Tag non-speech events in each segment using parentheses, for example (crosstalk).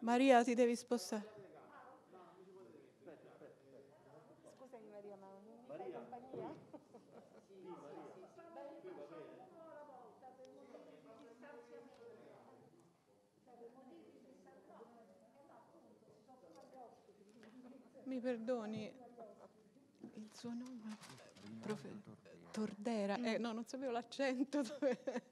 Maria, ti devi spostare. Scusami Maria, ma non mi fai compagnia? Mi perdoni il suo nome? Profe... Tordera. Eh, no, non sapevo l'accento. (laughs) Dove... è.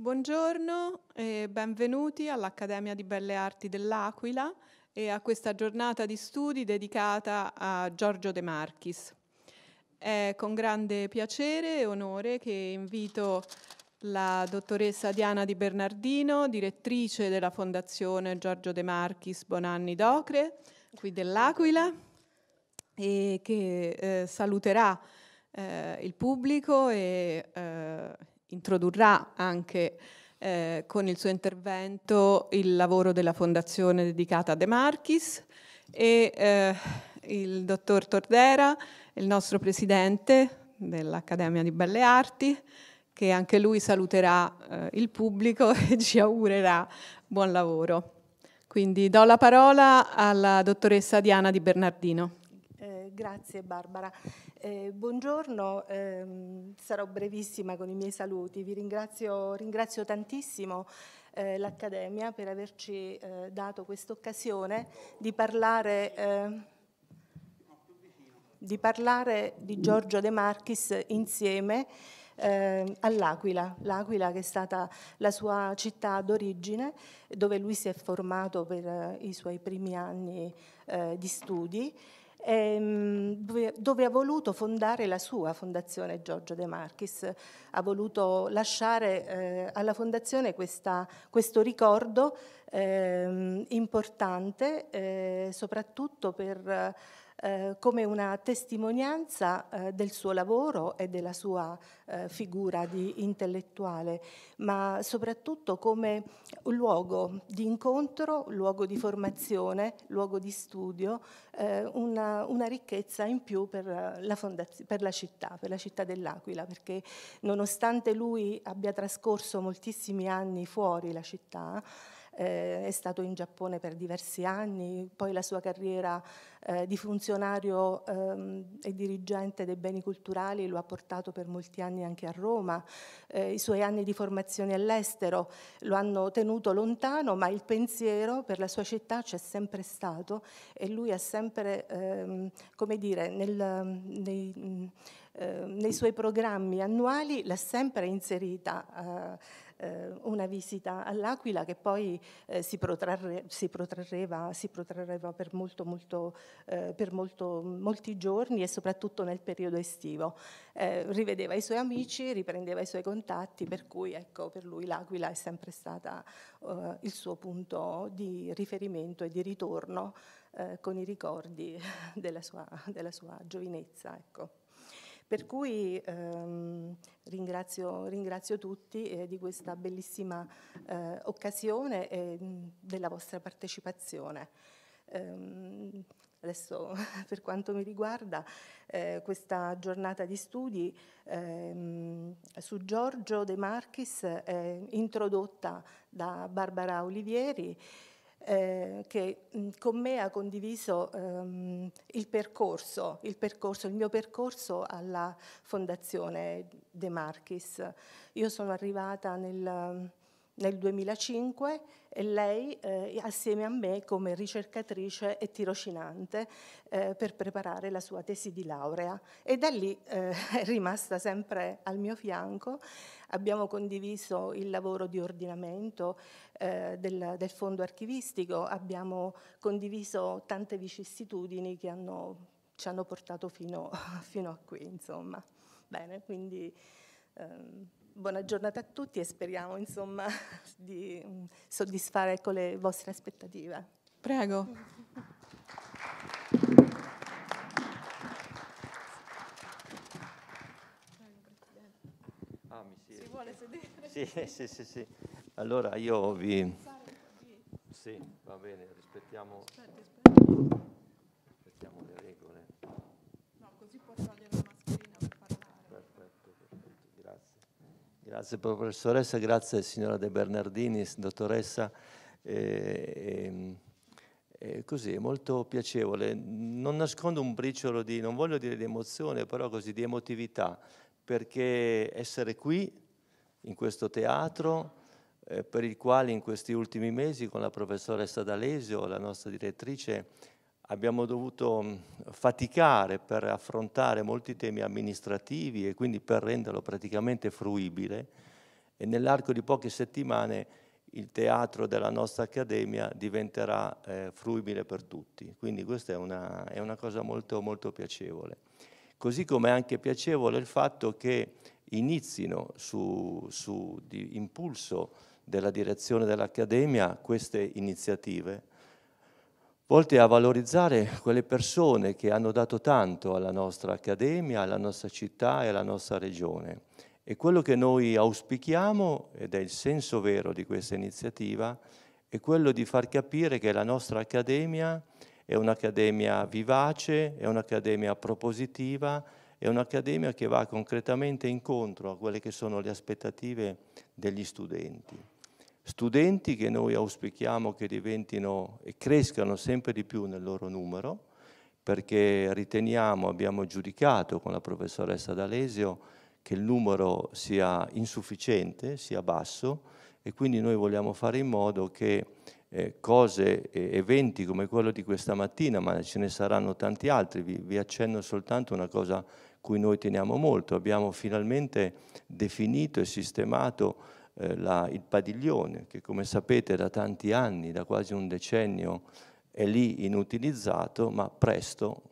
Buongiorno e benvenuti all'Accademia di Belle Arti dell'Aquila e a questa giornata di studi dedicata a Giorgio De Marchis. È con grande piacere e onore che invito la dottoressa Diana Di Bernardino, direttrice della Fondazione Giorgio De Marchis Bonanni d'Ocre, qui dell'Aquila, e che eh, saluterà eh, il pubblico e eh, introdurrà anche eh, con il suo intervento il lavoro della fondazione dedicata a De Marchis e eh, il dottor Tordera, il nostro presidente dell'Accademia di Belle Arti, che anche lui saluterà eh, il pubblico (laughs) e ci augurerà buon lavoro. Quindi do la parola alla dottoressa Diana Di Bernardino. Grazie Barbara. Eh, buongiorno, eh, sarò brevissima con i miei saluti. Vi ringrazio, ringrazio tantissimo eh, l'Accademia per averci eh, dato questa occasione di parlare, ehm, di parlare di Giorgio De Marchis insieme eh, all'Aquila, l'Aquila che è stata la sua città d'origine, dove lui si è formato per eh, i suoi primi anni eh, di studi Ehm, dove ha voluto fondare la sua fondazione Giorgio De Marchis. Ha voluto lasciare eh, alla fondazione questa, questo ricordo ehm, importante, eh, soprattutto per eh, come una testimonianza eh, del suo lavoro e della sua eh, figura di intellettuale, ma soprattutto come luogo di incontro, luogo di formazione, luogo di studio, eh, una, una, ricchezza in più per la, fondaz- per la città, per la città dell'Aquila, perché nonostante lui abbia trascorso moltissimi anni fuori la città, eh, è stato in Giappone per diversi anni, poi la sua carriera eh, di funzionario ehm, e dirigente dei beni culturali lo ha portato per molti anni anche a Roma, eh, i suoi anni di formazione all'estero lo hanno tenuto lontano, ma il pensiero per la sua città c'è sempre stato e lui ha sempre, ehm, come dire, nel, nei, eh, nei suoi programmi annuali l'ha sempre inserita. Eh, eh, una visita all'Aquila che poi eh, si, protrarre, si, protrarreva, si, protrarreva, per, molto, molto, eh, per molto, molti giorni e soprattutto nel periodo estivo. rivedeva i suoi amici, riprendeva i suoi contatti, per cui ecco, per lui l'Aquila è sempre stata il suo punto di riferimento e di ritorno con i ricordi della sua, della sua giovinezza. Ecco. Per cui ehm, ringrazio, ringrazio, tutti eh, di questa bellissima eh, occasione e mm, della vostra partecipazione. Ehm, adesso (laughs) per quanto mi riguarda eh, questa giornata di studi ehm, su Giorgio De Marchis eh, introdotta da Barbara Olivieri eh, che mm, con me ha condiviso ehm, il, percorso, il percorso, il mio percorso alla Fondazione De Marchis. Io sono arrivata nel nel 2005 e lei eh, assieme a me come ricercatrice e tirocinante eh, per preparare la sua tesi di laurea e da lì eh, (laughs) è rimasta sempre al mio fianco abbiamo condiviso il lavoro di ordinamento eh, del, del, fondo archivistico, abbiamo condiviso tante vicissitudini che hanno, ci hanno portato fino, (laughs) fino, a qui, insomma. Bene, quindi ehm, buona giornata a tutti e speriamo, insomma, (laughs) di mm, soddisfare ecco, le vostre aspettative. Prego. Ah, mi Si vuole sedere? Sì, eh, sì, sì, sì. Allora io vi... Sì, va bene, rispettiamo... Aspetta, aspetta. Rispettiamo le regole. No, così può togliere la mascherina per parlare. Perfetto, perfetto, grazie. Grazie professoressa, grazie signora De Bernardini, dottoressa. Eh, ehm, eh, così è molto piacevole. Non nascondo un briciolo di, non voglio dire di emozione, però così di emotività perché essere qui, in questo teatro, eh, per il quale in questi ultimi mesi con la professoressa D'Alesio, la nostra direttrice, abbiamo dovuto mm, faticare per affrontare molti temi amministrativi e quindi per renderlo praticamente fruibile e nell'arco di poche settimane il teatro della nostra accademia diventerà eh, fruibile per tutti. Quindi questa è una, è una cosa molto, molto piacevole. Così come è anche piacevole il fatto che inizino su, su impulso della direzione dell'Accademia queste iniziative volte a valorizzare quelle persone che hanno dato tanto alla nostra Accademia, alla nostra città e alla nostra regione. E quello che noi auspichiamo, ed è il senso vero di questa iniziativa, è quello di far capire che la nostra Accademia è un'accademia vivace, è un'accademia propositiva, è un'accademia che va concretamente incontro a quelle che sono le aspettative degli studenti. Studenti che noi auspichiamo che diventino e crescano sempre di più nel loro numero, perché riteniamo, abbiamo giudicato con la professoressa D'Alesio, che il numero sia insufficiente, sia basso, e quindi noi vogliamo fare in modo che eh, cose, eh, eventi come quello di questa mattina, ma ce ne saranno tanti altri. Vi, vi, accenno soltanto una cosa cui noi teniamo molto. Abbiamo finalmente definito e sistemato eh, la, il padiglione, che come sapete da tanti anni, da quasi un decennio, è lì inutilizzato, ma presto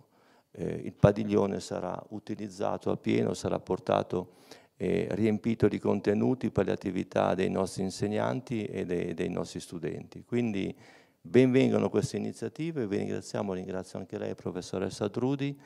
eh, il padiglione sarà utilizzato a pieno, sarà portato eh, riempito di contenuti per le attività dei nostri insegnanti e dei, dei nostri studenti. Quindi benvengono queste iniziative, vi ringraziamo, ringrazio anche lei professoressa Trudi,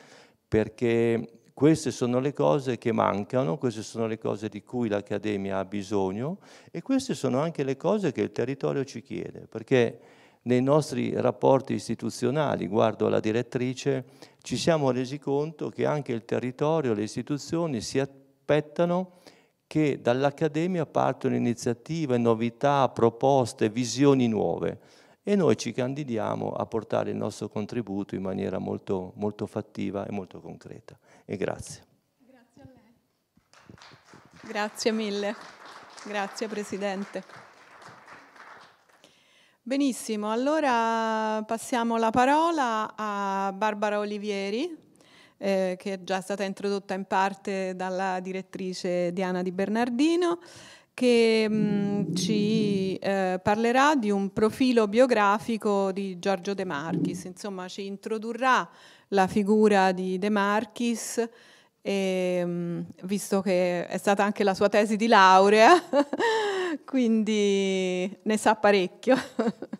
perché queste sono le cose che mancano, queste sono le cose di cui l'Accademia ha bisogno e queste sono anche le cose che il territorio ci chiede, perché nei nostri rapporti istituzionali, guardo la direttrice, ci siamo resi conto che anche il territorio, le istituzioni si attivano aspettano che dall'Accademia partano iniziative, novità, proposte, visioni nuove e noi ci candidiamo a portare il nostro contributo in maniera molto, molto fattiva e molto concreta. E grazie. Grazie a lei. Grazie mille. Grazie Presidente. Benissimo, allora passiamo la parola a Barbara Olivieri eh, che è già stata introdotta in parte dalla direttrice Diana Di Bernardino che mh, mm, ci eh, parlerà di un profilo biografico di Giorgio De Marchis, insomma ci introdurrà la figura di De Marchis e, mm, visto che è stata anche la sua tesi di laurea, (laughs) quindi ne sa parecchio.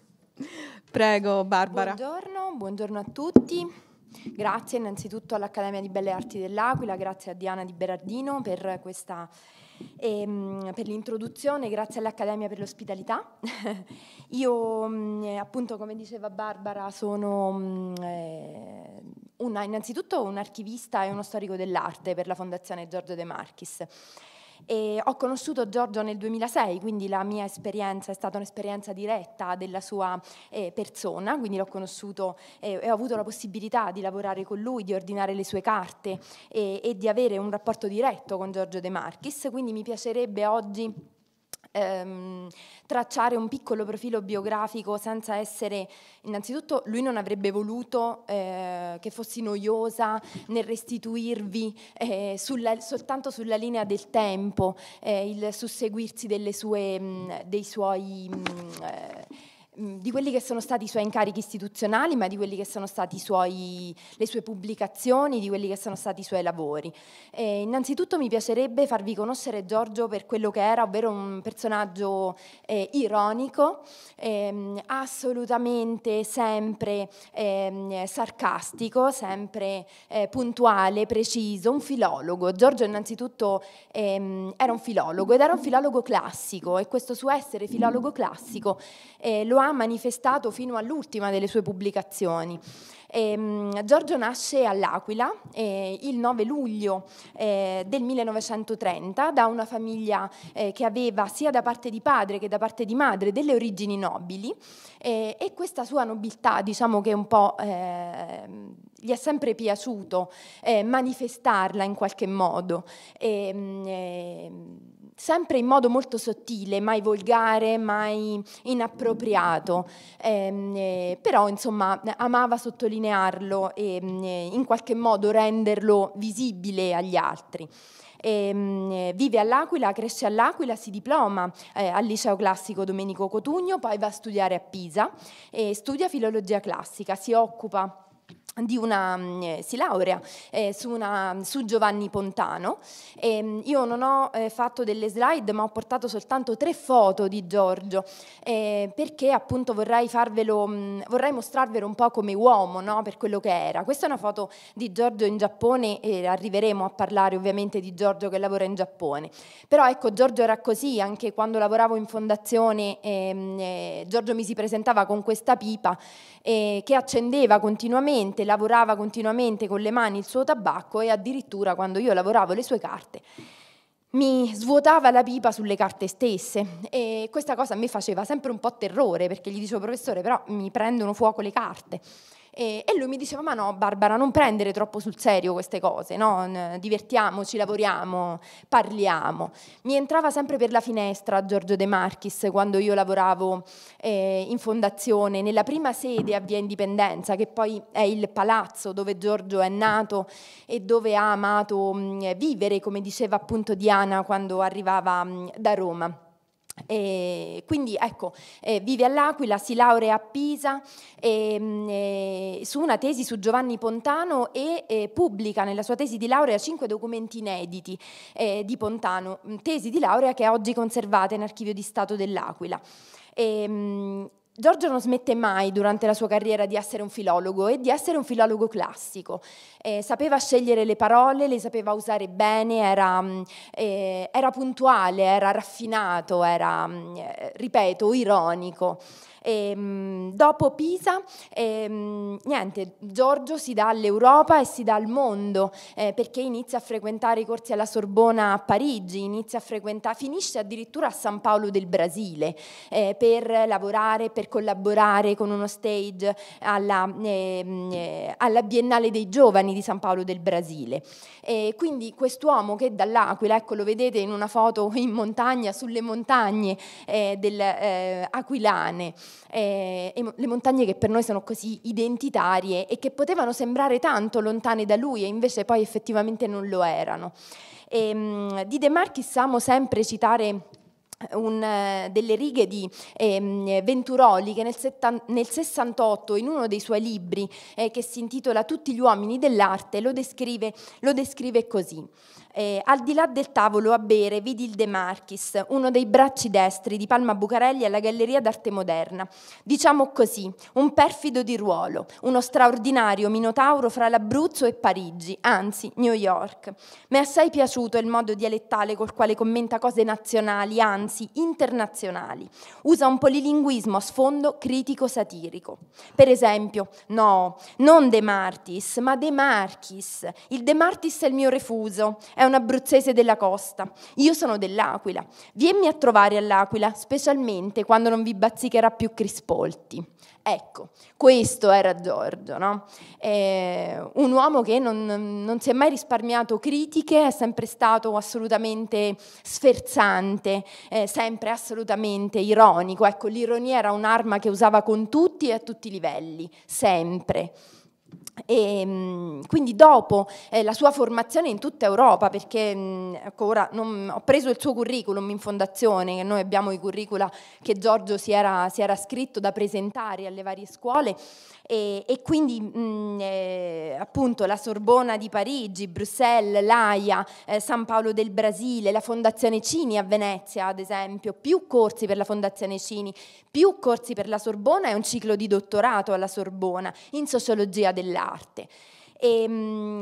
(laughs) Prego Barbara. Buongiorno, buongiorno a tutti. Grazie innanzitutto all'Accademia di Belle Arti dell'Aquila, grazie a Diana Di Berardino per questa e, ehm, per l'introduzione, grazie all'Accademia per l'ospitalità. (laughs) Io, um, appunto, come diceva Barbara, sono um, una, innanzitutto un archivista e uno storico dell'arte per la Fondazione Giorgio De Marchis. E ho conosciuto Giorgio nel 2006, quindi la mia esperienza è stata un'esperienza diretta della sua eh, persona, quindi l'ho conosciuto eh, e ho avuto la possibilità di lavorare con lui, di ordinare le sue carte e, e di avere un rapporto diretto con Giorgio De Marchis, quindi mi piacerebbe oggi Ehm, tracciare un piccolo profilo biografico senza essere, innanzitutto lui non avrebbe voluto eh, che fossi noiosa nel restituirvi eh, sulla, soltanto sulla linea del tempo eh, il susseguirsi delle sue, mh, mm, dei suoi... Mh, mm, eh, di quelli che sono stati i suoi incarichi istituzionali, ma di quelli che sono stati i suoi, le sue pubblicazioni, di quelli che sono stati i suoi lavori. E innanzitutto mi piacerebbe farvi conoscere Giorgio per quello che era, ovvero un personaggio eh, ironico, ehm, assolutamente sempre ehm, sarcastico, sempre eh, puntuale, preciso, un filologo. Giorgio innanzitutto ehm, era un filologo ed era un filologo classico e questo suo essere filologo classico eh, lo ha ha manifestato fino all'ultima delle sue pubblicazioni. Ehm, Giorgio nasce all'Aquila eh, il 9 luglio eh, del 1930 da una famiglia eh, che aveva sia da parte di padre che da parte di madre delle origini nobili eh, e questa sua nobiltà diciamo che è un po' ehm, gli è sempre piaciuto eh, manifestarla in qualche modo, e, ehm, eh, sempre in modo molto sottile, mai volgare, mai inappropriato, ehm, eh, però insomma amava sottolinearlo e mm, eh, in qualche modo renderlo visibile agli altri. E, ehm, eh, vive all'Aquila, cresce all'Aquila, si diploma eh, al liceo classico Domenico Cotugno, poi va a studiare a Pisa e studia filologia classica, si occupa di una, mm, eh, si laurea eh, su, una, mm, su, Giovanni Pontano. E, ehm, io non ho eh, fatto delle slide ma ho portato soltanto tre foto di Giorgio eh, perché appunto vorrei, farvelo, mh, mm, vorrei mostrarvelo un po' come uomo no? per quello che era. Questa è una foto di Giorgio in Giappone e arriveremo a parlare ovviamente di Giorgio che lavora in Giappone. Però ecco Giorgio era così anche quando lavoravo in fondazione ehm, eh, Giorgio mi si presentava con questa pipa eh, che accendeva continuamente, lavorava continuamente con le mani il suo tabacco e addirittura quando io lavoravo le sue carte mi svuotava la pipa sulle carte stesse e questa cosa a me faceva sempre un po' terrore perché gli dicevo professore però mi prendono fuoco le carte. E, e, lui mi diceva, ma no Barbara, non prendere troppo sul serio queste cose, no? divertiamoci, lavoriamo, parliamo. Mi entrava sempre per la finestra Giorgio De Marchis quando io lavoravo eh, in fondazione, nella prima sede a Via Indipendenza, che poi è il palazzo dove Giorgio è nato e dove ha amato mh, vivere, come diceva appunto Diana quando arrivava mh, da Roma. E eh, quindi ecco, eh, vive all'Aquila, si laurea a Pisa e, ehm, e, eh, su una tesi su Giovanni Pontano e, e, eh, pubblica nella sua tesi di laurea cinque documenti inediti eh, di Pontano, tesi di laurea che è oggi conservata in archivio di Stato dell'Aquila. E, ehm, Giorgio non smette mai durante la sua carriera di essere un filologo e di essere un filologo classico. Eh, sapeva scegliere le parole, le sapeva usare bene, era, mm, eh, era puntuale, era raffinato, era, mm, eh, ripeto, ironico. E, ehm, mh, dopo Pisa, e, ehm, mh, niente, Giorgio si dà all'Europa e si dà al mondo, eh, perché inizia a frequentare i corsi alla Sorbona a Parigi, inizia a frequentare, finisce addirittura a San Paolo del Brasile eh, per lavorare, per collaborare con uno stage alla, ehm, eh, alla Biennale dei Giovani di San Paolo del Brasile. E quindi quest'uomo che dall'Aquila, ecco lo vedete in una foto in montagna, sulle montagne eh, del, eh, aquilane, eh, le montagne che per noi sono così identitarie e che potevano sembrare tanto lontane da lui e invece poi effettivamente non lo erano. E, ehm, di De Marchis amo sempre citare eh, un, eh, delle righe di eh, Venturoli che nel, setan- nel, 68 in uno dei suoi libri eh, che si intitola Tutti gli uomini dell'arte lo descrive, lo descrive così. Eh, al di là del tavolo a bere vidi il De Marchis, uno dei bracci destri di Palma Bucarelli alla Galleria d'Arte Moderna. Diciamo così, un perfido di ruolo, uno straordinario minotauro fra l'Abruzzo e Parigi, anzi New York. Mi è assai piaciuto il modo dialettale col quale commenta cose nazionali, anzi internazionali. Usa un polilinguismo a sfondo critico-satirico. Per esempio, no, non De Martis, ma De Marchis. Il De Martis è il mio refuso, è un abruzzese della costa. Io sono dell'Aquila. Vienmi a trovare all'Aquila, specialmente quando non vi bazzicherà più Crispolti. Ecco, questo era Giorgio, no? eh, un uomo che non, non, si è mai risparmiato critiche, è sempre stato assolutamente sferzante, eh, sempre assolutamente ironico. Ecco, l'ironia era un'arma che usava con tutti e a tutti i livelli, sempre. E, ehm, quindi dopo eh, la sua formazione in tutta Europa, perché mm, ecco, ora non, ho preso il suo curriculum in fondazione, che noi abbiamo i curricula che Giorgio si era, si era scritto da presentare alle varie scuole, e, e quindi mh, mm, eh, appunto la Sorbona di Parigi, Bruxelles, L'Aia, eh, San Paolo del Brasile, la Fondazione Cini a Venezia ad esempio, più corsi per la Fondazione Cini, più corsi per la Sorbona e un ciclo di dottorato alla Sorbona in sociologia dell'arte. E, ehm,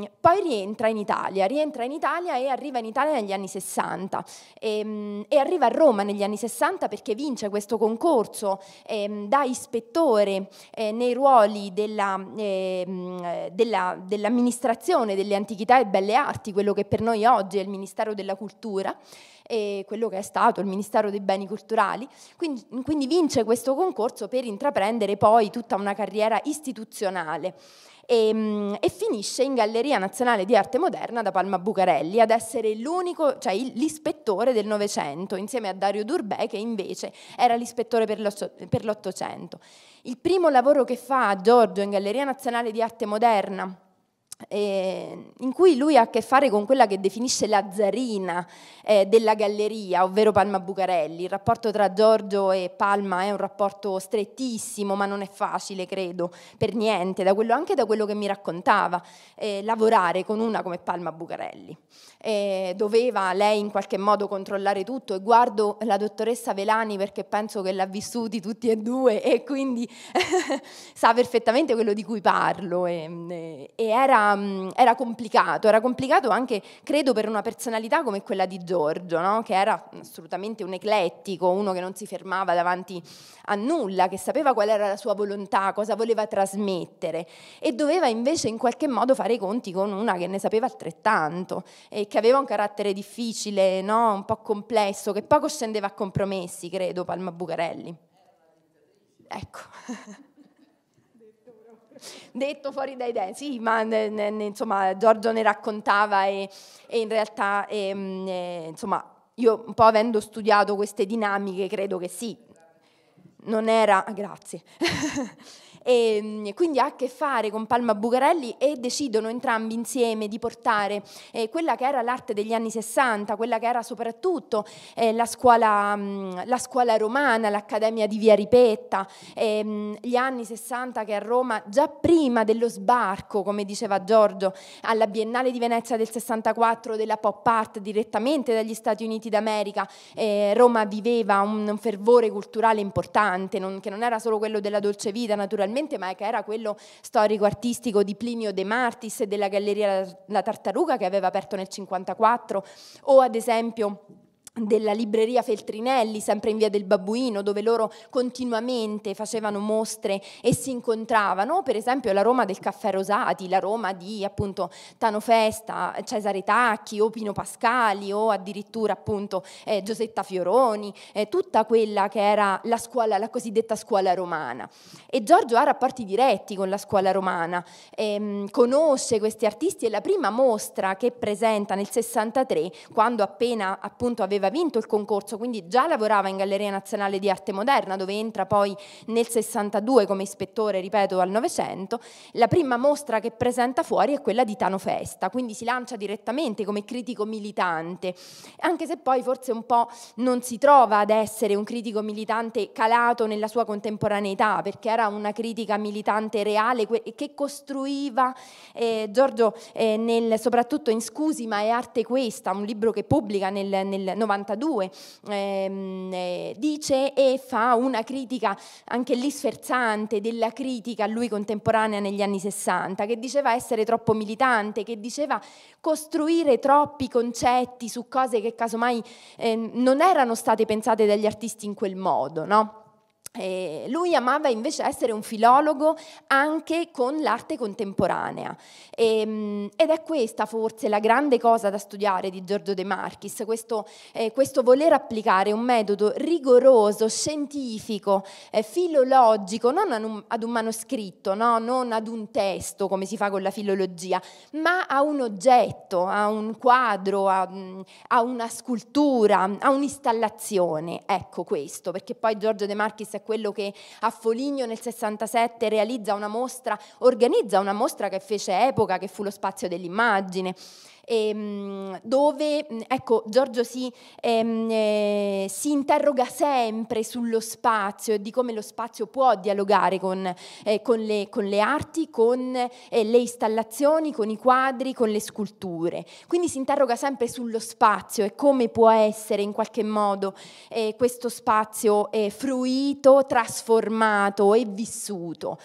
mh, poi rientra in Italia, rientra in Italia e arriva in Italia negli anni 60 e, mh, e arriva a Roma negli anni 60 perché vince questo concorso ehm, da ispettore eh, nei ruoli della, eh, della, dell'amministrazione delle antichità e belle arti, quello che per noi oggi è il Ministero della Cultura e quello che è stato il Ministero dei Beni Culturali, quindi, quindi vince questo concorso per intraprendere poi tutta una carriera istituzionale e, ehm, e finisce in Galleria Nazionale di Arte Moderna da Palma Bucarelli ad essere l'unico, cioè l'ispettore del Novecento, insieme a Dario Durbè che invece era l'ispettore per l'Ottocento. Il primo lavoro che fa Giorgio in Galleria Nazionale di Arte Moderna eh, in cui lui ha a che fare con quella che definisce la zarina eh, della galleria, ovvero Palma Bucarelli. Il rapporto tra Giorgio e Palma è un rapporto strettissimo, ma non è facile, credo, per niente, da quello, anche da quello che mi raccontava, eh, lavorare con una come Palma Bucarelli. Eh, doveva lei in qualche modo controllare tutto e guardo la dottoressa Velani perché penso che l'ha vissuti tutti e due e quindi (laughs) sa perfettamente quello di cui parlo e, ehm, e era Mm, era, complicato, era complicato anche credo per una personalità come quella di Giorgio, no? che era assolutamente un eclettico, uno che non si fermava davanti a nulla, che sapeva qual era la sua volontà, cosa voleva trasmettere e doveva invece in qualche modo fare i conti con una che ne sapeva altrettanto e che aveva un carattere difficile, no? un po' complesso, che poco scendeva a compromessi, credo, Palma Bucarelli. Ecco. (laughs) detto fuori dai denti, sì, ma insomma Giorgio ne raccontava e, e in realtà e, ehm, eh, insomma io un po' avendo studiato queste dinamiche credo che sì, non era, grazie. (laughs) e ehm, quindi ha a che fare con Palma Bucarelli e decidono entrambi insieme di portare eh, quella che era l'arte degli anni 60, quella che era soprattutto eh, la, scuola, mh, mm, la, scuola, romana, l'Accademia di Via Ripetta, eh, gli anni 60 che a Roma già prima dello sbarco, come diceva Giorgio, alla Biennale di Venezia del 64 della pop art direttamente dagli Stati Uniti d'America, eh, Roma viveva un, un fervore culturale importante, non, che non era solo quello della dolce vita naturalmente, mente, ma che era quello storico-artistico di Plinio De Martis e della Galleria La Tartaruga che aveva aperto nel 1954, o ad esempio della libreria Feltrinelli, sempre in via del Babbuino, dove loro continuamente facevano mostre e si incontravano, per esempio la Roma del Caffè Rosati, la Roma di appunto Tano Festa, Cesare Tacchi o Pino Pascali o addirittura appunto eh, Giosetta Fioroni, eh, tutta quella che era la scuola, la cosiddetta scuola romana. E Giorgio ha rapporti diretti con la scuola romana, ehm, conosce questi artisti e la prima mostra che presenta nel 63, quando appena appunto aveva aveva vinto il concorso, quindi già lavorava in Galleria Nazionale di Arte Moderna, dove entra poi nel 62 come ispettore, ripeto, al Novecento. La prima mostra che presenta fuori è quella di Tano Festa, quindi si lancia direttamente come critico militante, anche se poi forse un po' non si trova ad essere un critico militante calato nella sua contemporaneità, perché era una critica militante reale che costruiva eh, Giorgio eh, nel, soprattutto in Scusi, ma è arte questa, un libro che pubblica nel, nel 92 92, ehm, eh, dice e fa una critica anche lì sferzante della critica a lui contemporanea negli anni 60, che diceva essere troppo militante, che diceva costruire troppi concetti su cose che casomai eh, non erano state pensate dagli artisti in quel modo, no? Eh, lui amava invece essere un filologo anche con l'arte contemporanea e, ehm, ed è questa forse la grande cosa da studiare di Giorgio De Marchis, questo, eh, questo voler applicare un metodo rigoroso, scientifico, eh, filologico, non ad un, ad un manoscritto, no? non ad un testo come si fa con la filologia, ma a un oggetto, a un quadro, a, a una scultura, a un'installazione. Ecco questo, perché poi Giorgio De Marchis è quello che a Foligno nel 67 realizza una mostra, organizza una mostra che fece epoca, che fu lo spazio dell'immagine ehm, dove mm, ecco, Giorgio si, ehm, eh, si, interroga sempre sullo spazio e di come lo spazio può dialogare con, eh, con, le, con le, arti, con eh, le installazioni, con i quadri, con le sculture. Quindi si interroga sempre sullo spazio e come può essere in qualche modo eh, questo spazio eh, fruito, trasformato e vissuto.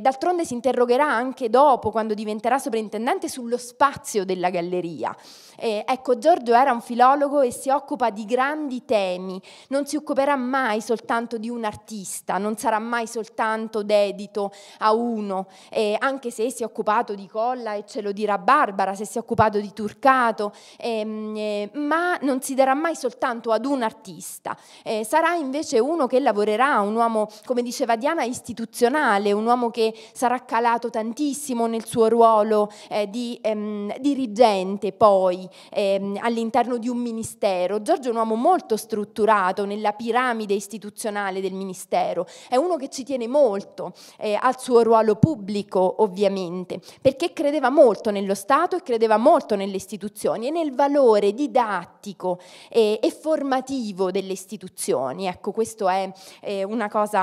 d'altronde si interrogerà anche dopo, quando diventerà soprintendente, sullo spazio della galleria galleria. Eh, ecco, Giorgio era un filologo e si occupa di grandi temi, non si occuperà mai soltanto di un artista, non sarà mai soltanto dedito a uno, eh, anche se si è occupato di Colla e ce lo dirà Barbara, se si è occupato di Turcato, ehm, eh, ma non si darà mai soltanto ad un artista, eh, sarà invece uno che lavorerà, un uomo, come diceva Diana, istituzionale, un uomo che sarà calato tantissimo nel suo ruolo eh, di ehm, dirigente dirigente poi ehm, all'interno di un ministero. Giorgio è un uomo molto strutturato nella piramide istituzionale del ministero, è uno che ci tiene molto eh, al suo ruolo pubblico ovviamente, perché credeva molto nello Stato e credeva molto nelle istituzioni e nel valore didattico eh, e formativo delle istituzioni. Ecco, questo è eh, una cosa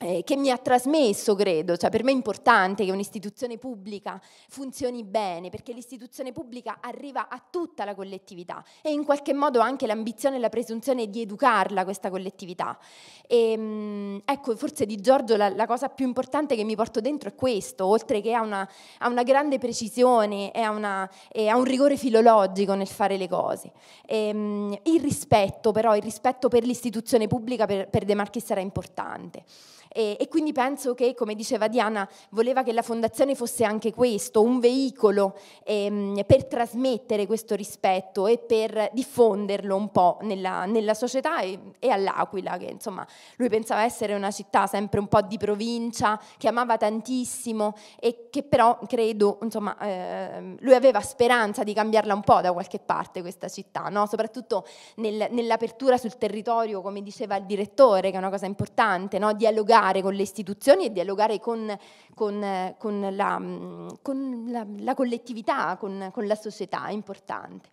eh, che mi ha trasmesso, credo, cioè per me è importante che un'istituzione pubblica funzioni bene, perché l'istituzione pubblica arriva a tutta la collettività e in qualche modo anche l'ambizione e la presunzione di educarla questa collettività. E, ehm, ecco, forse di Giorgio la, la, cosa più importante che mi porto dentro è questo, oltre che a una, a una grande precisione e a, una, e a, un rigore filologico nel fare le cose. E, ehm, il rispetto però, il rispetto per l'istituzione pubblica per, per De Marchi sarà importante. E, e quindi penso che, come diceva Diana, voleva che la fondazione fosse anche questo, un veicolo ehm, per trasmettere questo rispetto e per diffonderlo un po' nella, nella società e, e all'Aquila, che insomma lui pensava essere una città sempre un po' di provincia, che amava tantissimo e che però credo, insomma, eh, lui aveva speranza di cambiarla un po' da qualche parte questa città, no? soprattutto nel, nell'apertura sul territorio, come diceva il direttore, che è una cosa importante, no? dialogare dialogare con le istituzioni e dialogare con, con, eh, con, la, mm, con la, la, collettività, con la società, è importante.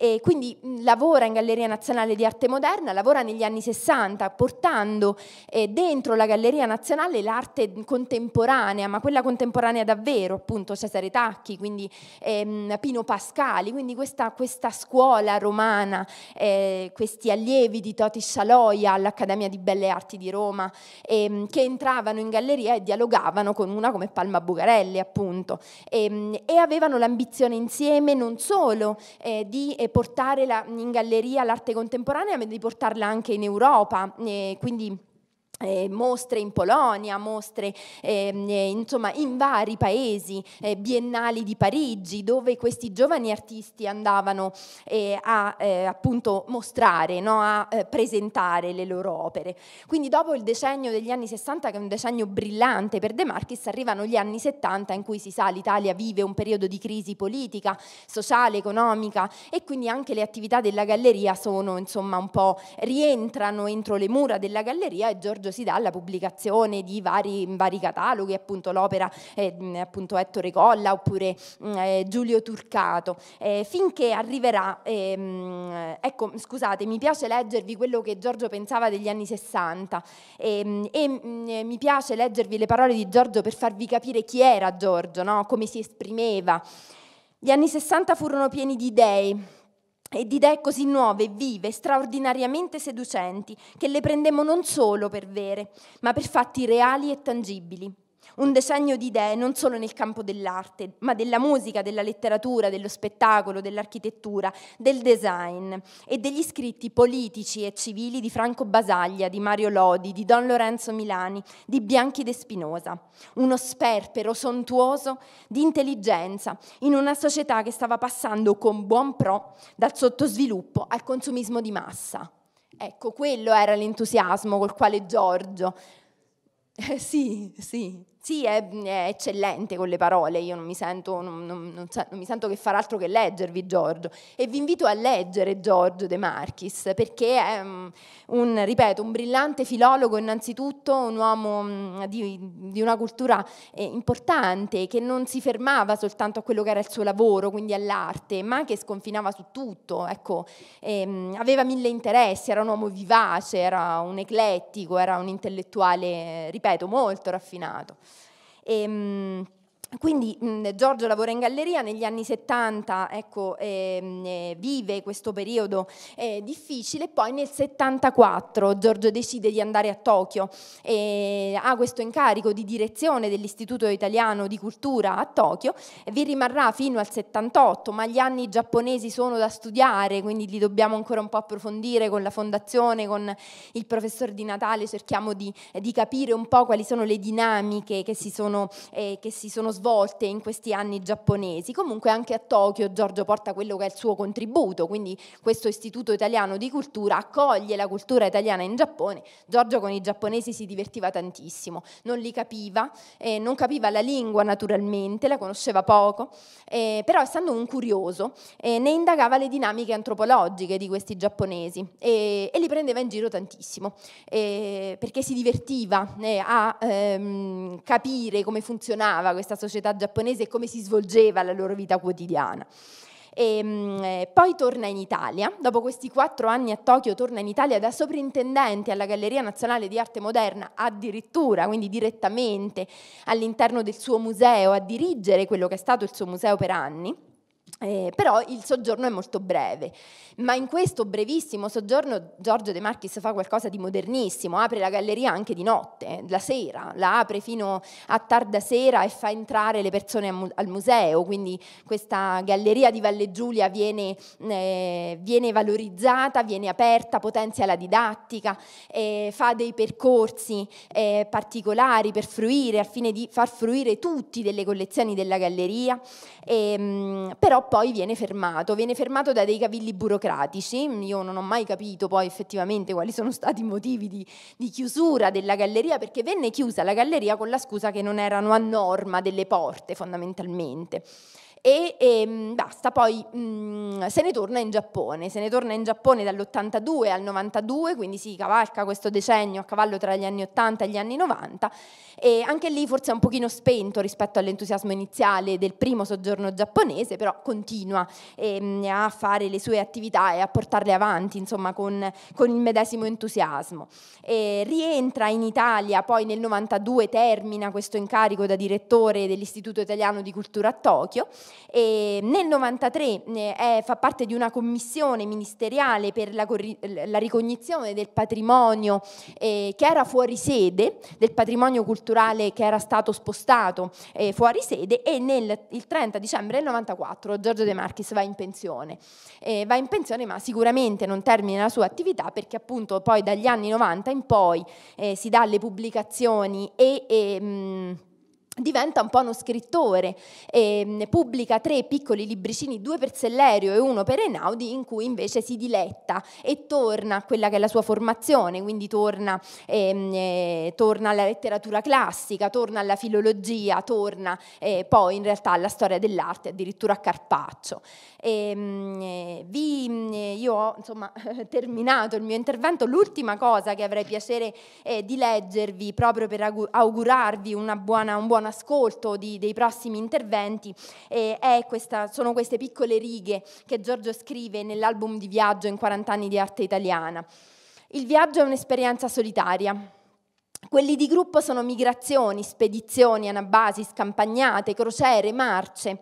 E quindi mm, lavora in Galleria Nazionale di Arte Moderna, lavora negli anni 60 portando eh, dentro la Galleria Nazionale l'arte contemporanea, ma quella contemporanea davvero, appunto Cesare Tacchi, quindi ehm, Pino Pascali, quindi questa, questa scuola romana, eh, questi allievi di Toti Scialoia all'Accademia di Belle Arti di Roma, ehm, che entravano in galleria e dialogavano con una come Palma Bugarelli appunto, ehm, e avevano l'ambizione insieme non solo eh, di eh, portare la, in galleria l'arte contemporanea, ma di portarla anche in Europa. Eh, quindi eh, mostre in Polonia, mostre ehm, eh, insomma in vari paesi, eh, biennali di Parigi, dove questi giovani artisti andavano eh, a eh, appunto mostrare, no? a eh, presentare le loro opere. Quindi dopo il decennio degli anni 60, che è un decennio brillante per De Marchis, arrivano gli anni 70 in cui si sa l'Italia vive un periodo di crisi politica, sociale, economica e quindi anche le attività della galleria sono insomma un po' rientrano entro le mura della galleria e Giorgio scongiuro si dà alla pubblicazione di vari, vari cataloghi, appunto l'opera eh, appunto Ettore Colla oppure eh, Giulio Turcato, eh, finché arriverà, ehm, ecco scusate, mi piace leggervi quello che Giorgio pensava degli anni 60 ehm, e, e eh, mi piace leggervi le parole di Giorgio per farvi capire chi era Giorgio, no? come si esprimeva. Gli anni 60 furono pieni di idee, e di idee così nuove, vive, straordinariamente seducenti, che le prendemmo non solo per vere, ma per fatti reali e tangibili un decennio di idee non solo nel campo dell'arte, ma della musica, della letteratura, dello spettacolo, dell'architettura, del design e degli scritti politici e civili di Franco Basaglia, di Mario Lodi, di Don Lorenzo Milani, di Bianchi De Spinosa. Uno sperpero sontuoso di intelligenza in una società che stava passando con buon pro dal sottosviluppo al consumismo di massa. Ecco, quello era l'entusiasmo col quale Giorgio. Eh, (laughs) sì, sì, sì, è, è, eccellente con le parole, io non mi, sento, non, non, non, non mi sento che far altro che leggervi Giorgio e vi invito a leggere Giorgio De Marchis perché è mm, un, ripeto, un brillante filologo innanzitutto, un uomo mm, di, di una cultura eh, importante che non si fermava soltanto a quello che era il suo lavoro, quindi all'arte, ma che sconfinava su tutto, ecco, ehm, aveva mille interessi, era un uomo vivace, era un eclettico, era un intellettuale, ripeto, molto raffinato. E, ehm, quindi mh, Giorgio lavora in galleria negli anni 70, ecco, ehm, eh, vive questo periodo eh, difficile, poi nel 74 Giorgio decide di andare a Tokyo e ha questo incarico di direzione dell'Istituto Italiano di Cultura a Tokyo, vi rimarrà fino al 78, ma gli anni giapponesi sono da studiare, quindi li dobbiamo ancora un po' approfondire con la fondazione, con il professor Di Natale, cerchiamo di, di capire un po' quali sono le dinamiche che si sono, eh, che si sono svolte in questi anni giapponesi. Comunque anche a Tokyo Giorgio porta quello che è il suo contributo, quindi questo istituto italiano di cultura accoglie la cultura italiana in Giappone. Giorgio con i giapponesi si divertiva tantissimo, non li capiva, eh, non capiva la lingua naturalmente, la conosceva poco, eh, però essendo un curioso eh, ne indagava le dinamiche antropologiche di questi giapponesi e, e li prendeva in giro tantissimo, eh, perché si divertiva eh, a ehm, capire come funzionava questa società società giapponese e come si svolgeva la loro vita quotidiana. E, ehm, eh, poi torna in Italia, dopo questi quattro anni a Tokyo torna in Italia da soprintendente alla Galleria Nazionale di Arte Moderna, addirittura, quindi direttamente all'interno del suo museo, a dirigere quello che è stato il suo museo per anni. Eh, però il soggiorno è molto breve, ma in questo brevissimo soggiorno Giorgio De Marchis fa qualcosa di modernissimo, apre la galleria anche di notte, eh, la sera, la apre fino a tarda sera e fa entrare le persone al museo, quindi questa galleria di Valle Giulia viene, eh, viene valorizzata, viene aperta, potenzia la didattica, eh, fa dei percorsi eh, particolari per fruire, al fine di far fruire tutti delle collezioni della galleria, ehm, però poi viene fermato, viene fermato da dei cavilli burocratici, io non ho mai capito poi effettivamente quali sono stati i motivi di, di chiusura della galleria, perché venne chiusa la galleria con la scusa che non erano a norma delle porte fondamentalmente e, e ehm, basta, poi mh, mm, se ne torna in Giappone, se ne torna in Giappone dall'82 al 92, quindi si cavalca questo decennio a cavallo tra gli anni 80 e gli anni 90 e anche lì forse è un pochino spento rispetto all'entusiasmo iniziale del primo soggiorno giapponese, però continua e, ehm, a fare le sue attività e a portarle avanti insomma con, con il medesimo entusiasmo. E rientra in Italia poi nel 92 termina questo incarico da direttore dell'Istituto Italiano di Cultura a Tokyo e nel 93 eh, è, fa parte di una commissione ministeriale per la, la ricognizione del patrimonio eh, che era fuori sede, del patrimonio culturale che era stato spostato eh, fuori sede e nel, il 30 dicembre del 94 Giorgio De Marchis va in pensione. Eh, va in pensione ma sicuramente non termina la sua attività perché appunto poi dagli anni 90 in poi eh, si dà le pubblicazioni e... e mh, mm, diventa un po' uno scrittore e mm, pubblica tre piccoli libricini, due per Sellerio e uno per Einaudi, in cui invece si diletta e torna a quella che è la sua formazione, quindi torna, ehm, eh, torna alla letteratura classica, torna alla filologia, torna eh, poi in realtà alla storia dell'arte, addirittura a Carpaccio. E, ehm, eh, vi, mm, eh, io ho insomma, (laughs) terminato il mio intervento. L'ultima cosa che avrei piacere eh, di leggervi, proprio per augurarvi buona, un buon ascolto di, dei prossimi interventi, eh, questa, sono queste piccole righe che Giorgio scrive nell'album di viaggio in 40 anni di arte italiana. Il viaggio è un'esperienza solitaria, quelli di gruppo sono migrazioni, spedizioni, anabasi, scampagnate, crociere, marce,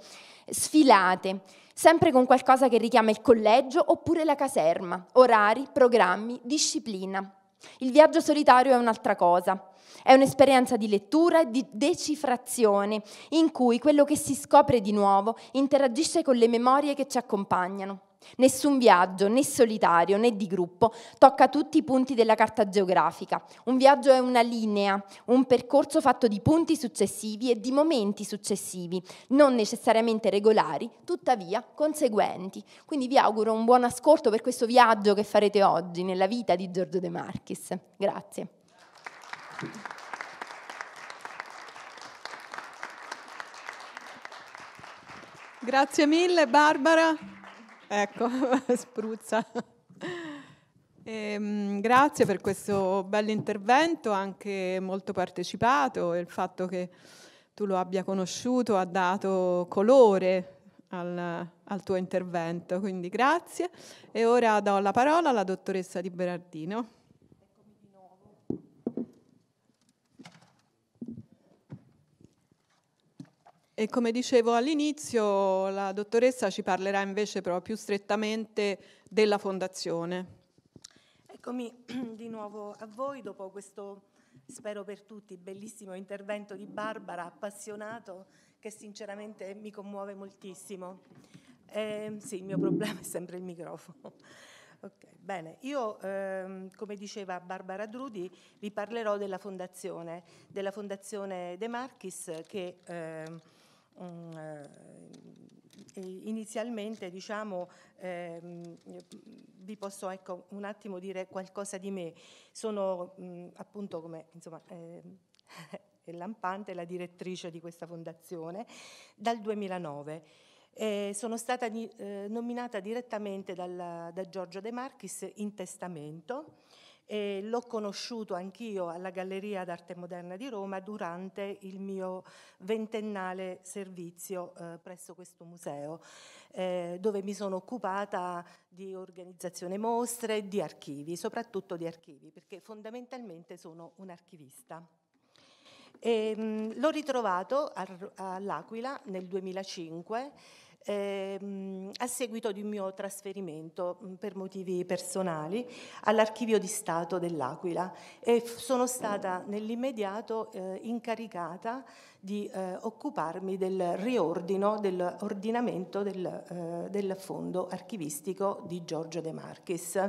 sfilate sempre con qualcosa che richiama il collegio oppure la caserma, orari, programmi, disciplina. Il viaggio solitario è un'altra cosa, è un'esperienza di lettura e di decifrazione in cui quello che si scopre di nuovo interagisce con le memorie che ci accompagnano. Nessun viaggio, né solitario né di gruppo, tocca tutti i punti della carta geografica. Un viaggio è una linea, un percorso fatto di punti successivi e di momenti successivi, non necessariamente regolari, tuttavia conseguenti. Quindi vi auguro un buon ascolto per questo viaggio che farete oggi nella vita di Giorgio De Marchis. Grazie. Grazie mille Barbara ecco, (laughs) spruzza. E, ehm, grazie per questo intervento, anche molto partecipato il fatto che tu lo abbia conosciuto ha dato colore al, al tuo intervento, quindi grazie. E ora do la parola alla dottoressa Di Berardino. E come dicevo all'inizio, la dottoressa ci parlerà invece però più strettamente della fondazione. Eccomi (clears throat) di nuovo a voi dopo questo, spero per tutti, bellissimo intervento di Barbara, appassionato, che sinceramente mi commuove moltissimo. Eh, sì, il mio problema (laughs) è sempre il microfono. Okay, bene, io ehm, come diceva Barbara Drudi vi parlerò della fondazione, della fondazione De Marchis che... Ehm, Mm, eh, inizialmente diciamo, ehm, vi posso ecco, un attimo dire qualcosa di me. Sono mh, mm, appunto come insomma, ehm, (laughs) lampante la direttrice di questa fondazione dal 2009. Eh, sono stata eh, nominata direttamente dalla, da Giorgio De Marchis in testamento e l'ho conosciuto anch'io alla Galleria d'Arte Moderna di Roma durante il mio ventennale servizio eh, presso questo museo, eh, dove mi sono occupata di organizzazione mostre, di archivi, soprattutto di archivi, perché fondamentalmente sono un archivista. E, ehm, mh, l'ho ritrovato all'Aquila nel 2005 ehm, a seguito di un mio trasferimento mh, mm, per motivi personali all'archivio di Stato dell'Aquila e f- sono stata nell'immediato eh, incaricata di eh, occuparmi del riordino, dell'ordinamento del, eh, del, fondo archivistico di Giorgio De Marchis.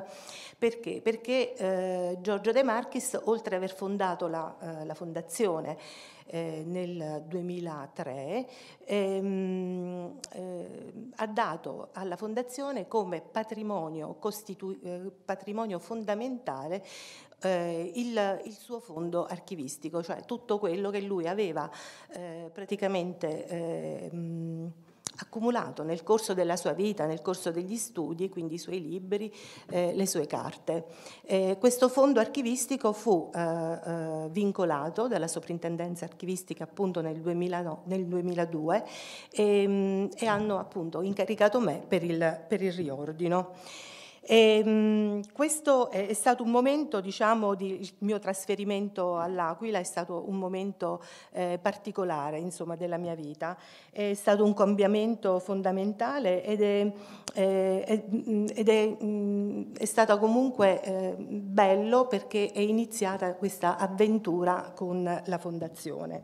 Perché? Perché eh, Giorgio De Marchis, oltre ad aver fondato la, eh, la fondazione, eh, nel 2003, ehm, eh, ha dato alla Fondazione come patrimonio, costitu- eh, patrimonio fondamentale eh, il, il, suo fondo archivistico, cioè tutto quello che lui aveva eh, praticamente... Mh, ehm, accumulato nel corso della sua vita, nel corso degli studi, quindi i suoi libri, eh, le sue carte. Eh, questo fondo archivistico fu eh, eh vincolato dalla soprintendenza archivistica appunto nel, 2000, nel 2002 e, ehm, e, hanno appunto incaricato me per il, per il riordino. E, ehm, mh, questo è, stato un momento, diciamo, di, il mio trasferimento all'Aquila è stato un momento eh, particolare, insomma, della mia vita. È stato un cambiamento fondamentale ed è, eh, mm, ed è, mh, mm, è stato comunque eh, bello perché è iniziata questa avventura con la Fondazione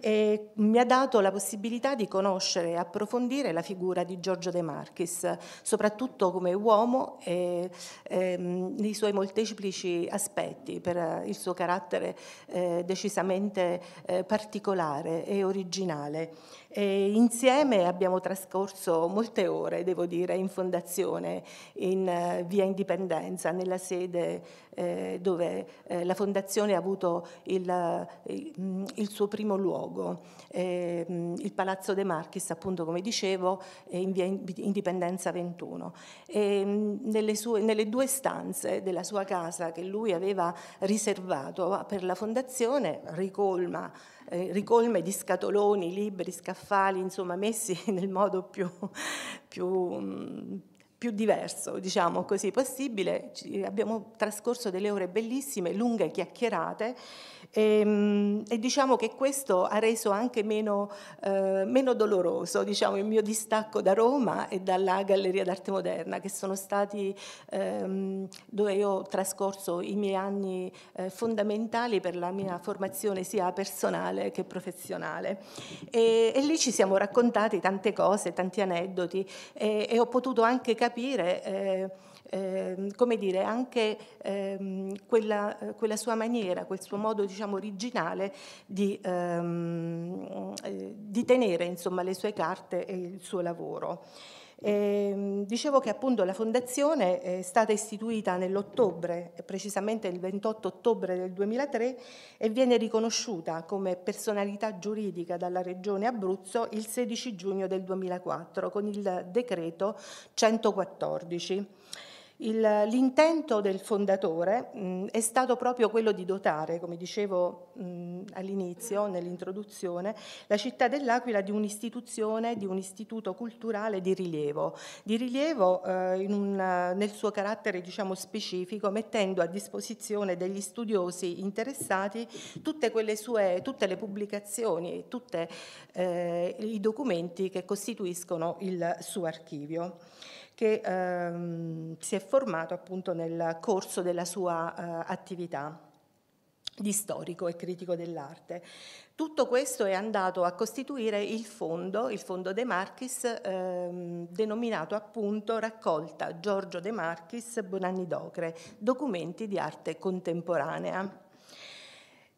e mi ha dato la possibilità di conoscere e approfondire la figura di Giorgio De Marchis, soprattutto come uomo e, e ehm, nei suoi molteplici aspetti, per eh, il suo carattere eh, decisamente eh, particolare e originale. E insieme abbiamo trascorso molte ore, devo dire, in fondazione, in eh, via Indipendenza, nella sede eh, dove eh, la fondazione ha avuto il, il, mm, suo primo luogo. Eh, il Palazzo De Marchis, appunto, come dicevo, in via Indipendenza 21. E, mm, nelle, sue, nelle due stanze della sua casa che lui aveva riservato ah, per la fondazione, ricolma eh, ricolme di scatoloni, libri, scaffali, insomma messi (laughs) nel modo più, più, mm, più diverso, diciamo così, possibile. Ci, abbiamo trascorso delle ore bellissime, lunghe chiacchierate e, ehm, e diciamo che questo ha reso anche meno, eh, meno doloroso diciamo, il mio distacco da Roma e dalla Galleria d'Arte Moderna, che sono stati ehm, dove io ho trascorso i miei anni eh, fondamentali per la mia formazione sia personale che professionale. E, e lì ci siamo raccontati tante cose, tanti aneddoti e, e ho potuto anche capire... Eh, Ehm, come dire, anche ehm, quella, quella, sua maniera, quel suo modo diciamo, originale di, ehm, eh, di tenere insomma, le sue carte e il suo lavoro. Eh, dicevo che appunto la fondazione è stata istituita nell'ottobre, precisamente il 28 ottobre del 2003, e viene riconosciuta come personalità giuridica dalla Regione Abruzzo il 16 giugno del 2004 con il decreto 114. Il, l'intento del fondatore mh, è stato proprio quello di dotare, come dicevo mh, all'inizio, nell'introduzione, la città dell'Aquila di un'istituzione, di un istituto culturale di rilievo, di rilievo eh, un, nel suo carattere diciamo, specifico, mettendo a disposizione degli studiosi interessati tutte, sue, tutte le pubblicazioni, tutti eh, i documenti che costituiscono il suo archivio che ehm, si è formato appunto nel corso della sua eh, attività di storico e critico dell'arte. Tutto questo è andato a costituire il fondo, il fondo De Marchis, ehm, denominato appunto Raccolta Giorgio De Marchis Bonanni Docre, documenti di arte contemporanea.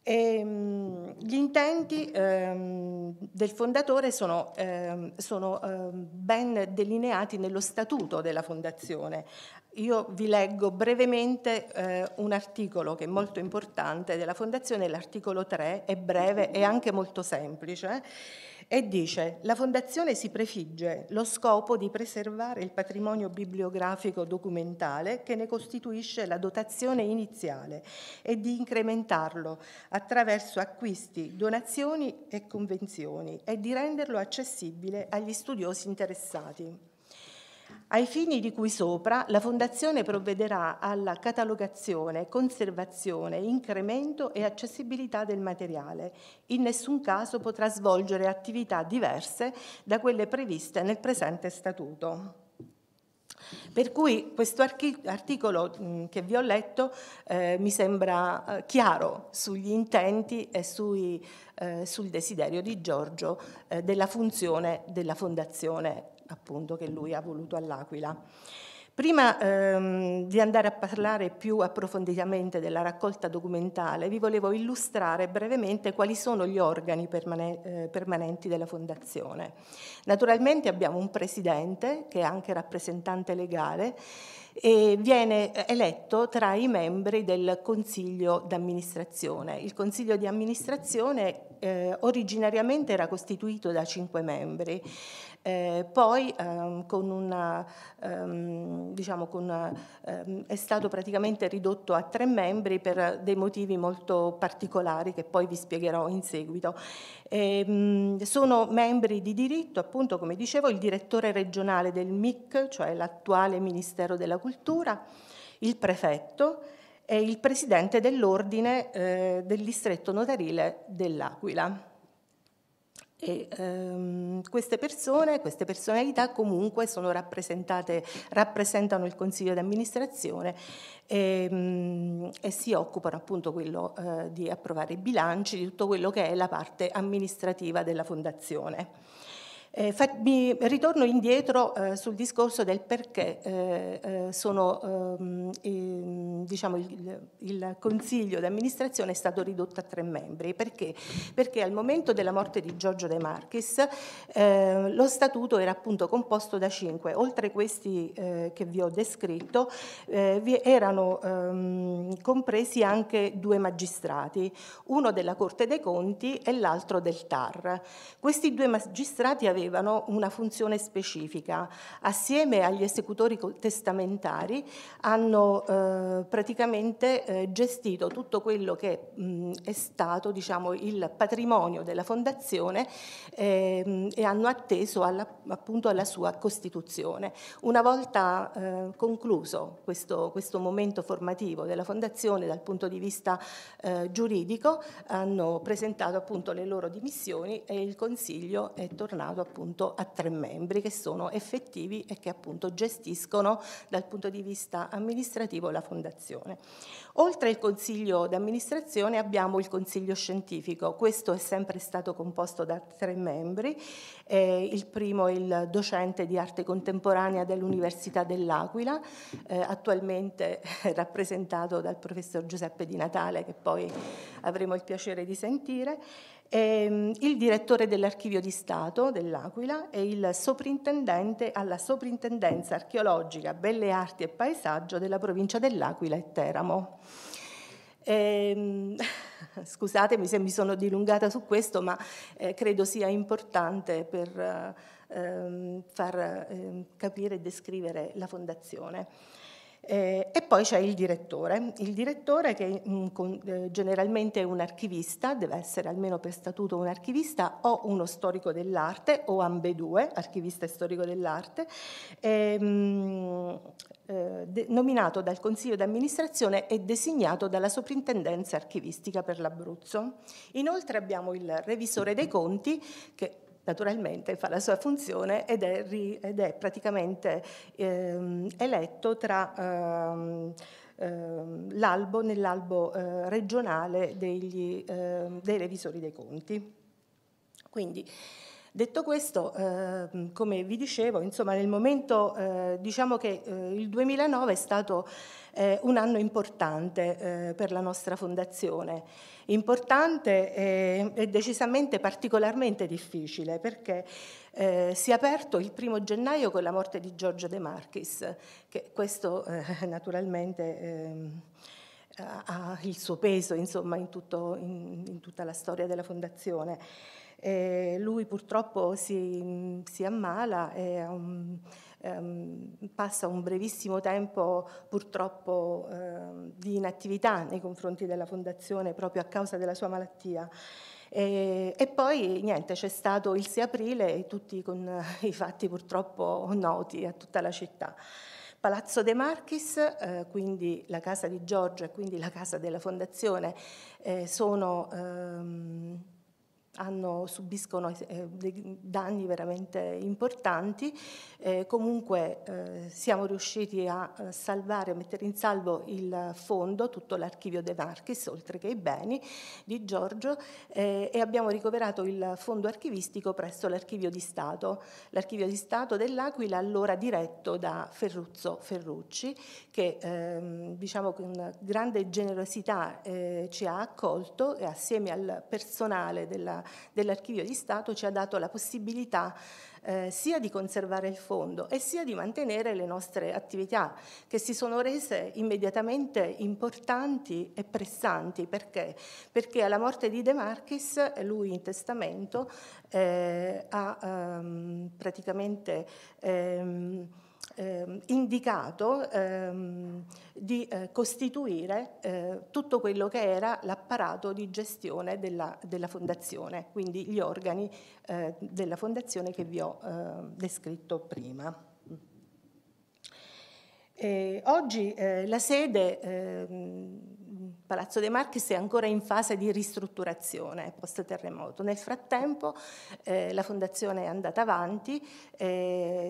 E, ehm, gli intenti um, del fondatore sono, um, sono ben delineati nello statuto della fondazione. Io vi leggo brevemente uh, un articolo che è molto importante della fondazione, l'articolo 3, è breve e anche molto semplice e dice la Fondazione si prefigge lo scopo di preservare il patrimonio bibliografico documentale che ne costituisce la dotazione iniziale e di incrementarlo attraverso acquisti, donazioni e convenzioni e di renderlo accessibile agli studiosi interessati ai fini di cui sopra la Fondazione provvederà alla catalogazione, conservazione, incremento e accessibilità del materiale. In nessun caso potrà svolgere attività diverse da quelle previste nel presente Statuto. Per cui questo articolo che vi ho letto eh, mi sembra eh, chiaro sugli intenti e sui, eh, sul desiderio di Giorgio eh, della funzione della Fondazione appunto che lui ha voluto all'Aquila. Prima ehm, di andare a parlare più approfonditamente della raccolta documentale, vi volevo illustrare brevemente quali sono gli organi permane eh, permanenti della Fondazione. Naturalmente abbiamo un presidente, che è anche rappresentante legale, e viene eletto tra i membri del consiglio d'amministrazione. Il consiglio di amministrazione eh, originariamente era costituito da cinque membri. Eh, poi ehm, con una, ehm, diciamo con una, ehm, è stato praticamente ridotto a tre membri per dei motivi molto particolari che poi vi spiegherò in seguito. Ehm, sono membri di diritto, appunto come dicevo, il direttore regionale del MIC, cioè l'attuale Ministero della Cultura, il prefetto e il presidente dell'ordine eh, del distretto notarile dell'Aquila. E, ehm, queste persone, queste personalità comunque sono rappresentate, rappresentano il consiglio di amministrazione e, ehm, e, si occupano appunto quello, eh, di approvare i bilanci, di tutto quello che è la parte amministrativa della fondazione. Eh, fa, mi ritorno indietro eh, sul discorso del perché eh, eh sono, ehm, ehm, diciamo il, il, consiglio d'amministrazione è stato ridotto a tre membri. Perché? Perché al momento della morte di Giorgio De Marchis eh, lo statuto era appunto composto da cinque. Oltre questi eh, che vi ho descritto, vi erano ehm, compresi anche due magistrati, uno della Corte dei Conti e l'altro del TAR. Questi due magistrati avevano avevano una funzione specifica. Assieme agli esecutori testamentari hanno eh, praticamente eh, gestito tutto quello che mh, è stato diciamo, il patrimonio della fondazione eh, e hanno atteso alla, appunto alla sua costituzione. Una volta eh, concluso questo, questo, momento formativo della fondazione dal punto di vista eh, giuridico hanno presentato appunto le loro dimissioni e il Consiglio è tornato appunto a tre membri che sono effettivi e che appunto gestiscono dal punto di vista amministrativo la fondazione. Oltre al consiglio d'amministrazione abbiamo il consiglio scientifico, questo è sempre stato composto da tre membri, eh, il primo è il docente di arte contemporanea dell'Università dell'Aquila, eh, attualmente (laughs) rappresentato dal professor Giuseppe Di Natale che poi avremo il piacere di sentire. Ehm, il direttore dell'Archivio di Stato dell'Aquila e il soprintendente alla Soprintendenza Archeologica, Belle Arti e Paesaggio della provincia dell'Aquila e Teramo. Ehm, (laughs) scusatemi se mi sono dilungata su questo, ma eh, credo sia importante per eh, ehm, far eh, capire e descrivere la fondazione. Eh, e poi c'è il direttore, il direttore che mh, mm, con, eh, generalmente è un archivista, deve essere almeno per statuto un archivista o uno storico dell'arte o ambedue, archivista e storico dell'arte, ehm, eh, mh, de- nominato dal Consiglio d'amministrazione e designato dalla Soprintendenza archivistica per l'Abruzzo. Inoltre abbiamo il revisore dei conti che naturalmente fa la sua funzione ed è, ri, ed è praticamente ehm, eletto tra... Ehm, ehm l'albo nell'albo eh, regionale degli, eh, dei revisori dei conti. Quindi, detto questo, eh, come vi dicevo, insomma, nel momento, eh, diciamo che eh, il 2009 è stato eh, un anno importante eh, per la nostra fondazione. Importante e, eh, e decisamente particolarmente difficile perché eh, si è aperto il primo gennaio con la morte di Giorgio De Marchis, che questo eh, naturalmente ehm, ha il suo peso insomma, in, tutto, in, in tutta la storia della fondazione. Eh, lui purtroppo si, si ammala e ha un ehm, passa un brevissimo tempo purtroppo ehm, di inattività nei confronti della Fondazione proprio a causa della sua malattia. E, e, poi niente, c'è stato il 6 aprile, e tutti con (laughs) i fatti purtroppo noti a tutta la città. Palazzo De Marchis, eh, quindi la casa di Giorgio e quindi la casa della fondazione, eh, sono ehm, hanno, subiscono eh, danni veramente importanti, eh, comunque eh, siamo riusciti a eh, salvare, a mettere in salvo il fondo, tutto l'archivio De Marchis, oltre che i beni di Giorgio, eh, e abbiamo ricoverato il fondo archivistico presso l'archivio di Stato, l'archivio di Stato dell'Aquila, allora diretto da Ferruzzo Ferrucci, che ehm, diciamo con grande generosità eh, ci ha accolto e assieme al personale della dell'Archivio di Stato ci ha dato la possibilità eh, sia di conservare il fondo e sia di mantenere le nostre attività che si sono rese immediatamente importanti e pressanti. Perché? Perché alla morte di De Marchis, lui in testamento, eh, ha ehm, praticamente... Ehm, eh, indicato ehm, di eh, costituire eh, tutto quello che era l'apparato di gestione della, della fondazione, quindi gli organi eh, della fondazione che vi ho ehm, descritto prima. E oggi eh, la sede ehm, Palazzo De Marchis è ancora in fase di ristrutturazione post terremoto. Nel frattempo eh, la fondazione è andata avanti,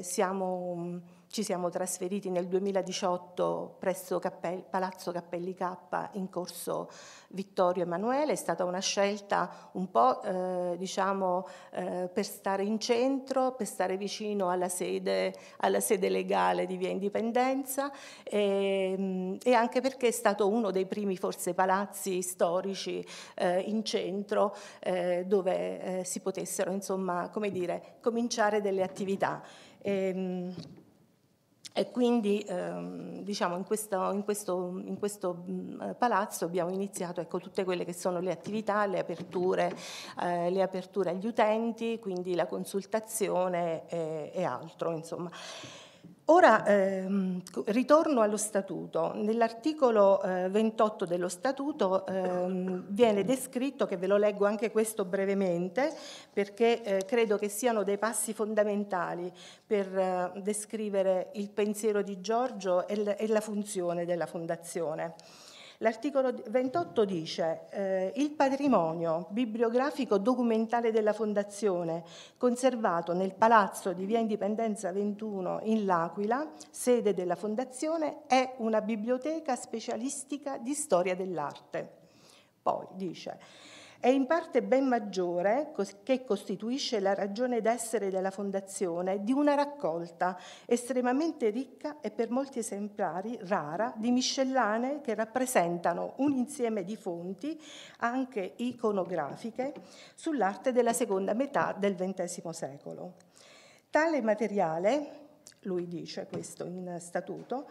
siamo ci siamo trasferiti nel 2018 presso Cappell Palazzo Cappelli K in corso Vittorio Emanuele, è stata una scelta un po' eh, diciamo, eh, per stare in centro, per stare vicino alla sede, alla sede legale di Via Indipendenza e, ehm, e, anche perché è stato uno dei primi forse palazzi storici eh, in centro eh, dove eh, si potessero insomma, come dire, cominciare delle attività. E, ehm, e quindi ehm, diciamo, in, questo, in, questo, in questo, mm, eh, palazzo abbiamo iniziato ecco, tutte quelle che sono le attività, le aperture, eh, le aperture agli utenti, quindi la consultazione e, e altro. Insomma. Ora ehm, ritorno allo statuto. Nell'articolo eh, 28 dello statuto ehm, viene descritto, che ve lo leggo anche questo brevemente, perché eh, credo che siano dei passi fondamentali per eh, descrivere il pensiero di Giorgio e, e la funzione della fondazione. L'articolo 28 dice eh, il patrimonio bibliografico documentale della Fondazione, conservato nel Palazzo di Via Indipendenza 21 in L'Aquila, sede della Fondazione, è una biblioteca specialistica di storia dell'arte. Poi dice è in parte ben maggiore, che costituisce la ragione d'essere della Fondazione, di una raccolta estremamente ricca e per molti esemplari rara di miscellane che rappresentano un insieme di fonti, anche iconografiche, sull'arte della seconda metà del XX secolo. Tale materiale, lui dice questo in statuto,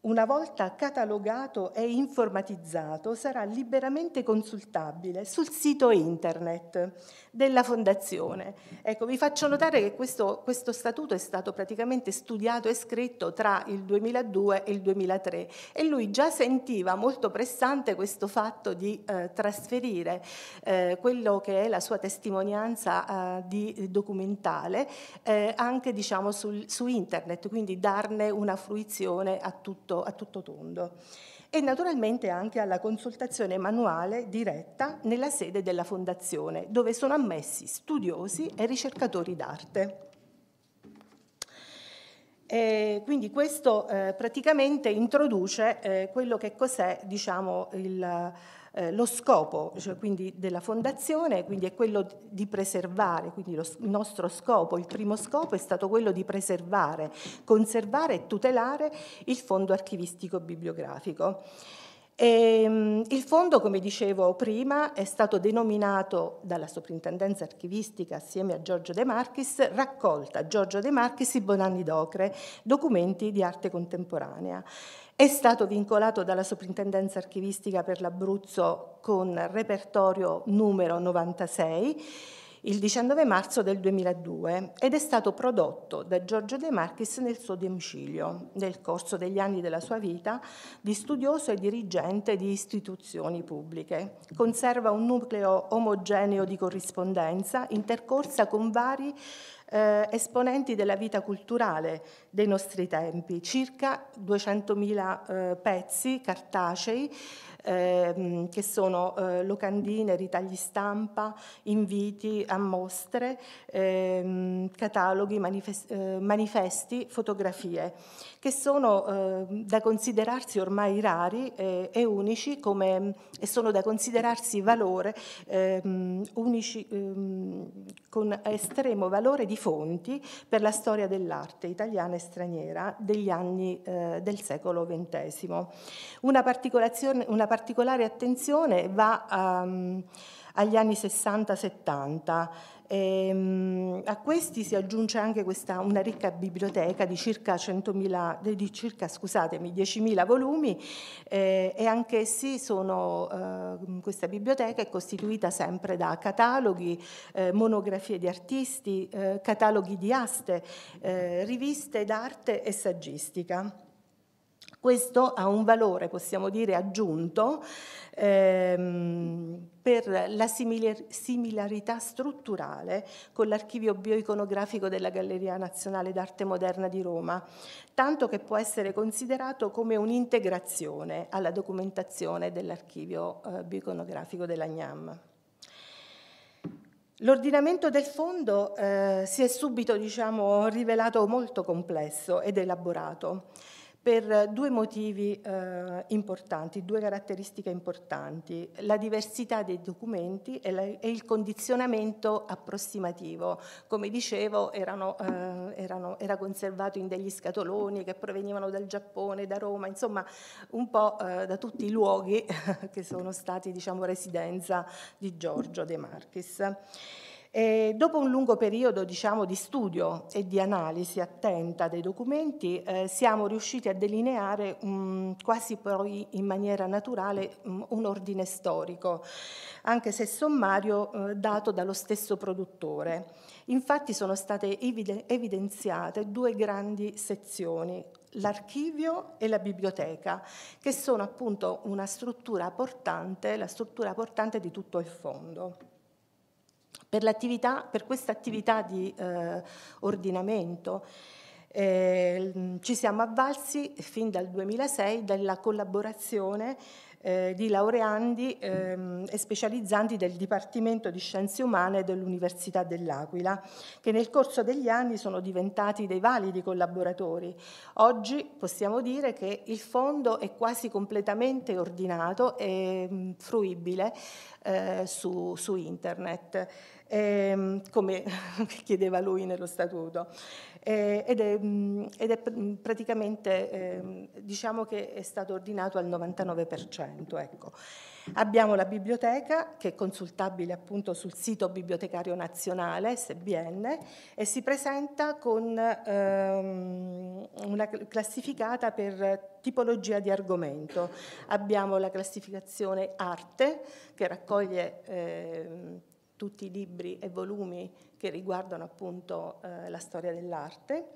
una volta catalogato e informatizzato, sarà liberamente consultabile sul sito internet della Fondazione. Ecco, vi faccio notare che questo, questo, statuto è stato praticamente studiato e scritto tra il 2002 e il 2003 e lui già sentiva molto pressante questo fatto di eh, trasferire eh, quello che è la sua testimonianza eh, di documentale eh, anche diciamo, sul, su internet, quindi darne una fruizione a tutti tutto, a tutto tondo e naturalmente anche alla consultazione manuale diretta nella sede della Fondazione, dove sono ammessi studiosi e ricercatori d'arte. E quindi questo eh, praticamente introduce eh, quello che cos'è diciamo, il, eh, lo scopo cioè, quindi, della fondazione quindi, è quello di preservare, quindi lo, il nostro scopo, il primo scopo è stato quello di preservare, conservare e tutelare il fondo archivistico bibliografico. E, ehm, il fondo, come dicevo prima, è stato denominato dalla soprintendenza archivistica assieme a Giorgio De Marchis raccolta Giorgio De Marchis i Bonanni d'Ocre, documenti di arte contemporanea. È stato vincolato dalla Soprintendenza archivistica per l'Abruzzo con repertorio numero 96 il 19 marzo del 2002 ed è stato prodotto da Giorgio De Marchis nel suo domicilio, nel corso degli anni della sua vita di studioso e dirigente di istituzioni pubbliche. Conserva un nucleo omogeneo di corrispondenza intercorsa con vari eh, esponenti della vita culturale dei nostri tempi, circa 200.000 eh, pezzi cartacei eh, che sono eh, locandine, ritagli stampa, inviti a mostre, ehm, cataloghi, eh, manifesti, fotografie che sono eh, da considerarsi ormai rari eh, e unici come, e sono da considerarsi valore, eh, unici ehm, con estremo valore di fonti per la storia dell'arte italiana e straniera degli anni eh, del secolo XX. Una, una, particolare attenzione va a, ehm, agli anni 60-70 e, ehm, a questi si aggiunge anche questa, una ricca biblioteca di circa, 100.000, di circa 10.000 volumi eh, e anch'essi sono, eh, questa biblioteca è costituita sempre da cataloghi, eh, monografie di artisti, eh, cataloghi di aste, eh, riviste d'arte e saggistica. Questo ha un valore, possiamo dire, aggiunto ehm, per la similarità strutturale con l'archivio bioiconografico della Galleria Nazionale d'Arte Moderna di Roma, tanto che può essere considerato come un'integrazione alla documentazione dell'archivio eh, bioiconografico della GNAM. L'ordinamento del fondo eh, si è subito diciamo, rivelato molto complesso ed elaborato per due motivi eh, importanti, due caratteristiche importanti, la diversità dei documenti e, la, e il condizionamento approssimativo. Come dicevo, erano, eh, erano, era conservato in degli scatoloni che provenivano dal Giappone, da Roma, insomma un po' eh, da tutti i luoghi (laughs) che sono stati diciamo, residenza di Giorgio De Marchis. E dopo un lungo periodo diciamo, di studio e di analisi attenta dei documenti, eh, siamo riusciti a delineare mh, mm, quasi poi in maniera naturale mh, mm, un ordine storico, anche se sommario, eh, dato dallo stesso produttore. Infatti sono state evidenziate due grandi sezioni, l'archivio e la biblioteca, che sono appunto una struttura portante, la struttura portante di tutto il fondo. Per, per questa attività di eh, ordinamento eh, ci siamo avvalsi fin dal 2006 della collaborazione eh, di laureandi ehm, e specializzanti del Dipartimento di Scienze Umane dell'Università dell'Aquila, che nel corso degli anni sono diventati dei validi collaboratori. Oggi possiamo dire che il fondo è quasi completamente ordinato e mh, mm, fruibile eh, su, su, internet, ehm, come (laughs) chiedeva lui nello statuto eh, ed, è, mh, mm, ed è mm, praticamente, eh, diciamo che è stato ordinato al 99%. Ecco. Abbiamo la biblioteca che è consultabile appunto sul sito bibliotecario nazionale SBN e si presenta con ehm, una classificata per tipologia di argomento. Abbiamo la classificazione arte che raccoglie eh, tutti i libri e volumi che riguardano appunto eh, la storia dell'arte.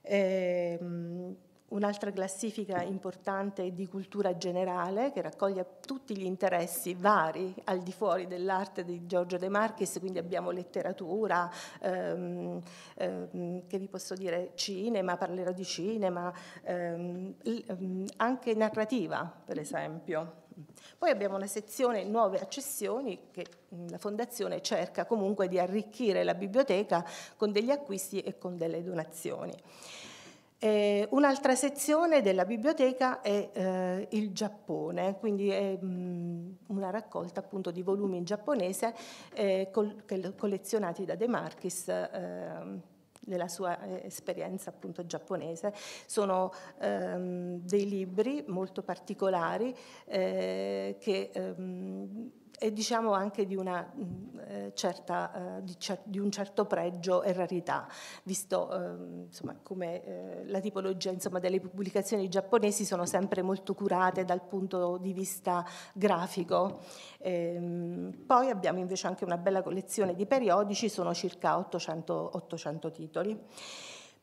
Eh, Un'altra classifica importante è di cultura generale che raccoglie tutti gli interessi vari al di fuori dell'arte di Giorgio De Marchis, quindi abbiamo letteratura, ehm, ehm, che vi posso dire, cinema, parlerò di cinema, ehm, ehm anche narrativa per esempio. Poi abbiamo una sezione nuove accessioni che la Fondazione cerca comunque di arricchire la biblioteca con degli acquisti e con delle donazioni. E eh, un'altra sezione della biblioteca è eh, il Giappone, quindi è mh, mm, una raccolta appunto di volumi in giapponese eh, col, collezionati da De Marchis. Eh, della sua eh, esperienza appunto giapponese. Sono ehm, dei libri molto particolari eh, che ehm, e diciamo anche di, una, eh, certa, eh, di, cer di, un certo pregio e rarità, visto eh, insomma, come eh, la tipologia insomma, delle pubblicazioni giapponesi sono sempre molto curate dal punto di vista grafico. Ehm, poi abbiamo invece anche una bella collezione di periodici, sono circa 800, 800 titoli.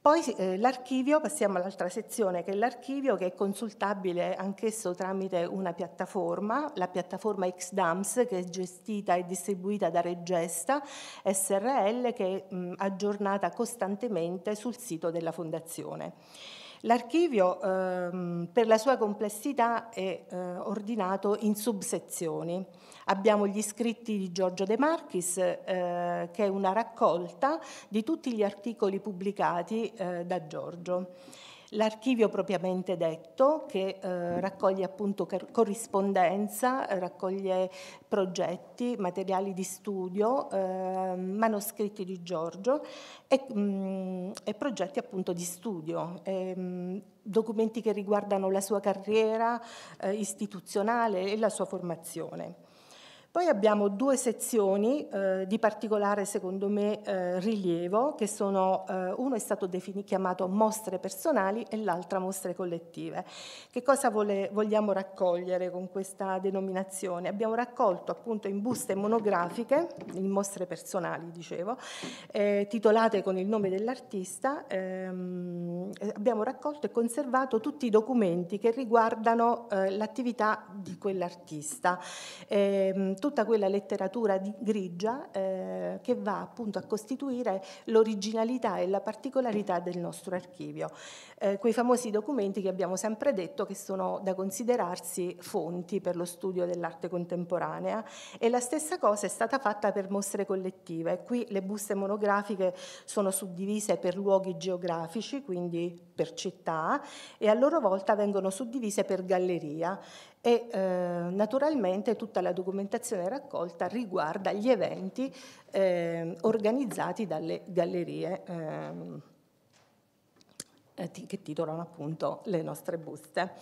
Poi eh, l'archivio, passiamo all'altra sezione che è l'archivio che è consultabile anch'esso tramite una piattaforma, la piattaforma XDAMS che è gestita e distribuita da Regesta SRL che è mh, aggiornata costantemente sul sito della Fondazione. L'archivio ehm, per la sua complessità è eh, ordinato in subsezioni. Abbiamo gli scritti di Giorgio De Marchis, eh, che è una raccolta di tutti gli articoli pubblicati eh, da Giorgio. L'archivio propriamente detto che eh, raccoglie appunto corrispondenza, raccoglie progetti, materiali di studio, eh, manoscritti di Giorgio e, mh, mm, e, progetti appunto di studio. E, ehm, mh, documenti che riguardano la sua carriera eh, istituzionale e la sua formazione. Poi abbiamo due sezioni eh, di particolare, secondo me, eh, rilievo, che sono, eh, uno è stato defini- chiamato mostre personali e l'altra mostre collettive. Che cosa vole- vogliamo raccogliere con questa denominazione? Abbiamo raccolto appunto in buste monografiche, in mostre personali, dicevo, eh, titolate con il nome dell'artista, ehm, abbiamo raccolto e conservato tutti i documenti che riguardano eh, l'attività di quell'artista ehm, tutta quella letteratura grigia eh, che va appunto a costituire l'originalità e la particolarità del nostro archivio. Eh, quei famosi documenti che abbiamo sempre detto che sono da considerarsi fonti per lo studio dell'arte contemporanea e la stessa cosa è stata fatta per mostre collettive. Qui le buste monografiche sono suddivise per luoghi geografici, quindi per città, e a loro volta vengono suddivise per galleria e eh, naturalmente tutta la documentazione raccolta riguarda gli eventi eh, organizzati dalle gallerie ehm, eh, che titolano appunto le nostre buste.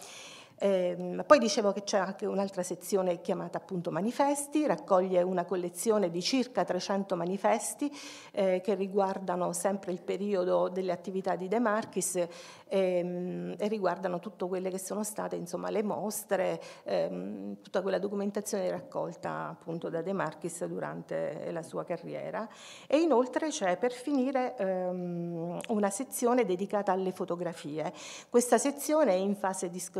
Eh, poi dicevo che c'è anche un'altra sezione chiamata appunto manifesti, raccoglie una collezione di circa 300 manifesti eh, che riguardano sempre il periodo delle attività di De Marchis ehm, e riguardano tutte quelle che sono state insomma, le mostre, ehm, tutta quella documentazione raccolta appunto da De Marchis durante la sua carriera. E inoltre c'è per finire ehm, una sezione dedicata alle fotografie. Questa sezione è in fase di scrittura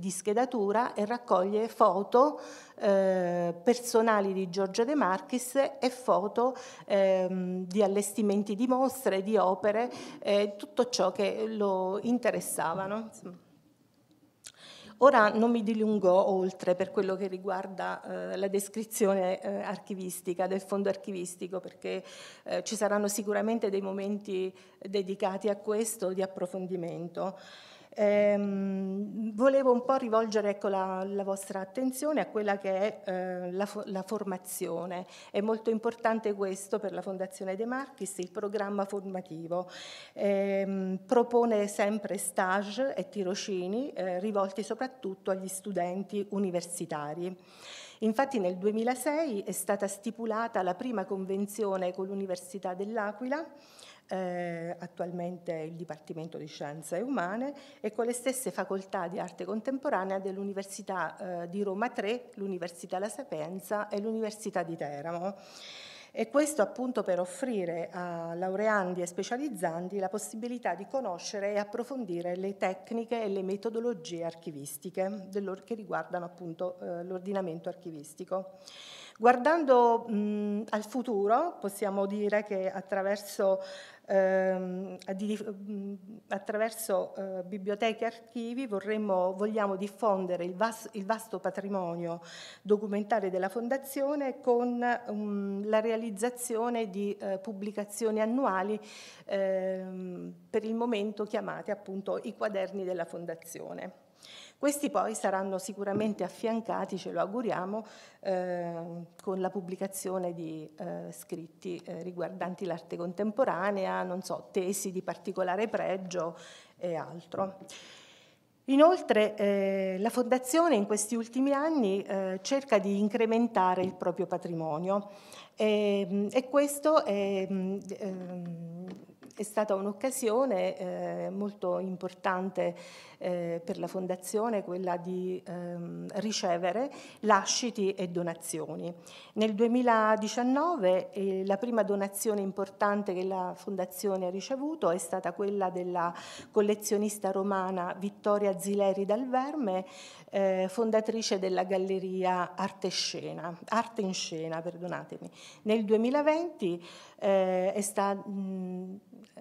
di schedatura e raccoglie foto eh, personali di Giorgio De Marchis e foto ehm, di allestimenti di mostre, di opere, eh, tutto ciò che lo interessavano. Ora non mi dilungo oltre per quello che riguarda eh, la descrizione eh, archivistica del fondo archivistico, perché eh, ci saranno sicuramente dei momenti dedicati a questo di approfondimento. Ehm, volevo un po' rivolgere ecco, la, la, vostra attenzione a quella che è eh, la, la, formazione. È molto importante questo per la Fondazione De Marchis, il programma formativo. Ehm, propone sempre stage e tirocini eh, rivolti soprattutto agli studenti universitari. Infatti nel 2006 è stata stipulata la prima convenzione con l'Università dell'Aquila eh, attualmente il Dipartimento di Scienze Umane, e con le stesse facoltà di arte contemporanea dell'Università eh, di Roma III, l'Università La Sapienza e l'Università di Teramo. E questo appunto per offrire a laureandi e specializzandi la possibilità di conoscere e approfondire le tecniche e le metodologie archivistiche che riguardano appunto eh, l'ordinamento archivistico. Guardando mh, al futuro possiamo dire che attraverso ehm, mm, attraverso eh, biblioteche e archivi vorremmo, vogliamo diffondere il, vas il, vasto patrimonio documentare della Fondazione con um, la realizzazione di eh, pubblicazioni annuali ehm, per il momento chiamate appunto i quaderni della Fondazione. Questi poi saranno sicuramente affiancati, ce lo auguriamo, eh, con la pubblicazione di eh, scritti eh, riguardanti l'arte contemporanea, non so, tesi di particolare pregio e altro. Inoltre eh, la Fondazione in questi ultimi anni eh, cerca di incrementare il proprio patrimonio e, mm, e questo è, eh, è stata un'occasione eh, molto importante eh, per la Fondazione quella di ehm, ricevere lasciti e donazioni. Nel 2019 eh, la prima donazione importante che la Fondazione ha ricevuto è stata quella della collezionista romana Vittoria Zileri Dal Verme, eh, fondatrice della galleria Arte, Scena, Arte in Scena. Nel 2020 eh, è stata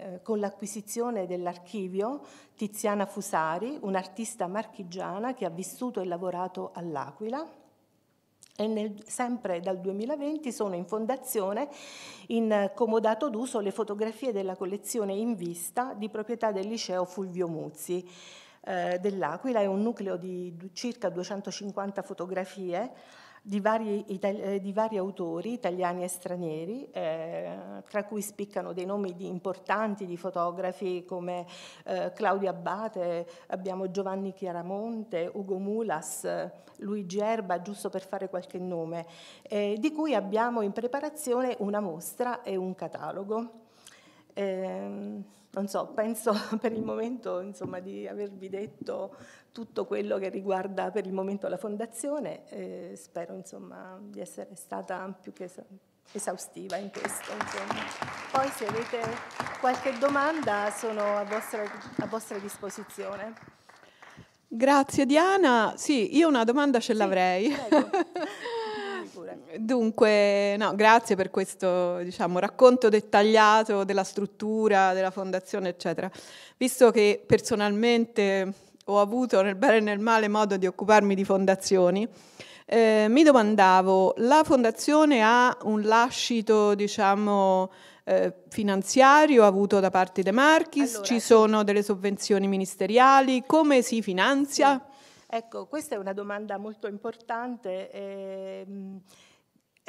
eh, con l'acquisizione dell'archivio Tiziana Fusari, un'artista marchigiana che ha vissuto e lavorato all'Aquila. E nel, sempre dal 2020 sono in fondazione in comodato d'uso le fotografie della collezione in vista di proprietà del liceo Fulvio Muzzi eh, dell'Aquila, è un nucleo di circa 250 fotografie di vari, eh, di vari, autori italiani e stranieri, eh, tra cui spiccano dei nomi di importanti di fotografi come eh, Claudio Abbate, abbiamo Giovanni Chiaramonte, Ugo Mulas, Luigi Erba, giusto per fare qualche nome, eh, di cui abbiamo in preparazione una mostra e un catalogo. Ehm, non so, penso (laughs) per il momento insomma, di avervi detto tutto quello che riguarda per il momento la Fondazione e spero insomma, di essere stata più che esaustiva in questo. Insomma. Poi se avete qualche domanda sono a vostra, a vostra disposizione. Grazie Diana. Sì, io una domanda ce sì, l'avrei. (laughs) dunque, no, grazie per questo diciamo, racconto dettagliato della struttura, della fondazione, eccetera. Visto che personalmente ho avuto nel bene e nel male modo di occuparmi di fondazioni, eh, mi domandavo, la fondazione ha un lascito, diciamo, eh, finanziario avuto da parte dei Marchis? Allora, Ci ecco. sono delle sovvenzioni ministeriali? Come si finanzia? Sì. Ecco, questa è una domanda molto importante. Ehm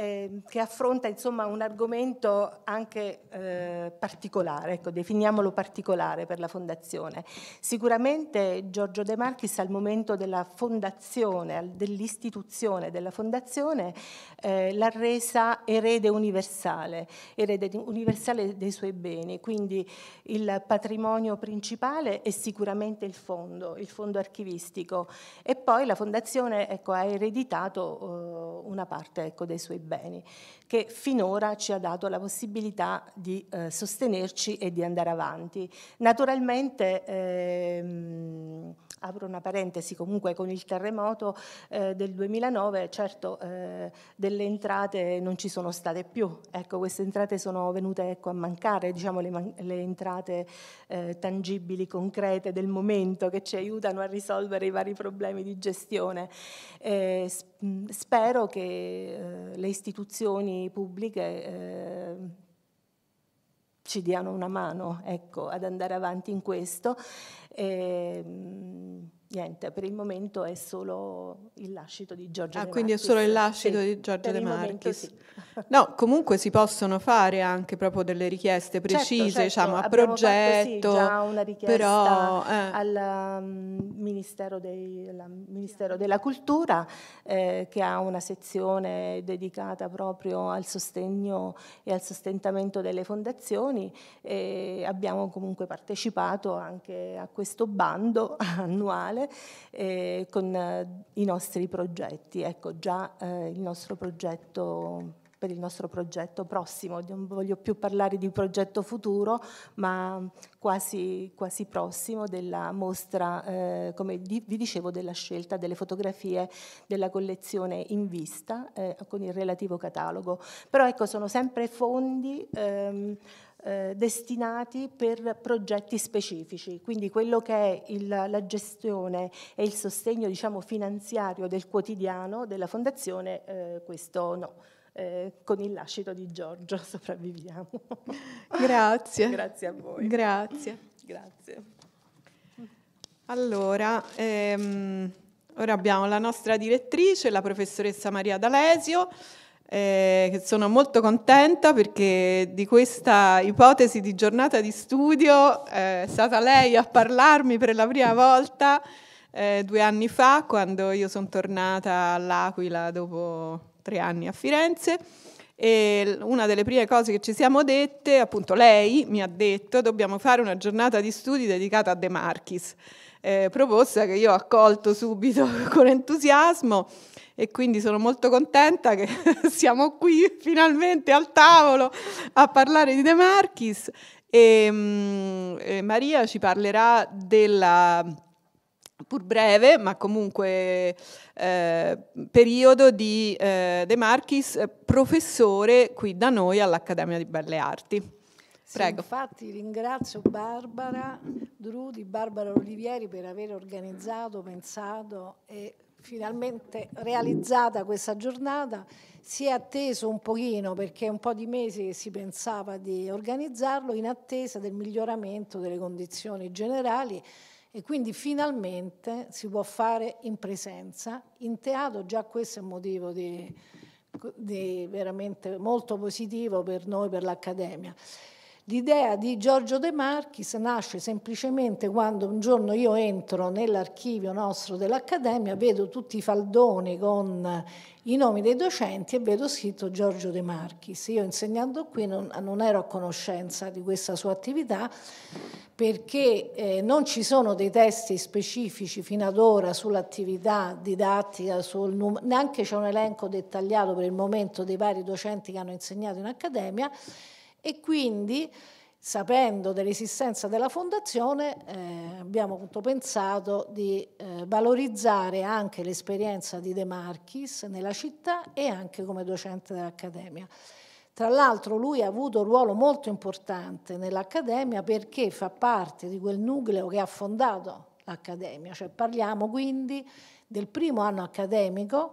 eh, che affronta insomma, un argomento anche eh, particolare, ecco, definiamolo particolare per la Fondazione. Sicuramente Giorgio De Marchis al momento della fondazione, dell'istituzione della Fondazione, eh, l'ha resa erede universale, erede universale dei suoi beni, quindi il patrimonio principale è sicuramente il fondo, il fondo archivistico e poi la Fondazione ecco, ha ereditato eh, una parte ecco, dei suoi beni beni, che finora ci ha dato la possibilità di eh, sostenerci e di andare avanti. Naturalmente ehm, apro una parentesi, comunque con il terremoto eh, del 2009, certo eh, delle entrate non ci sono state più, ecco, queste entrate sono venute ecco, a mancare, diciamo le, man- le entrate eh, tangibili, concrete del momento che ci aiutano a risolvere i vari problemi di gestione. Eh, Sp- spero che eh, le istituzioni pubbliche eh, ci diano una mano ecco, ad andare avanti in questo. E, ehm, niente, per il momento è solo il lascito di Giorgio ah, De Marchis. Ah, quindi è solo il lascito sì, di Giorgio De Marchis. Sì. No, comunque si possono fare anche proprio delle richieste certo, precise, certo, certo. diciamo, a Abbiamo progetto. Fatto, sì, già una richiesta però, eh. al um, Ministero, dei, la, Ministero, della Cultura eh, che ha una sezione dedicata proprio al sostegno e al sostentamento delle fondazioni e abbiamo comunque partecipato anche a questo bando (laughs) annuale sociale eh, con eh, i nostri progetti. Ecco, già eh, il nostro progetto per il nostro progetto prossimo, non voglio più parlare di progetto futuro, ma quasi, quasi prossimo della mostra, eh, come vi dicevo, della scelta delle fotografie della collezione in vista eh, con il relativo catalogo. Però ecco, sono sempre fondi. Ehm, eh, destinati per progetti specifici, quindi quello che è il, la gestione e il sostegno diciamo, finanziario del quotidiano della fondazione, eh, questo no. Eh, con il lascito di Giorgio (laughs) sopravviviamo. Grazie. Grazie a voi. Grazie. Grazie. Allora, ehm, ora abbiamo la nostra direttrice, la professoressa Maria D'Alesio. Eh, sono molto contenta perché di questa ipotesi di giornata di studio eh, è stata lei a parlarmi per la prima volta eh, due anni fa quando io sono tornata all'Aquila dopo tre anni a Firenze e una delle prime cose che ci siamo dette, appunto lei mi ha detto dobbiamo fare una giornata di studi dedicata a De Marchis, eh, proposta che io ho accolto subito (laughs) con entusiasmo e quindi sono molto contenta che (laughs) siamo qui finalmente al tavolo a parlare di De Marchis e, ehm, e eh, Maria ci parlerà della pur breve, ma comunque eh, periodo di eh, De Marchis, professore qui da noi all'Accademia di Belle Arti. Prego. Sì, infatti ringrazio Barbara Drudi, Barbara Olivieri per aver organizzato, pensato e finalmente realizzata questa giornata, si è atteso un pochino perché è un po' di mesi che si pensava di organizzarlo in attesa del miglioramento delle condizioni generali e quindi finalmente si può fare in presenza, in teatro già questo è un motivo di, di veramente molto positivo per noi, per l'Accademia. L'idea di Giorgio De Marchis nasce semplicemente quando un giorno io entro nell'archivio nostro dell'Accademia, vedo tutti i faldoni con i nomi dei docenti e vedo scritto Giorgio De Marchis. Io insegnando qui non, non ero a conoscenza di questa sua attività perché eh, non ci sono dei testi specifici fino ad ora sull'attività didattica, sul neanche c'è un elenco dettagliato per il momento dei vari docenti che hanno insegnato in accademia e quindi sapendo dell'esistenza della fondazione eh, abbiamo appunto pensato di eh, valorizzare anche l'esperienza di De Marchis nella città e anche come docente dell'Accademia. Tra l'altro lui ha avuto un ruolo molto importante nell'Accademia perché fa parte di quel nucleo che ha fondato l'Accademia, cioè parliamo quindi del primo anno accademico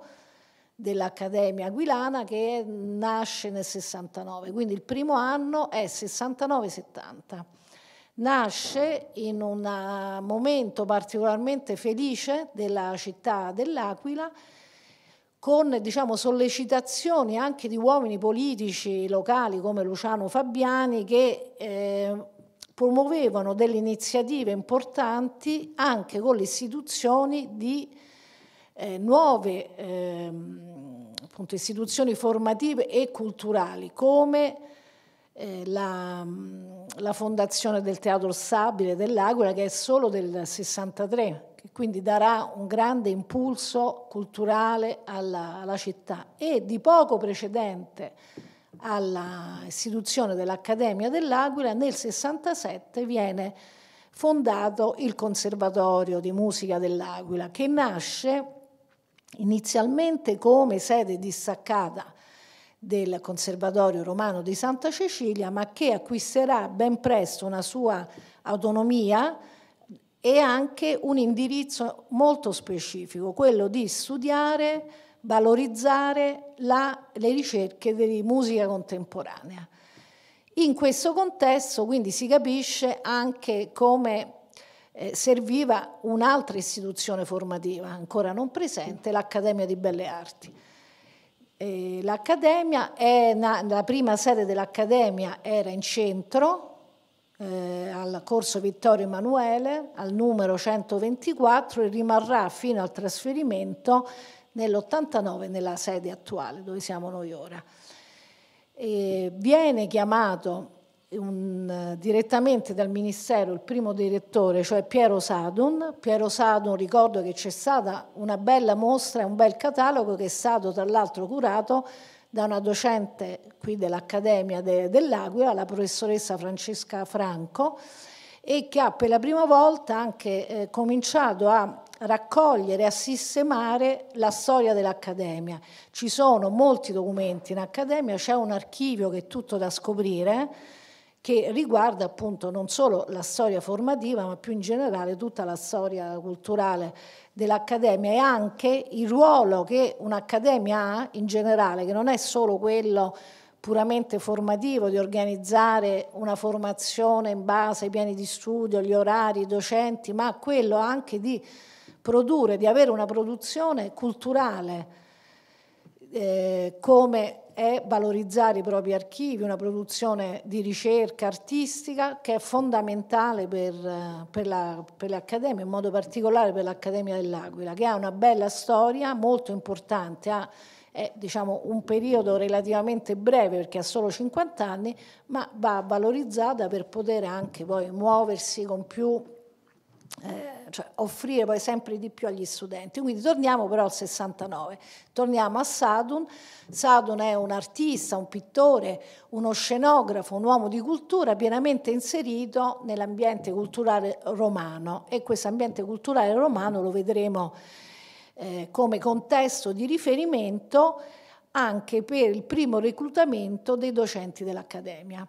dell'Accademia Aquilana che nasce nel 69, quindi il primo anno è 69-70. Nasce in un ah, momento particolarmente felice della città dell'Aquila, con diciamo, sollecitazioni anche di uomini politici locali come Luciano Fabiani che eh, promuovevano delle iniziative importanti anche con le istituzioni di eh, nuove eh, appunto, istituzioni formative e culturali come eh, la, mm, la, fondazione del Teatro Stabile dell'Aquila che è solo del 63, che quindi darà un grande impulso culturale alla, alla città e di poco precedente all'istituzione dell'Accademia dell'Aquila nel 67 viene fondato il Conservatorio di Musica dell'Aquila che nasce inizialmente come sede distaccata del Conservatorio Romano di Santa Cecilia, ma che acquisterà ben presto una sua autonomia e anche un indirizzo molto specifico, quello di studiare, valorizzare la, le ricerche di musica contemporanea. In questo contesto quindi si capisce anche come eh, serviva un'altra istituzione formativa ancora non presente, l'Accademia di Belle Arti. Eh, L'Accademia la prima sede dell'Accademia era in centro, eh, al corso Vittorio Emanuele, al numero 124, e rimarrà fino al trasferimento nell'89 nella sede attuale dove siamo noi ora. E eh, viene chiamato un, eh, direttamente dal Ministero il primo direttore, cioè Piero Sadun. Piero Sadun, ricordo che c'è stata una bella mostra, un bel catalogo che è stato tra l'altro curato da una docente qui dell'Accademia de, dell'Aquila, la professoressa Francesca Franco, e che ha per la prima volta anche eh, cominciato a raccogliere, a sistemare la storia dell'Accademia. Ci sono molti documenti in Accademia, c'è un archivio che è tutto da scoprire, che riguarda appunto non solo la storia formativa ma più in generale tutta la storia culturale dell'Accademia e anche il ruolo che un'Accademia ha in generale, che non è solo quello puramente formativo, di organizzare una formazione in base ai piani di studio, gli orari, i docenti, ma quello anche di produrre, di avere una produzione culturale eh, come è valorizzare i propri archivi, una produzione di ricerca artistica che è fondamentale per, per, la, per l'Accademia, in modo particolare per l'Accademia dell'Aquila, che ha una bella storia molto importante, ha è diciamo, un periodo relativamente breve perché ha solo 50 anni, ma va valorizzata per poter anche poi muoversi con più eh, cioè offrire poi sempre di più agli studenti. Quindi torniamo però al 69, torniamo a Sadun. Sadun è un artista, un pittore, uno scenografo, un uomo di cultura pienamente inserito nell'ambiente culturale romano e questo ambiente culturale romano lo vedremo eh, come contesto di riferimento anche per il primo reclutamento dei docenti dell'Accademia.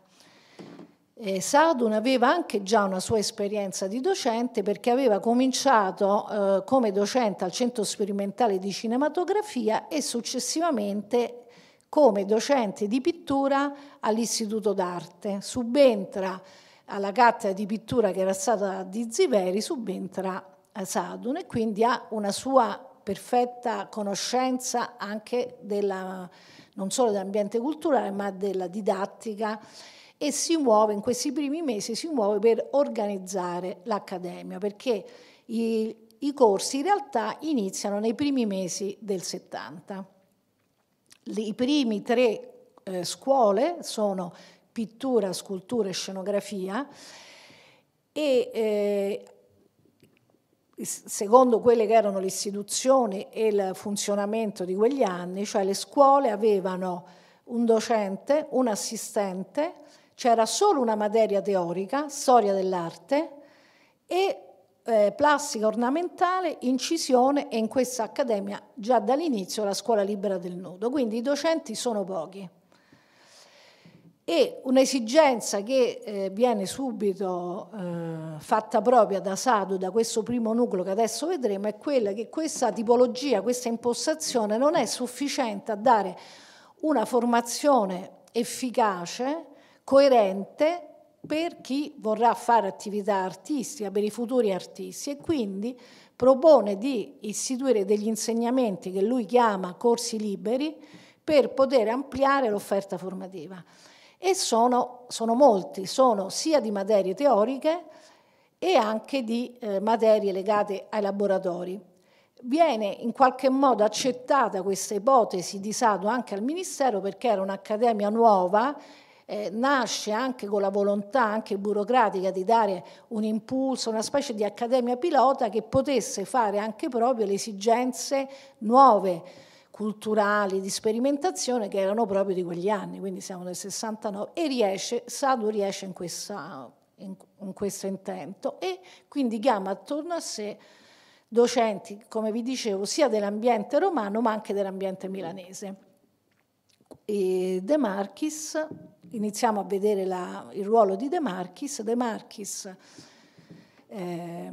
Eh, Sardun aveva anche già una sua esperienza di docente perché aveva cominciato eh, come docente al Centro Sperimentale di Cinematografia e successivamente come docente di pittura all'Istituto d'Arte. Subentra alla cattedra di pittura che era stata di Ziveri, subentra a Sadun e quindi ha una sua perfetta conoscenza anche della, non solo dell'ambiente culturale ma della didattica e si muove in questi primi mesi si muove per organizzare l'accademia perché i, i corsi in realtà iniziano nei primi mesi del 70. I primi tre eh, scuole sono pittura, scultura e scenografia e eh, secondo quelle che erano le istituzioni e il funzionamento di quegli anni, cioè le scuole avevano un docente, un assistente, c'era solo una materia teorica, storia dell'arte, e eh, plastica ornamentale, incisione e in questa accademia già dall'inizio la scuola libera del nudo, quindi i docenti sono pochi. E un'esigenza che eh, viene subito eh, fatta propria da Sado, da questo primo nucleo che adesso vedremo, è quella che questa tipologia, questa impostazione non è sufficiente a dare una formazione efficace coerente per chi vorrà fare attività artistica, per i futuri artisti e quindi propone di istituire degli insegnamenti che lui chiama corsi liberi per poter ampliare l'offerta formativa. E sono, sono, molti, sono sia di materie teoriche e anche di eh, materie legate ai laboratori. Viene in qualche modo accettata questa ipotesi di Sato anche al Ministero perché era un'accademia nuova eh, nasce anche con la volontà anche burocratica di dare un impulso, una specie di accademia pilota che potesse fare anche proprio le esigenze nuove culturali, di sperimentazione che erano proprio di quegli anni, quindi siamo nel 69 e riesce, Sadu riesce in, questa, in, in questo intento e quindi chiama attorno a sé docenti, come vi dicevo, sia dell'ambiente romano ma anche dell'ambiente milanese e De Marchis, iniziamo a vedere la, il ruolo di De Marchis, De Marchis eh,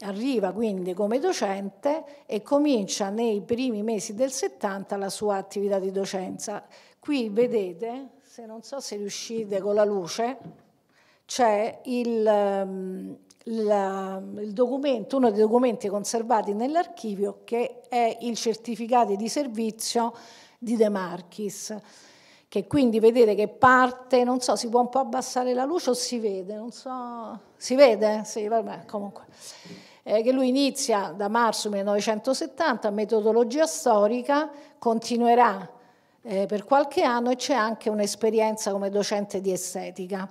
arriva quindi come docente e comincia nei primi mesi del 70 la sua attività di docenza. Qui vedete, se non so se riuscite con la luce, c'è il, ehm, il, documento, uno dei documenti conservati nell'archivio che è il certificato di servizio di De Marchis, che quindi vedete che parte, non so, si può un po' abbassare la luce o si vede, non so, si vede? Sì, vabbè, comunque. Eh, che lui inizia da marzo 1970, metodologia storica, continuerà eh, per qualche anno e c'è anche un'esperienza come docente di estetica.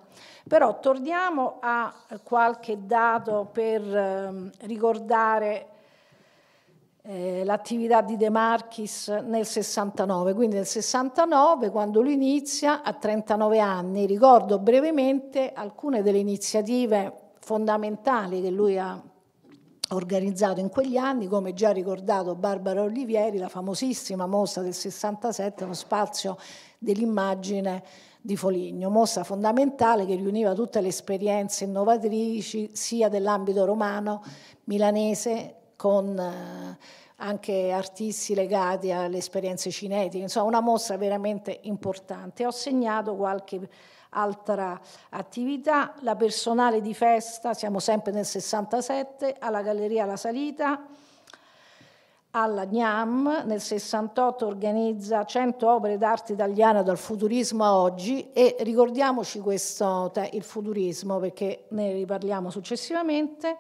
Però torniamo a qualche dato per eh, ricordare eh, l'attività di De Marchis nel 69, quindi nel 69 quando lui inizia a 39 anni, ricordo brevemente alcune delle iniziative fondamentali che lui ha organizzato in quegli anni, come già ricordato Barbara Olivieri, la famosissima mostra del 67, lo spazio dell'immagine di Foligno, mostra fondamentale che riuniva tutte le esperienze innovatrici sia dell'ambito romano, milanese, con eh, anche artisti legati alle esperienze cinetiche, insomma una mostra veramente importante. Ho segnato qualche altra attività, la personale di festa, siamo sempre nel 67, alla Galleria La Salita, alla GNAM, nel 68 organizza 100 opere d'arte italiana dal futurismo a oggi e ricordiamoci questo, il futurismo perché ne riparliamo successivamente.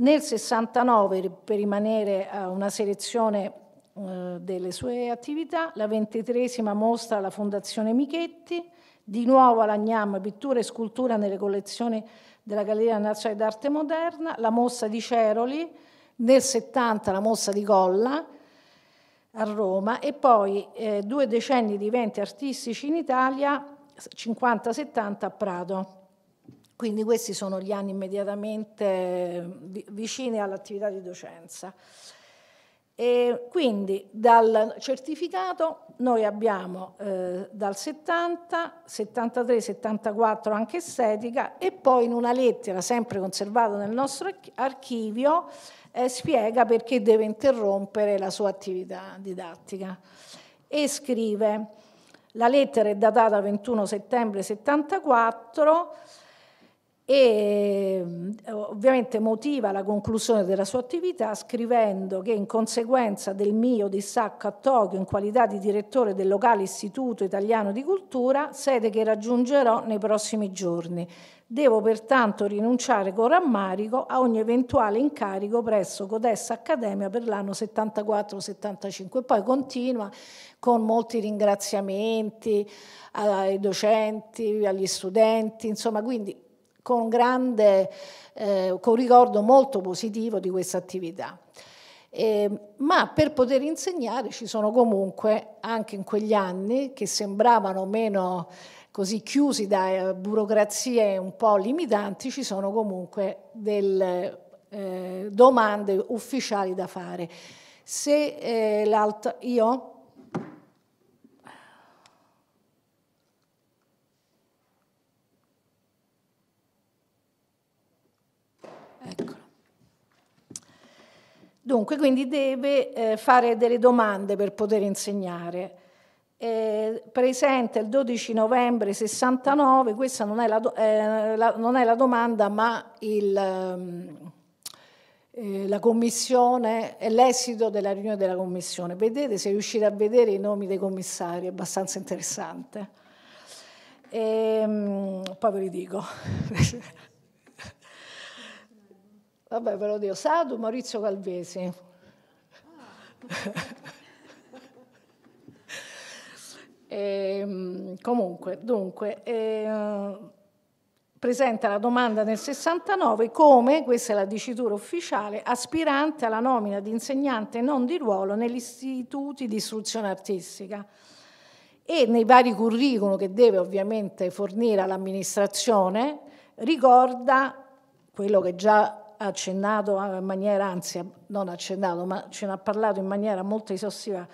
Nel 69, per rimanere a una selezione eh, delle sue attività, la ventitresima mostra alla Fondazione Michetti, di nuovo all'Agnam Pittura e Scultura nelle collezioni della Galleria Nazionale d'Arte Moderna, la mostra di Ceroli, nel 70 la mostra di Golla a Roma e poi eh, due decenni di eventi artistici in Italia, 50-70 a Prado. Quindi questi sono gli anni immediatamente eh, vicini all'attività di docenza. E quindi dal certificato noi abbiamo eh, dal 70, 73, 74 anche estetica e poi in una lettera sempre conservata nel nostro archivio eh, spiega perché deve interrompere la sua attività didattica e scrive la lettera è datata 21 settembre 74 e ovviamente motiva la conclusione della sua attività scrivendo che in conseguenza del mio distacco a Tokyo in qualità di direttore del locale Istituto Italiano di Cultura, sede che raggiungerò nei prossimi giorni. Devo pertanto rinunciare con rammarico a ogni eventuale incarico presso Codessa Accademia per l'anno 74-75. Poi continua con molti ringraziamenti eh, ai docenti, agli studenti, insomma, quindi con, grande, eh, con ricordo molto positivo di questa attività. Eh, ma per poter insegnare ci sono comunque, anche in quegli anni che sembravano meno così chiusi da eh, burocrazie un po' limitanti, ci sono comunque delle eh, domande ufficiali da fare. Se eh, io Dunque, quindi deve eh, fare delle domande per poter insegnare. Eh, presente il 12 novembre 69, questa non è la, do, eh, la, non è la domanda, ma il, ehm, eh, la commissione, è l'esito della riunione della commissione. Vedete se riuscite a vedere i nomi dei commissari, è abbastanza interessante. E, ehm, poi ve li dico. (laughs) vabbè ve lo dico, Sadu Maurizio Calvesi. Ah. (laughs) E, ehm, comunque, dunque, eh, presenta la domanda nel 69 come, questa è la dicitura ufficiale, aspirante alla nomina di insegnante non di ruolo negli istituti di istruzione artistica e nei vari curriculum che deve ovviamente fornire all'amministrazione ricorda quello che già accennato eh, in maniera, anzi eh, non accennato, ma ce ne ha parlato in maniera molto esaustiva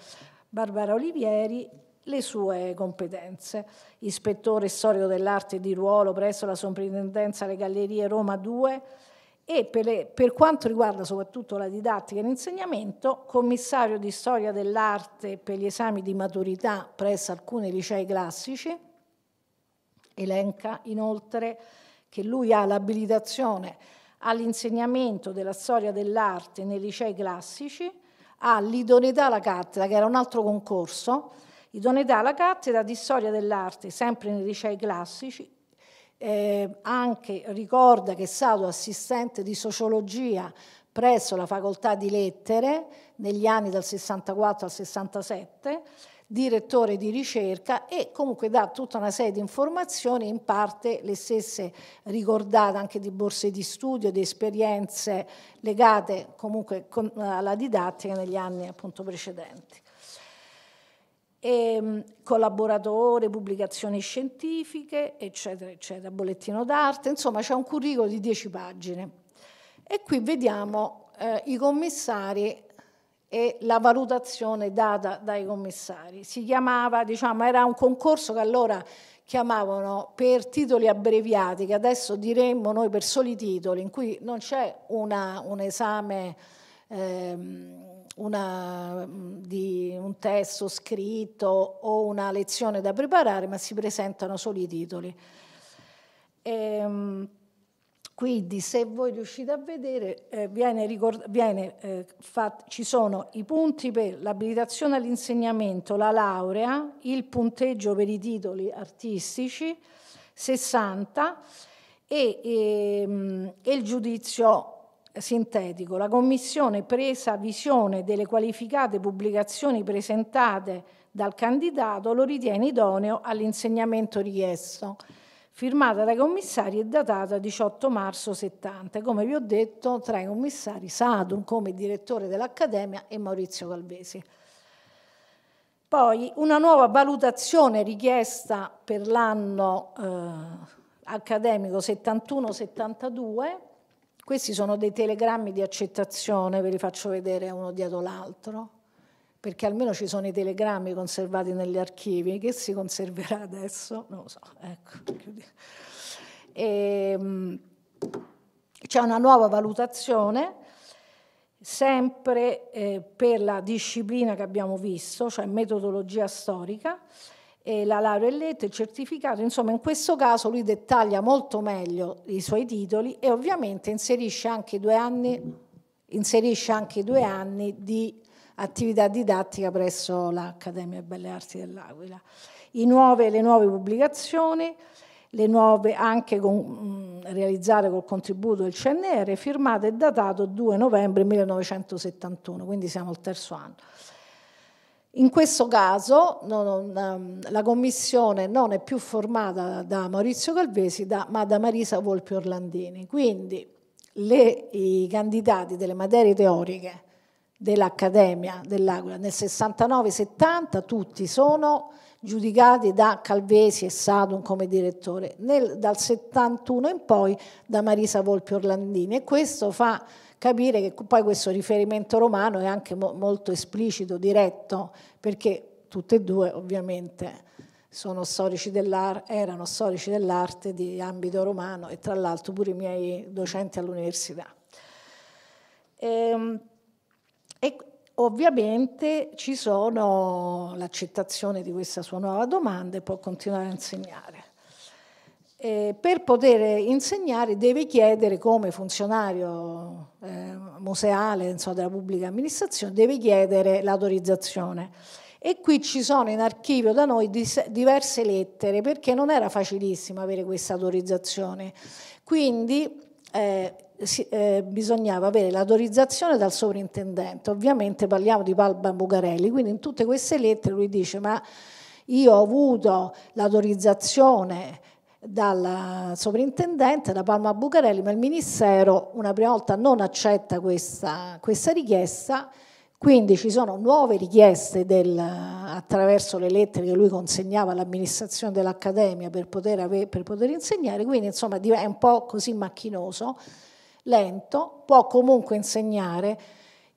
Barbara Olivieri, le sue competenze. Ispettore storico dell'arte di ruolo presso la Soprintendenza alle Gallerie Roma 2 e per, le, per quanto riguarda soprattutto la didattica e l'insegnamento, commissario di storia dell'arte per gli esami di maturità presso alcuni licei classici. Elenca inoltre che lui ha l'abilitazione all'insegnamento della storia dell'arte nei licei classici, all'idoneità alla cattedra, che era un altro concorso, idoneità alla cattedra di storia dell'arte, sempre nei licei classici, eh, anche ricorda che è stato assistente di sociologia presso la facoltà di lettere negli anni dal 64 al 67 direttore di ricerca e comunque dà tutta una serie di informazioni, in parte le stesse ricordate anche di borse di studio, di esperienze legate comunque eh, alla didattica negli anni appunto precedenti. E, ehm, collaboratore, pubblicazioni scientifiche, eccetera, eccetera, bollettino d'arte, insomma c'è un curriculum di 10 pagine. E qui vediamo eh, i commissari e la valutazione data dai commissari. Si chiamava, diciamo, era un concorso che allora chiamavano per titoli abbreviati, che adesso diremmo noi per soli titoli, in cui non c'è un esame, ehm, una, di un testo scritto o una lezione da preparare, ma si presentano soli i titoli. Ehm, quindi se voi riuscite a vedere, eh, viene ricord- viene, eh, fat- ci sono i punti per l'abilitazione all'insegnamento, la laurea, il punteggio per i titoli artistici, 60, e, e, ehm, e il giudizio sintetico. La Commissione presa visione delle qualificate pubblicazioni presentate dal candidato lo ritiene idoneo all'insegnamento richiesto firmata dai commissari e datata 18 marzo 70. Come vi ho detto, tra i commissari Sadun come direttore dell'Accademia e Maurizio Calvesi. Poi una nuova valutazione richiesta per l'anno eh, accademico 71-72. Questi sono dei telegrammi di accettazione, ve li faccio vedere uno dietro l'altro perché almeno ci sono i telegrammi conservati negli archivi, che si conserverà adesso? Non lo so, ecco. Ehm, c'è una nuova valutazione sempre eh, per la disciplina che abbiamo visto, cioè metodologia storica, e la laurea in lettere, il certificato, insomma in questo caso lui dettaglia molto meglio i suoi titoli e ovviamente inserisce anche due anni, anche due anni di attività didattica presso l'Accademia Belle Arti dell'Aquila. Nuove, le nuove pubblicazioni, le nuove anche con, realizzate col contributo del CNR, firmate e datato 2 novembre 1971, quindi siamo al terzo anno. In questo caso non, non, la commissione non è più formata da Maurizio Calvesi da, ma da Marisa Volpi Orlandini, quindi le, i candidati delle materie teoriche dell'Accademia dell'Aquila nel 69-70 tutti sono giudicati da Calvesi e Sadun come direttore, nel, dal 71 in poi da Marisa Volpi Orlandini e questo fa capire che poi questo riferimento romano è anche mo molto esplicito, diretto, perché tutte e due ovviamente sono storici erano storici dell'arte di ambito romano e tra l'altro pure i miei docenti all'università. Ehm, e ovviamente ci sono l'accettazione di questa sua nuova domanda e può continuare a insegnare. Eh, per poter insegnare deve chiedere come funzionario eh, museale insomma, della pubblica amministrazione, deve chiedere l'autorizzazione. E qui ci sono in archivio da noi diverse lettere perché non era facilissimo avere questa autorizzazione. Quindi eh, eh, bisognava avere l'autorizzazione dal sovrintendente. Ovviamente parliamo di Palma Bucarelli, quindi in tutte queste lettere lui dice ma io ho avuto l'autorizzazione dal sovrintendente, da Palma Bucarelli, ma il Ministero una prima volta non accetta questa, questa richiesta, quindi ci sono nuove richieste del, attraverso le lettere che lui consegnava all'amministrazione dell'Accademia per, per poter, insegnare, quindi insomma è un po' così macchinoso lento, può comunque insegnare.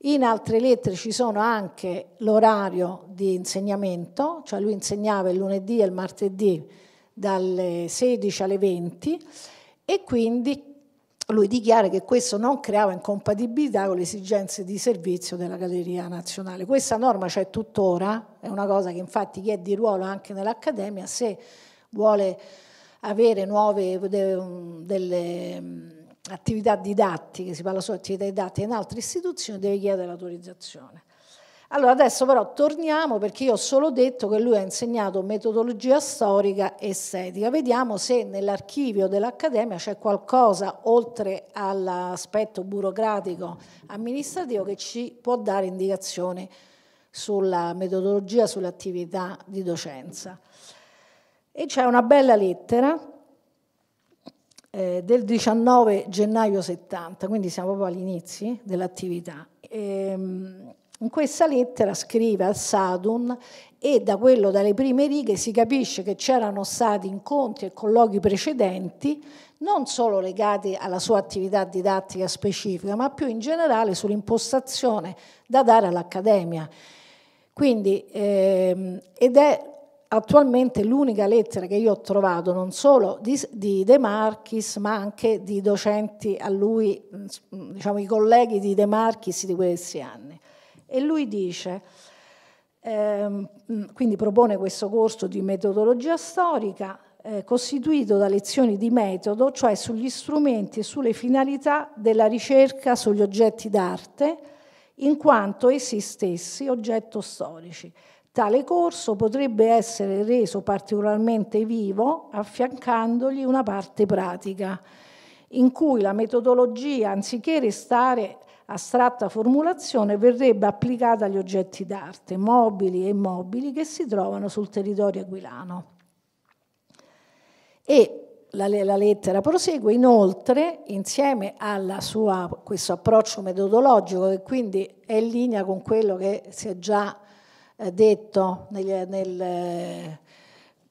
In altre lettere ci sono anche l'orario di insegnamento, cioè lui insegnava il lunedì e il martedì dalle 16 alle 20 e quindi lui dichiara che questo non creava incompatibilità con le esigenze di servizio della Galleria Nazionale. Questa norma c'è tuttora, è una cosa che infatti chi è di ruolo anche nell'Accademia, se vuole avere nuove delle attività didattiche, si parla solo di attività didattiche in altre istituzioni, deve chiedere l'autorizzazione. Allora adesso però torniamo perché io ho solo detto che lui ha insegnato metodologia storica e estetica. Vediamo se nell'archivio dell'Accademia c'è qualcosa oltre all'aspetto burocratico amministrativo che ci può dare indicazioni sulla metodologia, sull'attività di docenza. E c'è una bella lettera eh, del 19 gennaio 70, quindi siamo proprio agli inizi dell'attività. Ehm, in questa lettera scrive al Sadun e da quello, dalle prime righe, si capisce che c'erano stati incontri e colloqui precedenti, non solo legati alla sua attività didattica specifica, ma più in generale sull'impostazione da dare all'Accademia. Quindi, ehm, ed è attualmente l'unica lettera che io ho trovato non solo di, di, De Marchis ma anche di docenti a lui, mm, mm, diciamo i colleghi di De Marchis di questi anni. E lui dice, ehm, mm, quindi propone questo corso di metodologia storica eh, costituito da lezioni di metodo, cioè sugli strumenti e sulle finalità della ricerca sugli oggetti d'arte, in quanto essi stessi oggetto storici Tale corso potrebbe essere reso particolarmente vivo affiancandogli una parte pratica, in cui la metodologia, anziché restare astratta formulazione, verrebbe applicata agli oggetti d'arte, mobili e immobili, che si trovano sul territorio aquilano. E la, la, lettera prosegue, inoltre, insieme a questo approccio metodologico, che quindi è in linea con quello che si è già eh, detto nelle, nelle eh,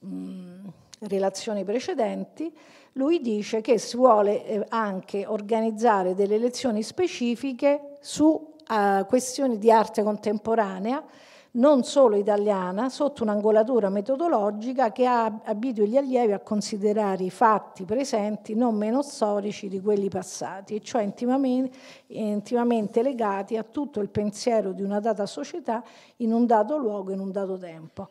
mm, relazioni precedenti, lui dice che si vuole eh, anche organizzare delle lezioni specifiche su uh, questioni di arte contemporanea non solo italiana, sotto un'angolatura metodologica che abitua gli allievi a considerare i fatti presenti non meno storici di quelli passati, e cioè intimamente, intimamente legati a tutto il pensiero di una data società in un dato luogo, in un dato tempo.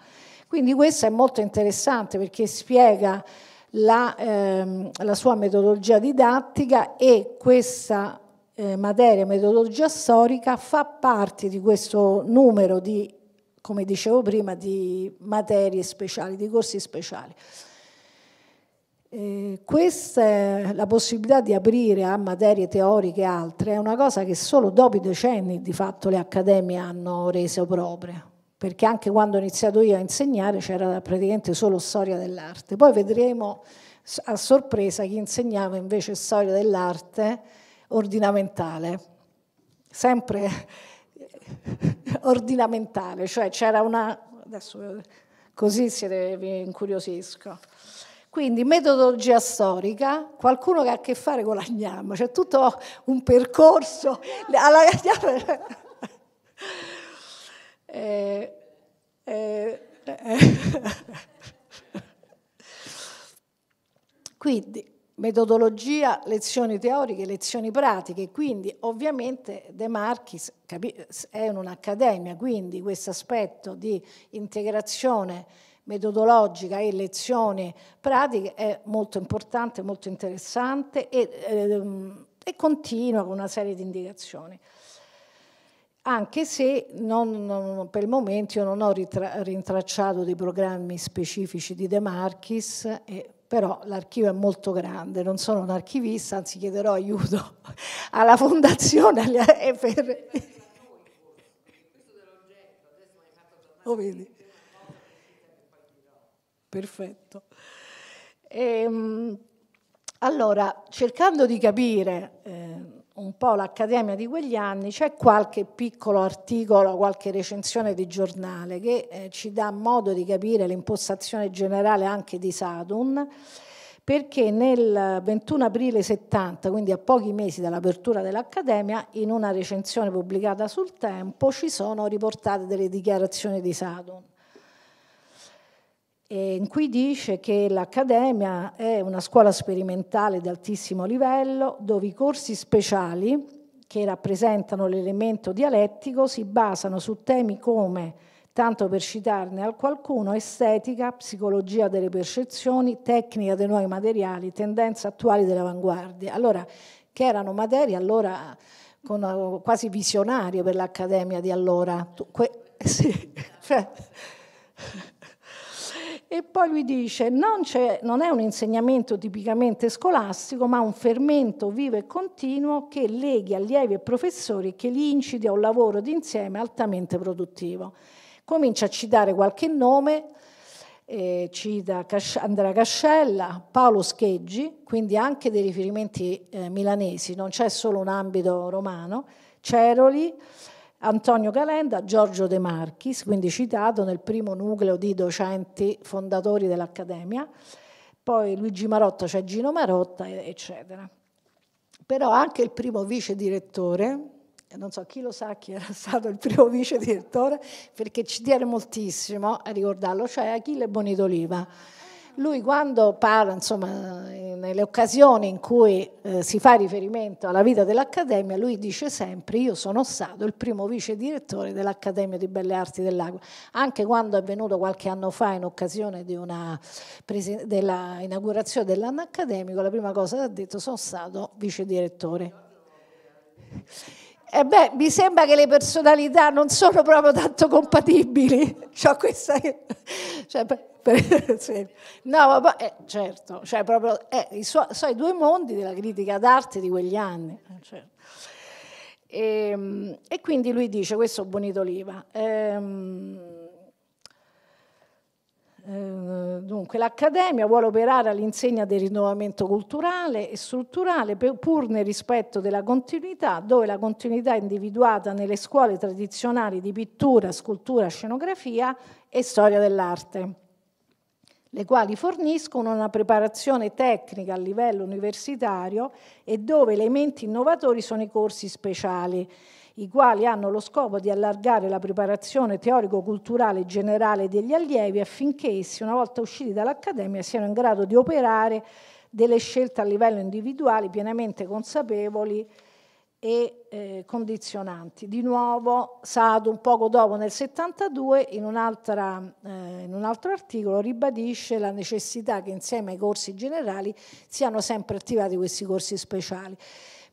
Quindi questo è molto interessante perché spiega la, ehm, la sua metodologia didattica e questa eh, materia metodologia storica fa parte di questo numero di come dicevo prima, di materie speciali, di corsi speciali. Eh, questa la possibilità di aprire a materie teoriche e altre è una cosa che solo dopo i decenni di fatto le accademie hanno reso proprie, perché anche quando ho iniziato io a insegnare c'era praticamente solo storia dell'arte. Poi vedremo a sorpresa chi insegnava invece storia dell'arte ordinamentale, sempre (laughs) ordinamentale, cioè c'era una... adesso così siete, vi incuriosisco. Quindi metodologia storica, qualcuno che ha a che fare con la gnam, c'è tutto un percorso. Alla... (laughs) eh, eh, eh. Quindi metodologia, lezioni teoriche, lezioni pratiche, quindi ovviamente De Marchis è un'accademia, quindi questo aspetto di integrazione metodologica e lezioni pratiche è molto importante, molto interessante e, ehm, e continua con una serie di indicazioni anche se non, non, per il momento io non ho rintracciato dei programmi specifici di De Marchis e però l'archivio è molto grande, non sono un archivista, anzi chiederò aiuto (laughs) alla fondazione eh, per... Oh, vedi. Perfetto. E, ehm, allora, cercando di capire... Eh, un po' l'Accademia di quegli anni, c'è qualche piccolo articolo, qualche recensione di giornale che eh, ci dà modo di capire l'impostazione generale anche di Sadun, perché nel 21 aprile 70, quindi a pochi mesi dall'apertura dell'Accademia, in una recensione pubblicata sul Tempo ci sono riportate delle dichiarazioni di Sadun in cui dice che l'Accademia è una scuola sperimentale di altissimo livello dove i corsi speciali che rappresentano l'elemento dialettico si basano su temi come, tanto per citarne a qualcuno, estetica, psicologia delle percezioni, tecnica dei nuovi materiali, tendenze attuali dell'avanguardia. Allora, che erano materie allora con, eh, quasi visionarie per l'Accademia di allora. Tu, que- (laughs) sì. Cioè, e poi lui dice, non, è, non è un insegnamento tipicamente scolastico, ma un fermento vivo e continuo che leghi allievi e professori e che li incidi a un lavoro d'insieme altamente produttivo. Comincia a citare qualche nome, eh, cita Andrea Cascella, Paolo Scheggi, quindi anche dei riferimenti eh, milanesi, non c'è solo un ambito romano, Ceroli, Antonio Calenda, Giorgio De Marchis, quindi citato nel primo nucleo di docenti fondatori dell'Accademia, poi Luigi Marotta, c'è cioè Gino Marotta, eccetera. Però anche il primo vice direttore, non so chi lo sa chi era (laughs) stato il primo vice direttore, perché ci tiene moltissimo a ricordarlo, cioè Achille Bonidoliva lui quando parla, insomma, eh, nelle occasioni in cui eh, si fa riferimento alla vita dell'Accademia, lui dice sempre io sono stato il primo vice direttore dell'Accademia di Belle Arti dell'Aquila, anche quando è venuto qualche anno fa in occasione della inaugurazione dell'anno accademico, la prima cosa che ha detto sono stato vice direttore. Eh beh, mi sembra che le personalità non sono proprio tanto compatibili. (laughs) Cioè, per esempio. (laughs) No, vabbè, eh, certo, cioè proprio, eh, i, suoi, so, i due mondi della critica d'arte di quegli anni. Eh, certo. E, ehm, e, quindi lui dice, questo Bonito Oliva, ehm, eh, Dunque, l'Accademia vuole operare all'insegna del rinnovamento culturale e strutturale pur nel rispetto della continuità, dove la continuità è individuata nelle scuole tradizionali di pittura, scultura, scenografia e storia dell'arte le quali forniscono una preparazione tecnica a livello universitario e dove elementi innovatori sono i corsi speciali, i quali hanno lo scopo di allargare la preparazione teorico-culturale generale degli allievi affinché essi, una volta usciti dall'Accademia, siano in grado di operare delle scelte a livello individuale pienamente consapevoli e eh, condizionanti. Di nuovo Sado un poco dopo nel 72 in, eh, in un altro articolo ribadisce la necessità che insieme ai corsi generali siano sempre attivati questi corsi speciali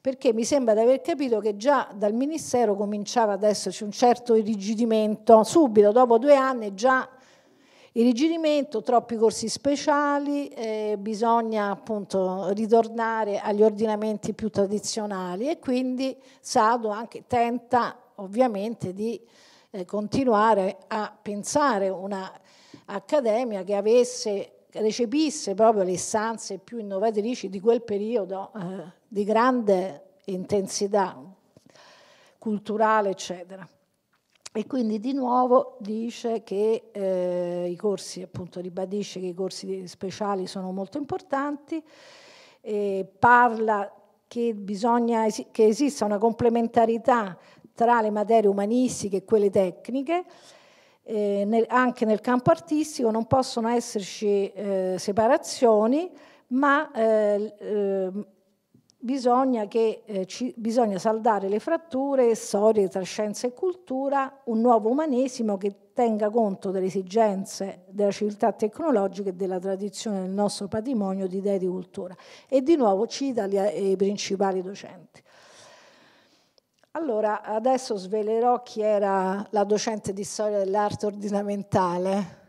perché mi sembra di aver capito che già dal Ministero cominciava ad esserci un certo irrigidimento, subito dopo due anni già Irrigidimento, troppi corsi speciali, eh, bisogna appunto ritornare agli ordinamenti più tradizionali e quindi Sado anche tenta ovviamente di eh, continuare a pensare un'accademia che avesse recepisse proprio le istanze più innovatrici di quel periodo eh, di grande intensità culturale, eccetera. E quindi di nuovo dice che eh, i corsi, appunto ribadisce che i corsi speciali sono molto importanti, eh, parla che, bisogna, che esista una complementarità tra le materie umanistiche e quelle tecniche, eh, nel, anche nel campo artistico non possono esserci eh, separazioni, ma eh, ehm, bisogna, che, eh, ci, bisogna saldare le fratture storie tra scienza e cultura, un nuovo umanesimo che tenga conto delle esigenze della civiltà tecnologica e della tradizione del nostro patrimonio di idee di cultura. E di nuovo cita i principali docenti. Allora, adesso svelerò chi era la docente di storia dell'arte ordinamentale,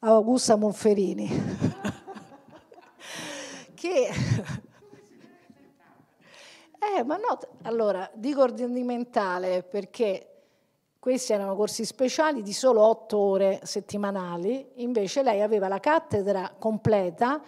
Augusta Monferini, (laughs) che eh, ma no, allora, dico ordinamentale perché questi erano corsi speciali di solo otto ore settimanali, invece lei aveva la cattedra completa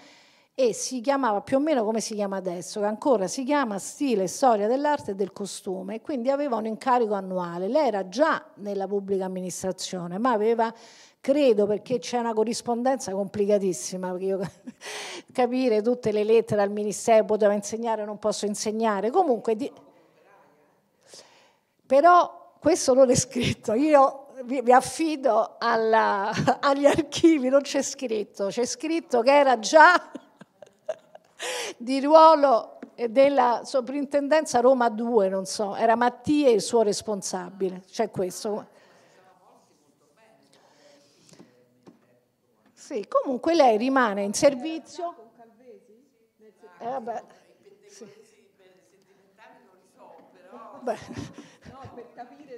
e si chiamava più o meno come si chiama adesso, che ancora si chiama Stile, Storia dell'arte e del costume, quindi aveva un incarico annuale. Lei era già nella pubblica amministrazione, ma aveva, credo, perché c'è una corrispondenza complicatissima, perché io (laughs) capire tutte le lettere al Ministero, poteva insegnare, non posso insegnare, comunque... Di... Però questo non è scritto, io vi, affido alla, (laughs) agli archivi, non c'è scritto, c'è scritto che era già di ruolo della soprintendenza Roma 2, non so, era Mattie il suo responsabile, c'è questo. Sì, comunque lei rimane in servizio. Eh, vabbè. Sì. No, per capire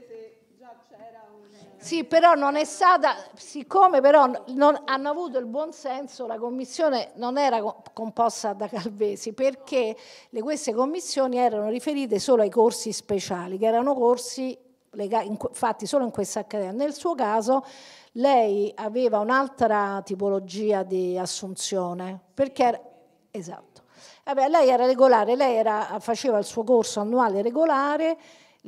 sì, però non è stata, siccome però non, hanno avuto il buon senso, la commissione non era composta da Calvesi, perché le, queste commissioni erano riferite solo ai corsi speciali, che erano corsi fatti solo in questa accademia. Nel suo caso lei aveva un'altra tipologia di assunzione, perché era, esatto. Vabbè, lei era regolare, lei era, faceva il suo corso annuale regolare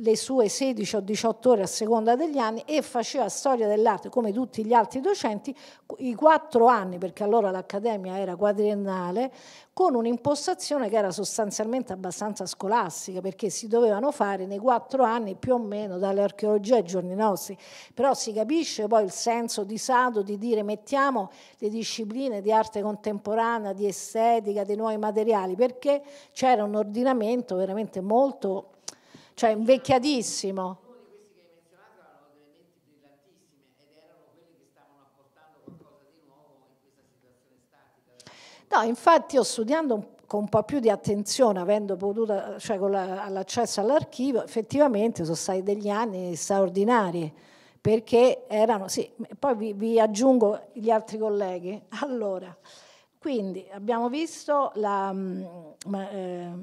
le sue 16 o 18 ore a seconda degli anni e faceva storia dell'arte come tutti gli altri docenti i quattro anni, perché allora l'accademia era quadriennale, con un'impostazione che era sostanzialmente abbastanza scolastica, perché si dovevano fare nei quattro anni più o meno dall'archeologia ai giorni nostri. Però si capisce poi il senso di Sado di dire mettiamo le discipline di arte contemporanea, di estetica, dei nuovi materiali, perché c'era un ordinamento veramente molto cioè invecchiatissimo. No, infatti io studiando con un po' più di attenzione, avendo potuto, cioè con all'accesso all'archivio, effettivamente sono stati degli anni straordinari, perché erano, sì, poi vi, vi aggiungo gli altri colleghi. (laughs) Allora, quindi abbiamo visto la, eh,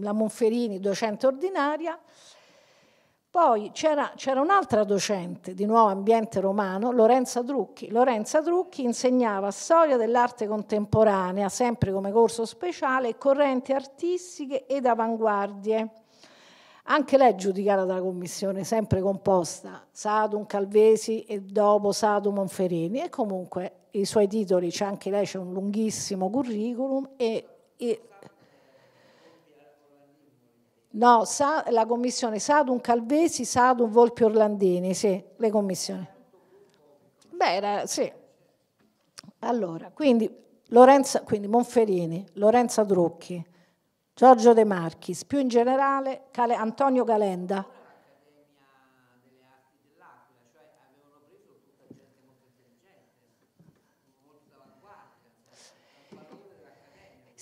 la Monferini, docente ordinaria. Poi c'era, un'altra docente di nuovo ambiente romano, Lorenza Drucchi. Lorenza Drucchi insegnava storia dell'arte contemporanea, sempre come corso speciale, correnti artistiche ed avanguardie. Anche lei giudicata dalla commissione, sempre composta, Sadum Calvesi e dopo Sadum Monferini. E comunque i suoi titoli, c'è anche lei c'è un lunghissimo curriculum e, e No, sa, la commissione Sadun Calvesi, Sadun Volpi Orlandini, sì, le commissioni. Beh, era, sì. Allora, quindi, Lorenza, quindi Monferini, Lorenza Drucchi, Giorgio De Marchis, più in generale Cale, Antonio Calenda.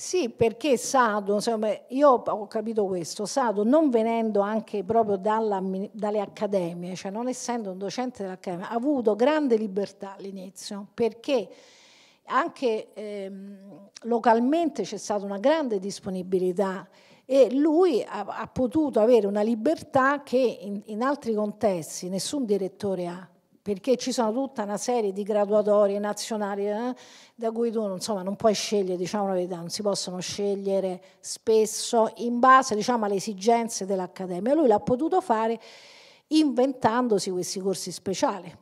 Sì, perché Sado, insomma, io ho capito questo, Sado non venendo anche proprio dalla, dalle accademie, cioè non essendo un docente dell'accademia, ha avuto grande libertà all'inizio, perché anche ehm, localmente c'è stata una grande disponibilità e lui ha, ha potuto avere una libertà che in, in altri contesti nessun direttore ha perché ci sono tutta una serie di graduatorie nazionali eh, da cui tu insomma, non puoi scegliere, diciamo la verità, non si possono scegliere spesso in base diciamo, alle esigenze dell'Accademia. Lui l'ha potuto fare inventandosi questi corsi speciali.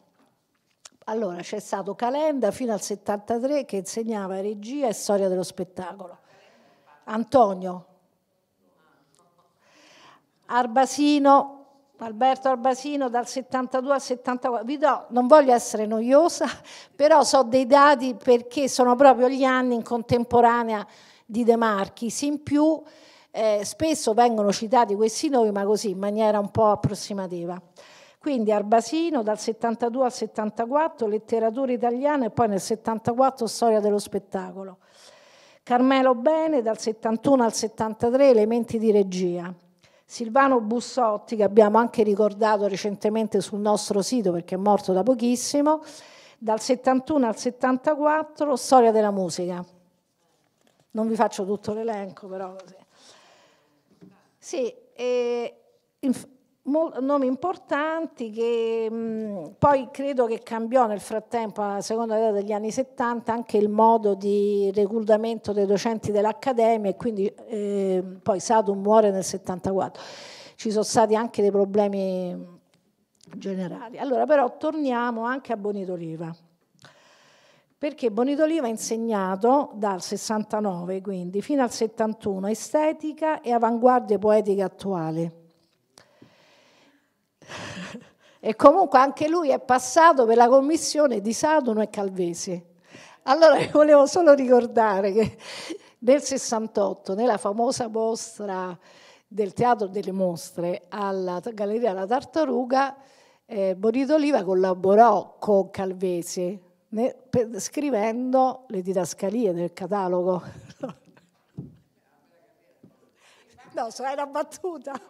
Allora c'è stato Calenda fino al 73 che insegnava regia e storia dello spettacolo. Antonio. Arbasino Alberto Albasino dal 72 al 74, vi do, non voglio essere noiosa, (laughs) però so dei dati perché sono proprio gli anni in contemporanea di De Marchis, in più eh, spesso vengono citati questi nomi, ma così in maniera un po' approssimativa. Quindi Arbasino dal 72 al 74, letteratura italiana e poi nel 74 storia dello spettacolo. Carmelo Bene dal 71 al 73, elementi di regia. Silvano Bussotti, che abbiamo anche ricordato recentemente sul nostro sito perché è morto da pochissimo, dal 71 al 74, storia della musica. Non vi faccio tutto l'elenco, però... Sì, e, nomi importanti che mh, mm, poi credo che cambiò nel frattempo, alla seconda metà degli anni 70, anche il modo di reclutamento dei docenti dell'Accademia e quindi eh, poi Sadum muore nel 74. Ci sono stati anche dei problemi generali. Allora però torniamo anche a Bonito Bonitoliva, perché Bonitoliva ha insegnato dal 69 quindi fino al 71 estetica e avanguardia poetica attuale e comunque anche lui è passato per la commissione di Saduno e Calvesi. Allora (laughs) io volevo solo ricordare che nel 68, nella famosa mostra del Teatro delle Mostre alla Galleria La Tartaruga, eh, Bonito Oliva collaborò con Calvesi ne, per, scrivendo le didascalie del catalogo. (laughs) no, sarà una battuta.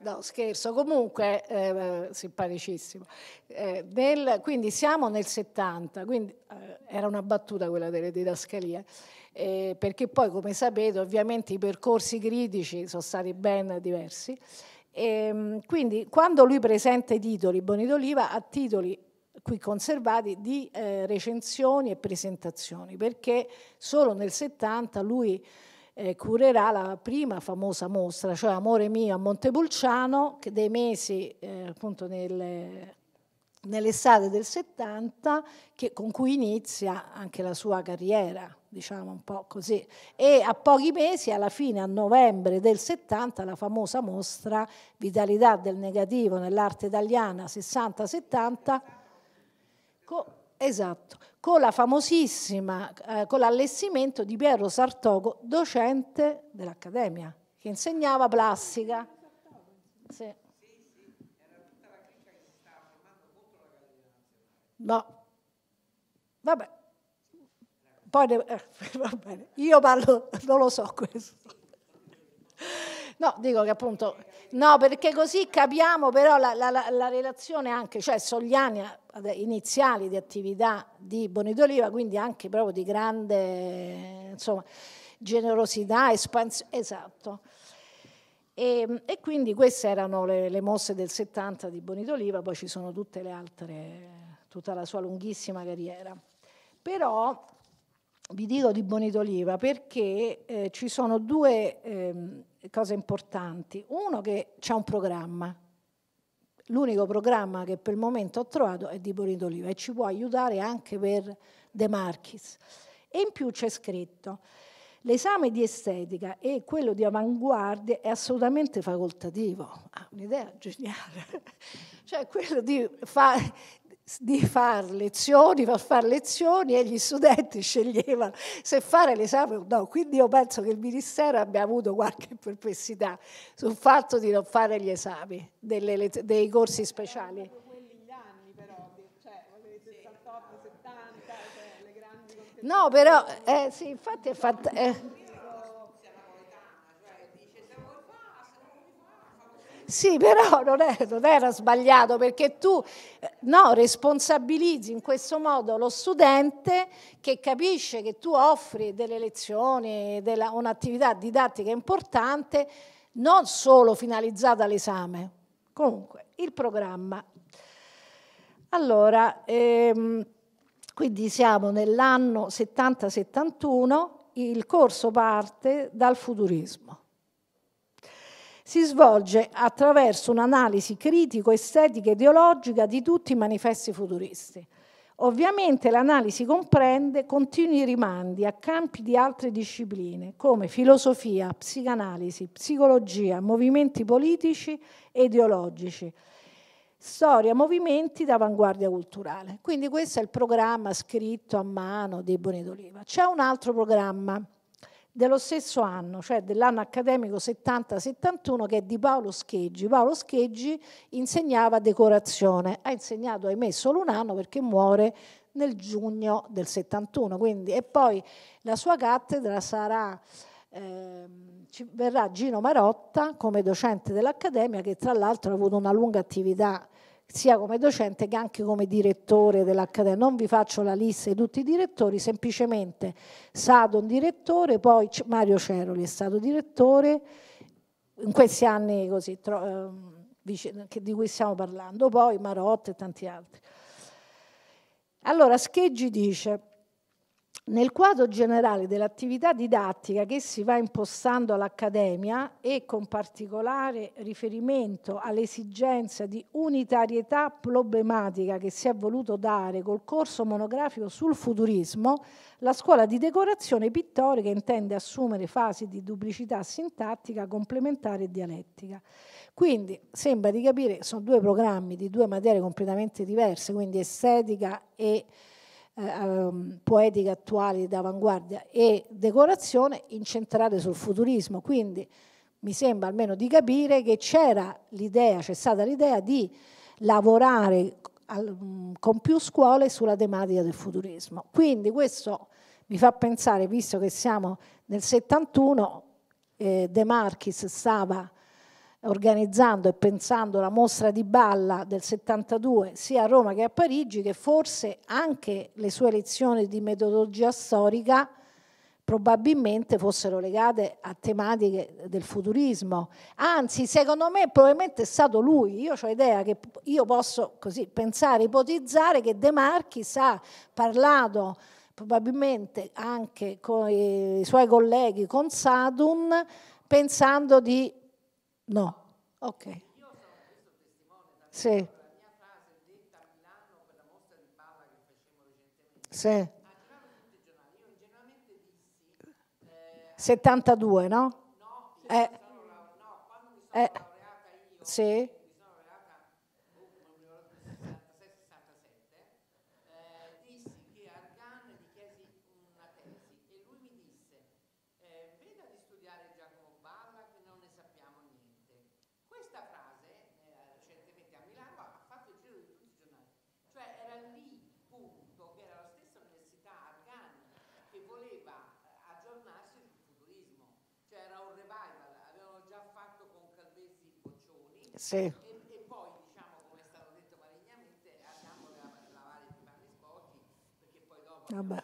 No, scherzo, comunque eh, simpaticissimo. Eh, del, quindi siamo nel 70, quindi eh, era una battuta quella delle didascalie, eh, perché poi come sapete ovviamente i percorsi critici sono stati ben diversi. Ehm, quindi quando lui presenta i titoli Bonidoliva ha titoli qui conservati di eh, recensioni e presentazioni, perché solo nel 70 lui eh, curerà la prima famosa mostra, cioè Amore mio a Montepulciano, che dei mesi eh, appunto nel, nell'estate del 70, che, con cui inizia anche la sua carriera, diciamo un po' così. E a pochi mesi, alla fine, a novembre del 70, la famosa mostra Vitalità del negativo nell'arte italiana 60-70. Co- esatto, con la famosissima, eh, con l'allestimento di Piero Sartogo, docente dell'Accademia, che insegnava plastica. Sì. era tutta la che No, vabbè, poi ne... eh, (laughs) va bene, io parlo, non lo so questo. No, dico che appunto, no, perché così capiamo però la, la, la relazione anche, cioè sono gli anni eh, iniziali di attività di Bonidoliva, quindi anche proprio di grande insomma, generosità, espansione, esatto. E, ehm, e, quindi queste erano le, le, mosse del 70 di Bonidoliva, poi ci sono tutte le altre, tutta la sua lunghissima carriera. Però vi dico di Bonidoliva perché eh, ci sono due... Ehm, cose importanti. Uno che c'è un programma. L'unico programma che per il momento ho trovato è di Bonito Oliva e ci può aiutare anche per De Marchis. E in più c'è scritto, l'esame di estetica e quello di avanguardia è assolutamente facoltativo. Ah, un'idea geniale. (laughs) cioè quello di, fa, di fare lezioni, per fare lezioni e gli studenti sceglievano se fare l'esame o no. Quindi io penso che il Ministero abbia avuto qualche perplessità sul fatto di non fare gli esami delle, dei corsi speciali. Cioè, cioè, no, però, eh, sì, infatti è fantastico. Eh. Sì, però non, è, non era sbagliato perché tu eh, no, responsabilizzi in questo modo lo studente che capisce che tu offri delle lezioni, della, un'attività didattica importante, non solo finalizzata all'esame. Comunque, il programma. Allora, ehm, quindi siamo nell'anno 70-71, il corso parte dal futurismo si svolge attraverso un'analisi critico, estetica e ideologica di tutti i manifesti futuristi. Ovviamente l'analisi comprende continui rimandi a campi di altre discipline come filosofia, psicanalisi, psicologia, movimenti politici e ideologici, storia, movimenti d'avanguardia culturale. Quindi questo è il programma scritto a mano dei Boni d'Oliva. C'è un altro programma dello stesso anno, cioè dell'anno accademico 70-71, che è di Paolo Scheggi. Paolo Scheggi insegnava decorazione, ha insegnato ahimè solo un anno perché muore nel giugno del 71, quindi, e poi la sua cattedra sarà, eh, verrà Gino Marotta come docente dell'Accademia, che tra l'altro ha avuto una lunga attività sia come docente che anche come direttore dell'Accademia. Non vi faccio la lista di tutti i direttori, semplicemente stato un direttore, poi Mario Ceroli è stato direttore, in questi anni così, ehm, di cui stiamo parlando, poi Marotte e tanti altri. Allora Scheggi dice nel quadro generale dell'attività didattica che si va impostando all'Accademia e con particolare riferimento all'esigenza di unitarietà problematica che si è voluto dare col corso monografico sul futurismo, la scuola di decorazione pittorica intende assumere fasi di duplicità sintattica, complementare e dialettica. Quindi sembra di capire, sono due programmi di due materie completamente diverse, quindi estetica e eh, ehm, poetiche attuali d'avanguardia e decorazione incentrate sul futurismo. Quindi mi sembra almeno di capire che c'era l'idea, c'è stata l'idea di lavorare al, mm, con più scuole sulla tematica del futurismo. Quindi questo mi fa pensare, visto che siamo nel 71, eh, De Marchis stava organizzando e pensando la mostra di balla del 72 sia a Roma che a Parigi, che forse anche le sue lezioni di metodologia storica probabilmente fossero legate a tematiche del futurismo. Anzi, secondo me probabilmente è stato lui, io ho idea che io posso così pensare, ipotizzare che De Marchis ha parlato probabilmente anche con i suoi colleghi, con Sadun, pensando di No, ok. Io sono questo testimone sì. la mia frase detta a Milano per la mostra di Paola che facevamo recentemente. Sì. 72, no? No, eh, sono, no quando mi sono eh, laureata io, sì. Sì. Vabbè.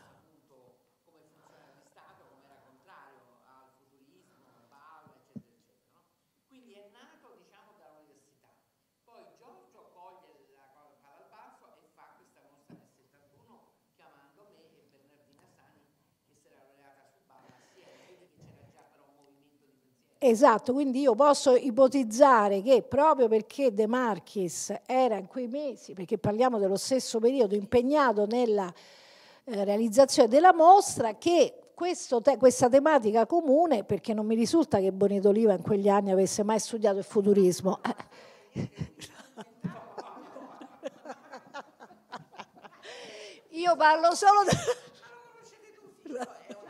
Esatto, quindi io posso ipotizzare che proprio perché De Marchis era in quei mesi, perché parliamo dello stesso periodo, impegnato nella eh, realizzazione della mostra, che te, questa tematica comune, perché non mi risulta che Bonito Bonitoliva in quegli anni avesse mai studiato il futurismo. (laughs) io parlo solo... De... (laughs)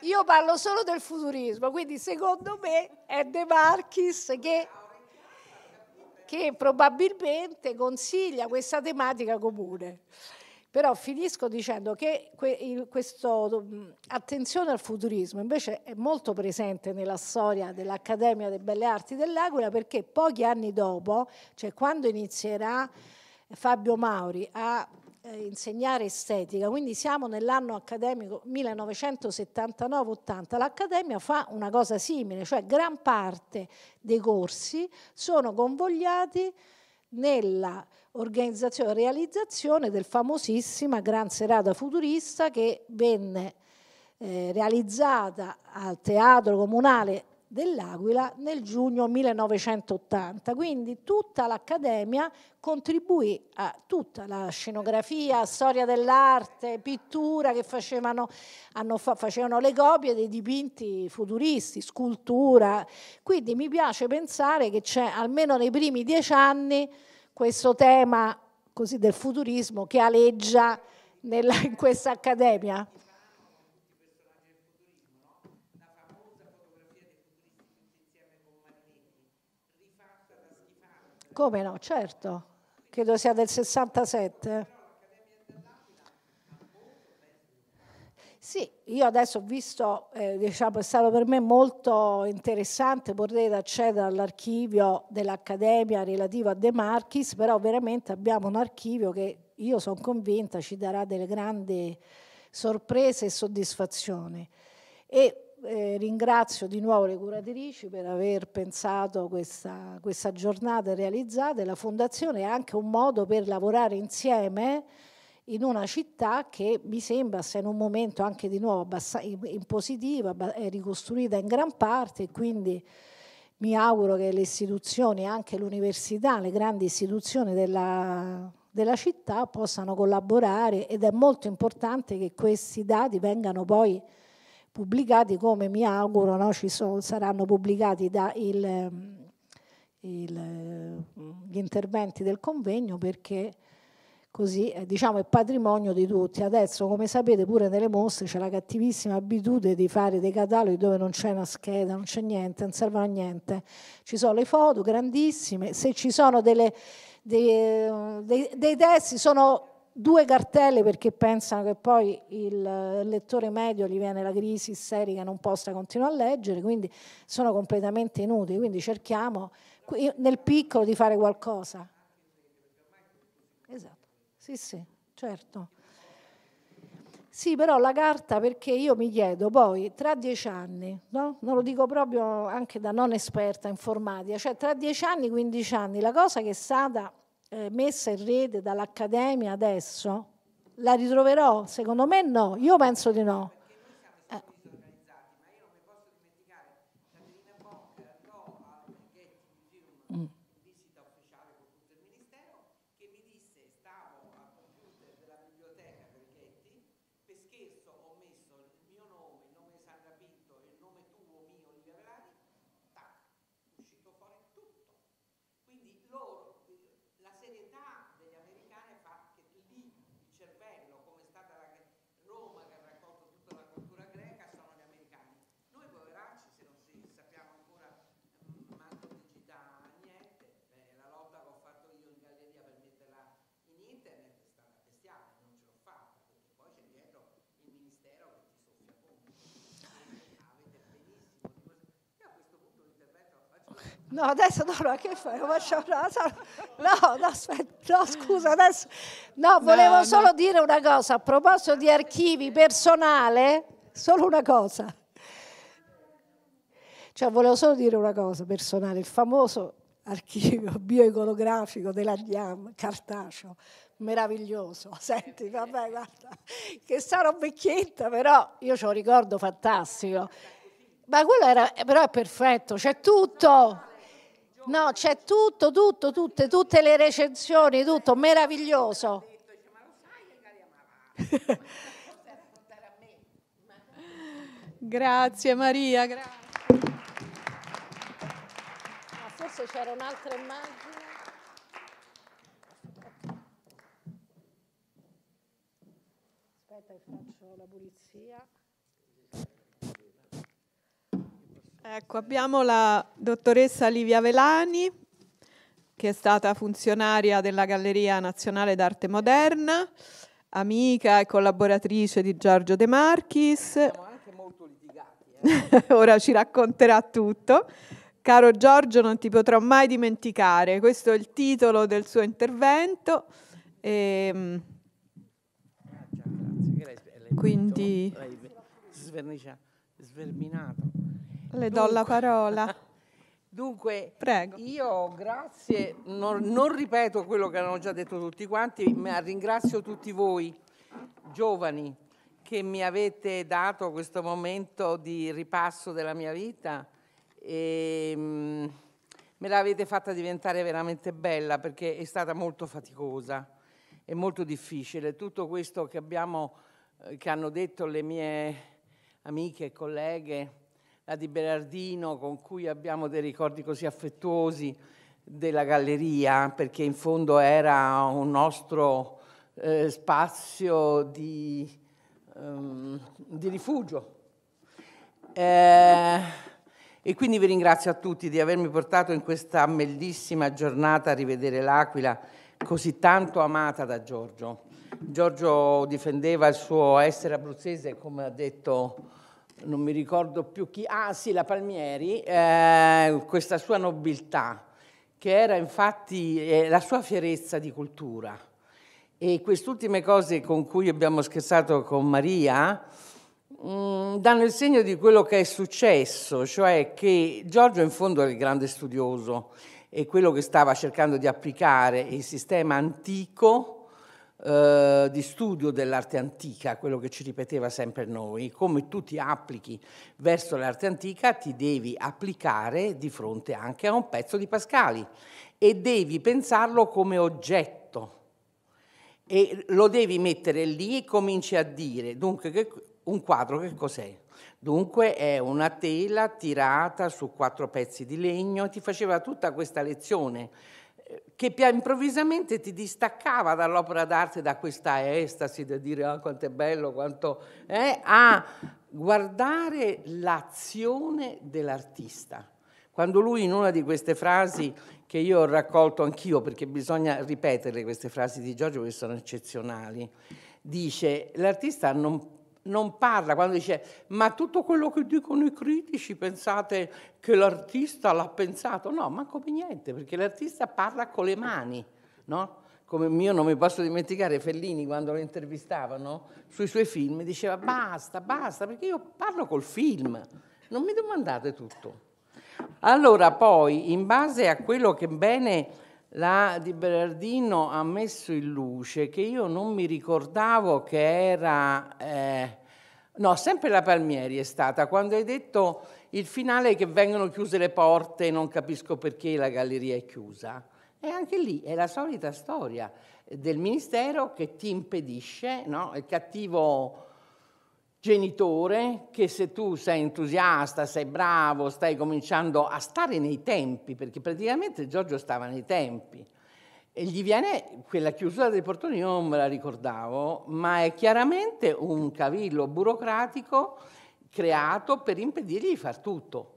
Io parlo solo del futurismo, quindi secondo me è De Marchis che, che probabilmente consiglia questa tematica comune. Però finisco dicendo che questa attenzione al futurismo invece è molto presente nella storia dell'Accademia delle Belle Arti dell'Aquila perché pochi anni dopo, cioè quando inizierà Fabio Mauri a eh, insegnare estetica, quindi siamo nell'anno accademico 1979-80, l'Accademia fa una cosa simile, cioè gran parte dei corsi sono convogliati nella organizzazione e realizzazione del famosissima Gran Serata Futurista che venne eh, realizzata al Teatro Comunale dell'Aquila nel giugno 1980. Quindi tutta l'Accademia contribuì a tutta la scenografia, storia dell'arte, pittura che facevano, fa, facevano le copie dei dipinti futuristi, scultura. Quindi mi piace pensare che c'è almeno nei primi dieci anni questo tema così del futurismo che aleggia nella, in questa accademia. Come no, certo, credo sia del 67. Sì, io adesso ho visto, eh, diciamo, è stato per me molto interessante poter accedere all'archivio dell'Accademia relativo a De Marchis, però veramente abbiamo un archivio che io sono convinta ci darà delle grandi sorprese e soddisfazioni. E eh, ringrazio di nuovo le curatrici per aver pensato questa, questa giornata realizzata e la Fondazione è anche un modo per lavorare insieme in una città che mi sembra sia in un momento anche di nuovo in positivo, è ricostruita in gran parte e quindi mi auguro che le istituzioni, anche l'università, le grandi istituzioni della, della città possano collaborare ed è molto importante che questi dati vengano poi pubblicati come mi auguro no, sono, saranno pubblicati gli interventi del convegno perché così eh, diciamo è patrimonio di tutti. Adesso come sapete pure nelle mostre c'è la cattivissima abitudine di fare dei cataloghi dove non c'è una scheda, non c'è niente, non servono a niente. Ci sono le foto grandissime, se ci sono delle, dei, dei, dei testi sono due cartelle perché pensano che poi il lettore medio gli viene la crisi serica non possa continuare a leggere, quindi sono completamente inutili, quindi cerchiamo nel piccolo di fare qualcosa. Esatto, sì sì, certo. Sì, però la carta perché io mi chiedo poi tra dieci anni, no? non lo dico proprio anche da non esperta informatica, cioè tra dieci anni, quindici anni, la cosa che è stata eh, messa in rete dall'Accademia adesso, la ritroverò? Secondo me no, io penso di no. No, adesso no, no che fai? No, no, aspetta, no, scusa, adesso. No, volevo no, solo no. dire una cosa. A proposito di archivi personale, solo una cosa. Cioè, volevo solo dire una cosa personale. Il famoso archivio (laughs) bioiconografico della DIAM, cartaceo, meraviglioso. (laughs) Senti, vabbè, guarda, che sarò vecchietta, però io ce lo ricordo fantastico. Ma quello era, però è perfetto, c'è tutto. No, c'è tutto, tutto, tutte, tutte le recensioni, tutto, meraviglioso. grazie Maria, grazie. Ma forse c'era un'altra immagine. Aspetta che faccio la pulizia. Ecco, abbiamo la dottoressa Livia Velani, che è stata funzionaria della Galleria Nazionale d'Arte Moderna, amica e collaboratrice di Giorgio De Marchis. Siamo anche molto litigati. Eh? (laughs) Ora ci racconterà tutto. Caro Giorgio, non ti potrò mai dimenticare. Questo è il titolo del suo intervento. Ehm, e, quindi... Sverniciato. Le do Dunque. la parola. (laughs) Dunque, Prego. io grazie, non, non, ripeto quello che hanno già detto tutti quanti, ma ringrazio tutti voi giovani che mi avete dato questo momento di ripasso della mia vita e mm, me l'avete fatta diventare veramente bella perché è stata molto faticosa e molto difficile. Tutto questo che abbiamo, eh, che hanno detto le mie amiche e colleghe, la di Berardino con cui abbiamo dei ricordi così affettuosi della galleria, perché in fondo era un nostro eh, spazio di, um, di rifugio. Eh, e quindi vi ringrazio a tutti di avermi portato in questa bellissima giornata a rivedere l'Aquila così tanto amata da Giorgio. Giorgio difendeva il suo essere abruzzese, come ha detto non mi ricordo più chi, ah sì, la Palmieri, eh, questa sua nobiltà, che era infatti eh, la sua fierezza di cultura. E quest'ultime cose con cui abbiamo scherzato con Maria mm, danno il segno di quello che è successo, cioè che Giorgio in fondo era il grande studioso e quello che stava cercando di applicare il sistema antico eh, di studio dell'arte antica, quello che ci ripeteva sempre noi, come tu ti applichi verso l'arte antica ti devi applicare di fronte anche a un pezzo di Pascali e devi pensarlo come oggetto e lo devi mettere lì e cominci a dire, dunque che, un quadro che cos'è? Dunque è una tela tirata su quattro pezzi di legno, e ti faceva tutta questa lezione che improvvisamente ti distaccava dall'opera d'arte, da questa estasi, da dire ah, quanto è bello, quanto è, eh, a guardare l'azione dell'artista. Quando lui in una di queste frasi che io ho raccolto anch'io, perché bisogna ripeterle queste frasi di Giorgio che sono eccezionali, dice l'artista non non parla, quando dice ma tutto quello che dicono i critici pensate che l'artista l'ha pensato? No, manco per niente, perché l'artista parla con le mani, no? Come io non mi posso dimenticare Fellini quando lo intervistavano sui suoi film diceva basta, basta, perché io parlo col film, non mi domandate tutto. Allora poi, in base a quello che bene la di Berardino ha messo in luce che io non mi ricordavo che era... Eh, no, sempre la Palmieri è stata, quando hai detto il finale che vengono chiuse le porte e non capisco perché la galleria è chiusa. E anche lì è la solita storia del ministero che ti impedisce, no? il cattivo genitore che se tu sei entusiasta, sei bravo, stai cominciando a stare nei tempi, perché praticamente Giorgio stava nei tempi. E gli viene quella chiusura dei portoni, io non me la ricordavo, ma è chiaramente un cavillo burocratico creato per impedirgli di far tutto.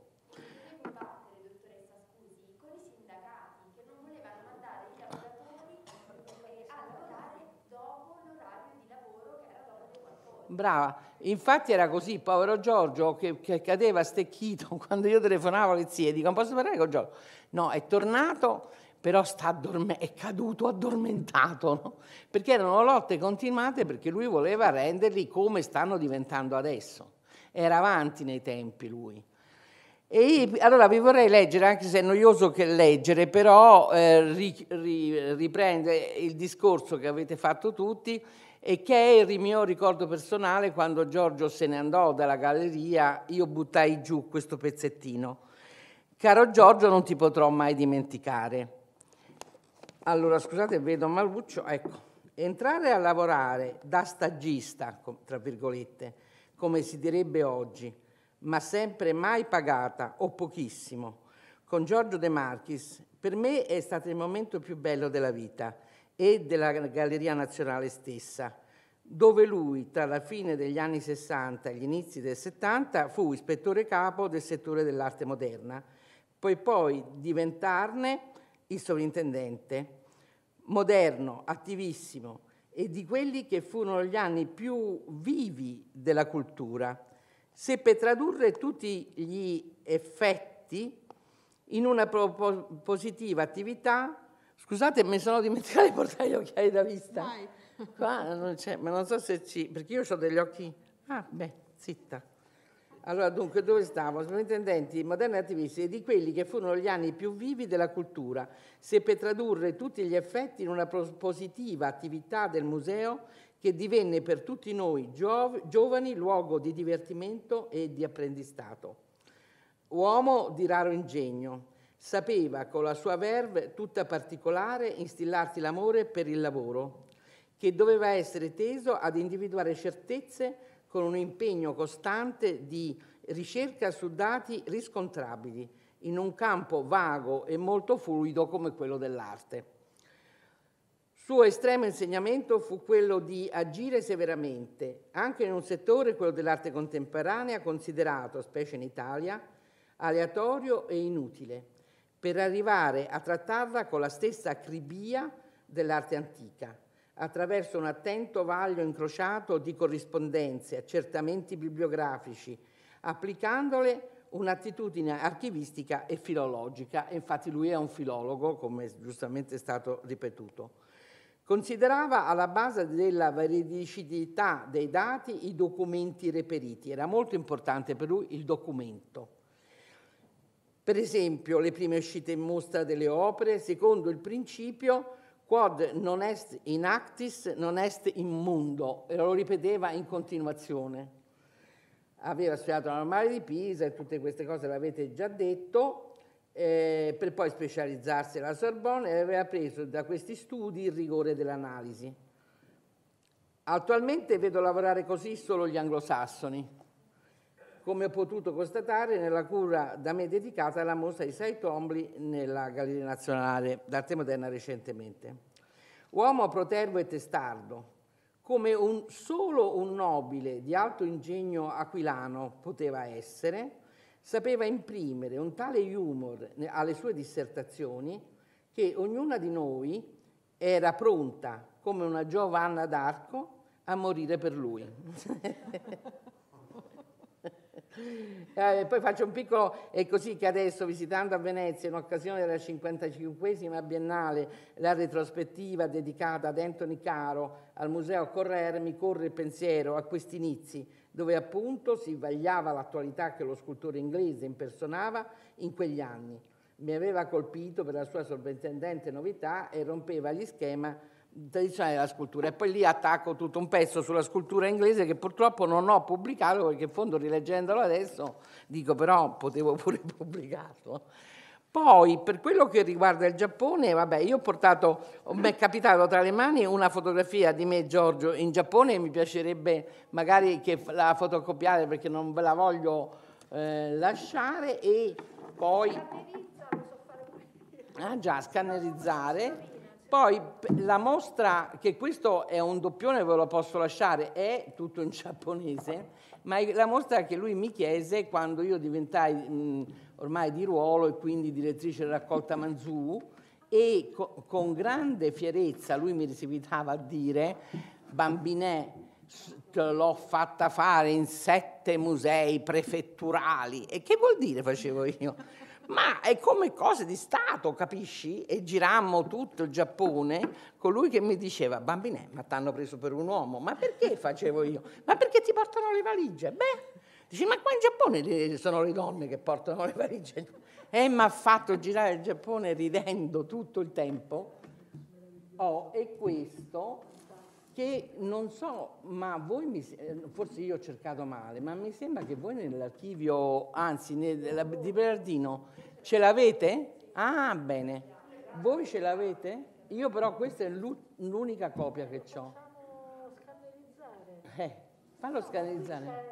Brava, Infatti era così, povero Giorgio, che, che cadeva stecchito (laughs) quando io telefonavo alle zie, dico, non posso parlare con Giorgio? No, è tornato, però addorme- è caduto addormentato, no? perché erano lotte continuate perché lui voleva renderli come stanno diventando adesso. Era avanti nei tempi lui. E io, allora vi vorrei leggere, anche se è noioso che leggere, però eh, ri, ri, riprende il discorso che avete fatto tutti e che è il mio ricordo personale quando Giorgio se ne andò dalla galleria, io buttai giù questo pezzettino. Caro Giorgio, non ti potrò mai dimenticare. Allora, scusate, vedo Malvuccio, ecco, entrare a lavorare da stagista, tra virgolette, come si direbbe oggi, ma sempre mai pagata o pochissimo, con Giorgio De Marchis, per me è stato il momento più bello della vita e della Galleria Nazionale stessa, dove lui tra la fine degli anni 60 e gli inizi del 70 fu ispettore capo del settore dell'arte moderna, poi poi diventarne il sovrintendente. Moderno, attivissimo e di quelli che furono gli anni più vivi della cultura, seppe tradurre tutti gli effetti in una positiva attività Scusate, mi sono dimenticata di portare gli occhiali da vista. Vai. (laughs) Qua non c'è, ma non so se ci... perché io ho degli occhi... Ah, beh, zitta. Allora, dunque, dove stavo? Sovrintendenti moderni attivisti e di quelli che furono gli anni più vivi della cultura, seppe tradurre tutti gli effetti in una positiva attività del museo che divenne per tutti noi giovani luogo di divertimento e di apprendistato. Uomo di raro ingegno, Sapeva con la sua verve tutta particolare instillarti l'amore per il lavoro, che doveva essere teso ad individuare certezze con un impegno costante di ricerca su dati riscontrabili in un campo vago e molto fluido come quello dell'arte. Suo estremo insegnamento fu quello di agire severamente, anche in un settore, quello dell'arte contemporanea, considerato, specie in Italia, aleatorio e inutile per arrivare a trattarla con la stessa acribia dell'arte antica, attraverso un attento vaglio incrociato di corrispondenze, accertamenti bibliografici, applicandole un'attitudine archivistica e filologica. Infatti lui è un filologo, come giustamente è stato ripetuto. Considerava alla base della veridicità dei dati i documenti reperiti. Era molto importante per lui il documento. Per esempio, le prime uscite in mostra delle opere, secondo il principio quod non est in actis, non est in mundo, e lo ripeteva in continuazione. Aveva studiato la normale di Pisa e tutte queste cose l'avete già detto, eh, per poi specializzarsi alla Sorbonne e aveva preso da questi studi il rigore dell'analisi. Attualmente vedo lavorare così solo gli anglosassoni, come ho potuto constatare nella cura da me dedicata alla mostra di Sei Tombli nella Galleria Nazionale d'Arte Moderna recentemente. Uomo protervo e testardo, come un, solo un nobile di alto ingegno aquilano poteva essere, sapeva imprimere un tale humor alle sue dissertazioni che ognuna di noi era pronta, come una Giovanna d'Arco, a morire per lui. (laughs) eh, poi faccio un piccolo, è così che adesso visitando a Venezia in occasione della 55esima biennale la retrospettiva dedicata ad Anthony Caro al Museo Correr mi corre il pensiero a questi inizi dove appunto si vagliava l'attualità che lo scultore inglese impersonava in quegli anni. Mi aveva colpito per la sua sorprendente novità e rompeva gli schema tradizionale cioè, della scultura e poi lì attacco tutto un pezzo sulla scultura inglese che purtroppo non ho pubblicato perché in fondo rileggendolo adesso dico però potevo pure (laughs) pubblicarlo. Poi per quello che riguarda il Giappone, vabbè, io ho portato, mi è capitato tra le mani una fotografia di me Giorgio in Giappone, mi piacerebbe magari che la fotocopiate perché non ve la voglio eh, lasciare e poi... Ah già, scannerizzare poi la mostra, che questo è un doppione, ve lo posso lasciare, è tutto in giapponese, ma è la mostra che lui mi chiese quando io diventai mh, ormai di ruolo e quindi direttrice della raccolta Manzù e co- con grande fierezza lui mi seguitava a dire, bambinè, te l'ho fatta fare in sette musei prefetturali. E che vuol dire facevo io? ma è come cose di Stato, capisci? E girammo tutto il Giappone, colui che mi diceva, bambine, ma ti hanno preso per un uomo, ma perché facevo io? Ma perché ti portano le valigie? Beh, dici, ma qua in Giappone sono le donne che portano le valigie. E mi ha fatto girare il Giappone ridendo tutto il tempo. Oh, e questo che non so, ma voi, mi, forse io ho cercato male, ma mi sembra che voi nell'archivio, anzi nel, di Berardino, ce l'avete? Ah, bene. Voi ce l'avete? Io però questa è l'unica copia che ho. Eh, fallo scannerizzare.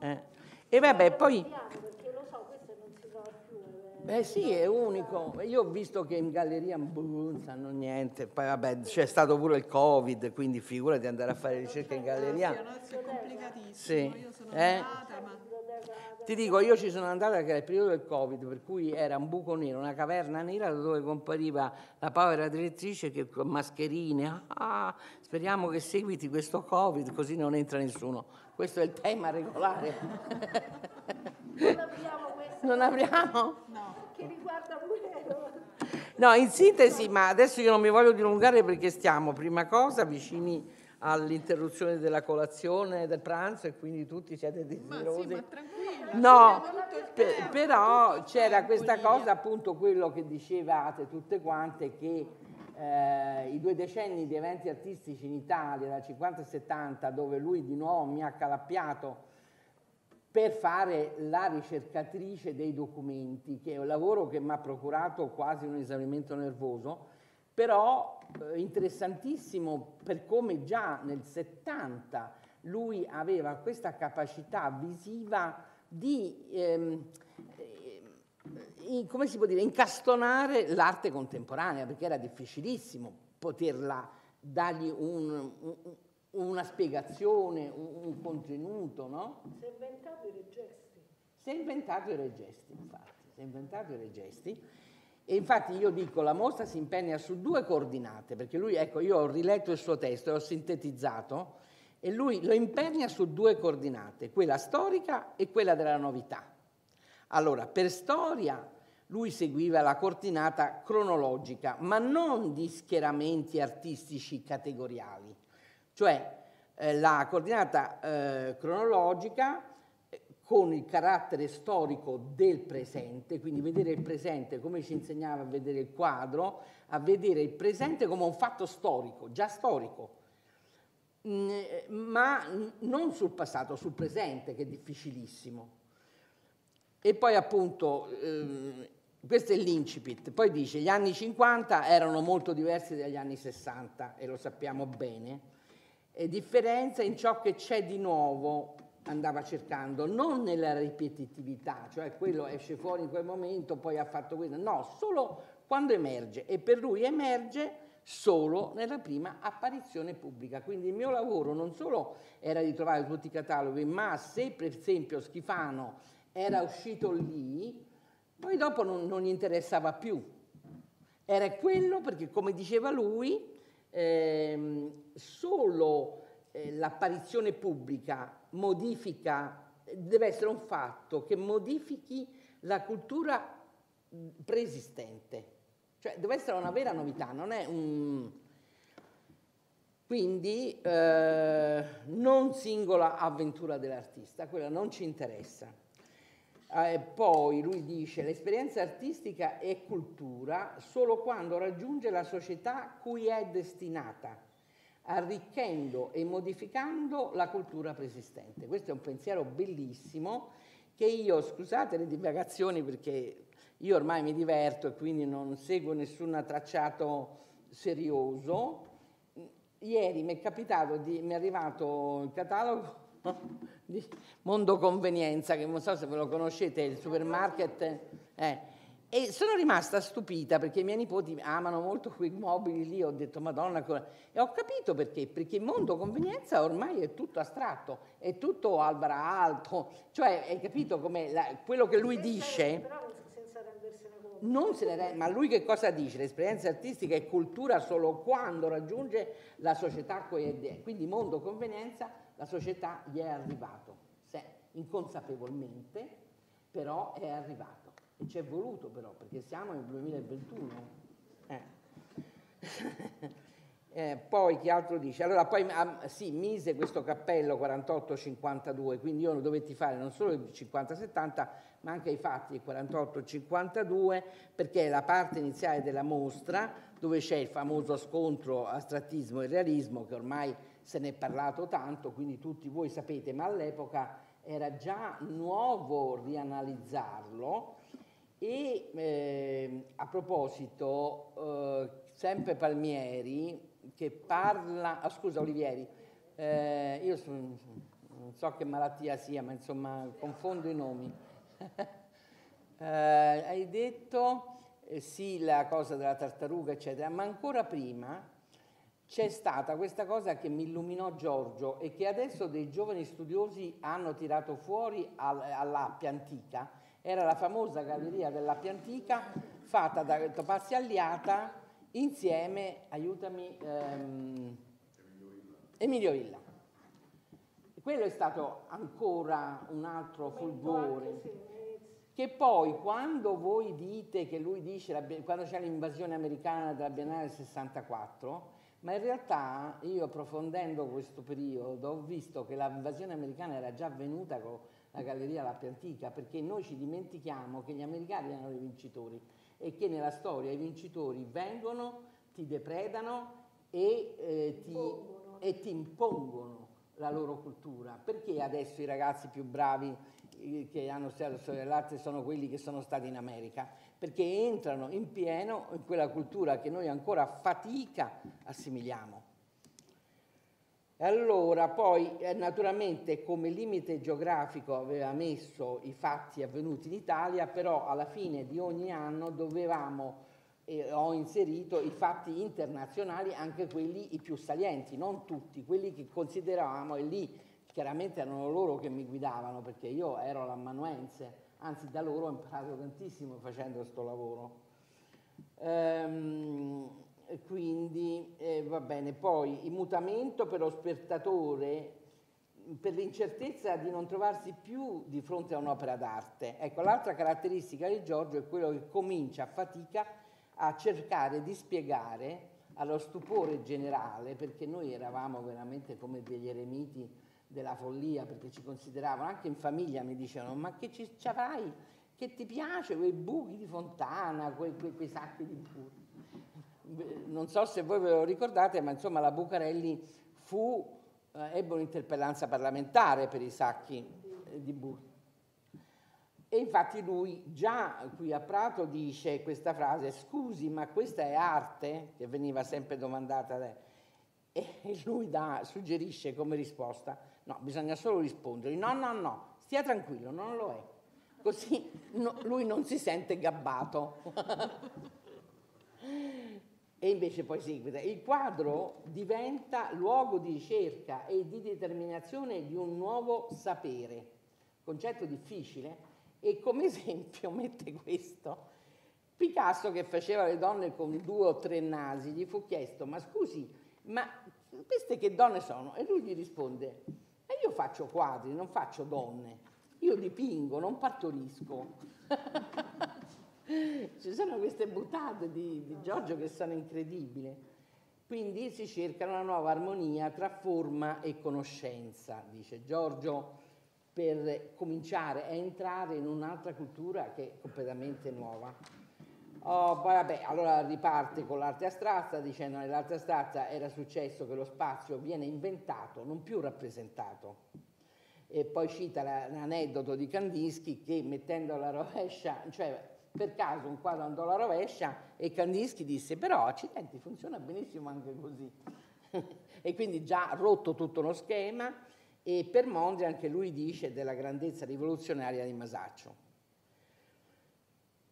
Eh. E vabbè, poi... Perché lo so, questo non si trova più. Beh sì, è unico. Io ho visto che in galleria non sanno niente, poi vabbè c'è stato pure il Covid, quindi figura di andare a fare ricerca in galleria. È complicatissimo, sì. io sono eh? ma... Ti dico, io ci sono andata che era il periodo del Covid, per cui era un buco nero, una caverna nera dove compariva la povera direttrice che con mascherine, ah, speriamo che seguiti questo Covid così non entra nessuno. Questo è il tema regolare. Non apriamo questo? Non apriamo? No che riguarda quello. No, in sintesi, ma adesso io non mi voglio dilungare perché stiamo, prima cosa, vicini all'interruzione della colazione, del pranzo e quindi tutti siete desiderosi. Ma sì, ma no, per, però c'era questa cosa appunto quello che dicevate tutte quante che eh, i due decenni di eventi artistici in Italia, dal 50 al 70, dove lui di nuovo mi ha calappiato per fare la ricercatrice dei documenti, che è un lavoro che mi ha procurato quasi un esaurimento nervoso, però eh, interessantissimo per come già nel 70 lui aveva questa capacità visiva di, ehm, eh, in, come si può dire, incastonare l'arte contemporanea, perché era difficilissimo poterla dargli un, un, una spiegazione, un, un contenuto, no? Si è inventato i regesti. Si è inventato i regesti, infatti, si è inventato i regesti. E infatti io dico, la mostra si impegna su due coordinate, perché lui, ecco, io ho riletto il suo testo e ho sintetizzato, e lui lo impegna su due coordinate, quella storica e quella della novità. Allora, per storia lui seguiva la coordinata cronologica, ma non di schieramenti artistici categoriali, cioè eh, la coordinata eh, cronologica eh, con il carattere storico del presente, quindi vedere il presente come ci insegnava a vedere il quadro, a vedere il presente come un fatto storico, già storico, mh, mm, eh, ma non sul passato, sul presente che è difficilissimo. E poi appunto, eh, questo è l'incipit, poi dice gli anni 50 erano molto diversi dagli anni 60 e lo sappiamo bene, differenza in ciò che c'è di nuovo, andava cercando, non nella ripetitività, cioè quello esce fuori in quel momento, poi ha fatto questo, no, solo quando emerge e per lui emerge solo nella prima apparizione pubblica. Quindi il mio lavoro non solo era di trovare tutti i cataloghi, ma se per esempio Schifano era uscito lì, poi dopo non, non gli interessava più. Era quello perché, come diceva lui, ehm, solo eh, l'apparizione pubblica modifica, deve essere un fatto che modifichi la cultura preesistente. Cioè deve essere una vera novità, non è un... Quindi eh, non singola avventura dell'artista, quella non ci interessa. Eh, poi lui dice l'esperienza artistica è cultura solo quando raggiunge la società cui è destinata, arricchendo e modificando la cultura preesistente. Questo è un pensiero bellissimo che io, scusate le divagazioni perché io ormai mi diverto e quindi non seguo nessun tracciato serioso, ieri mi è capitato di, mi è arrivato il catalogo Mondo Convenienza, che non so se ve lo conoscete, il supermarket. Eh. E sono rimasta stupita perché i miei nipoti amano molto quei mobili lì, ho detto madonna, e ho capito perché, perché il mondo convenienza ormai è tutto astratto, è tutto albero alto, cioè hai capito come quello che lui dice... Non se ne rende, ma lui che cosa dice? L'esperienza artistica è cultura solo quando raggiunge la società Quindi mondo convenienza la società gli è arrivato, se, inconsapevolmente, però è arrivato. E ci è voluto però, perché siamo nel 2021. Eh. (laughs) eh, poi che altro dice? Allora poi ah, sì, mise questo cappello 48-52, quindi io lo dovetti fare non solo il 50-70, ma anche i fatti del 48-52, perché è la parte iniziale della mostra dove c'è il famoso scontro astrattismo e realismo che ormai se ne è parlato tanto, quindi tutti voi sapete, ma all'epoca era già nuovo rianalizzarlo e eh, a proposito, eh, sempre Palmieri che parla, ah, scusa Olivieri, eh, io so, non so che malattia sia, ma insomma confondo i nomi. (laughs) Eh, hai detto eh, sì la cosa della tartaruga, eccetera, ma ancora prima c'è stata questa cosa che mi illuminò Giorgio e che adesso dei giovani studiosi hanno tirato fuori all'Appia Antica. Era la famosa galleria dell'Appia Antica fatta da Topazzi Aliata insieme, aiutami, ehm, Emilio Villa. Quello è stato ancora un altro fulgore che poi quando voi dite che lui dice, quando c'è l'invasione americana della Biennale del 64, ma in realtà io approfondendo questo periodo ho visto che l'invasione americana era già avvenuta con la galleria L'Appia Antica, perché noi ci dimentichiamo che gli americani erano i vincitori e che nella storia i vincitori vengono, ti depredano e, eh, ti, e ti impongono la loro cultura. Perché adesso i ragazzi più bravi eh, che hanno studiato storia dell'arte sono quelli che sono stati in America? perché entrano in pieno in quella cultura che noi ancora fatica assimiliamo. E allora poi eh, naturalmente come limite geografico aveva messo i fatti avvenuti in Italia, però alla fine di ogni anno dovevamo, eh, ho inserito i fatti internazionali, anche quelli i più salienti, non tutti, quelli che consideravamo e lì chiaramente erano loro che mi guidavano perché io ero l'ammanuense anzi da loro ho imparato tantissimo facendo questo lavoro. Ehm, quindi eh, va bene, poi il mutamento per lo spettatore per l'incertezza di non trovarsi più di fronte a un'opera d'arte. Ecco, l'altra caratteristica di Giorgio è quello che comincia a fatica a cercare di spiegare allo stupore generale, perché noi eravamo veramente come degli eremiti della follia perché ci consideravano, anche in famiglia mi dicevano ma che ci, ci avrai, che ti piace quei buchi di fontana, quei, quei, quei sacchi di buchi. Non so se voi ve lo ricordate, ma insomma la Bucarelli fu, eh, ebbe un'interpellanza parlamentare per i sacchi eh, di buchi. E infatti lui già qui a Prato dice questa frase, scusi ma questa è arte, che veniva sempre domandata da e lui dà, suggerisce come risposta No, bisogna solo rispondere, no, no, no, stia tranquillo, non lo è. Così no, lui non si sente gabbato. (laughs) e invece poi seguita. Il quadro diventa luogo di ricerca e di determinazione di un nuovo sapere, concetto difficile, e come (laughs) esempio mette questo. Picasso che faceva le donne con due o tre nasi, gli fu chiesto, ma scusi, ma queste che donne sono? E lui gli risponde, e io faccio quadri, non faccio donne, io dipingo, non partorisco. (laughs) Ci sono queste buttate di, di Giorgio che sono incredibili. Quindi si cerca una nuova armonia tra forma e conoscenza, dice Giorgio, per cominciare a entrare in un'altra cultura che è completamente nuova. Oh, poi vabbè, allora riparte con l'arte astratta dicendo nell'arte astratta era successo che lo spazio viene inventato, non più rappresentato. E poi cita l'aneddoto di Kandinsky che mettendo la rovescia, cioè per caso un quadro andò alla rovescia e Kandinsky disse però accidenti funziona benissimo anche così. (laughs) e quindi già rotto tutto lo schema e per Mondri anche lui dice della grandezza rivoluzionaria di Masaccio.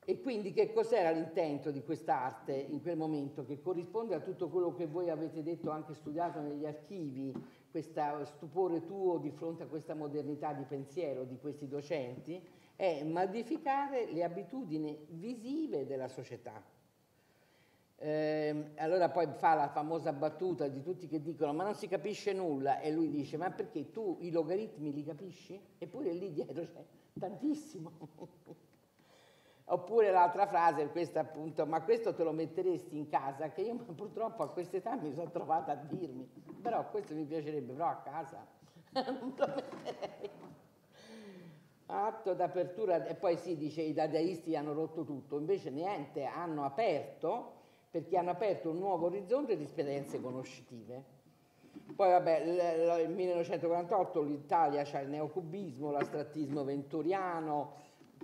E quindi che cos'era l'intento di quest'arte in quel momento, che corrisponde a tutto quello che voi avete detto, anche studiato negli archivi, questo eh, stupore tuo di fronte a questa modernità di pensiero di questi docenti, è modificare le abitudini visive della società. Eh, allora poi fa la famosa battuta di tutti che dicono ma non si capisce nulla e lui dice ma perché tu i logaritmi li capisci? Eppure lì dietro c'è tantissimo. (laughs) Oppure l'altra frase, questa appunto, ma questo te lo metteresti in casa? Che io (laughs) purtroppo a quest'età mi sono trovata a dirmi, però questo mi piacerebbe, però a casa (laughs) non lo metterei. Atto d'apertura, e poi si sì, dice i dadaisti hanno rotto tutto, invece niente, hanno aperto perché hanno aperto un nuovo orizzonte di esperienze conoscitive. Poi vabbè, nel 1948 l'Italia c'ha il neocubismo, l'astrattismo venturiano,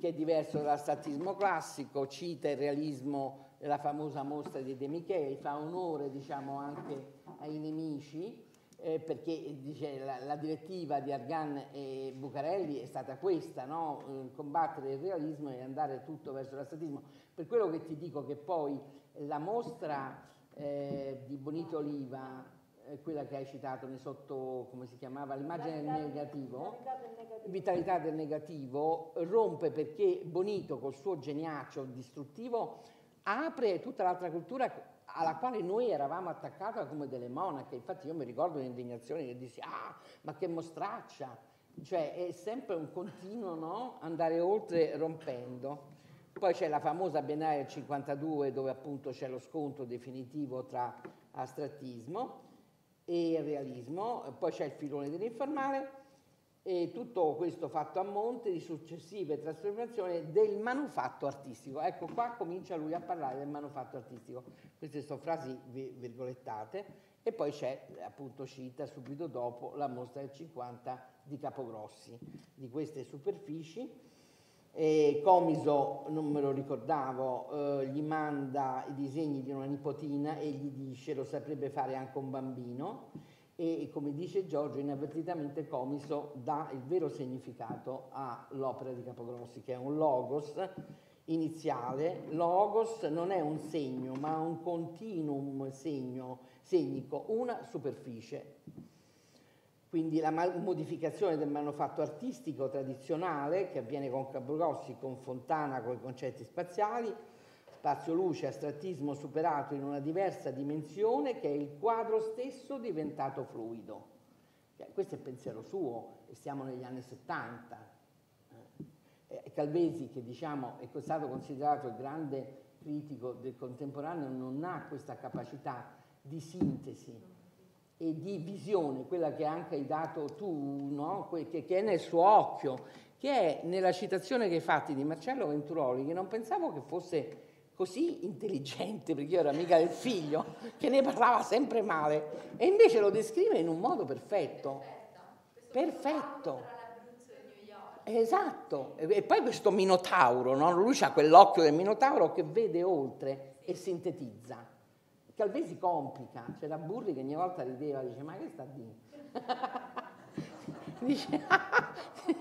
che è diverso dal statismo classico, cita il realismo della famosa mostra di De Michele, fa onore diciamo, anche ai nemici, eh, perché dice, la, la, direttiva di Argan e Bucarelli è stata questa, no? combattere il realismo e andare tutto verso l'astrattismo. Per quello che ti dico che poi la mostra eh, di Bonito Oliva quella che hai citato sotto, come si chiamava, l'immagine del negativo, vitalità del negativo, rompe perché Bonito col suo geniaccio distruttivo apre tutta l'altra cultura alla quale noi eravamo attaccati come delle monache, infatti io mi ricordo l'indignazione che dissi, ah, ma che mostraccia, cioè è sempre un continuo no? andare oltre rompendo. Poi c'è la famosa Biennale del 52 dove appunto c'è lo scontro definitivo tra astrattismo e il realismo, poi c'è il filone dell'informale e tutto questo fatto a monte di successive trasformazioni del manufatto artistico. Ecco qua comincia lui a parlare del manufatto artistico. Queste sono frasi virgolettate e poi c'è appunto cita subito dopo la mostra del 50 di Capogrossi, di queste superfici e Comiso, non me lo ricordavo, eh, gli manda i disegni di una nipotina e gli dice lo saprebbe fare anche un bambino e, come dice Giorgio inavvertitamente Comiso dà il vero significato all'opera di Capogrossi che è un logos iniziale. Logos non è un segno ma un continuum segno, segnico, una superficie quindi la modificazione del manufatto artistico tradizionale che avviene con Capricossi, con Fontana, con i concetti spaziali, spazio-luce, astrattismo superato in una diversa dimensione che è il quadro stesso diventato fluido. Questo è il pensiero suo e siamo negli anni 70. Eh, Calvesi, che diciamo è stato considerato il grande critico del contemporaneo, non ha questa capacità di sintesi e di visione, quella che anche hai dato tu, no? che, che, è nel suo occhio, che è nella citazione che hai fatto di Marcello Venturoli, che non pensavo che fosse così intelligente, perché io ero amica del figlio, che ne parlava sempre male, e invece lo descrive in un modo perfetto. Perfetto. Esatto, e poi questo minotauro, no? lui ha quell'occhio del minotauro che vede oltre e sintetizza. Calvesi complica, c'era Burri che ogni volta rideva, dice ma che sta di? (laughs) dice,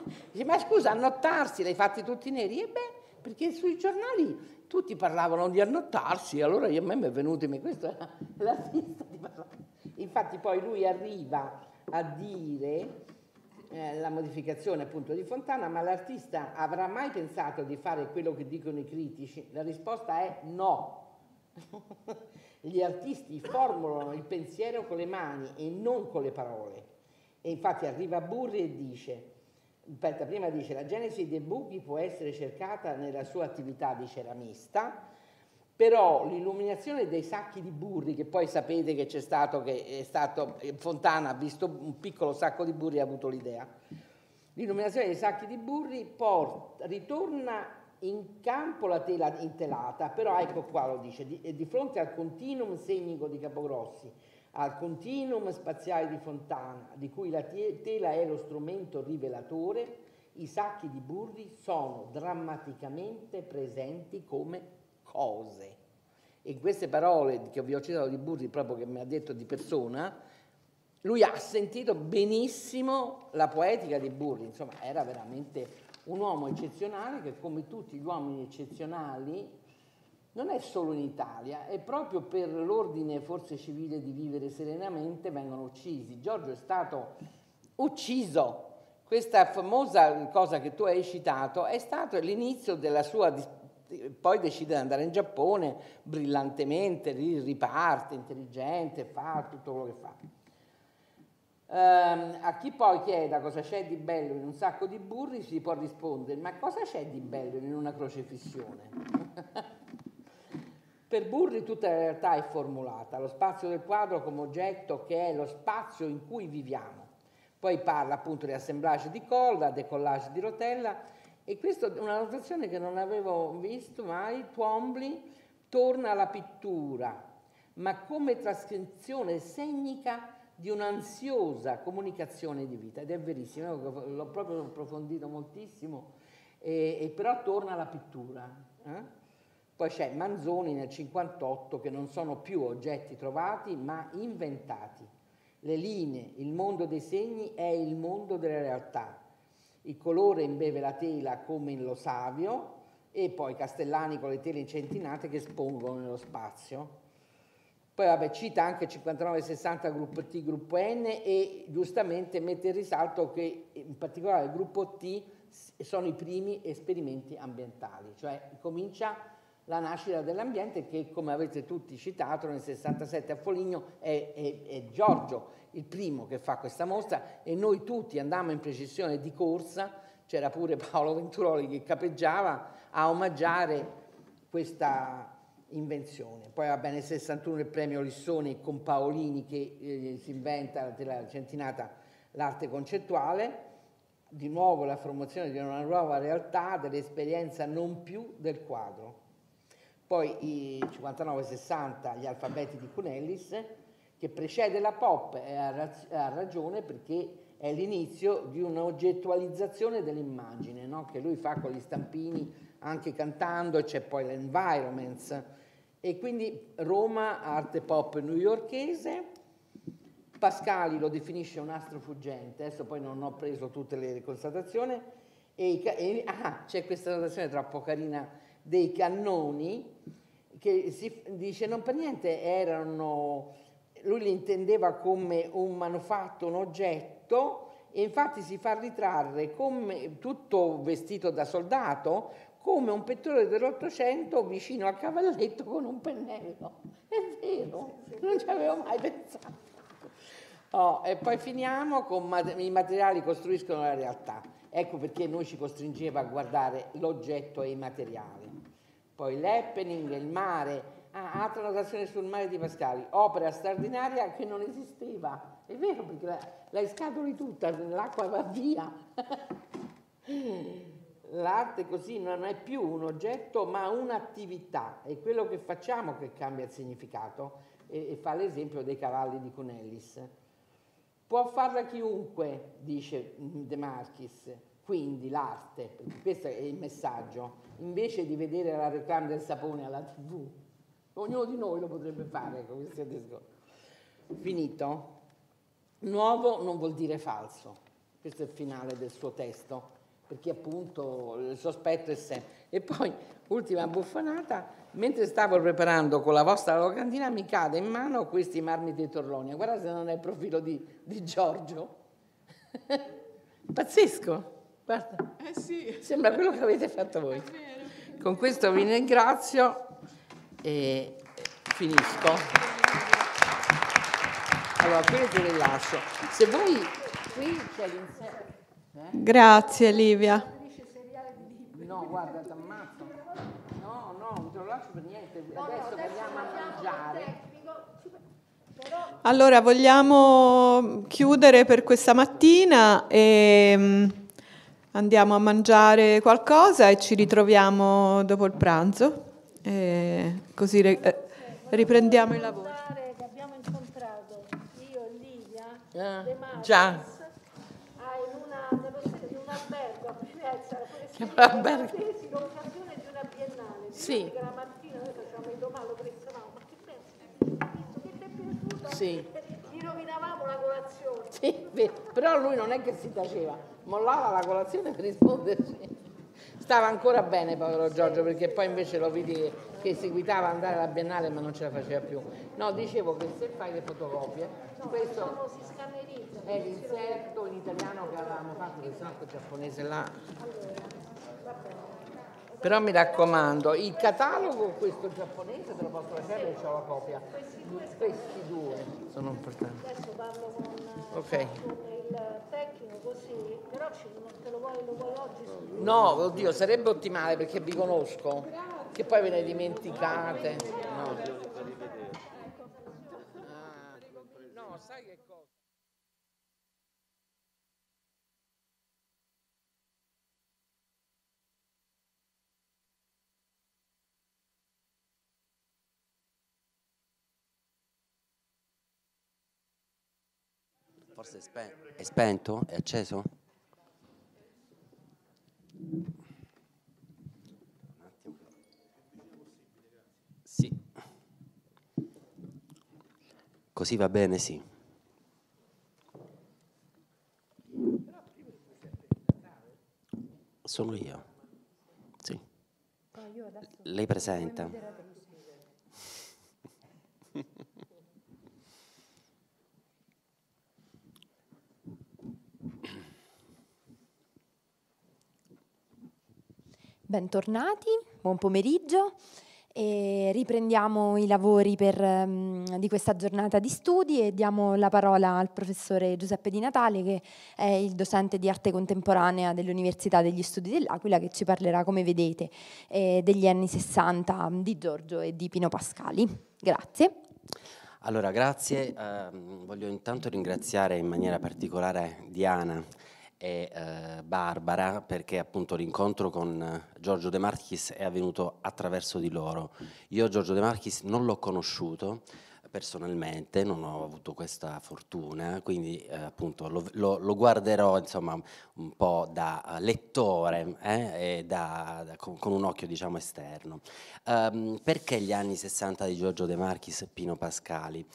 (laughs) dice ma scusa, annottarsi l'hai fatti tutti neri? E beh, perché sui giornali tutti parlavano di annottarsi, allora io, a me mi è venuto in me, questo era di parlare. Infatti poi lui arriva a dire eh, la modificazione appunto di Fontana, ma l'artista avrà mai pensato di fare quello che dicono i critici? La risposta è no. (laughs) Gli artisti formulano il pensiero con le mani e non con le parole. E infatti arriva Burri e dice, aspetta, prima dice, la genesi dei buchi può essere cercata nella sua attività di ceramista, però l'illuminazione dei sacchi di burri, che poi sapete che c'è stato, che è stato, Fontana ha visto un piccolo sacco di burri e ha avuto l'idea, l'illuminazione dei sacchi di burri porta, ritorna in campo la tela intelata, però ecco qua lo dice, di, di fronte al continuum segnico di Capogrossi, al continuum spaziale di Fontana, di cui la tela è lo strumento rivelatore, i sacchi di burri sono drammaticamente presenti come cose. E queste parole che vi ho citato di Burri, proprio che mi ha detto di persona, lui ha sentito benissimo la poetica di Burri, insomma era veramente un uomo eccezionale che come tutti gli uomini eccezionali non è solo in Italia, è proprio per l'ordine forse civile di vivere serenamente vengono uccisi. Giorgio è stato ucciso. Questa famosa cosa che tu hai citato è stato l'inizio della sua poi decide di andare in Giappone brillantemente, riparte, intelligente, fa tutto quello che fa. Um, a chi poi chieda cosa c'è di bello in un sacco di burri si può rispondere ma cosa c'è di bello in una crocefissione? (laughs) per burri tutta la realtà è formulata, lo spazio del quadro come oggetto che è lo spazio in cui viviamo. Poi parla appunto di assemblage di colla, decollage di rotella e questa è una notazione che non avevo visto mai, Twombly torna alla pittura, ma come trascrizione segnica di un'ansiosa comunicazione di vita ed è verissimo, l'ho proprio approfondito moltissimo, e, e però torna alla pittura. Eh? Poi c'è Manzoni nel 58 che non sono più oggetti trovati ma inventati. Le linee, il mondo dei segni è il mondo della realtà. Il colore imbeve la tela come in Lo Savio e poi Castellani con le tele incentinate che espongono nello spazio. Poi vabbè, cita anche 59-60 gruppo T, gruppo N e giustamente mette in risalto che in particolare il gruppo T sono i primi esperimenti ambientali, cioè comincia la nascita dell'ambiente che come avete tutti citato nel 67 a Foligno è, è, è Giorgio il primo che fa questa mostra e noi tutti andammo in precisione di corsa, c'era pure Paolo Venturoli che capeggiava a omaggiare questa, invenzione. Poi va bene nel 61 il premio Lissoni con Paolini che eh, si inventa della centinata l'arte concettuale, di nuovo la formazione di una nuova realtà dell'esperienza non più del quadro. Poi i 59-60 gli alfabeti di Cunellis che precede la pop e ha ragione perché è l'inizio di un'oggettualizzazione dell'immagine no? che lui fa con gli stampini anche cantando, e c'è poi l'environments e quindi Roma, arte pop newyorchese, Pascali lo definisce un astro fuggente, adesso poi non ho preso tutte le constatazioni, e, e ah, c'è questa notazione troppo carina dei cannoni, che si dice non per niente erano, lui li intendeva come un manufatto, un oggetto, e infatti si fa ritrarre come tutto vestito da soldato, come un pittore dell'Ottocento vicino al cavalletto con un pennello. È vero, non ci avevo mai pensato. Oh, e poi finiamo con i materiali costruiscono la realtà. Ecco perché noi ci costringeva a guardare l'oggetto e i materiali. Poi l'happening, il mare, ah, altra notazione sul mare di Pascali, opera straordinaria che non esisteva. È vero perché la, scatoli tutta, l'acqua va via l'arte così non è più un oggetto ma un'attività, è quello che facciamo che cambia il significato e, e fa l'esempio dei cavalli di Cunellis. Può farla chiunque, dice mm, De Marchis, quindi l'arte, questo è il messaggio, invece di vedere la reclama del sapone alla tv, ognuno di noi lo potrebbe fare con questo discorso. Finito. Nuovo non vuol dire falso, questo è il finale del suo testo perché appunto il sospetto è sempre. E poi, ultima buffonata, mentre stavo preparando con la vostra locandina mi cade in mano questi marmi di Torlonia, guarda se non è il profilo di, di Giorgio. (laughs) Pazzesco, guarda. Eh sì. Sembra quello che avete fatto voi. Con questo vi ringrazio e eh, finisco. Allora, qui te le lascio. Se voi qui c'è l'inserto. Grazie Livia. No, guarda, ti ammazzo. No, no, non te lo lascio per niente. Adesso andiamo mangiare. Allora, vogliamo chiudere per questa mattina e mm, andiamo a mangiare qualcosa e ci ritroviamo dopo il pranzo. E così eh, riprendiamo il lavoro. Abbiamo incontrato io e Livia, eh, già. chiamava Bergamo. Sì, l'occasione di una biennale. Sì. La mattina noi facciamo il domani, lo pensavamo, ma che pensi? Che ti è piaciuto? Gli rovinavamo la colazione. Sì, però lui non è che si taceva, mollava la colazione per risponderci. Stava ancora bene povero Giorgio perché poi invece lo vidi che seguitava ad andare alla Biennale ma non ce la faceva più. No, dicevo che se fai le fotocopie, no, questo diciamo si scannerizza. È l'inserto in italiano che avevamo fatto, questo è giapponese là. Allora. Però mi raccomando, il catalogo, questo giapponese, te lo posso lasciare perché ho la copia. Questi due, sono importanti. Adesso parlo con, eh, okay. con il tecnico così, però te lo vuoi, lo vuoi oggi? No, oddio, sarebbe ottimale perché vi conosco, che poi ve ne dimenticate. No. forse è, spe è spento? È acceso? Sì. Così va bene, sì. Sono io. Sì. Lei presenta. Bentornati, buon pomeriggio. E riprendiamo i lavori per, um, di questa giornata di studi e diamo la parola al professore Giuseppe Di Natale che è il docente di arte contemporanea dell'Università degli Studi dell'Aquila che ci parlerà, come vedete, eh, degli anni 60 di Giorgio e di Pino Pascali. Grazie. Allora, grazie. Eh, voglio intanto ringraziare in maniera particolare Diana e eh, Barbara, perché appunto l'incontro con eh, Giorgio De Marchis è avvenuto attraverso di loro. Mm. Io Giorgio De Marchis non l'ho conosciuto personalmente, non ho avuto questa fortuna, quindi eh, appunto lo, lo, lo, guarderò insomma un po' da lettore eh, e da, da, con, con, un occhio diciamo esterno. Um, perché gli anni 60 di Giorgio De Marchis e Pino Pascali?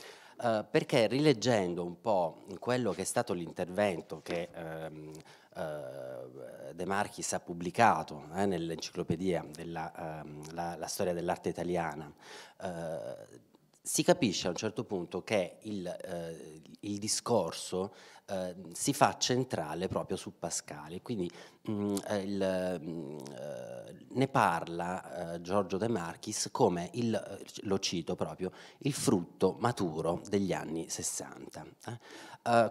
Eh, perché rileggendo un po' quello che è stato l'intervento che ehm, eh, De Marchis ha pubblicato eh, nell'enciclopedia della ehm, la, la storia dell'arte italiana, eh, si capisce a un certo punto che il, eh, il discorso Ehm, si fa centrale proprio su Pascal. Quindi mh, mm, eh, il, mh, mm, eh, ne parla eh, Giorgio De Marchis come, il, eh, lo cito proprio, il frutto maturo degli anni 60. Eh?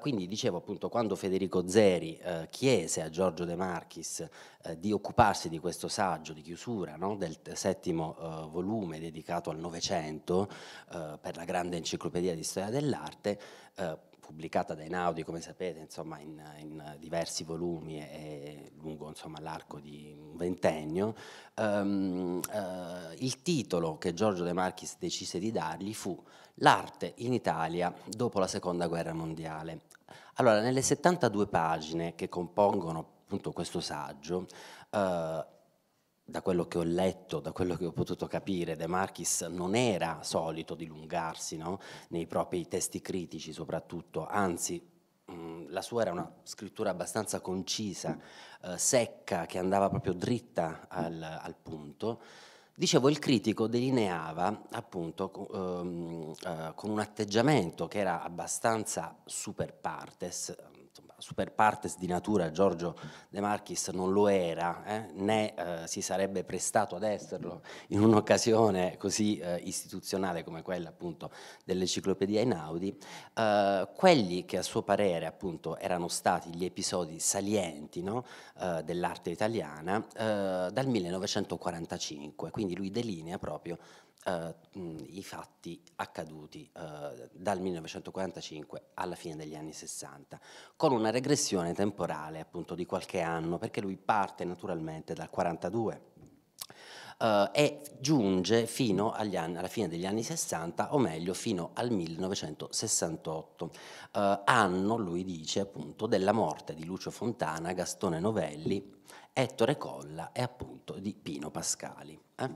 quindi dicevo appunto quando Federico Zeri chiese a Giorgio De Marchis di occuparsi di questo saggio di chiusura no? del settimo volume dedicato al Novecento per la grande enciclopedia di storia dell'arte, pubblicata da Einaudi, come sapete, insomma, in, in, diversi volumi e lungo insomma, l'arco di un ventennio, um, uh, il titolo che Giorgio De Marchis decise di dargli fu L'arte in Italia dopo la Seconda Guerra Mondiale. Allora, nelle 72 pagine che compongono appunto questo saggio, eh, da quello che ho letto, da quello che ho potuto capire, De Marchis non era solito dilungarsi no? nei propri testi critici soprattutto, anzi mm, la sua era una scrittura abbastanza concisa, eh, secca, che andava proprio dritta al, al, punto. Dicevo, il critico delineava appunto ehm, eh, con un atteggiamento che era abbastanza super partes, super partes di natura Giorgio De Marchis non lo era, eh, né eh, si sarebbe prestato ad esserlo in un'occasione così eh, istituzionale come quella appunto dell'enciclopedia Einaudi, eh, quelli che a suo parere appunto erano stati gli episodi salienti no, eh, dell'arte italiana eh, dal 1945, quindi lui delinea proprio eh, i fatti accaduti eh, dal 1945 alla fine degli anni 60, con una regressione temporale appunto di qualche anno, perché lui parte naturalmente dal 1942. Uh, eh, e giunge fino anni, alla fine degli anni 60, o meglio fino al 1968, uh, anno, lui dice appunto, della morte di Lucio Fontana, Gastone Novelli Ettore Colla e appunto di Pino Pascali. Eh?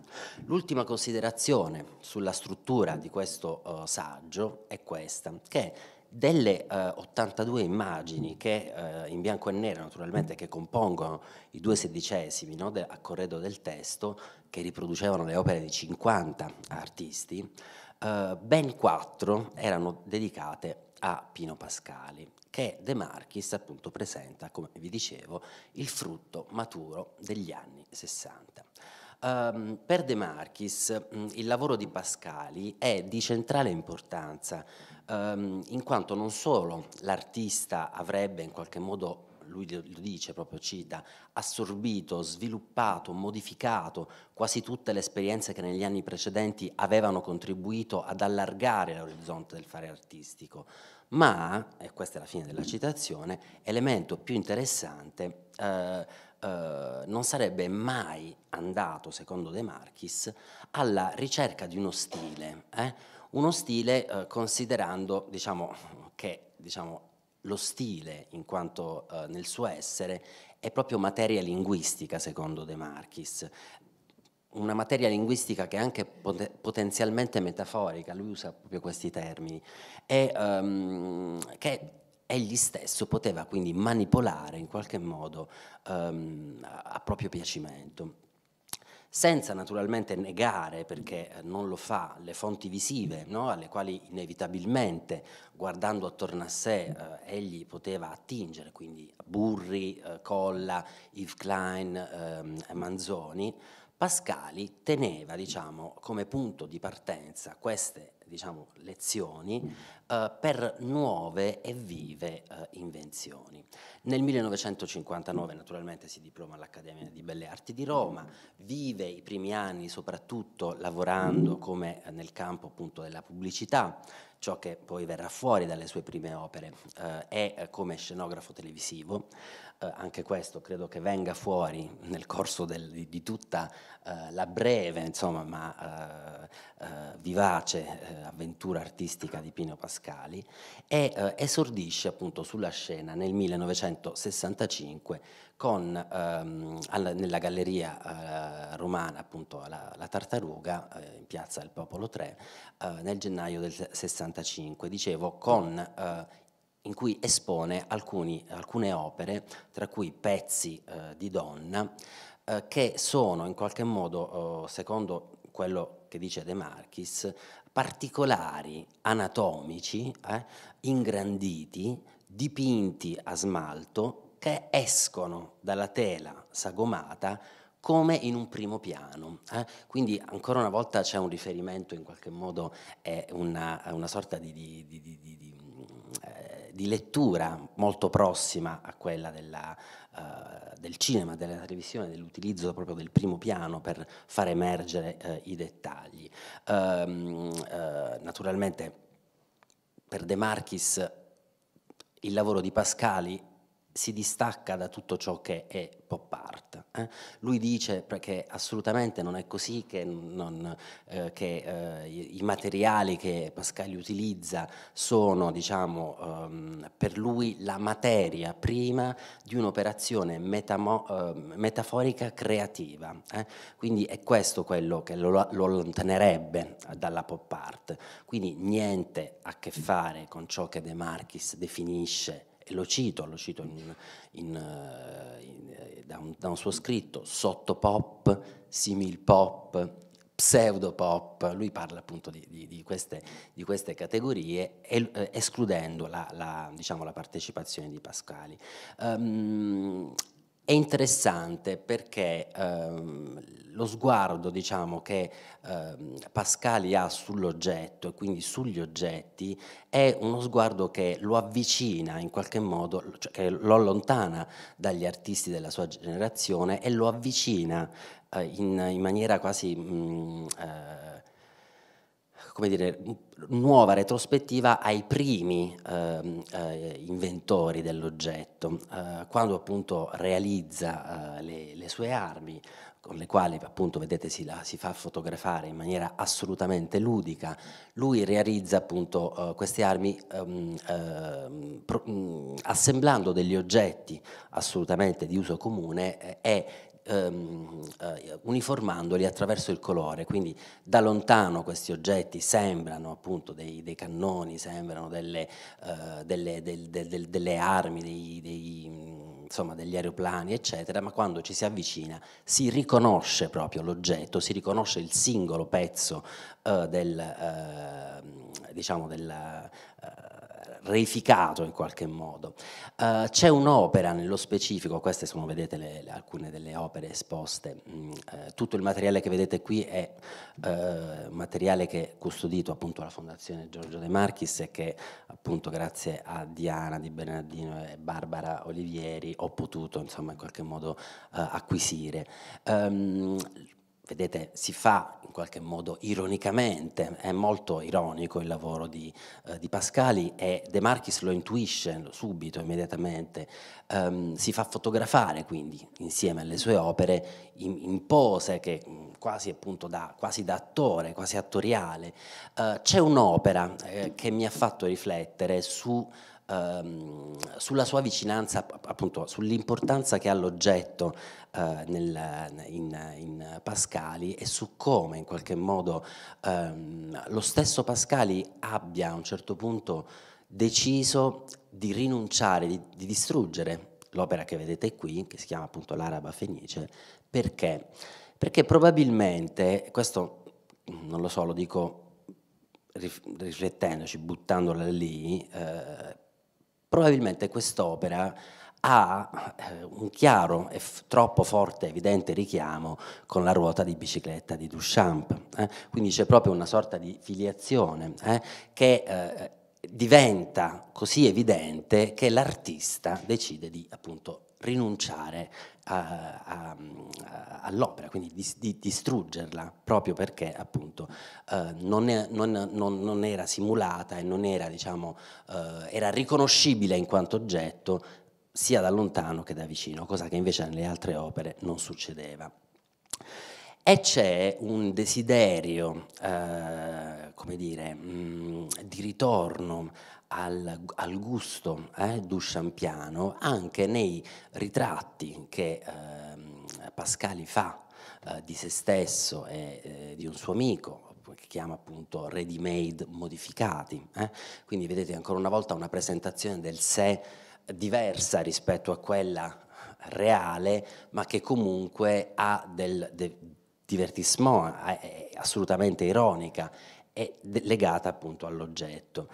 L'ultima considerazione sulla struttura di questo uh, saggio è questa, che delle eh, 82 immagini che eh, in bianco e nero naturalmente che compongono i due sedicesimi no, de, a corredo del testo che riproducevano le opere di 50 artisti, eh, ben quattro erano dedicate a Pino Pascali che De Marchis appunto presenta, come vi dicevo, il frutto maturo degli anni 60. Um, ehm, per De Marchis mm, il lavoro di Pascali è di centrale importanza, um, in quanto non solo l'artista avrebbe in qualche modo lui lo dice, proprio cita, assorbito, sviluppato, modificato quasi tutte le esperienze che negli anni precedenti avevano contribuito ad allargare l'orizzonte del fare artistico, ma, e questa è la fine della citazione, elemento più interessante, eh, eh, non sarebbe mai andato, secondo De Marchis, alla ricerca di uno stile, eh? uno stile eh, considerando diciamo, che diciamo, lo stile, in quanto eh, nel suo essere, è proprio materia linguistica, secondo De Marchis una materia linguistica che è anche pot potenzialmente metaforica, lui usa proprio questi termini, e um, che egli stesso poteva quindi manipolare in qualche modo um, a proprio piacimento senza naturalmente negare, perché eh, non lo fa, le fonti visive, no? alle quali inevitabilmente, guardando attorno a sé, eh, egli poteva attingere, quindi Burri, eh, Colla, Yves Klein eh, Manzoni, Pascali teneva diciamo, come punto di partenza queste diciamo, lezioni mm. eh, per nuove e vive eh, invenzioni. Nel 1959 naturalmente si diploma all'Accademia di Belle Arti di Roma, vive i primi anni soprattutto lavorando mm. come nel campo appunto della pubblicità, ciò che poi verrà fuori dalle sue prime opere, è eh, eh, come scenografo televisivo eh, anche questo credo che venga fuori nel corso del, di, di, tutta eh, la breve, insomma, ma eh, eh vivace eh, avventura artistica di Pino Pascali e eh, esordisce appunto sulla scena nel 1965 con, ehm, alla, nella galleria romana, appunto alla, alla Tartaruga, in piazza del Popolo 3, nel gennaio del 65, dicevo, con in cui espone alcuni, alcune opere, tra cui pezzi eh, di donna, eh, che sono in qualche modo, eh, secondo quello che dice De Marchis, particolari anatomici, eh, ingranditi, dipinti a smalto, che escono dalla tela sagomata come in un primo piano. Eh? Quindi ancora una volta c'è un riferimento in qualche modo, è una, una sorta di, di, di, di mm, eh, di lettura molto prossima a quella della, uh, del cinema, della televisione, dell'utilizzo proprio del primo piano per far emergere uh, i dettagli. Um, uh, naturalmente per De Marchis il lavoro di Pascali si distacca da tutto ciò che è pop art. Eh? Lui dice che assolutamente non è così, che, non, eh, che eh, i materiali che Pascal utilizza sono diciamo, ehm, per lui la materia prima di un'operazione ehm, metaforica creativa. Eh. Quindi è questo quello che lo, lo allontanerebbe dalla pop art. Quindi niente a che fare con ciò che De Marchis definisce e lo cito, lo cito in, in, eh, in, eh, da, un, da, un, suo scritto, sotto pop, simil pop, pseudo pop, lui parla appunto di, di, di, queste, di queste, categorie el, eh, escludendo la, la, diciamo, la, partecipazione di Pascali. Um, ehm, è interessante perché ehm, lo sguardo diciamo, che ehm, Pascali ha sull'oggetto e quindi sugli oggetti è uno sguardo che lo avvicina in qualche modo, cioè che lo allontana dagli artisti della sua generazione e lo avvicina eh, in, in, maniera quasi... Mh, mm, eh, come dire, nuova retrospettiva ai primi ehm, eh, inventori dell'oggetto, eh, quando appunto realizza eh, le, le, sue armi, con le quali appunto vedete si, la, si, fa fotografare in maniera assolutamente ludica, lui realizza appunto eh, queste armi ehm, ehm, pro, mm, assemblando degli oggetti assolutamente di uso comune eh, e ehm, eh, uniformandoli attraverso il colore, quindi da lontano questi oggetti sembrano appunto dei, dei cannoni, sembrano delle, eh, delle, del, del, del, delle armi, dei, dei insomma, degli aeroplani, eccetera, ma quando ci si avvicina si riconosce proprio l'oggetto, si riconosce il singolo pezzo eh, del, eh, diciamo della, reificato in qualche modo. Uh, c'è un'opera nello specifico, queste sono vedete le, le, alcune delle opere esposte, mm, eh, tutto il materiale che vedete qui è eh, materiale che è custodito appunto alla Fondazione Giorgio De Marchis e che appunto grazie a Diana Di Bernardino e Barbara Olivieri ho potuto insomma in qualche modo eh, acquisire. Um, vedete, si fa in qualche modo ironicamente, è molto ironico il lavoro di, eh, di Pascali e De Marchis lo intuisce subito, immediatamente, um, si fa fotografare quindi insieme alle sue opere in, in pose che mm, quasi appunto da, quasi da attore, quasi attoriale. Uh, c'è un'opera eh, che mi ha fatto riflettere su ehm, sulla sua vicinanza, appunto sull'importanza che ha l'oggetto eh, nel, in, in, Pascali e su come in qualche modo ehm, lo stesso Pascali abbia a un certo punto deciso di rinunciare, di, di distruggere l'opera che vedete qui, che si chiama appunto L'Araba Fenice, perché? Perché probabilmente, questo non lo so, lo dico riflettendoci, buttandola lì, eh, probabilmente quest'opera ha eh, un chiaro e troppo forte, evidente richiamo con la ruota di bicicletta di Duchamp. Eh? Quindi c'è proprio una sorta di filiazione eh? che eh, diventa così evidente che l'artista decide di appunto rinunciare a, a, all'opera, quindi di, di, distruggerla, proprio perché appunto eh, non, è, non, non, non, era simulata e non era, diciamo, eh, era riconoscibile in quanto oggetto sia da lontano che da vicino, cosa che invece nelle altre opere non succedeva. E c'è un desiderio, eh, come dire, mh, mm, di ritorno al, al gusto eh, dusciampiano anche nei ritratti che eh, Pascali fa eh, di se stesso e eh, di un suo amico, che chiama appunto ready made modificati. Eh? Quindi vedete ancora una volta una presentazione del sé diversa rispetto a quella reale, ma che comunque ha del, del divertissement, eh, è assolutamente ironica, è legata appunto all'oggetto.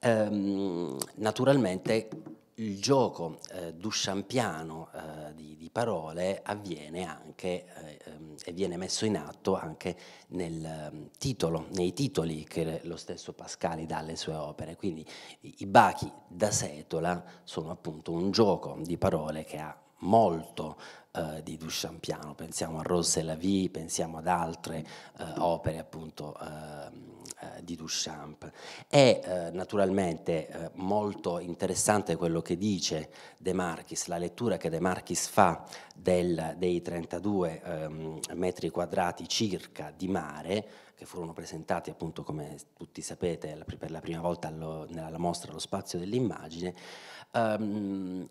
Ehm, naturalmente il gioco eh, dusciampiano eh, di, di, parole avviene anche eh, ehm, e viene messo in atto anche nel ehm, titolo, nei titoli che lo stesso Pascali dà alle sue opere. Quindi i bachi da setola sono appunto un gioco di parole che ha molto eh, di Duchampiano, pensiamo a Rose et la vie, pensiamo ad altre eh, opere appunto ehm, eh, di Duchamp. È eh, naturalmente eh, molto interessante quello che dice De Marchis, la lettura che De Marchis fa del, dei 32 ehm, metri quadrati circa di mare, che furono presentati appunto come tutti sapete per la prima volta allo, nella mostra Lo spazio dell'immagine, um,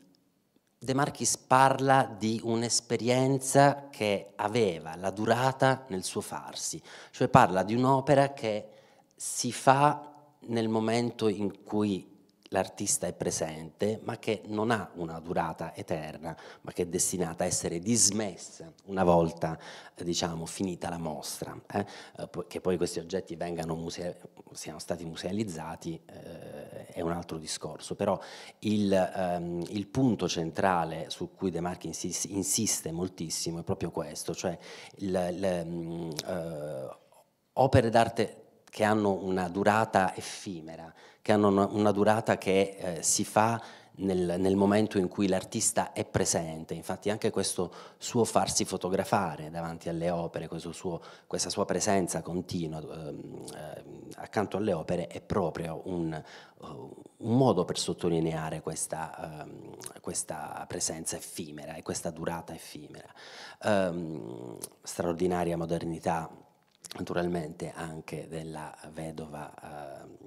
De Marchis parla di un'esperienza che aveva la durata nel suo farsi, cioè parla di un'opera che si fa nel momento in cui l'artista è presente, ma che non ha una durata eterna, ma che è destinata a essere dismessa una volta eh, diciamo, finita la mostra, eh? eh che poi questi oggetti siano stati musealizzati eh, è un altro discorso, però il, ehm, il, punto centrale su cui De Marchi insiste, insiste moltissimo è proprio questo, cioè il, le, ehm, eh, opere d'arte che hanno una durata effimera, che hanno una, una durata che eh, si fa nel, nel, momento in cui l'artista è presente, infatti anche questo suo farsi fotografare davanti alle opere, suo, questa sua presenza continua ehm, eh, accanto alle opere è proprio un, un modo per sottolineare questa, eh, questa, presenza effimera e questa durata effimera. Eh, straordinaria modernità naturalmente anche della vedova ehm,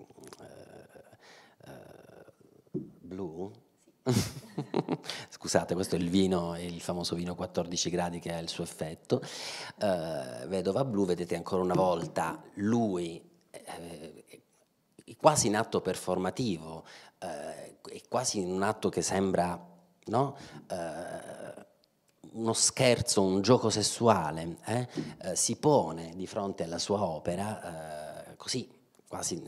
Blu? Sì. (laughs) Scusate, questo è il vino, il famoso vino 14 gradi che ha il suo effetto. Eh, vedova blu, vedete ancora una volta lui eh, quasi in atto performativo, eh, quasi in un atto che sembra no? eh, uno scherzo, un gioco sessuale, eh? eh si pone di fronte alla sua opera eh, così, quasi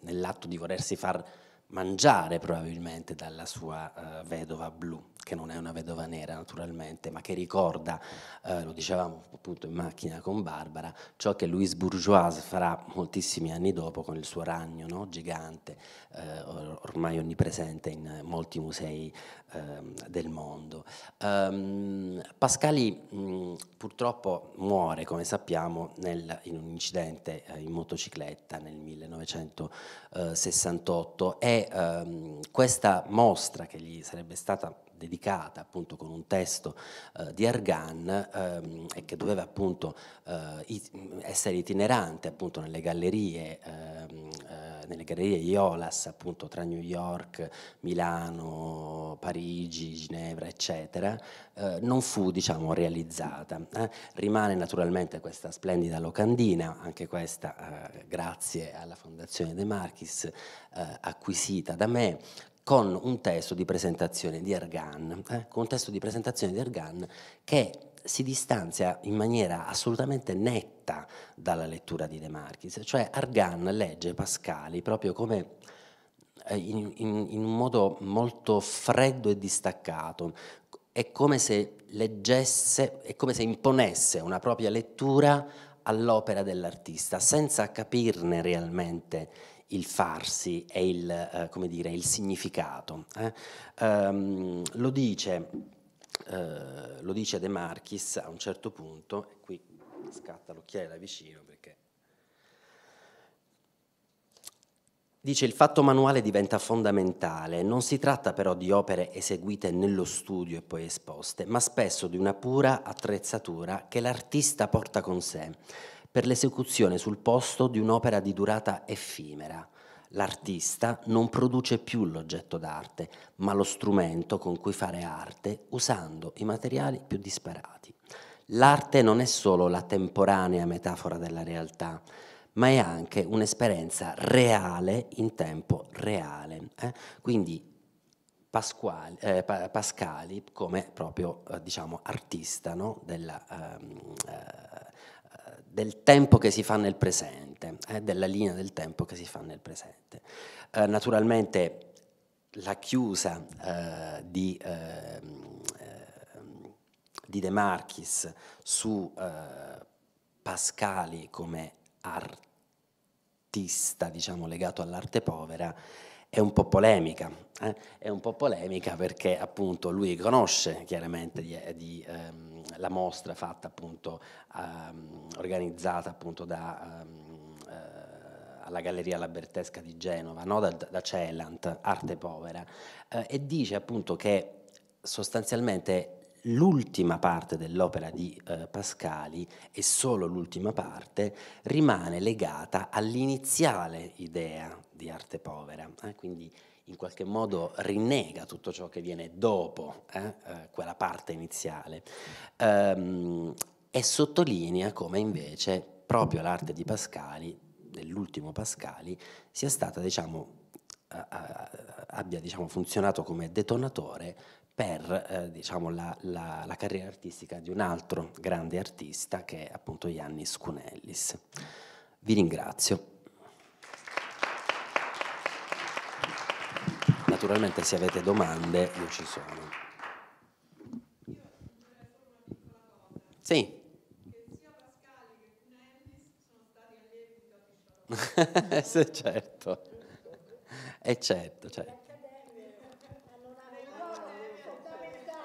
nell'atto di volersi far mangiare probabilmente dalla sua uh, vedova blu che non è una vedova nera naturalmente, ma che ricorda, eh, lo dicevamo appunto in macchina con Barbara, ciò che Louise Bourgeois farà moltissimi anni dopo con il suo ragno no? gigante, eh, ormai onnipresente in molti musei eh, del mondo. Um, Pascali mh, mm, purtroppo muore, come sappiamo, nel, in un incidente eh, in motocicletta nel 1968 e um, questa mostra che gli sarebbe stata dedicata appunto con un testo eh, di Argan ehm, e che doveva appunto eh, it essere itinerante appunto nelle gallerie, ehm, eh, nelle gallerie Iolas appunto tra New York, Milano, Parigi, Ginevra eccetera, eh, non fu diciamo realizzata. Eh. Rimane naturalmente questa splendida locandina, anche questa eh, grazie alla Fondazione De Marchis acquisita da me con un testo di presentazione di Ergan, eh, con un testo di presentazione di Ergan che si distanzia in maniera assolutamente netta dalla lettura di De Marchis, cioè Argan legge Pascali proprio come eh, in, in, in un modo molto freddo e distaccato, è come se leggesse, è come se imponesse una propria lettura all'opera dell'artista senza capirne realmente il farsi e il, eh, come dire, il significato. Eh? Um, lo, dice, eh, lo dice De Marchis a un certo punto, e qui scatta l'occhiale da vicino perché Dice il fatto manuale diventa fondamentale, non si tratta però di opere eseguite nello studio e poi esposte, ma spesso di una pura attrezzatura che l'artista porta con sé per l'esecuzione sul posto di un'opera di durata effimera. L'artista non produce più l'oggetto d'arte, ma lo strumento con cui fare arte usando i materiali più disparati. L'arte non è solo la temporanea metafora della realtà, ma è anche un'esperienza reale in tempo reale. Eh? Quindi Pasquali, eh, Pascali come proprio eh, diciamo, artista no? della, ehm, eh, del tempo che si fa nel presente, eh, della linea del tempo che si fa nel presente. Eh, naturalmente la chiusa eh, di, ehm, eh, di, De Marchis su eh, Pascali come artista diciamo, legato all'arte povera è un po' polemica. Eh? È un po' polemica perché appunto lui conosce chiaramente di, eh, di, ehm, la mostra fatta appunto, ehm, organizzata appunto da, ehm, eh, alla Galleria Labertesca di Genova, no? da, da, Celant, Arte Povera, eh, e dice appunto che sostanzialmente l'ultima parte dell'opera di eh, Pascali, e solo l'ultima parte, rimane legata all'iniziale idea di arte povera, eh? quindi in qualche modo rinnega tutto ciò che viene dopo eh? eh quella parte iniziale, ehm, e sottolinea come invece proprio l'arte di Pascali, dell'ultimo Pascali, sia stata, diciamo, abbia diciamo, funzionato come detonatore per eh, diciamo, la, la, la, carriera artistica di un altro grande artista che è appunto Yannis Kunellis. Vi ringrazio. Naturalmente se avete domande io ci sono. Sì. (laughs) certo. E eh, certo, certo.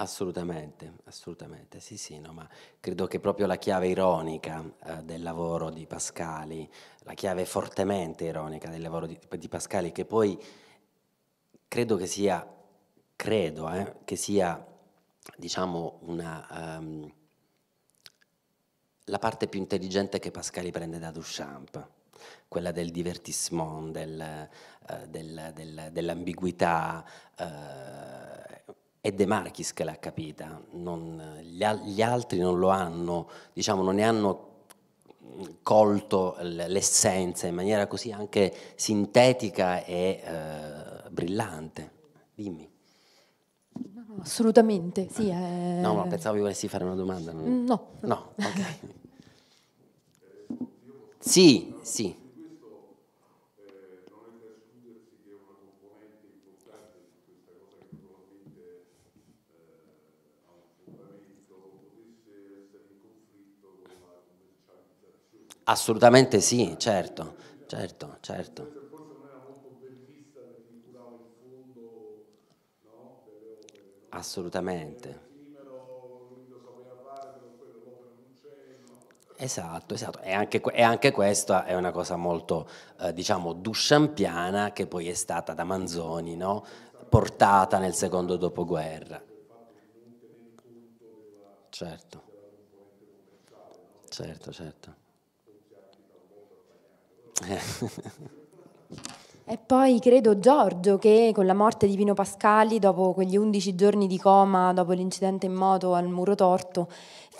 Assolutamente, assolutamente, sì sì, no, ma credo che proprio la chiave ironica eh, del lavoro di Pascali, la chiave fortemente ironica del lavoro di, di Pascali, che poi credo che sia, credo, eh, che sia, diciamo, una, um, la parte più intelligente che Pascali prende da Duchamp, quella del divertissement, del, eh, del, del, dell'ambiguità eh, è De Marchis che l'ha capita, non, gli, gli, altri non lo hanno, diciamo, non ne hanno mm, colto l'essenza in maniera così anche sintetica e eh, brillante. Dimmi. No, no, assolutamente, sì. Eh. Eh. No, ma pensavo che volessi fare una domanda. No. No, ok. sì, sì. Assolutamente sì, certo, certo, certo. Assolutamente. Esatto, esatto. E anche, e anche, questa è una cosa molto, eh, diciamo, duchampiana che poi è stata da Manzoni, no? Portata nel secondo dopoguerra. Certo. Certo, certo. Eh. (laughs) E poi credo Giorgio che con la morte di Pino Pascali, dopo quegli 11 giorni di coma, dopo l'incidente in moto al muro torto,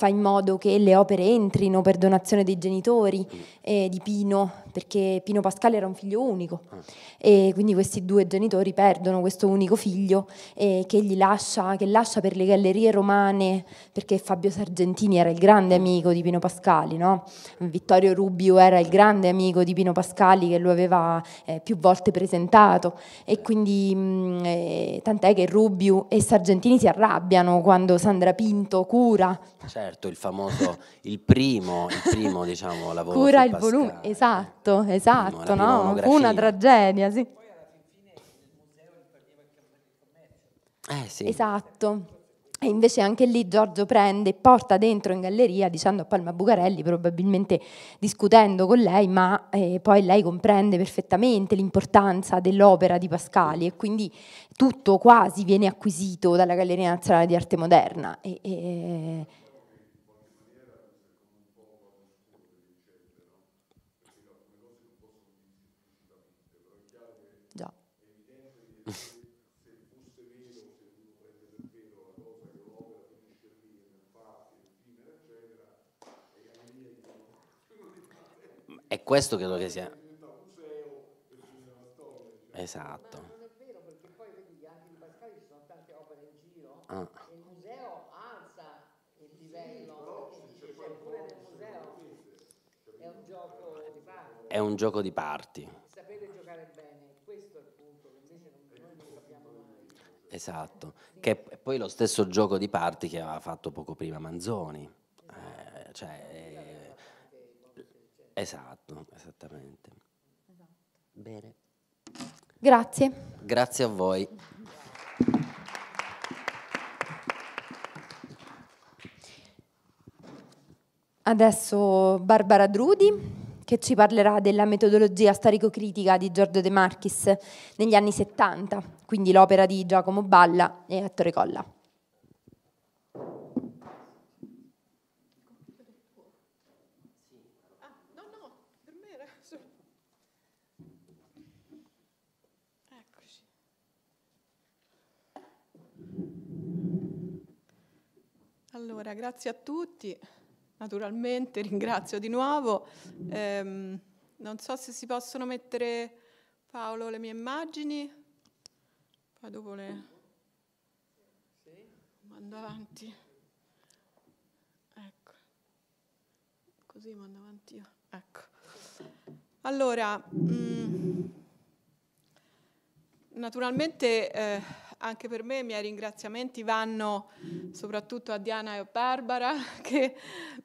fa in modo che le opere entrino per donazione dei genitori eh, di Pino, perché Pino Pascal era un figlio unico ah. e quindi questi due genitori perdono questo unico figlio eh, che gli lascia, che lascia, per le gallerie romane, perché Fabio Sargentini era il grande amico di Pino Pascali, no? Vittorio Rubio era il grande amico di Pino Pascali che lo aveva eh, più volte presentato e quindi mh, mm, eh, tant'è che Rubio e Sargentini si arrabbiano quando Sandra Pinto cura Certo, il famoso, il primo, il primo diciamo, (laughs) lavoro. Cura il Pascal. volume, esatto, esatto, primo, esatto, no? una tragedia, sì. Eh, sì. Esatto. E invece anche lì Giorgio prende e porta dentro in galleria dicendo a Palma Bucarelli, probabilmente discutendo con lei, ma eh, poi lei comprende perfettamente l'importanza dell'opera di Pascali e quindi tutto quasi viene acquisito dalla Galleria Nazionale di Arte Moderna. E, e E questo credo che sia... Esatto. Ah. Il museo alza il livello, eppure nel museo è un gioco di parti. È un gioco di parti. Sapete giocare bene, questo è il punto, che invece non, noi non sappiamo mai. Esatto, che è poi lo stesso gioco di parti che aveva fatto poco prima Manzoni. Eh, cioè, Esatto, esattamente. Esatto. Bene. Grazie. Grazie a voi. Adesso Barbara Drudi che ci parlerà della metodologia storico-critica di Giorgio De Marchis negli anni 70, quindi l'opera di Giacomo Balla e Ettore Colla. Allora, grazie a tutti. Naturalmente (laughs) ringrazio di nuovo. Eh, non so se si possono mettere, Paolo, le mie immagini. Poi dopo le mando avanti. Ecco. Così mando avanti io. Ecco. Allora, mh, mm, naturalmente... Eh, anche per me i miei ringraziamenti vanno soprattutto a Diana e a Barbara (laughs) che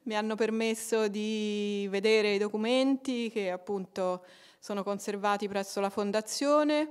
mi hanno permesso di vedere i documenti che appunto sono conservati presso la fondazione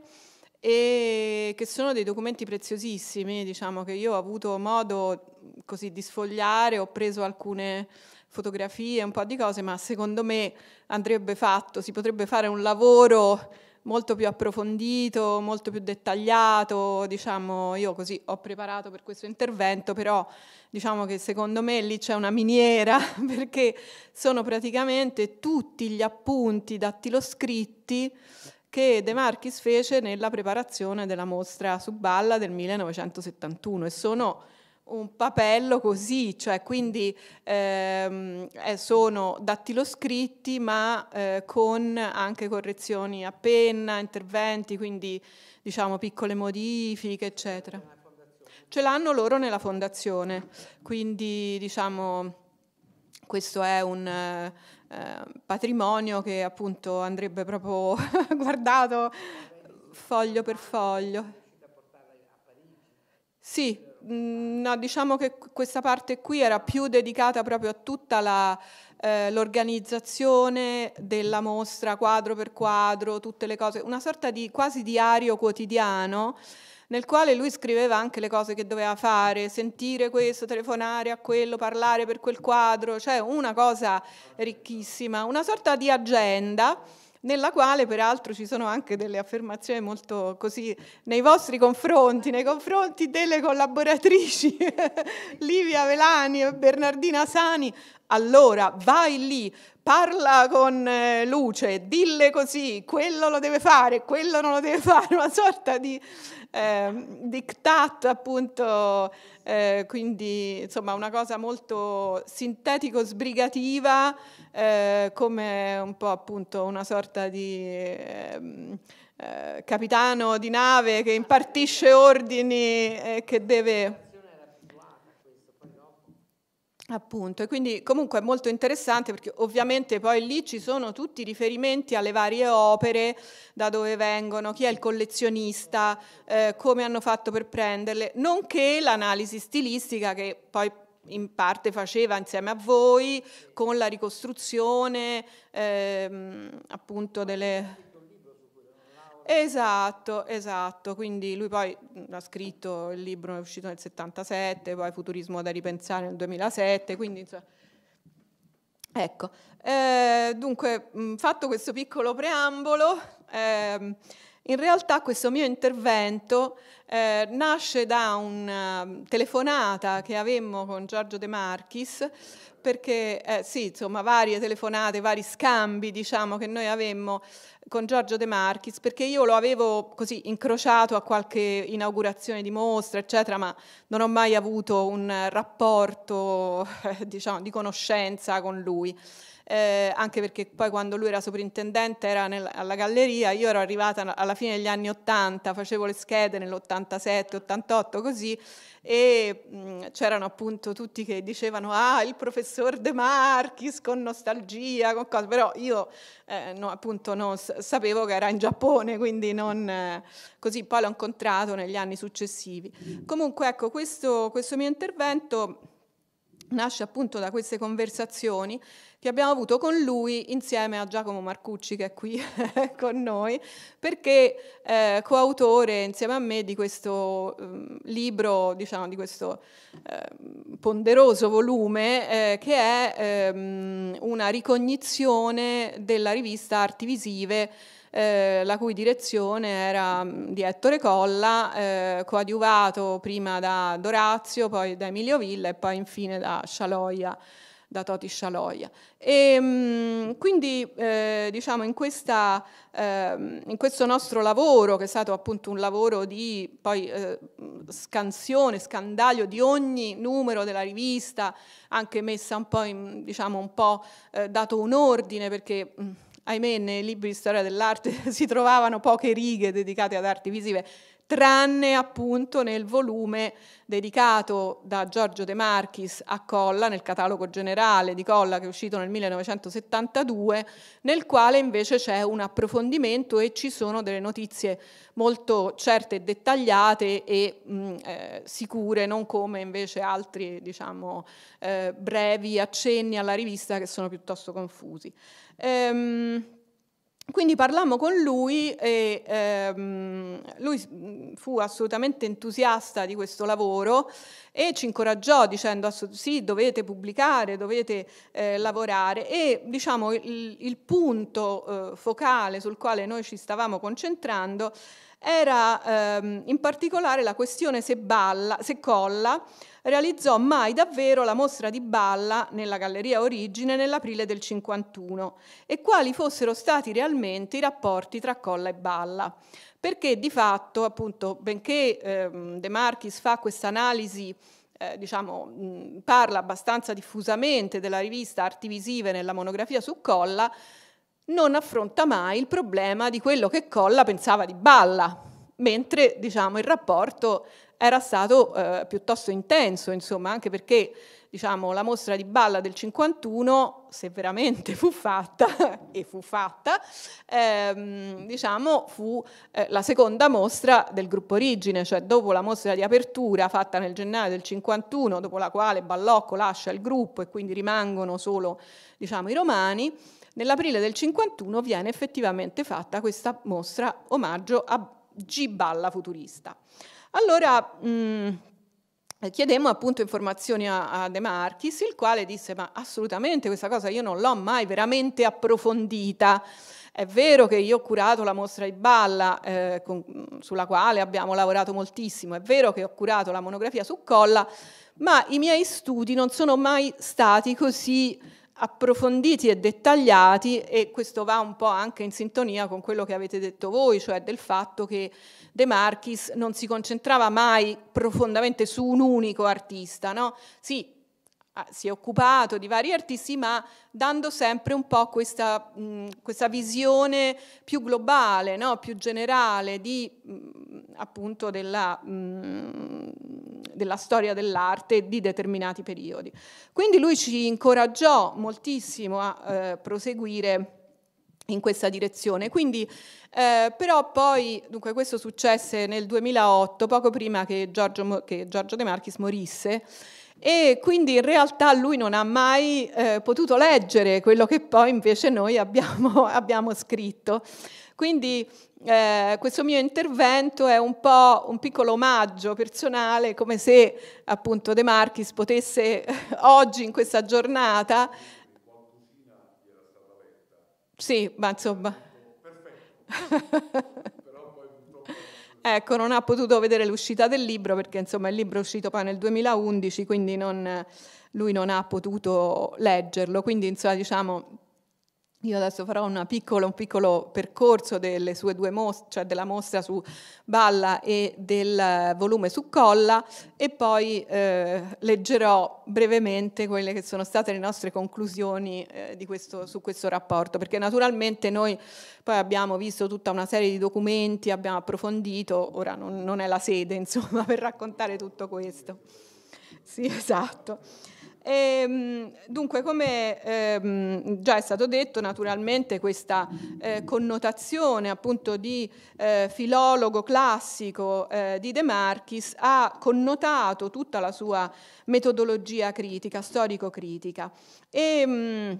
e che sono dei documenti preziosissimi, diciamo che io ho avuto modo così di sfogliare, ho preso alcune fotografie, un po' di cose, ma secondo me andrebbe fatto, si potrebbe fare un lavoro molto più approfondito, molto più dettagliato, diciamo, io così ho preparato per questo intervento, però diciamo che secondo me lì c'è una miniera (laughs) perché sono praticamente tutti gli appunti dattiloscritti che De Marchis fece nella preparazione della mostra su Balla del 1971 e sono un papello così, cioè quindi ehm, eh, sono dattiloscritti ma eh, con anche correzioni a penna, interventi, quindi diciamo piccole modifiche, eccetera. Ce l'hanno loro nella fondazione, quindi diciamo questo è un eh, patrimonio che appunto andrebbe proprio (laughs) guardato foglio per foglio. Sì, Mm, no, diciamo che questa parte qui era più dedicata proprio a tutta la, eh, l'organizzazione della mostra quadro per quadro, tutte le cose, una sorta di quasi diario quotidiano nel quale lui scriveva anche le cose che doveva fare, sentire questo, telefonare a quello, parlare per quel quadro, cioè una cosa ricchissima, una sorta di agenda nella quale peraltro ci sono anche delle affermazioni molto così nei vostri confronti, nei confronti delle collaboratrici (laughs) Livia Velani e Bernardina Sani. Allora, vai lì, parla con eh, Luce, dille così, quello lo deve fare, quello non lo deve (laughs) fare, una sorta di eh, dictat appunto, eh, quindi insomma una cosa molto sintetico sbrigativa eh, come un po' appunto una sorta di... Ehm, eh, capitano di nave che impartisce ordini e che deve Appunto, e quindi comunque è molto interessante perché ovviamente poi lì ci sono tutti i riferimenti alle varie opere, da dove vengono, chi è il collezionista, eh, come hanno fatto per prenderle, nonché l'analisi stilistica che poi in parte faceva insieme a voi con la ricostruzione eh, appunto delle Esatto, esatto. Quindi lui poi ha scritto il libro, è uscito nel 77, poi Futurismo da ripensare nel 2007, quindi insomma... Ecco, eh, dunque, fatto questo piccolo preambolo, eh, in realtà questo mio intervento eh, nasce da una telefonata che avemmo con Giorgio De Marchis perché eh, sì, insomma, varie telefonate, vari scambi diciamo, che noi avemmo con Giorgio De Marchis, perché io lo avevo così incrociato a qualche inaugurazione di mostra, eccetera, ma non ho mai avuto un rapporto eh, (laughs) diciamo, di conoscenza con lui eh, anche perché poi quando lui era soprintendente era nel, alla galleria, io ero arrivata alla fine degli anni 80, facevo le schede nell'87, 88 così e mh, mm, c'erano appunto tutti che dicevano ah il professor De Marchis con nostalgia, con cose, però io eh, no, appunto non sapevo che era in Giappone, quindi non eh, così poi l'ho incontrato negli anni successivi. Comunque ecco questo, questo mio intervento nasce appunto da queste conversazioni che abbiamo avuto con lui insieme a Giacomo Marcucci che è qui (laughs) con noi, perché è eh, coautore insieme a me di questo eh, libro, diciamo di questo eh, ponderoso volume eh, che è ehm, una ricognizione della rivista Arti Visive eh, la cui direzione era mm, di Ettore Colla, eh, coadiuvato prima da Dorazio, poi da Emilio Villa e poi infine da Scialoia da Toti Scialoia. E, ehm, quindi eh, diciamo in, questa, eh, in, questo nostro lavoro, che è stato appunto un lavoro di poi, eh, scansione, scandaglio di ogni numero della rivista, anche messa un po', in, diciamo, un po' eh, dato un ordine perché... ahimè, nei libri di storia dell'arte (laughs) si trovavano poche righe dedicate ad arti visive, tranne appunto nel volume dedicato da Giorgio De Marchis a Colla, nel catalogo generale di Colla che è uscito nel 1972, nel quale invece c'è un approfondimento e ci sono delle notizie molto certe e dettagliate e mh, eh, sicure, non come invece altri diciamo, eh, brevi accenni alla rivista che sono piuttosto confusi. Ehm, quindi parlammo con lui e ehm, lui fu assolutamente entusiasta di questo lavoro e ci incoraggiò dicendo sì, dovete pubblicare, dovete eh, lavorare e diciamo il, il punto eh, focale sul quale noi ci stavamo concentrando era ehm, in particolare la questione se, Balla, se Colla realizzò mai davvero la mostra di Balla nella Galleria Origine nell'aprile del 51 e quali fossero stati realmente i rapporti tra Colla e Balla. Perché di fatto, appunto, benché ehm, De Marchis fa questa analisi eh, diciamo, mh, parla abbastanza diffusamente della rivista Arti Visive nella monografia su Colla, non affronta mai il problema di quello che Colla pensava di Balla, mentre diciamo, il rapporto era stato eh, piuttosto intenso, insomma, anche perché diciamo, la mostra di Balla del 51, se veramente fu fatta, (laughs) e fu fatta, ehm, diciamo, fu eh, la seconda mostra del gruppo Origine, cioè dopo la mostra di apertura fatta nel gennaio del 51, dopo la quale Ballocco lascia il gruppo e quindi rimangono solo diciamo, i romani, Nell'aprile del 51 viene effettivamente fatta questa mostra omaggio a G-Balla futurista. Allora, mm, chiedemmo appunto informazioni a, a, De Marchis, il quale disse ma assolutamente questa cosa io non l'ho mai veramente approfondita. È vero che io ho curato la mostra di Balla, eh, con, sulla quale abbiamo lavorato moltissimo, è vero che ho curato la monografia su Colla, ma i miei studi non sono mai stati così approfonditi e dettagliati e questo va un po' anche in sintonia con quello che avete detto voi, cioè del fatto che De Marchis non si concentrava mai profondamente su un unico artista, no? Sì, ah, si è occupato di vari artisti, ma dando sempre un po' questa, mh, mm, questa visione più globale, no? più generale di, mh, mm, appunto della, mh, mm, della storia dell'arte di determinati periodi. Quindi lui ci incoraggiò moltissimo a eh, proseguire in questa direzione. Quindi, eh, però poi, dunque questo successe nel 2008, poco prima che Giorgio, che Giorgio De Marchis morisse, e quindi in realtà lui non ha mai eh, potuto leggere quello che poi invece noi abbiamo, (laughs) abbiamo scritto. Quindi eh, questo mio intervento è un po' un piccolo omaggio personale, come se appunto De Marchis potesse (laughs) oggi, in questa giornata... Sì, ma insomma... Perfetto. (laughs) ecco, non ha potuto vedere l'uscita del libro perché insomma il libro è uscito poi nel 2011, quindi non, lui non ha potuto leggerlo. Quindi insomma diciamo io adesso farò piccolo, un piccolo percorso delle sue due mostre, cioè della mostra su Balla e del eh, volume su Colla e poi eh, leggerò brevemente quelle che sono state le nostre conclusioni eh, questo, su questo rapporto, perché naturalmente noi poi abbiamo visto tutta una serie di documenti, abbiamo approfondito, ora non, non è la sede (laughs) insomma per raccontare tutto questo. Sì, esatto. E, ehm, dunque, come ehm, già è stato detto, naturalmente questa eh, connotazione appunto di eh, filologo classico eh, di De Marchis ha connotato tutta la sua metodologia critica, storico-critica. E, ehm, mh,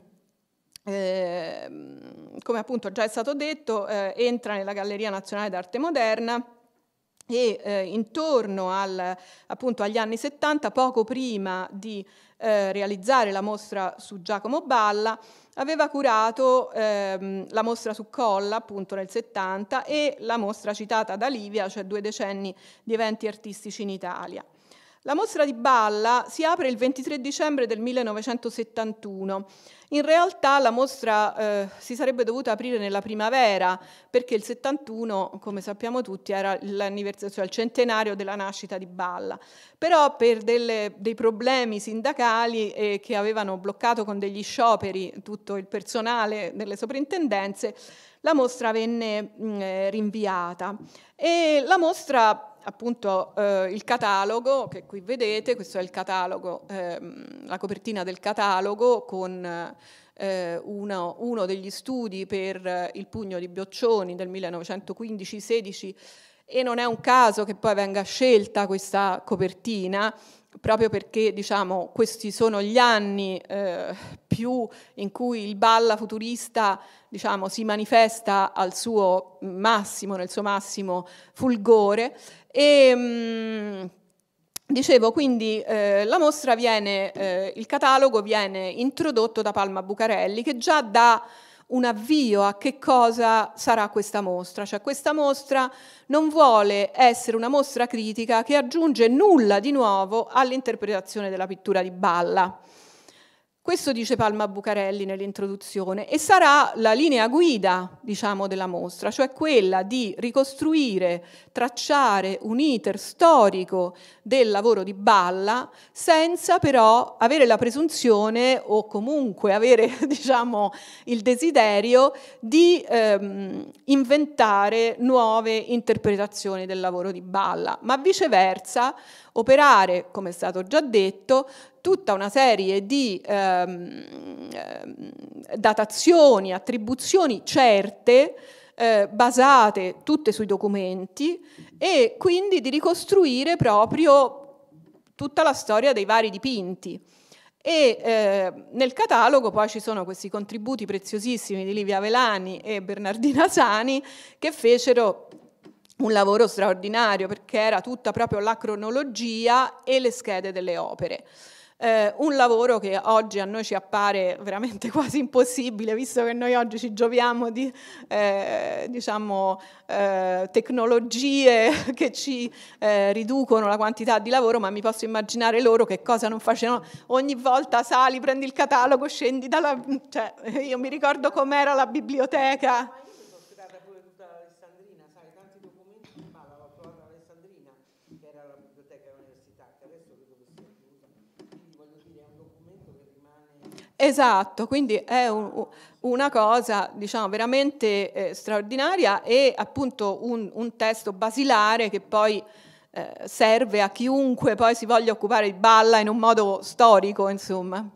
ehm, come appunto già è stato detto, eh, entra nella Galleria Nazionale d'Arte Moderna e eh, intorno al, appunto, agli anni 70, poco prima di eh, realizzare la mostra su Giacomo Balla, aveva curato ehm, la mostra su Colla, appunto nel 70, e la mostra citata da Livia, cioè due decenni di eventi artistici in Italia. La mostra di Balla si apre il 23 dicembre del 1971. In realtà la mostra eh, si sarebbe dovuta aprire nella primavera perché il 71, come sappiamo tutti, era cioè il centenario della nascita di Balla. Però per delle, dei problemi sindacali eh, che avevano bloccato con degli scioperi tutto il personale delle soprintendenze, la mostra venne mh, mm, eh, rinviata. E la mostra appunto eh, il catalogo che qui vedete, questo è il catalogo, ehm, la copertina del catalogo con eh, uno, uno, degli studi per eh, il pugno di Boccioni del 1915-16 e non è un caso che poi venga scelta questa copertina proprio perché diciamo, questi sono gli anni eh, più in cui il balla futurista diciamo, si manifesta al suo massimo, nel suo massimo fulgore. E, mh, mm, Dicevo quindi eh, la mostra viene, eh, il catalogo viene introdotto da Palma Bucarelli che già da un avvio a che cosa sarà questa mostra, cioè questa mostra non vuole essere una mostra critica che aggiunge nulla di nuovo all'interpretazione della pittura di Balla. Questo dice Palma Bucarelli nell'introduzione e sarà la linea guida diciamo, della mostra, cioè quella di ricostruire, tracciare un iter storico del lavoro di Balla senza però avere la presunzione o comunque avere (laughs) diciamo, il desiderio di ehm, inventare nuove interpretazioni del lavoro di Balla, ma viceversa operare, come è stato già detto, tutta una serie di ehm, ehm, datazioni, attribuzioni certe eh, basate tutte sui documenti e quindi di ricostruire proprio tutta la storia dei vari dipinti. E eh, nel catalogo poi ci sono questi contributi preziosissimi di Livia Velani e Bernardina Sani che fecero un lavoro straordinario perché era tutta proprio la cronologia e le schede delle opere eh, un lavoro che oggi a noi ci appare veramente (laughs) quasi impossibile, visto che noi oggi ci gioviamo di eh, diciamo, eh, tecnologie (laughs) che ci eh, riducono la quantità di lavoro, ma mi posso immaginare loro che cosa non facevano. Ogni volta sali, prendi il catalogo, scendi dalla... Cioè, io mi ricordo com'era la biblioteca Esatto, quindi è un, una cosa diciamo, veramente eh, straordinaria e appunto un, un, testo basilare che poi eh, serve a chiunque poi si voglia occupare di balla in un modo storico, insomma.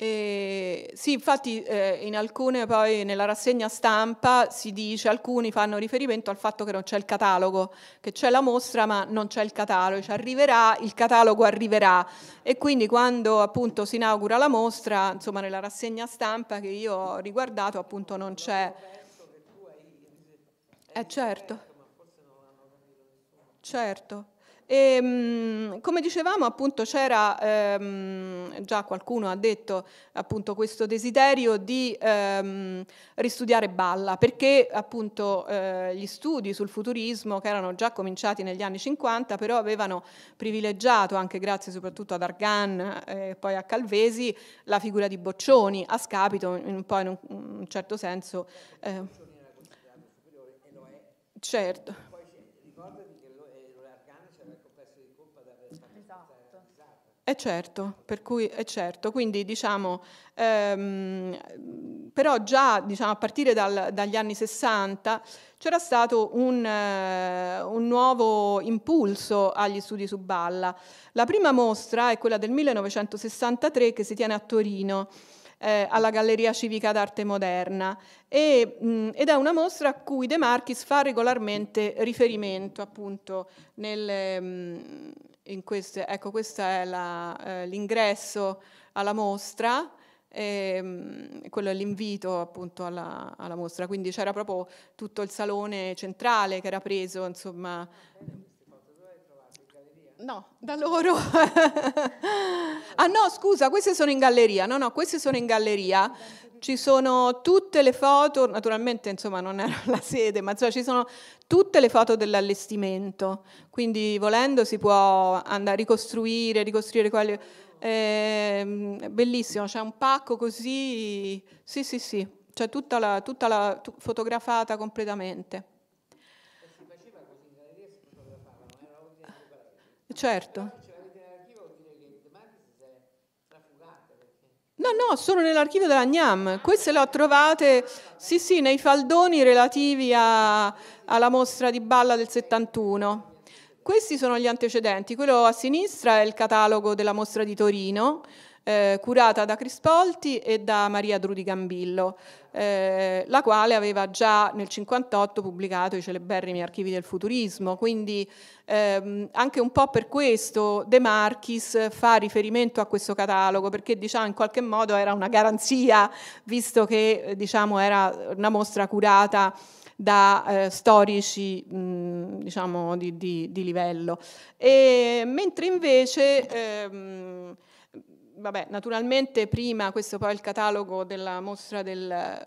E, sì, infatti eh, in alcune poi nella rassegna stampa si dice, alcuni fanno riferimento al fatto che non c'è il catalogo, che c'è la mostra ma non c'è il catalogo, cioè arriverà, il catalogo arriverà e quindi quando appunto si inaugura la mostra, insomma nella rassegna stampa che io ho riguardato appunto non c'è... Eh certo, certo. E, ehm, come dicevamo, appunto, c'era ehm, già qualcuno ha detto appunto questo desiderio di ehm, ristudiare Balla, perché appunto eh, gli studi sul futurismo che erano già cominciati negli anni 50, però avevano privilegiato, anche grazie soprattutto ad Argan eh, e eh, poi a Calvesi, la figura di Boccioni, a scapito in un po' in un, in un certo senso. Eh, certo. È certo, per cui è certo, quindi diciamo, ehm, però già diciamo, a partire dal, dagli anni 60 c'era stato un, eh, un, nuovo impulso agli studi su Balla. La prima mostra è quella del 1963 che si tiene a Torino. Eh, alla Galleria Civica d'Arte Moderna e, mh, ed è una mostra a cui De Marchis fa regolarmente riferimento appunto nel, mh, queste, ecco questo è la, eh, l'ingresso alla mostra, e, ehm, quello è l'invito appunto alla, alla, mostra, quindi c'era proprio tutto il salone centrale che era preso, insomma no, da loro. (laughs) ah no, scusa, queste sono in galleria. No, no, queste sono in galleria. Ci sono tutte le foto, naturalmente insomma non era la sede, ma insomma, ci sono tutte le foto dell'allestimento. Quindi volendo si può andare a ricostruire, ricostruire quali... È ehm, bellissimo, c'è un pacco così, sì sì sì, c'è tutta la, tutta la fotografata completamente. Certo. Cioè, no, no, sono nell'archivio della Gnam. Queste le ho trovate, sì, sì, nei faldoni relativi a, alla mostra di Balla del 71. Questi sono gli antecedenti. Quello a sinistra è il catalogo della mostra di Torino eh, curata da Crispolti e da Maria Drudi Gambillo, eh, la quale aveva già nel 58 pubblicato i celeberrimi archivi del futurismo, quindi ehm, anche un po' per questo De Marchis fa riferimento a questo catalogo, perché diciamo in qualche modo era una garanzia, visto che eh, diciamo era una mostra curata da eh, storici mh, diciamo di, di, di, livello. E, mentre invece ehm, vabbè, naturalmente prima, questo poi è il catalogo della mostra del,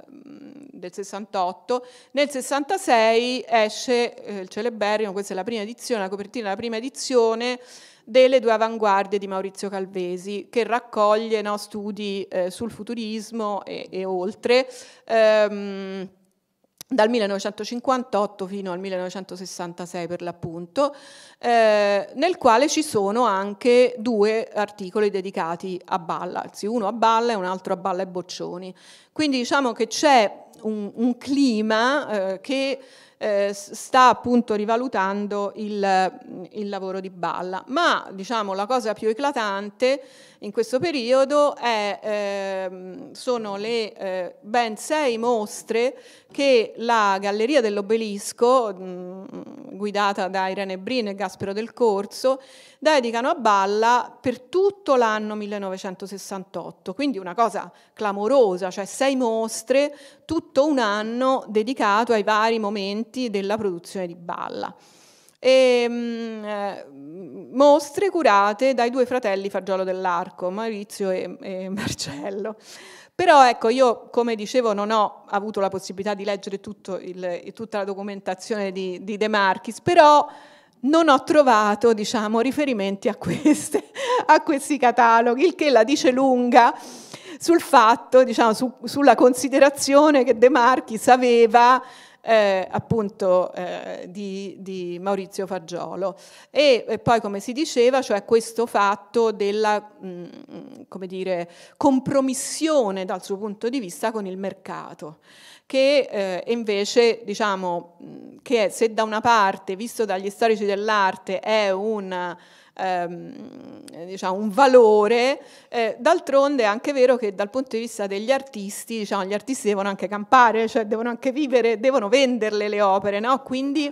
mm, del 68, nel 66 esce eh, il celeberrimo, questa è la prima edizione, la copertina della prima edizione, delle due avanguardie di Maurizio Calvesi, che raccoglie no, studi eh, sul futurismo e, e oltre. Ehm, dal 1958 fino al 1966 per l'appunto, eh, nel quale ci sono anche due articoli dedicati a Balla, anzi uno a Balla e un altro a Balla e Boccioni. Quindi diciamo che c'è un, un clima eh, che eh, sta appunto rivalutando il, mm, il, lavoro di Balla. Ma diciamo la cosa più eclatante in questo periodo è, eh, sono le eh, ben sei mostre che la Galleria dell'Obelisco, mh, mm, guidata da Irene Brin e Gaspero del Corso, dedicano a Balla per tutto l'anno 1968, quindi una cosa clamorosa, cioè sei mostre, tutto un anno dedicato ai vari momenti della produzione di Balla. E, ehm, mh, eh, mostre curate dai due fratelli Fagiolo dell'Arco, Maurizio e, e (laughs) Marcello. Però ecco, io come dicevo non ho avuto la possibilità di leggere il, tutta la documentazione di, di De Marchis, però non ho trovato diciamo, riferimenti a, queste, a, questi cataloghi, il che la dice lunga sul fatto, diciamo, su, sulla considerazione che De Marchis aveva eh, appunto eh, di, di, Maurizio Fagiolo. E, e, poi, come si diceva, cioè questo fatto della mh, mm, dire, compromissione dal suo punto di vista con il mercato che eh, invece diciamo che se da una parte, visto dagli storici dell'arte, è un, ehm, diciamo, un valore, eh, d'altronde è anche vero che dal punto di vista degli artisti, diciamo, gli artisti devono anche campare, cioè devono anche vivere, devono venderle le opere, no? Quindi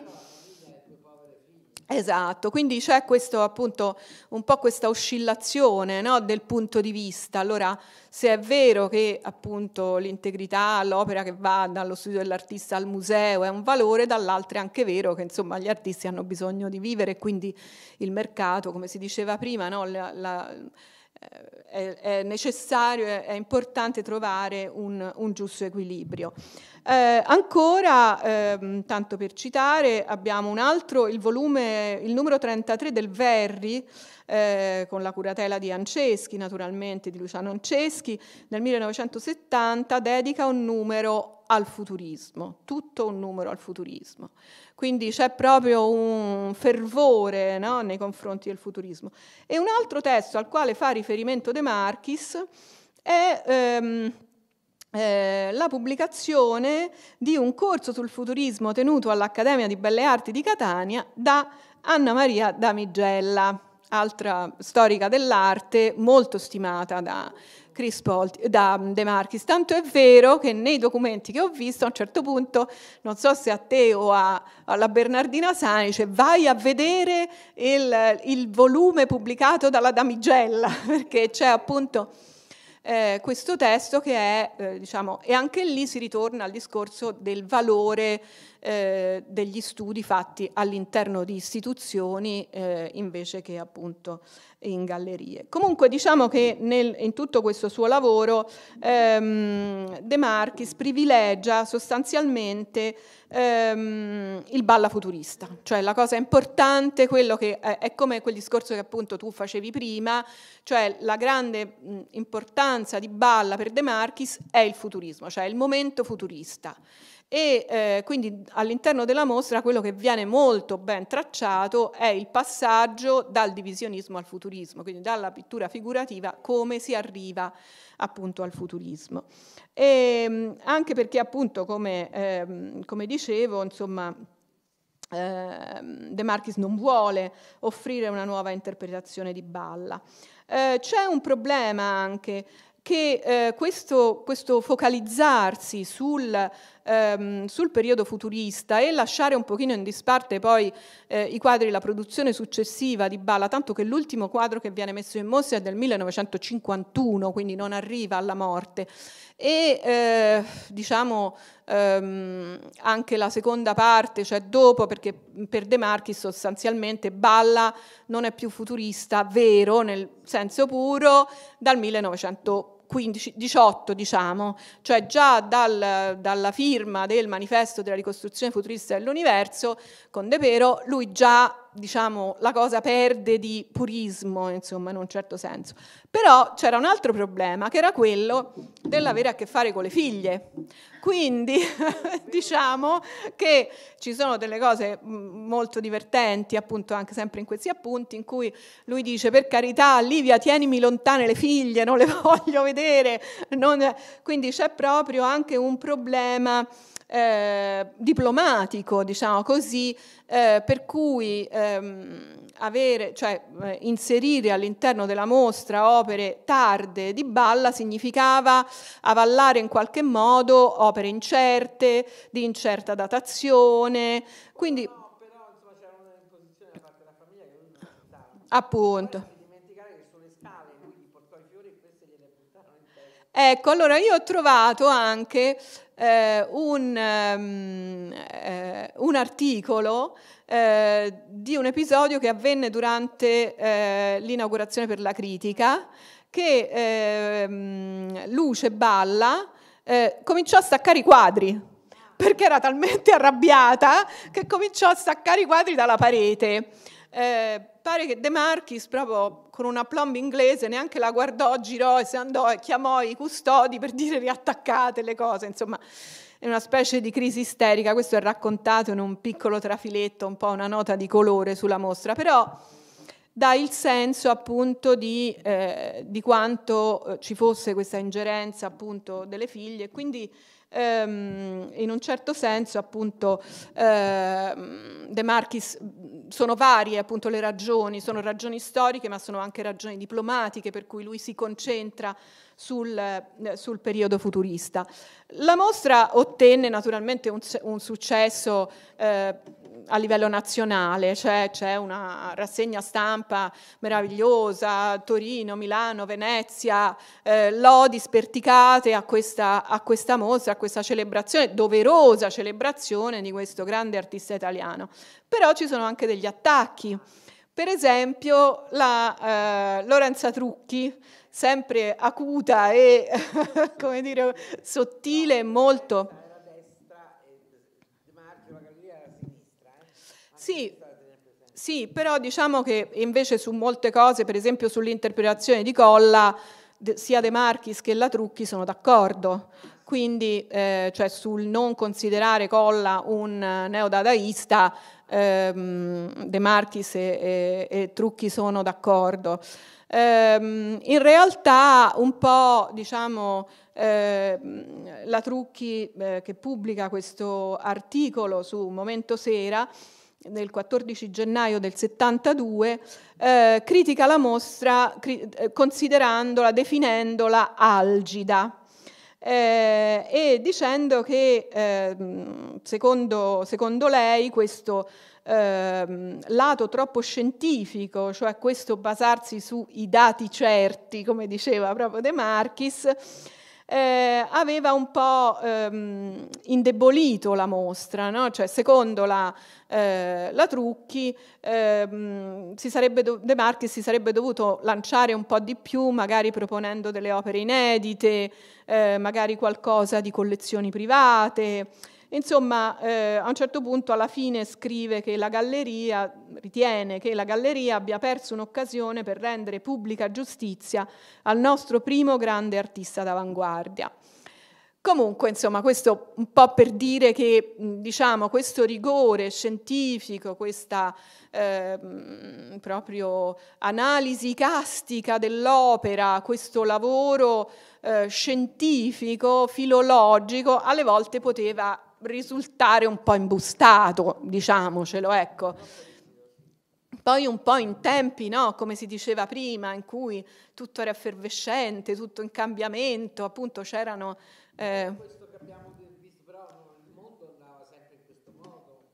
Esatto, quindi c'è questo appunto un po' questa oscillazione no, del punto di vista. Allora, se è vero che appunto l'integrità, l'opera che va dallo studio dell'artista al museo è un valore, dall'altro è anche vero che insomma gli artisti hanno bisogno di vivere e quindi il mercato, come si diceva prima, no, la, la, eh, è, è, necessario, è, è importante trovare un, un giusto equilibrio. Eh, ancora, ehm, tanto per citare, abbiamo un altro, il volume, il numero 33 del Verri, eh, con la curatela di Anceschi, naturalmente, di Luciano Anceschi, nel 1970 dedica un numero al futurismo, tutto un numero al futurismo. Quindi c'è proprio un fervore no, nei confronti del futurismo. E un altro testo al quale fa riferimento De Marchis è... Ehm, eh, la pubblicazione di un corso sul futurismo tenuto all'Accademia di Belle Arti di Catania da Anna Maria Damigella, altra storica dell'arte molto stimata da, Crispolti, da mm, De Marchis. Tanto è vero che nei documenti che ho visto a un certo punto, non so se a te o a, alla Bernardina Sani, dice vai a vedere il, il volume pubblicato dalla Damigella, (laughs) perché c'è appunto eh, questo testo che è, eh, diciamo, e anche lì si ritorna al discorso del valore eh, degli studi fatti all'interno di istituzioni eh, invece che appunto in gallerie. Comunque diciamo che nel, in tutto questo suo lavoro ehm, De Marchis privilegia sostanzialmente ehm, il balla futurista, cioè la cosa importante, quello che eh, è come quel discorso che appunto tu facevi prima, cioè la grande mh, importanza di balla per De Marchis è il futurismo, cioè il momento futurista e eh, quindi all'interno della mostra quello che viene molto ben tracciato è il passaggio dal divisionismo al futurismo, quindi dalla pittura figurativa come si arriva appunto al futurismo. E, ehm, anche perché appunto come, eh, come dicevo, insomma... Ehm, De Marchis non vuole offrire una nuova interpretazione di Balla. Eh, c'è un problema anche che eh, questo, questo, focalizzarsi sul ehm, sul periodo futurista e lasciare un pochino in disparte poi eh, i quadri, la produzione successiva di Bala, tanto che l'ultimo quadro che viene messo in mostra è del 1951, quindi non arriva alla morte. E eh, diciamo ehm, anche la seconda parte, cioè dopo, perché per De Marchi sostanzialmente Balla non è più futurista, vero nel senso puro, dal 1951. 15, 18 diciamo, cioè già dal, dalla firma del manifesto della ricostruzione futurista dell'universo con De Pero, lui già diciamo, la cosa perde di purismo, insomma, in un certo senso. Però c'era un altro problema, che era quello dell'avere a che fare con le figlie, quindi (laughs) diciamo che ci sono delle cose mm, molto divertenti, appunto anche sempre in questi appunti, in cui lui dice per carità Livia tienimi lontane le figlie, non le (laughs) voglio vedere. Non... Quindi c'è proprio anche un problema eh, diplomatico, diciamo così, eh, per cui... Ehm, avere, cioè, eh, inserire all'interno della mostra opere tarde di Balla significava avallare in qualche modo opere incerte, di incerta datazione, quindi... No, però insomma c'era un'imposizione da parte della famiglia che lui non Appunto. Ecco, allora io ho trovato anche eh, un, um, eh, un articolo eh, di un episodio che avvenne durante eh, l'inaugurazione per la critica, che eh, Luce Balla eh, cominciò a staccare i quadri perché era talmente (laughs) arrabbiata che cominciò a staccare i quadri dalla parete. Eh, pare che De Marchis, proprio con una plomba inglese, neanche la guardò, girò e se andò e chiamò i custodi per dire riattaccate le cose, insomma in una specie di crisi isterica, questo è raccontato in un piccolo trafiletto, un po' una nota di colore sulla mostra, però dà il senso appunto di, eh, di quanto eh, ci fosse questa ingerenza appunto delle figlie, e quindi ehm, in un certo senso appunto ehm, De Marchis sono varie appunto le ragioni, sono ragioni storiche ma sono anche ragioni diplomatiche per cui lui si concentra sul, eh, sul periodo futurista. La mostra ottenne naturalmente un, un successo eh, a livello nazionale, cioè c'è una rassegna stampa meravigliosa, Torino, Milano, Venezia, eh, lodi sperticate a questa, a questa mostra, a questa celebrazione, doverosa celebrazione di questo grande artista italiano. Però ci sono anche degli attacchi. Per esempio la eh, Lorenza Trucchi, sempre acuta e, (laughs) come dire, sottile molto. Eh. Sì, sì, però diciamo che invece su molte cose, per esempio sull'interpretazione di Colla, sia De Marchis che la Trucchi sono d'accordo. Quindi eh, cioè sul non considerare Colla un neodadaista ehm, De Marchis e, e, e Trucchi sono d'accordo. Ehm, in realtà un po' diciamo, ehm, la Trucchi eh, che pubblica questo articolo su Momento Sera del 14 gennaio del 72, eh, critica la mostra cri eh, considerandola, definendola algida eh, e dicendo che eh, secondo, secondo, lei questo ehm, lato troppo scientifico, cioè questo basarsi sui dati certi, come diceva proprio De Marchis, eh, aveva un po' ehm, indebolito la mostra, no? cioè secondo la, eh, la Trucchi ehm, do- De Marchi si sarebbe dovuto lanciare un po' di più, magari proponendo delle opere inedite, eh, magari qualcosa di collezioni private. Insomma, eh, a un certo punto alla fine scrive che la galleria ritiene che la galleria abbia perso un'occasione per rendere pubblica giustizia al nostro primo grande artista d'avanguardia. Comunque, insomma, questo un po' per dire che diciamo, questo rigore scientifico, questa eh, proprio analisi castica dell'opera, questo lavoro eh, scientifico, filologico, alle volte poteva risultare un po' imbustato, diciamocelo, ecco. Poi un po' in tempi, no? come si diceva prima, in cui tutto era effervescente, tutto in cambiamento, appunto c'erano... Eh...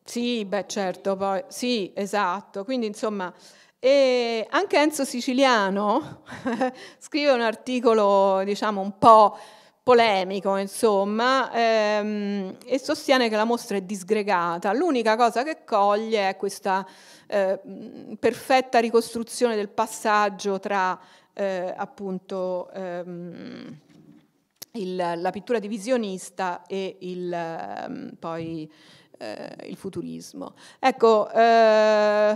Sì, beh certo, poi, sì, esatto, quindi insomma... E anche Enzo Siciliano (laughs) scrive un articolo, diciamo, un po' polemico, insomma, ehm, e sostiene che la mostra è disgregata. L'unica cosa che coglie è questa eh, mm, perfetta ricostruzione del passaggio tra eh, appunto ehm, il, la pittura divisionista e il, ehm, poi eh, il futurismo. Ecco, eh,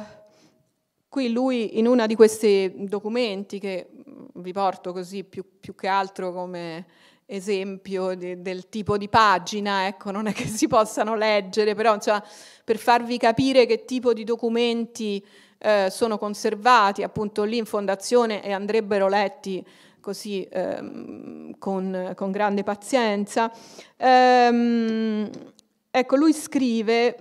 qui lui in uno di questi documenti che vi porto così più, più che altro come esempio de, del tipo di pagina, ecco, non è che si possano leggere, però insomma, per farvi capire che tipo di documenti eh, sono conservati appunto lì in fondazione e andrebbero letti così ehm, con, con, grande pazienza. Ehm, ecco, lui scrive,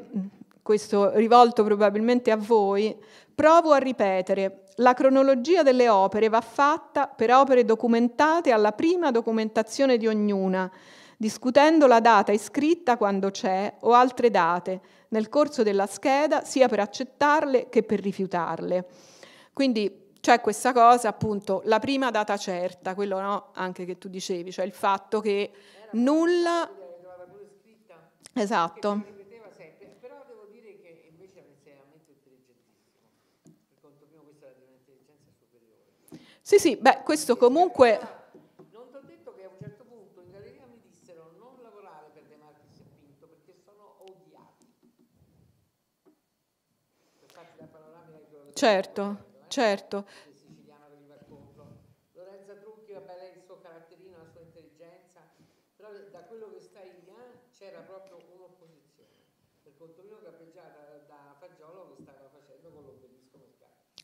questo rivolto probabilmente a voi, provo a ripetere, la cronologia delle opere va fatta per opere documentate alla prima documentazione di ognuna, discutendo la data iscritta quando c'è o altre date nel corso della scheda, sia per accettarle che per rifiutarle. Quindi c'è questa cosa, appunto, la prima data certa, quello no, anche che tu dicevi, cioè il fatto che nulla... Esatto. Sì, sì, beh, questo comunque... Non ti ho detto che a un certo punto in galleria mi dissero non lavorare per De Martis e Pinto perché sono odiati. Per Certo, eh. certo.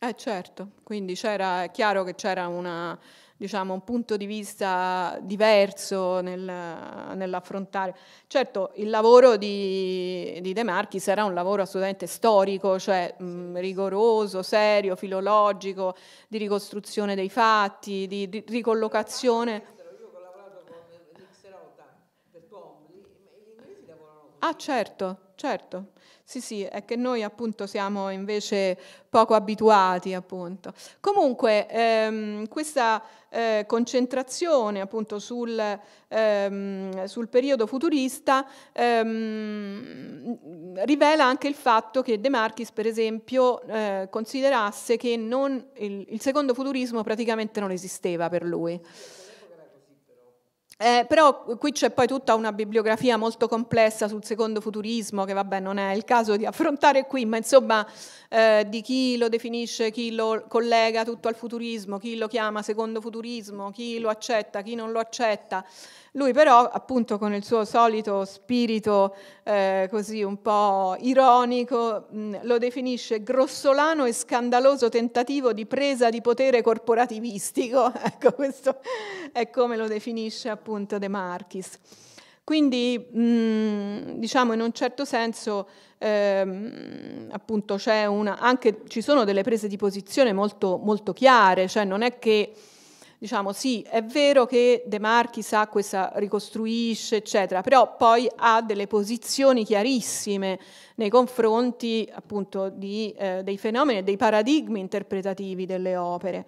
Eh certo, quindi è chiaro che c'era una, diciamo, un punto di vista diverso nel, nell'affrontare. Certo, il lavoro di, di, De Marchi sarà un lavoro assolutamente storico, cioè mh, rigoroso, serio, filologico, di ricostruzione dei fatti, di, di ricollocazione. Eh, ah certo, certo. Sì, sì, è che noi appunto siamo invece poco abituati appunto. Comunque ehm, questa eh, concentrazione appunto sul, ehm, sul periodo futurista ehm, rivela anche il fatto che De Marchis per esempio eh, considerasse che non, il, il secondo futurismo praticamente non esisteva per lui. Eh, però qui c'è poi tutta una bibliografia molto complessa sul secondo futurismo, che vabbè non è il caso di affrontare qui, ma insomma eh, di chi lo definisce, chi lo collega tutto al futurismo, chi lo chiama secondo futurismo, chi lo accetta, chi non lo accetta. Lui però, appunto con il suo solito spirito eh, così un po' ironico, mm, lo definisce grossolano e scandaloso tentativo di presa di potere corporativistico. (laughs) ecco, questo è come lo definisce appunto De Marchis. Quindi, mm, diciamo, in un certo senso, ehm, appunto, c'è una, anche, ci sono delle prese di posizione molto, molto chiare, cioè non è che diciamo sì, è vero che De Marchi sa questa, ricostruisce, eccetera, però poi ha delle posizioni chiarissime nei confronti appunto di, eh, dei fenomeni e dei paradigmi interpretativi delle opere.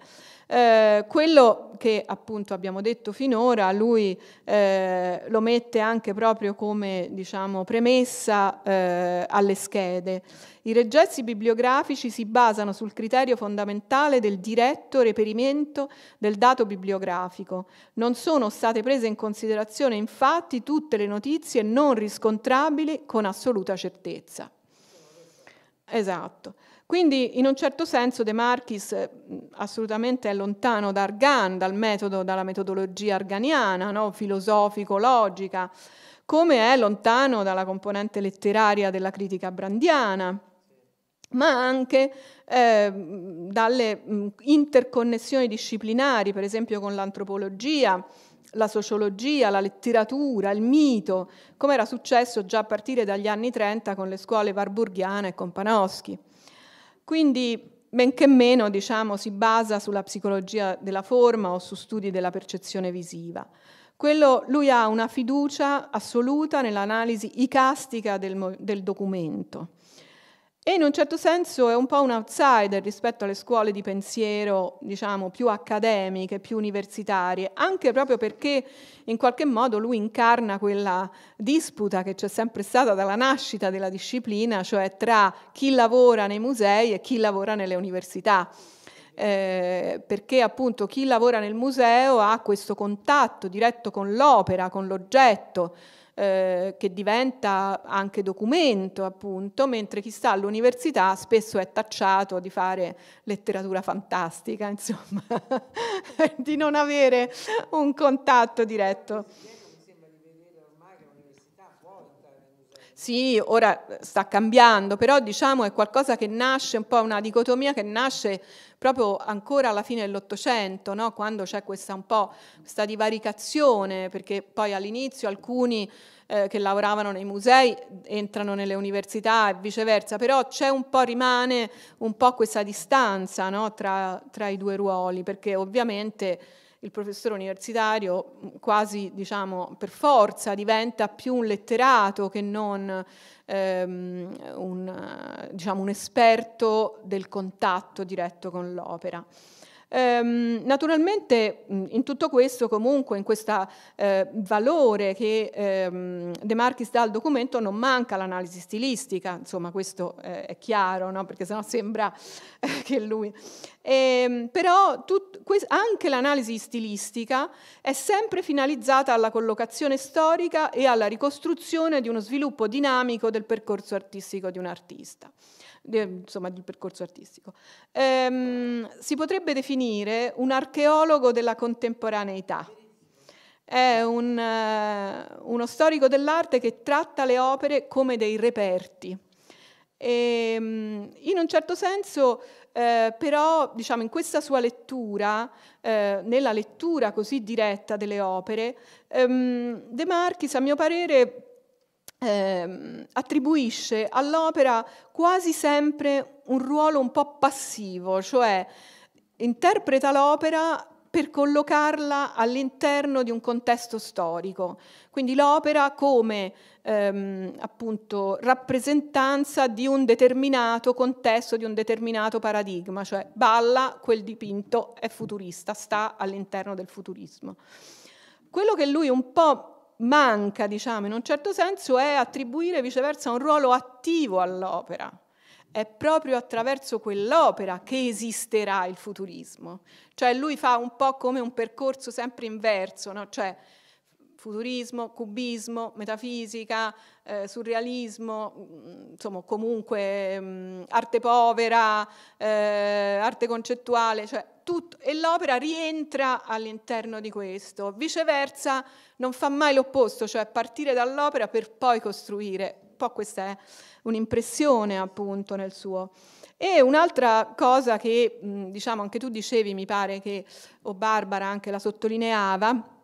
Eh, quello che appunto abbiamo detto finora, lui eh, lo mette anche proprio come diciamo, premessa eh, alle schede. I reggessi bibliografici si basano sul criterio fondamentale del diretto reperimento del dato bibliografico. Non sono state prese in considerazione infatti tutte le notizie non riscontrabili con assoluta certezza. Esatto. Quindi in un certo senso De Marchis eh, assolutamente è lontano da Argan, dal metodo, dalla metodologia arganiana, no? filosofico-logica, come è lontano dalla componente letteraria della critica brandiana, ma anche eh, dalle mh, mm, interconnessioni disciplinari, per esempio con l'antropologia, la sociologia, la letteratura, il mito, come era successo già a partire dagli anni 30 con le scuole warburghiane e con Panofsky. Quindi, benché meno, diciamo, si basa sulla psicologia della forma o su studi della percezione visiva. Quello, lui ha una fiducia assoluta nell'analisi icastica del, del documento. E in un certo senso è un po' un outsider rispetto alle scuole di pensiero, diciamo, più accademiche, più universitarie, anche proprio perché in qualche modo lui incarna quella disputa che c'è sempre stata dalla nascita della disciplina, cioè tra chi lavora nei musei e chi lavora nelle università. Eh, perché appunto chi lavora nel museo ha questo contatto diretto con l'opera, con l'oggetto, eh, che diventa anche documento, appunto, mentre chi sta all'università spesso è tacciato di fare letteratura fantastica, insomma, (laughs) di non avere un contatto diretto. sì, ora eh, sta cambiando, però diciamo è qualcosa che nasce, un po' una dicotomia che nasce proprio ancora alla fine dell'Ottocento, no? quando c'è questa un po' questa divaricazione, perché poi all'inizio alcuni eh, che lavoravano nei musei entrano nelle università e viceversa, però c'è un po', rimane un po' questa distanza no? tra, tra i due ruoli, perché ovviamente il professore universitario mm, quasi diciamo, per forza diventa più un letterato che non ehm, un, diciamo, un esperto del contatto diretto con l'opera. Ehm, naturalmente in tutto questo, comunque in questo eh, valore che ehm, De Marchis dà al documento, non manca l'analisi stilistica, insomma questo eh, è chiaro, no? perché sennò sembra eh, che lui... Ehm, però tut, anche l'analisi stilistica è sempre finalizzata alla collocazione storica e alla ricostruzione di uno sviluppo dinamico del percorso artistico di un artista insomma, del percorso artistico. Ehm, si potrebbe definire un archeologo della contemporaneità. È un, eh, uno storico dell'arte che tratta le opere come dei reperti. E, ehm, in un certo senso, eh, però, diciamo, in questa sua lettura, eh, nella lettura così diretta delle opere, ehm, De Marchis, a mio parere, eh, attribuisce all'opera quasi sempre un ruolo un po' passivo, cioè interpreta l'opera per collocarla all'interno di un contesto storico, quindi l'opera come ehm, appunto rappresentanza di un determinato contesto, di un determinato paradigma, cioè Balla, quel dipinto è futurista, sta all'interno del futurismo. Quello che lui un po' manca, diciamo, in un certo senso, è attribuire viceversa un ruolo attivo all'opera. È proprio attraverso quell'opera che esisterà il futurismo. Cioè lui fa un po' come un percorso sempre inverso, no? cioè futurismo, cubismo, metafisica, eh, surrealismo, mh, mm, insomma comunque mh, mm, arte povera, eh, arte concettuale, cioè tutto, e l'opera rientra all'interno di questo. Viceversa non fa mai l'opposto, cioè partire dall'opera per poi costruire. Un po' questa è un'impressione appunto nel suo. E un'altra cosa che, mm, diciamo, anche tu dicevi, mi pare che, o Barbara anche la sottolineava,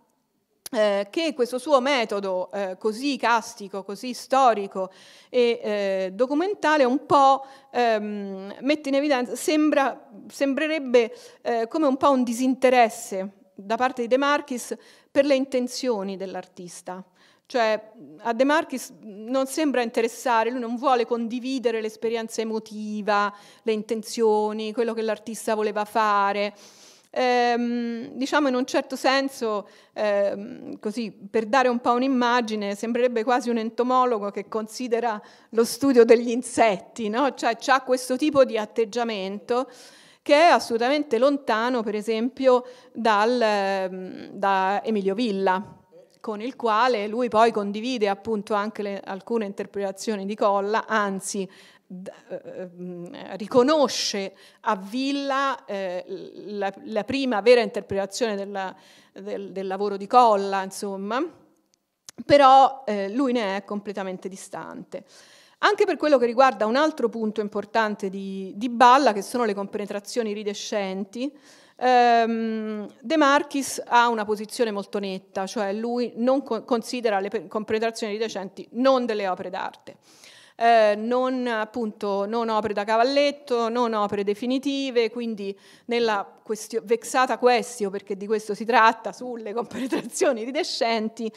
eh, che questo suo metodo eh, così castico, così storico e eh, documentale un po' ehm, mette in evidenza, sembra, sembrerebbe eh, come un po' un disinteresse da parte di De Marchis per le intenzioni dell'artista. Cioè a De Marchis non sembra interessare, lui non vuole condividere l'esperienza emotiva, le intenzioni, quello che l'artista voleva fare ehm, diciamo in un certo senso, ehm, così per dare un po' un'immagine, sembrerebbe quasi un entomologo che considera lo studio degli insetti, no? cioè ha questo tipo di atteggiamento che è assolutamente lontano, per esempio, dal, ehm, da Emilio Villa, con il quale lui poi condivide appunto anche le, alcune interpretazioni di Colla, anzi eh, eh, riconosce a Villa eh, la, la, prima vera interpretazione della, del, del, lavoro di Colla, insomma, però eh, lui ne è completamente distante. Anche per quello che riguarda un altro punto importante di, di Balla, che sono le compenetrazioni ridescenti, ehm, De Marchis ha una posizione molto netta, cioè lui non considera le compenetrazioni ridecenti non delle opere d'arte eh, non, appunto, non opere da cavalletto, non opere definitive, quindi nella questio, vexata questio, perché di questo si tratta, sulle compenetrazioni ridescenti,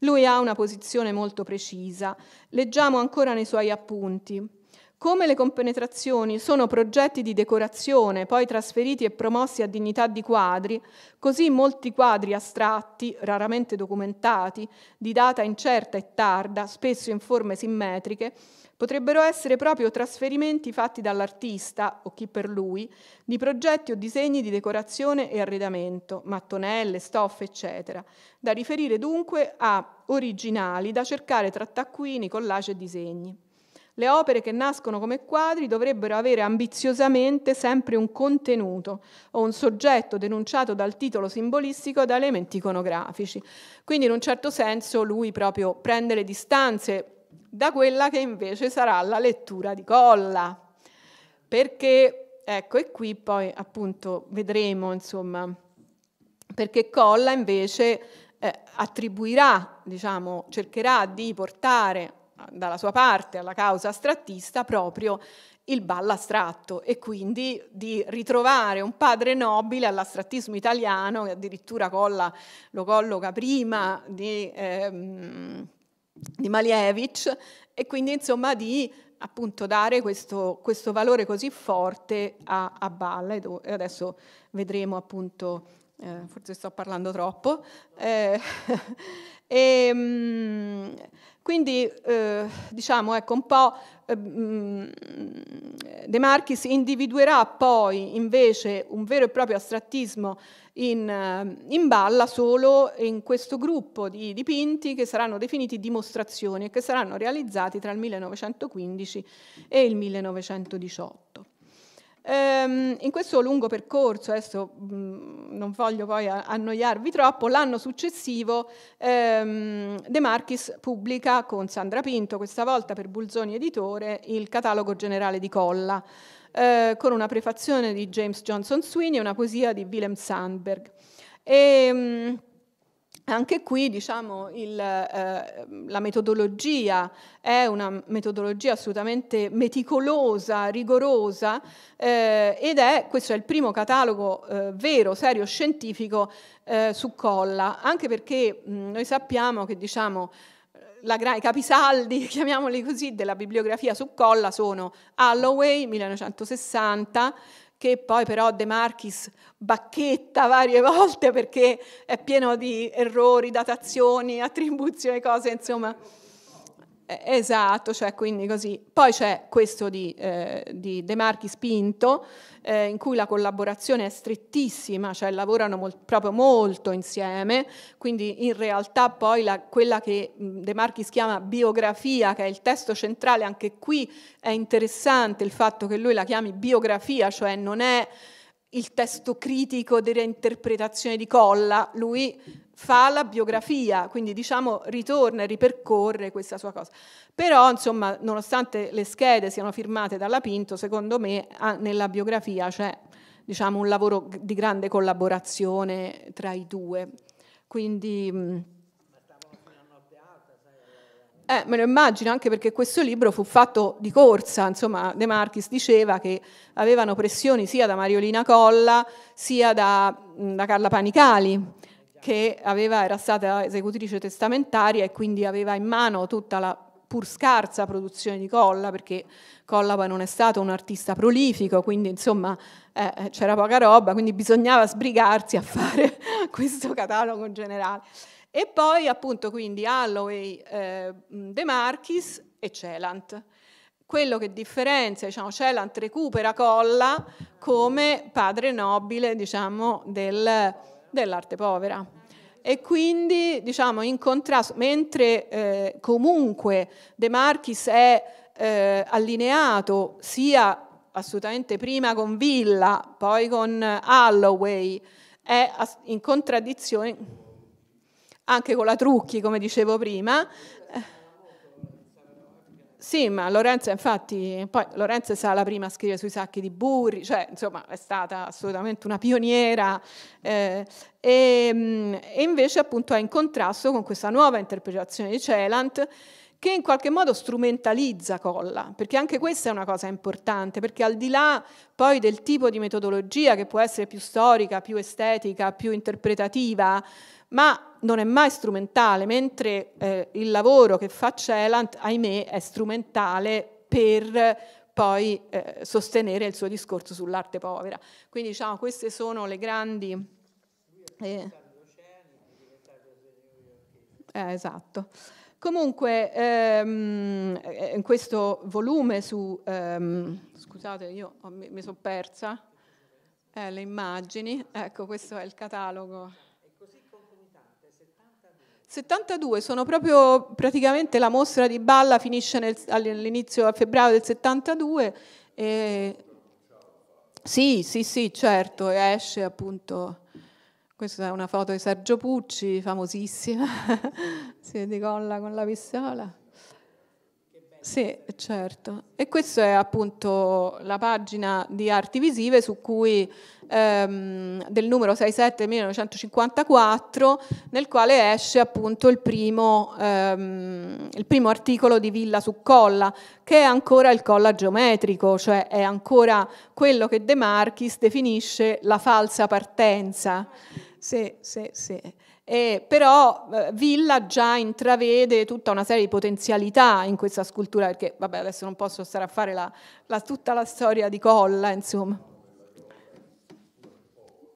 lui ha una posizione molto precisa. Leggiamo ancora nei suoi appunti. Come le compenetrazioni sono progetti di decorazione, poi trasferiti e promossi a dignità di quadri, così molti quadri astratti, raramente documentati, di data incerta e tarda, spesso in forme simmetriche, potrebbero essere proprio trasferimenti fatti dall'artista, o chi per lui, di progetti o disegni di decorazione e arredamento, mattonelle, stoffe, eccetera, da riferire dunque a originali da cercare tra taccuini, collage e disegni. Le opere che nascono come quadri dovrebbero avere ambiziosamente sempre un contenuto o un soggetto denunciato dal titolo simbolistico da elementi iconografici. Quindi in un certo senso lui proprio prende le distanze da quella che invece sarà la lettura di colla. Perché, ecco, e qui poi appunto vedremo, insomma, perché Colla invece eh, attribuirà, diciamo, cercherà di portare dalla sua parte alla causa astrattista proprio il ballo astratto e quindi di ritrovare un padre nobile all'astrattismo italiano che addirittura Colla lo colloca prima di... Ehm, di Malievich e quindi insomma di appunto dare questo, questo valore così forte a, a, Balla e adesso vedremo appunto, eh, forse sto parlando troppo, eh, (laughs) E, ehm, quindi eh, diciamo ecco un po' eh, mm, De Marchis individuerà poi invece un vero e proprio astrattismo in, eh, in, balla solo in questo gruppo di dipinti che saranno definiti dimostrazioni e che saranno realizzati tra il 1915 e il 1918. Ehm, in questo lungo percorso, adesso mh, mhmm, non voglio poi annoiarvi troppo, l'anno successivo ehm, De Marchis pubblica con Sandra Pinto, questa volta per Bulzoni Editore, il catalogo generale di Colla, eh, con una prefazione di James Johnson Sweeney e una poesia di Willem Sandberg. E, ehm, mh, anche qui diciamo, il, eh, la metodologia è una metodologia assolutamente meticolosa, rigorosa eh, ed è, questo è il primo catalogo eh, vero, serio, scientifico eh, su Colla, anche perché mh, mm, noi sappiamo che diciamo, la, i capisaldi, (laughs) chiamiamoli così, della bibliografia su Colla sono Holloway 1960, che poi però De Marchis bacchetta varie (laughs) volte perché è pieno di errori, datazioni, attribuzioni, cose, insomma. Eh, esatto, cioè quindi così. Poi c'è questo di, eh, di De Marchi Spinto, eh, in cui la collaborazione è strettissima, cioè lavorano molt, proprio molto insieme, quindi in realtà poi la, quella che De Marchi chiama biografia, che è il testo centrale, anche qui è interessante il fatto che lui la chiami biografia, cioè non è il testo critico della interpretazione di Colla, lui fa la biografia, quindi diciamo ritorna e ripercorre questa sua cosa. Però, insomma, nonostante le schede siano firmate dalla Pinto, secondo me nella biografia c'è diciamo, un lavoro di grande collaborazione tra i due. Quindi... Mm, eh, me lo immagino anche perché questo libro fu fatto di corsa, insomma De Marchis diceva che avevano pressioni sia da Mariolina Colla sia da, mm, da Carla Panicali che aveva, era stata esecutrice testamentaria e quindi aveva in mano tutta la pur scarsa produzione di Colla, perché Colla poi non è stato un artista prolifico, quindi insomma eh, eh c'era poca roba, quindi bisognava sbrigarsi a (laughs) fare questo catalogo generale. E poi appunto quindi Holloway, eh, De Marchis e Celant. Quello che differenzia, diciamo, Celant recupera Colla come padre nobile, diciamo, del dell'arte povera. E quindi, diciamo, in contrasto, mentre eh, comunque De Marchis è eh, allineato sia assolutamente prima con Villa, poi con Holloway, è in contraddizione anche con la Trucchi, come dicevo prima. Sì, ma Lorenza infatti, poi Lorenza è stata la prima a scrivere sui sacchi di burri, cioè insomma è stata assolutamente una pioniera eh, e, mm, e invece appunto è in contrasto con questa nuova interpretazione di Celant che in qualche modo strumentalizza Colla, perché anche questa è una cosa importante, perché al di là poi del tipo di metodologia che può essere più storica, più estetica, più interpretativa, ma non è mai strumentale, mentre eh, il lavoro che fa Celant, ahimè, è strumentale per poi eh, sostenere il suo discorso sull'arte povera. Quindi diciamo, queste sono le grandi... Eh, eh esatto. Comunque, ehm, eh, in questo volume su... Ehm, scusate, io mi, mi sono persa eh, le immagini. Ecco, questo è il catalogo. E così concomitante, 72. 72, sono proprio praticamente la mostra di Balla finisce all'inizio a febbraio del 72 e... Sì, sì, sì, certo, esce appunto questa è una foto di Sergio Pucci, famosissima, (laughs) si di colla con la pistola. Sì, certo. E questa è appunto la pagina di arti visive su cui, ehm, del numero 67 1954, nel quale esce appunto il primo, ehm, il primo articolo di Villa su Colla, che è ancora il colla geometrico, cioè è ancora quello che De Marchis definisce la falsa partenza sì, sì, sì. Eh, però Villa già intravede tutta una serie di potenzialità in questa scultura, perché vabbè, adesso non posso stare a fare la, la, tutta la storia di Colla, insomma.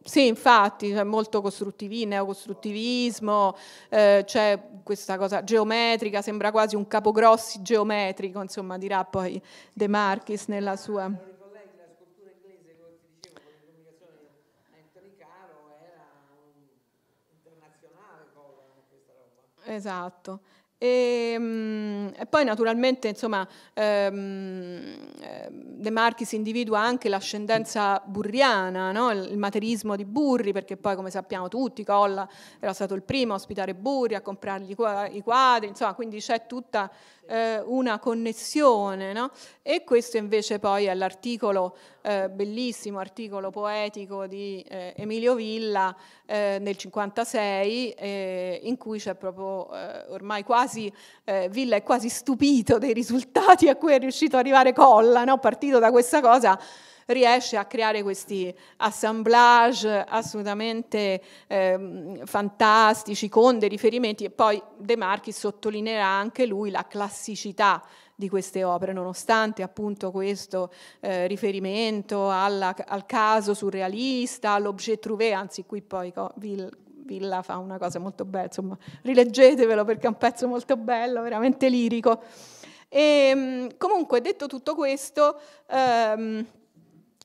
Sì, infatti, c'è cioè, molto costruttivismo, neocostruttivismo, eh, c'è questa cosa geometrica, sembra quasi un capogrossi geometrico, insomma, dirà poi De Marchis nella sua... Esatto. E, ehm, e poi naturalmente insomma, ehm, ehm De Marchi si individua anche l'ascendenza burriana, no? il, il, materismo di Burri, perché poi come sappiamo tutti Colla era stato il primo a ospitare Burri, a comprargli i quadri, insomma, quindi c'è tutta eh, una connessione. No? E questo invece poi è l'articolo, eh, bellissimo articolo poetico di eh, Emilio Villa eh, nel 56, eh, in cui c'è proprio eh, ormai quasi quasi, eh, Villa è quasi stupito dei risultati a cui è riuscito ad arrivare Colla, no? partito da questa cosa riesce a creare questi assemblage assolutamente eh, fantastici con dei riferimenti e poi De Marchi sottolineerà anche lui la classicità di queste opere, nonostante appunto questo eh, riferimento alla, al caso surrealista, all'objet trouvé, anzi qui poi Ville Villa fa una cosa molto bella, insomma, rileggetevelo perché è un pezzo molto bello, veramente lirico. E, ehm, comunque, detto tutto questo, ehm,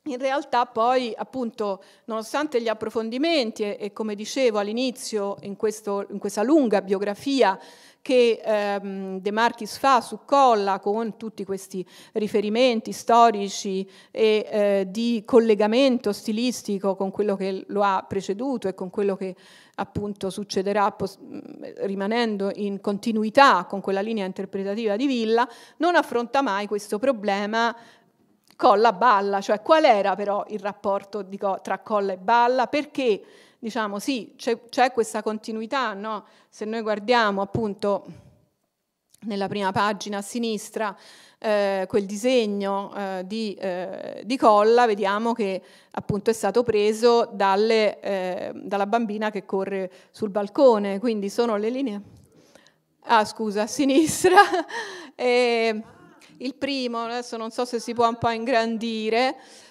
in realtà poi, appunto, nonostante gli approfondimenti e, e come dicevo all'inizio, in, in, questa lunga biografia che ehm, De Marchis fa su Colla con tutti questi riferimenti storici e eh, di collegamento stilistico con quello che lo ha preceduto e con quello che appunto succederà mm, rimanendo in continuità con quella linea interpretativa di Villa, non affronta mai questo problema colla-balla, cioè qual era però il rapporto co tra colla e balla, perché diciamo sì, c'è, c'è questa continuità, no? se noi guardiamo appunto nella prima pagina a sinistra eh, quel disegno eh, di, eh, di, Colla, vediamo che appunto è stato preso dalle, eh, dalla bambina che corre sul balcone, quindi sono le linee... Ah scusa, a sinistra. (laughs) il primo, adesso non so se si può un po' ingrandire,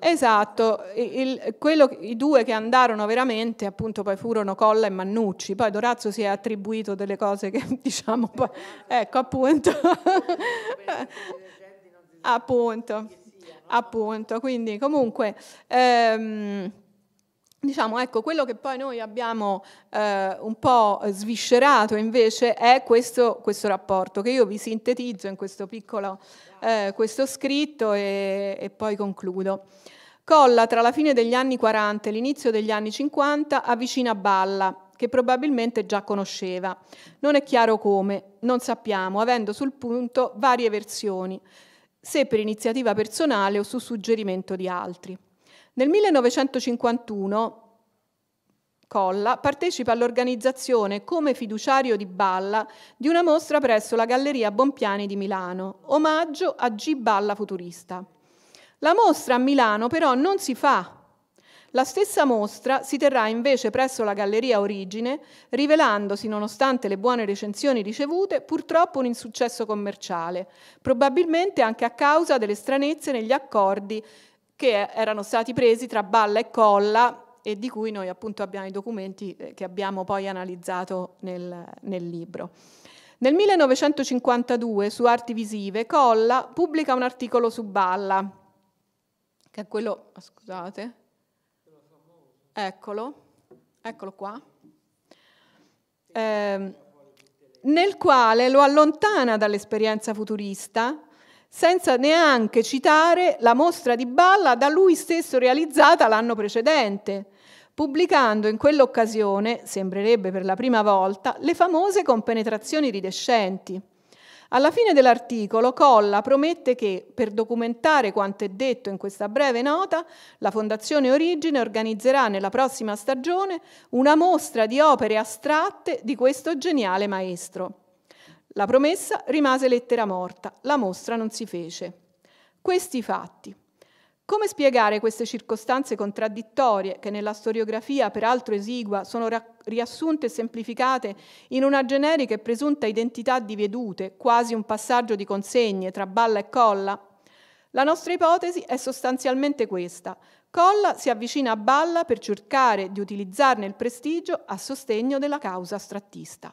Esatto, il, quello, i due che andarono veramente appunto poi furono Colla e Mannucci, poi Dorazzo si è attribuito delle cose che (laughs) diciamo poi, ecco appunto, (laughs) appunto, appunto, quindi comunque... Ehm, Diciamo, ecco, quello che poi noi abbiamo eh, un po' sviscerato invece è questo, questo, rapporto che io vi sintetizzo in questo piccolo eh, questo scritto e, e poi concludo. Colla tra la fine degli anni 40 e l'inizio degli anni 50 avvicina Balla, che probabilmente già conosceva. Non è chiaro come, non sappiamo, avendo sul punto varie versioni, se per iniziativa personale o su suggerimento di altri. Nel 1951 Colla partecipa all'organizzazione come fiduciario di Balla di una mostra presso la Galleria Bompiani di Milano, omaggio a G. Balla futurista. La mostra a Milano però non si fa. La stessa mostra si terrà invece presso la Galleria Origine, rivelandosi, nonostante le buone recensioni ricevute, purtroppo un insuccesso commerciale, probabilmente anche a causa delle stranezze negli accordi che erano stati presi tra balla e colla e di cui noi appunto abbiamo i documenti eh, che abbiamo poi analizzato nel, nel libro. Nel 1952 su Arti Visive Colla pubblica un articolo su Balla, che è quello, ah, scusate, eccolo, eccolo qua, eh, nel quale lo allontana dall'esperienza futurista senza neanche citare la mostra di balla da lui stesso realizzata l'anno precedente, pubblicando in quell'occasione, sembrerebbe per la prima volta, le famose compenetrazioni ridescenti. Alla fine dell'articolo Colla promette che, per documentare quanto è detto in questa breve nota, la Fondazione Origine organizzerà nella prossima stagione una mostra di opere astratte di questo geniale maestro. La promessa rimase lettera morta, la mostra non si fece. Questi fatti. Come spiegare queste circostanze contraddittorie che nella storiografia, peraltro esigua, sono riassunte e semplificate in una generica e presunta identità di vedute, quasi un passaggio di consegne tra balla e colla? La nostra ipotesi è sostanzialmente questa. Colla si avvicina a Balla per cercare di utilizzarne il prestigio a sostegno della causa strattista.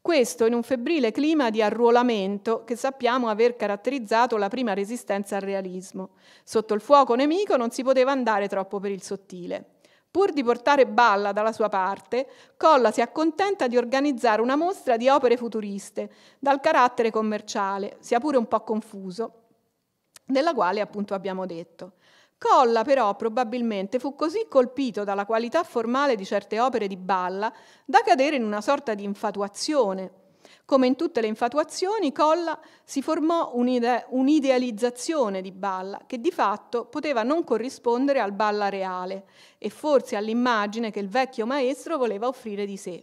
Questo in un febbrile clima di arruolamento che sappiamo aver caratterizzato la prima resistenza al realismo. Sotto il fuoco nemico non si poteva andare troppo per il sottile. Pur di portare balla dalla sua parte, Colla si accontenta di organizzare una mostra di opere futuriste, dal carattere commerciale, sia pure un po' confuso, della quale appunto abbiamo detto. Colla però probabilmente fu così colpito dalla qualità formale di certe opere di Balla da cadere in una sorta di infatuazione. Come in tutte le infatuazioni, Colla si formò un'ide- un'idealizzazione di Balla che di fatto poteva non corrispondere al Balla reale e forse all'immagine che il vecchio maestro voleva offrire di sé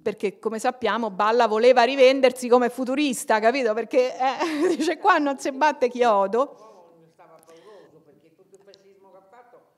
perché come sappiamo Balla voleva rivendersi come futurista, capito? Perché eh, (laughs) dice qua non si batte chiodo.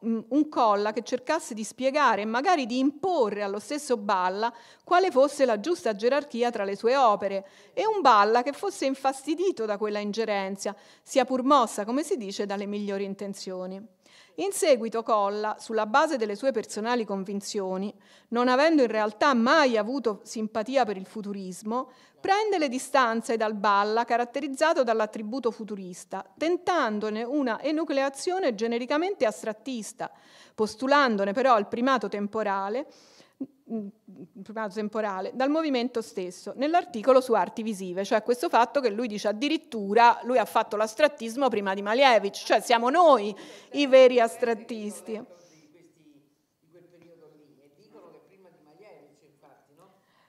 un colla che cercasse di spiegare e magari di imporre allo stesso Balla quale fosse la giusta gerarchia tra le sue opere e un Balla che fosse infastidito da quella ingerenza, sia pur mossa, come si dice, dalle migliori intenzioni. In seguito Colla, sulla base delle sue personali convinzioni, non avendo in realtà mai avuto simpatia per il futurismo, prende le distanze dal Balla caratterizzato dall'attributo futurista, tentandone una enucleazione genericamente astrattista, postulandone però il primato temporale primato temporale, dal movimento stesso, nell'articolo su arti visive, cioè questo fatto che lui dice addirittura lui ha fatto l'astrattismo prima di Malevich, cioè siamo noi i veri astrattisti.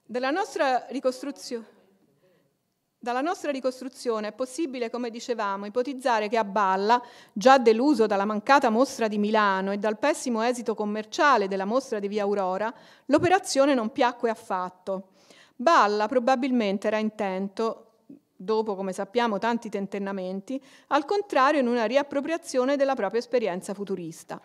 Della nostra ricostruzione dalla nostra ricostruzione è possibile, come dicevamo, ipotizzare che a Balla, già deluso dalla mancata mostra di Milano e dal pessimo esito commerciale della mostra di Via Aurora, l'operazione non piacque affatto. Balla probabilmente era intento, dopo come sappiamo tanti tentennamenti, al contrario in una riappropriazione della propria esperienza futurista.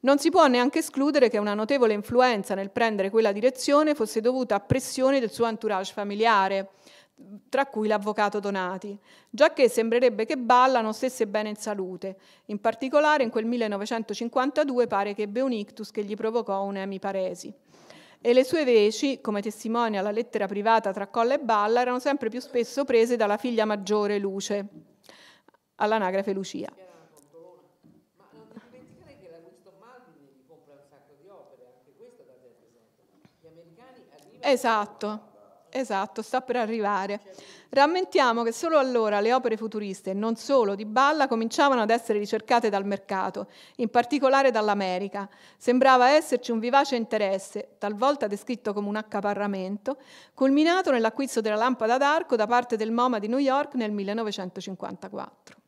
Non si può neanche escludere che una notevole influenza nel prendere quella direzione fosse dovuta a pressioni del suo entourage familiare tra cui l'avvocato Donati, giacché sembrerebbe che Balla non stesse bene in salute. In particolare in quel 1952 pare che ebbe un ictus che gli provocò un un'emiparesi. E le sue veci, come testimonia la lettera privata tra Colla e Balla, erano sempre più spesso prese dalla figlia maggiore Luce, all'anagrafe Lucia. Esatto. Esatto, sta per arrivare. Rammentiamo che solo allora le opere futuriste, e non solo, di Balla cominciavano ad essere ricercate dal mercato, in particolare dall'America. Sembrava esserci un vivace interesse, talvolta descritto come un accaparramento, culminato nell'acquisto della lampada d'arco da parte del MoMA di New York nel 1954.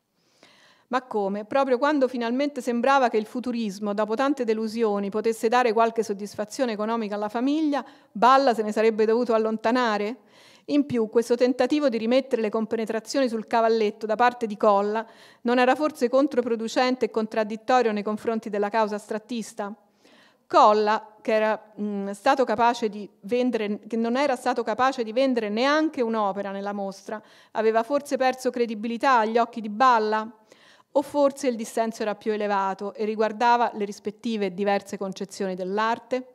Ma come? Proprio quando finalmente sembrava che il futurismo, dopo tante delusioni, potesse dare qualche soddisfazione economica alla famiglia, Balla se ne sarebbe dovuto allontanare? In più, questo tentativo di rimettere le compenetrazioni sul cavalletto da parte di Colla non era forse controproducente e contraddittorio nei confronti della causa strattista? Colla, che, era, mh, vendere, che, non era stato capace di vendere neanche un'opera nella mostra, aveva forse perso credibilità agli occhi di Balla? o forse il dissenso era più elevato e riguardava le rispettive diverse concezioni dell'arte?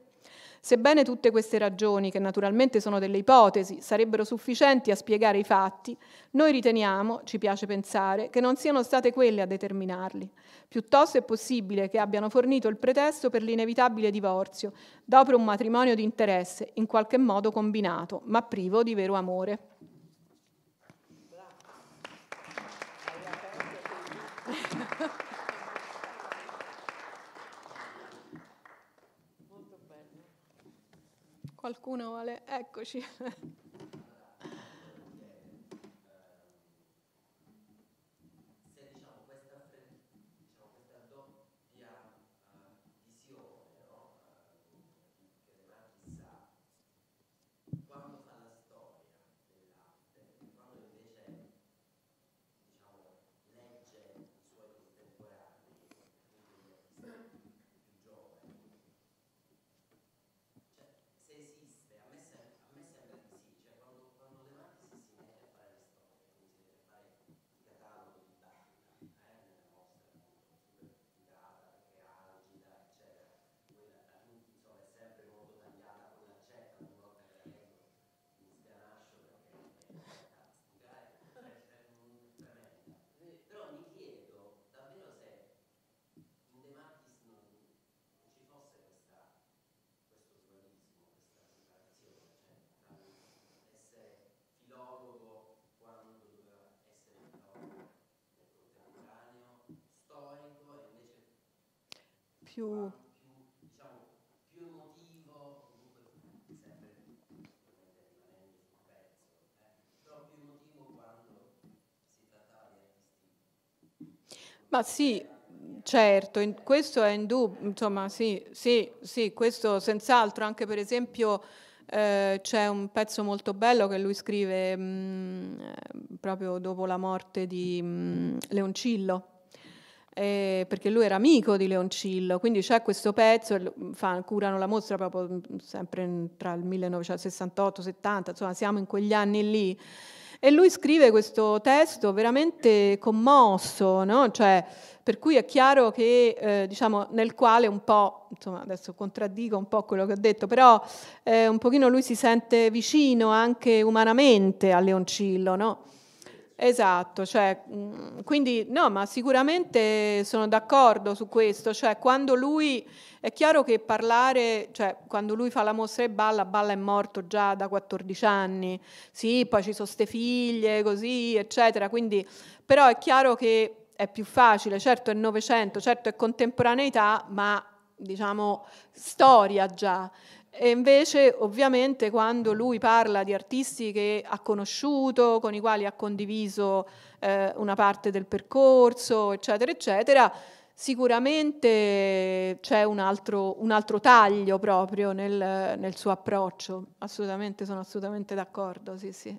Sebbene tutte queste ragioni, che naturalmente sono delle ipotesi, sarebbero sufficienti a spiegare i fatti, noi riteniamo, ci piace pensare, che non siano state quelle a determinarli. Piuttosto è possibile che abbiano fornito il pretesto per l'inevitabile divorzio, dopo un matrimonio di interesse, in qualche modo combinato, ma privo di vero amore. Qualcuno vuole... Eccoci. (laughs) più... Ma sì, certo, in, questo è in dubbio, insomma sì, sì, sì, questo senz'altro, anche per esempio eh, c'è un pezzo molto bello che lui scrive mh, mm, eh, proprio dopo la morte di mh, mm, Leoncillo, eh, perché lui era amico di Leoncillo, quindi c'è questo pezzo, mm, fa, curano la mostra proprio mm, sempre tra il 1968 e il 70, insomma siamo in quegli anni lì. E lui scrive questo testo veramente commosso, no? cioè, per cui è chiaro che, eh, diciamo, nel quale un po', insomma, adesso contraddico un po' quello che ho detto, però eh, un pochino lui si sente vicino anche umanamente a Leoncillo, no? Esatto, cioè, mm, quindi no, ma sicuramente sono d'accordo su questo, cioè quando lui, è chiaro che parlare, cioè quando lui fa la mostra e balla, balla è morto già da 14 anni, sì, poi ci sono ste figlie, così, eccetera, quindi, però è chiaro che è più facile, certo è Novecento, certo è contemporaneità, ma diciamo storia già. E invece ovviamente quando lui parla di artisti che ha conosciuto, con i quali ha condiviso eh, una parte del percorso, eccetera, eccetera, sicuramente c'è un altro, un altro taglio proprio nel, nel suo approccio. Assolutamente, sono assolutamente d'accordo, sì, sì.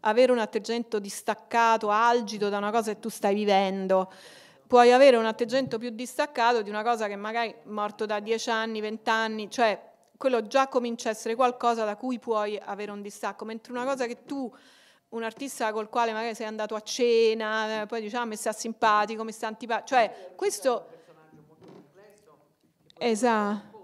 avere un atteggiamento distaccato, algido da una cosa che tu stai vivendo. Puoi avere un atteggiamento più distaccato di una cosa che magari è morto da 10 anni, 20 anni, cioè quello già comincia a essere qualcosa da cui puoi avere un distacco, mentre una cosa che tu un artista col quale magari sei andato a cena, eh, poi diciamo ah, mi sta simpatico, mi sta antipatico, cioè questo... Esatto.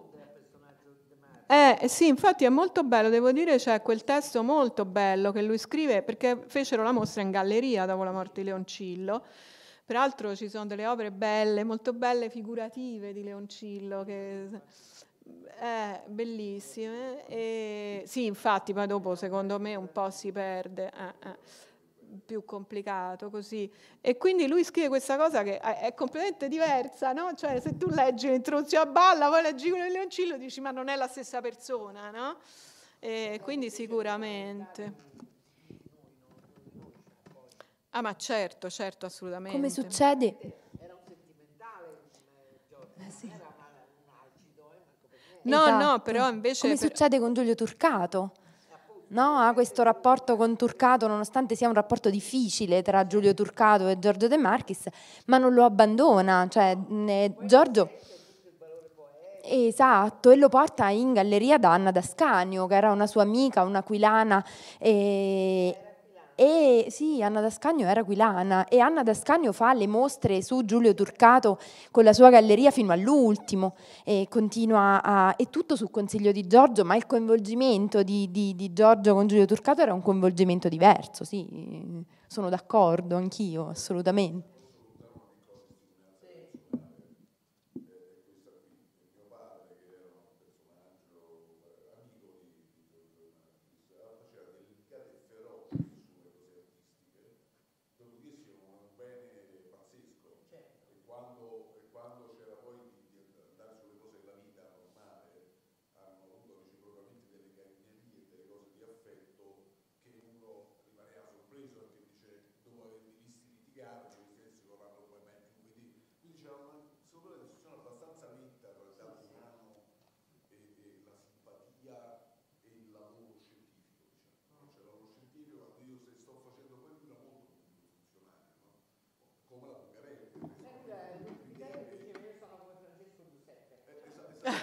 Eh sì, infatti è molto bello, devo dire c'è cioè, quel testo molto bello che lui scrive perché fecero la mostra in galleria dopo la morte di Leoncillo. Peraltro ci sono delle opere belle, molto belle, figurative di Leoncillo, che, eh, bellissime. E, sì, infatti poi dopo secondo me un po' si perde. Eh, eh più complicato così. E quindi lui scrive questa cosa che è completamente diversa, no? Cioè se tu leggi l'introduzione a Balla, poi leggi quello di Leoncillo, dici ma non è la stessa persona, no? E quindi sicuramente. Ah ma certo, certo, assolutamente. Come succede? Era un sentimentale come eh, sì. Eh, no, esatto. no, però invece... Come per... succede con Giulio Turcato? no? ha questo rapporto con Turcato, nonostante sia un rapporto difficile tra Giulio Turcato e Giorgio De Marchis, ma non lo abbandona. Cioè, eh, Giorgio... Esatto, e lo porta in galleria da Anna Dascanio, che era una sua amica, un'aquilana. aquilana e sì, Anna D'Ascagno era aquilana e Anna D'Ascagno fa le mostre su Giulio Turcato con la sua galleria fino all'ultimo e continua a... è tutto sul consiglio di Giorgio, ma il coinvolgimento di, di, di Giorgio con Giulio Turcato era un coinvolgimento diverso, sì, sono d'accordo anch'io, assolutamente.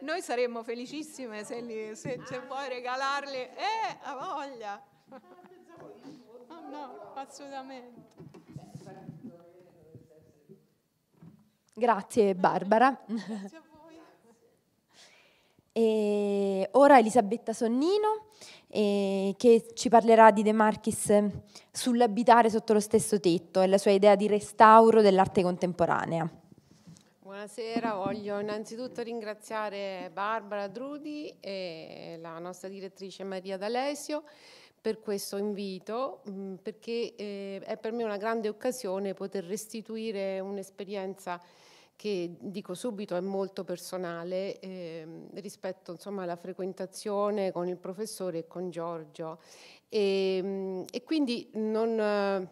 Noi saremmo felicissime se, li, se ah, puoi regalarli. Eh, a voglia! Oh, (laughs) no, assolutamente. Grazie Barbara. Grazie a voi. (laughs) ora Elisabetta Sonnino eh, che ci parlerà di De Marchis sull'abitare sotto lo stesso tetto e la sua idea di restauro dell'arte contemporanea. Buonasera, voglio innanzitutto ringraziare Barbara Drudi e la nostra direttrice Maria D'Alessio per questo invito, mm, perché eh, è per me una grande occasione poter restituire un'esperienza che dico subito è molto personale eh, rispetto insomma, alla frequentazione con il professore e con Giorgio. E, ehm, e quindi non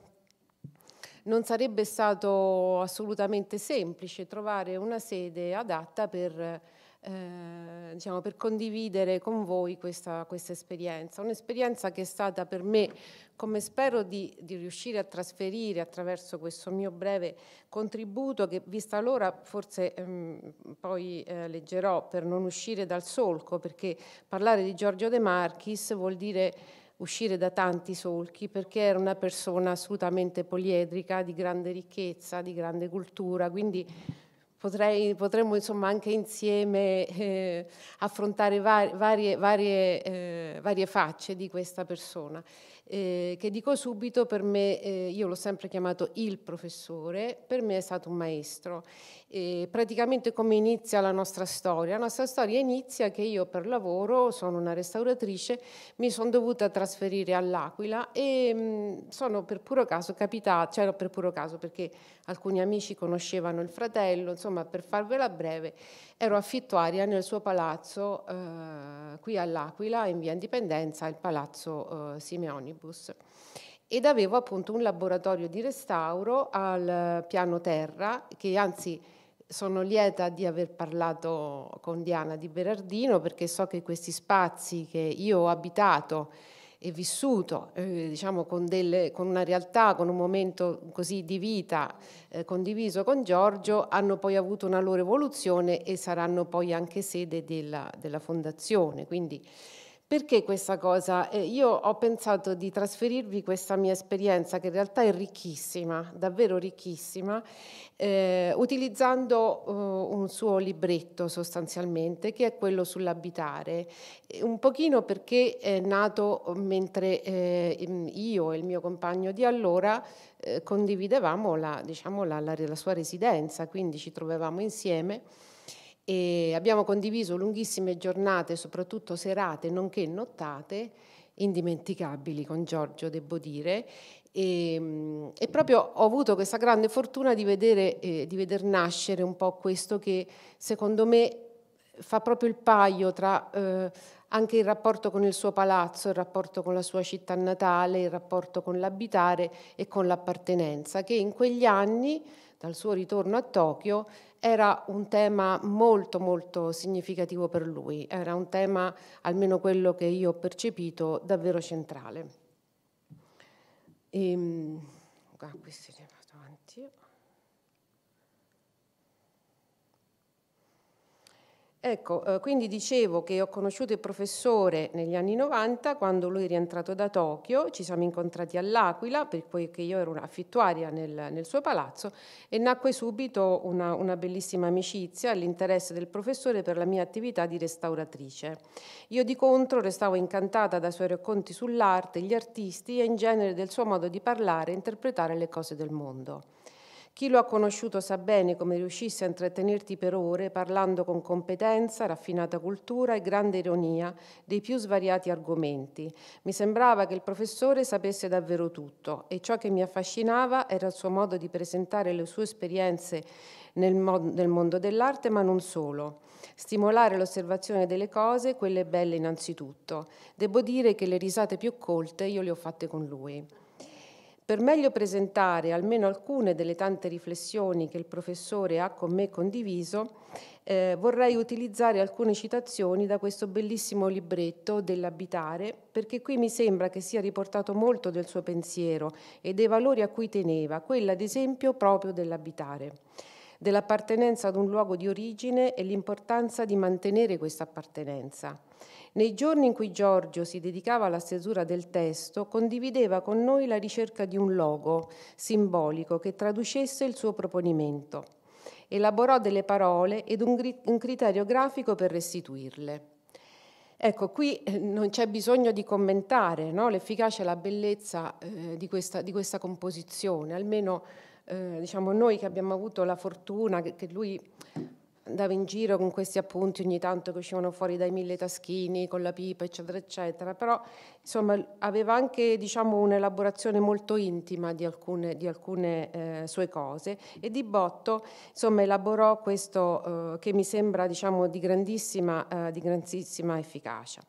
non sarebbe stato assolutamente semplice trovare una sede adatta per, eh, diciamo, per condividere con voi questa, questa esperienza. Un'esperienza che è stata per me, come spero di, di, riuscire a trasferire attraverso questo mio breve contributo, che vista l'ora forse ehm, poi eh, leggerò per non uscire dal solco, perché parlare di Giorgio De Marchis vuol dire uscire da tanti solchi perché era una persona assolutamente poliedrica, di grande ricchezza, di grande cultura, quindi potrei, potremmo insomma anche insieme eh, affrontare var varie, varie, eh, varie, facce di questa persona. Eh, che dico subito, per me, eh, io l'ho sempre chiamato il professore, per me è stato un maestro e praticamente come inizia la nostra storia? La nostra storia inizia che io per lavoro sono una restauratrice, mi sono dovuta trasferire all'Aquila e mh, mm, sono per puro caso capitata, cioè per puro caso perché alcuni amici conoscevano il fratello, insomma per farvela breve, ero affittuaria nel suo palazzo eh, qui all'Aquila in via Indipendenza, il palazzo eh, Simeonibus ed avevo appunto un laboratorio di restauro al piano terra che anzi sono lieta di aver parlato con Diana di Berardino perché so che questi spazi che io ho abitato e vissuto eh, diciamo, con, delle, con, una realtà, con un momento così di vita eh, condiviso con Giorgio, hanno poi avuto una loro evoluzione e saranno poi anche sede della, della fondazione. Quindi perché questa cosa? Eh, io ho pensato di trasferirvi questa mia esperienza, che in realtà è ricchissima, davvero ricchissima, eh, utilizzando eh, un suo libretto sostanzialmente, che è quello sull'abitare, eh, un pochino perché è nato mentre eh, io e il mio compagno di allora eh, condividevamo la, diciamo, la, la, la sua residenza, quindi ci trovavamo insieme e abbiamo condiviso lunghissime giornate, soprattutto serate, nonché nottate, indimenticabili con Giorgio, devo dire, e, ehm, e proprio ho avuto questa grande fortuna di, vedere, eh, di veder nascere un po' questo che secondo me fa proprio il paio tra eh, anche il rapporto con il suo palazzo, il rapporto con la sua città natale, il rapporto con l'abitare e con l'appartenenza, che in quegli anni, dal suo ritorno a Tokyo, era un tema molto molto significativo per lui, era un tema, almeno quello che io ho percepito, davvero centrale. E, ehm, ah, qui si è avanti. Ecco, eh, quindi dicevo che ho conosciuto il professore negli anni 90 quando lui è rientrato da Tokyo, ci siamo incontrati all'Aquila perché io ero un'affittuaria nel, nel suo palazzo e nacque subito una, una bellissima amicizia all'interesse del professore per la mia attività di restauratrice. Io di contro restavo incantata dai suoi racconti sull'arte, gli artisti e in genere del suo modo di parlare e interpretare le cose del mondo. Chi lo ha conosciuto sa bene come riuscisse a intrattenerti per ore parlando con competenza, raffinata cultura e grande ironia dei più svariati argomenti. Mi sembrava che il professore sapesse davvero tutto e ciò che mi affascinava era il suo modo di presentare le sue esperienze nel, nel mondo dell'arte, ma non solo. Stimolare l'osservazione delle cose, quelle belle innanzitutto. Devo dire che le risate più colte io le ho fatte con lui. Per meglio presentare almeno alcune delle tante riflessioni che il professore ha con me condiviso, eh, vorrei utilizzare alcune citazioni da questo bellissimo libretto dell'abitare, perché qui mi sembra che sia riportato molto del suo pensiero e dei valori a cui teneva, quella ad esempio proprio dell'abitare dell'appartenenza ad un luogo di origine e l'importanza di mantenere questa appartenenza. Nei giorni in cui Giorgio si dedicava alla stesura del testo, condivideva con noi la ricerca di un logo simbolico che traducesse il suo proponimento. Elaborò delle parole ed un, un criterio grafico per restituirle. Ecco, qui eh, non c'è bisogno di commentare no? l'efficacia e la bellezza eh, di, questa, di, questa, composizione, almeno eh, diciamo noi che abbiamo avuto la fortuna che, che lui andavo in giro con questi appunti ogni tanto che uscivano fuori dai mille taschini, con la pipa, eccetera, eccetera, però insomma aveva anche diciamo, un'elaborazione molto intima di alcune, di alcune eh, sue cose e di botto insomma, elaborò questo eh, che mi sembra diciamo, di, grandissima, eh, di grandissima efficacia.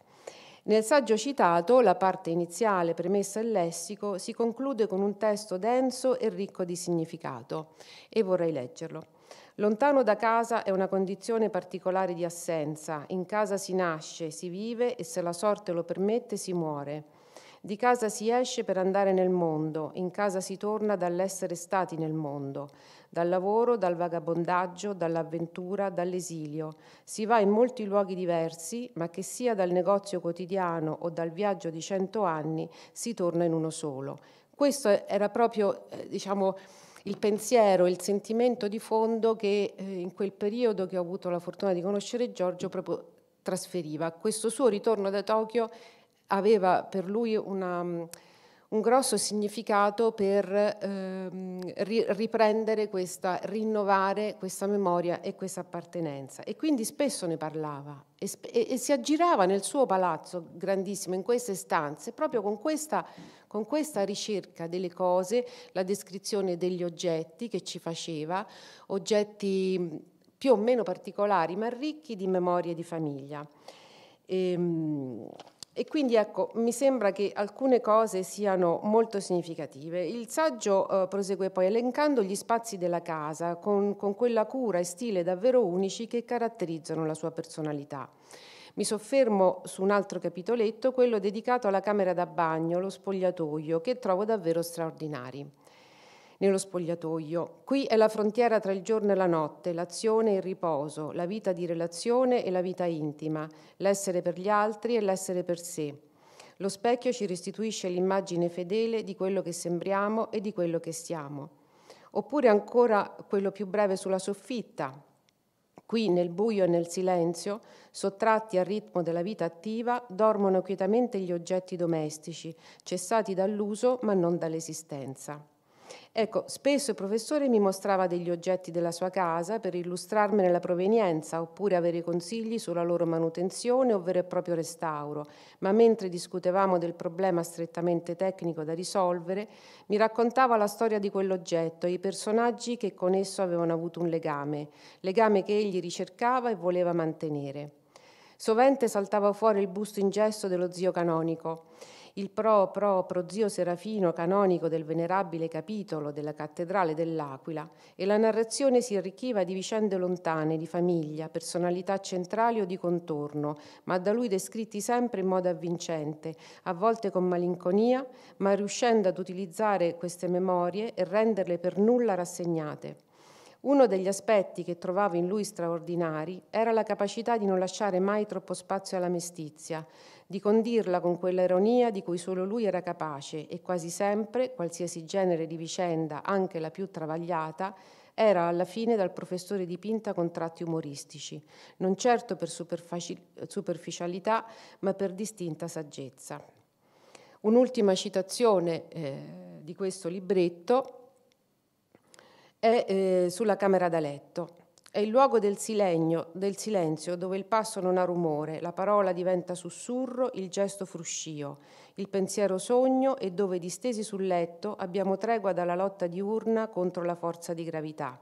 Nel saggio citato, la parte iniziale, premessa e lessico, si conclude con un testo denso e ricco di significato e vorrei leggerlo. Lontano da casa è una condizione particolare di assenza. In casa si nasce, si vive e se la sorte lo permette si muore. Di casa si esce per andare nel mondo, in casa si torna dall'essere stati nel mondo, dal lavoro, dal vagabondaggio, dall'avventura, dall'esilio. Si va in molti luoghi diversi, ma che sia dal negozio quotidiano o dal viaggio di cento anni, si torna in uno solo. Questo era proprio, eh, diciamo, il pensiero, il sentimento di fondo che eh, in quel periodo che ho avuto la fortuna di conoscere Giorgio proprio trasferiva. Questo suo ritorno da Tokyo aveva per lui una, un grosso significato per eh, riprendere questa, rinnovare questa memoria e questa appartenenza. E quindi spesso ne parlava e, e, e si aggirava nel suo palazzo grandissimo, in queste stanze, proprio con questa con questa ricerca delle cose, la descrizione degli oggetti che ci faceva, oggetti più o meno particolari, ma ricchi di memorie di famiglia. E, ehm, e quindi ecco, mi sembra che alcune cose siano molto significative. Il saggio eh, prosegue poi elencando gli spazi della casa con, con quella cura e stile davvero unici che caratterizzano la sua personalità. Mi soffermo su un altro capitoletto, quello dedicato alla camera da bagno, lo spogliatoio, che trovo davvero straordinari. Nello spogliatoio. Qui è la frontiera tra il giorno e la notte, l'azione e il riposo, la vita di relazione e la vita intima, l'essere per gli altri e l'essere per sé. Lo specchio ci restituisce l'immagine fedele di quello che sembriamo e di quello che siamo. Oppure ancora quello più breve sulla soffitta, Qui, nel buio e nel silenzio, sottratti al ritmo della vita attiva, dormono quietamente gli oggetti domestici, cessati dall'uso ma non dall'esistenza. Ecco, spesso il professore mi mostrava degli oggetti della sua casa per illustrarmene la provenienza oppure avere consigli sulla loro manutenzione o vero e proprio restauro, ma mentre discutevamo del problema strettamente tecnico da risolvere, mi raccontava la storia di quell'oggetto e i personaggi che con esso avevano avuto un legame, legame che egli ricercava e voleva mantenere. Sovente saltava fuori il busto in gesso dello zio canonico il pro pro pro zio serafino canonico del venerabile capitolo della cattedrale dell'Aquila e la narrazione si arricchiva di vicende lontane, di famiglia, personalità centrali o di contorno, ma da lui descritti sempre in modo avvincente, a volte con malinconia, ma riuscendo ad utilizzare queste memorie e renderle per nulla rassegnate. Uno degli aspetti che trovavo in lui straordinari era la capacità di non lasciare mai troppo spazio alla mestizia, di condirla con quella ironia di cui solo lui era capace e quasi sempre, qualsiasi genere di vicenda, anche la più travagliata, era alla fine dal professore dipinta con tratti umoristici, non certo per superficialità, ma per distinta saggezza. Un'ultima citazione eh, di questo libretto è eh, sulla camera da letto. È il luogo del, sileno, del silenzio, dove il passo non ha rumore, la parola diventa sussurro, il gesto fruscio, il pensiero sogno e dove distesi sul letto abbiamo tregua dalla lotta diurna contro la forza di gravità.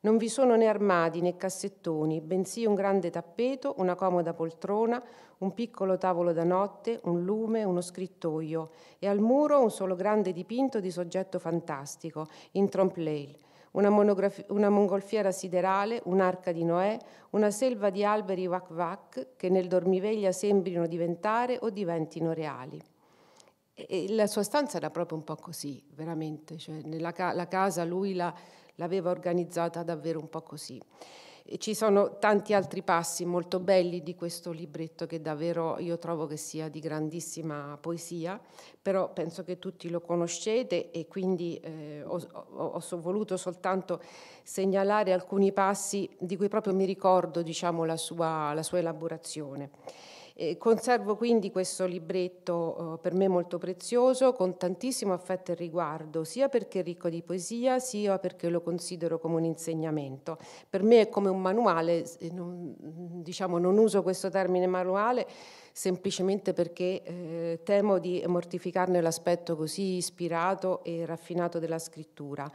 Non vi sono né armadi né cassettoni, bensì un grande tappeto, una comoda poltrona, un piccolo tavolo da notte, un lume, uno scrittoio e al muro un solo grande dipinto di soggetto fantastico, in trompe l'œil, una, una mongolfiera siderale, un'arca di Noè, una selva di alberi vac vac che nel dormiveglia sembrino diventare o diventino reali. E la sua stanza era proprio un po' così, veramente, cioè, nella, la casa lui la, l'aveva organizzata davvero un po' così ci sono tanti altri passi molto belli di questo libretto che davvero io trovo che sia di grandissima poesia, però penso che tutti lo conoscete e quindi eh, ho, ho, ho, voluto soltanto segnalare alcuni passi di cui proprio mi ricordo diciamo, la, sua, la sua elaborazione. Eh, conservo quindi questo libretto eh, per me molto prezioso, con tantissimo affetto e riguardo, sia perché è ricco di poesia, sia perché lo considero come un insegnamento. Per me è come un manuale, eh, non, mm, diciamo, non uso questo termine manuale semplicemente perché eh, temo di mortificarne l'aspetto così ispirato e raffinato della scrittura,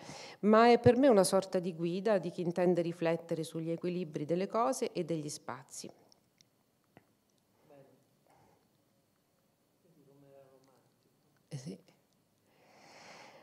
ma è per me una sorta di guida di chi intende riflettere sugli equilibri delle cose e degli spazi. Eh sì.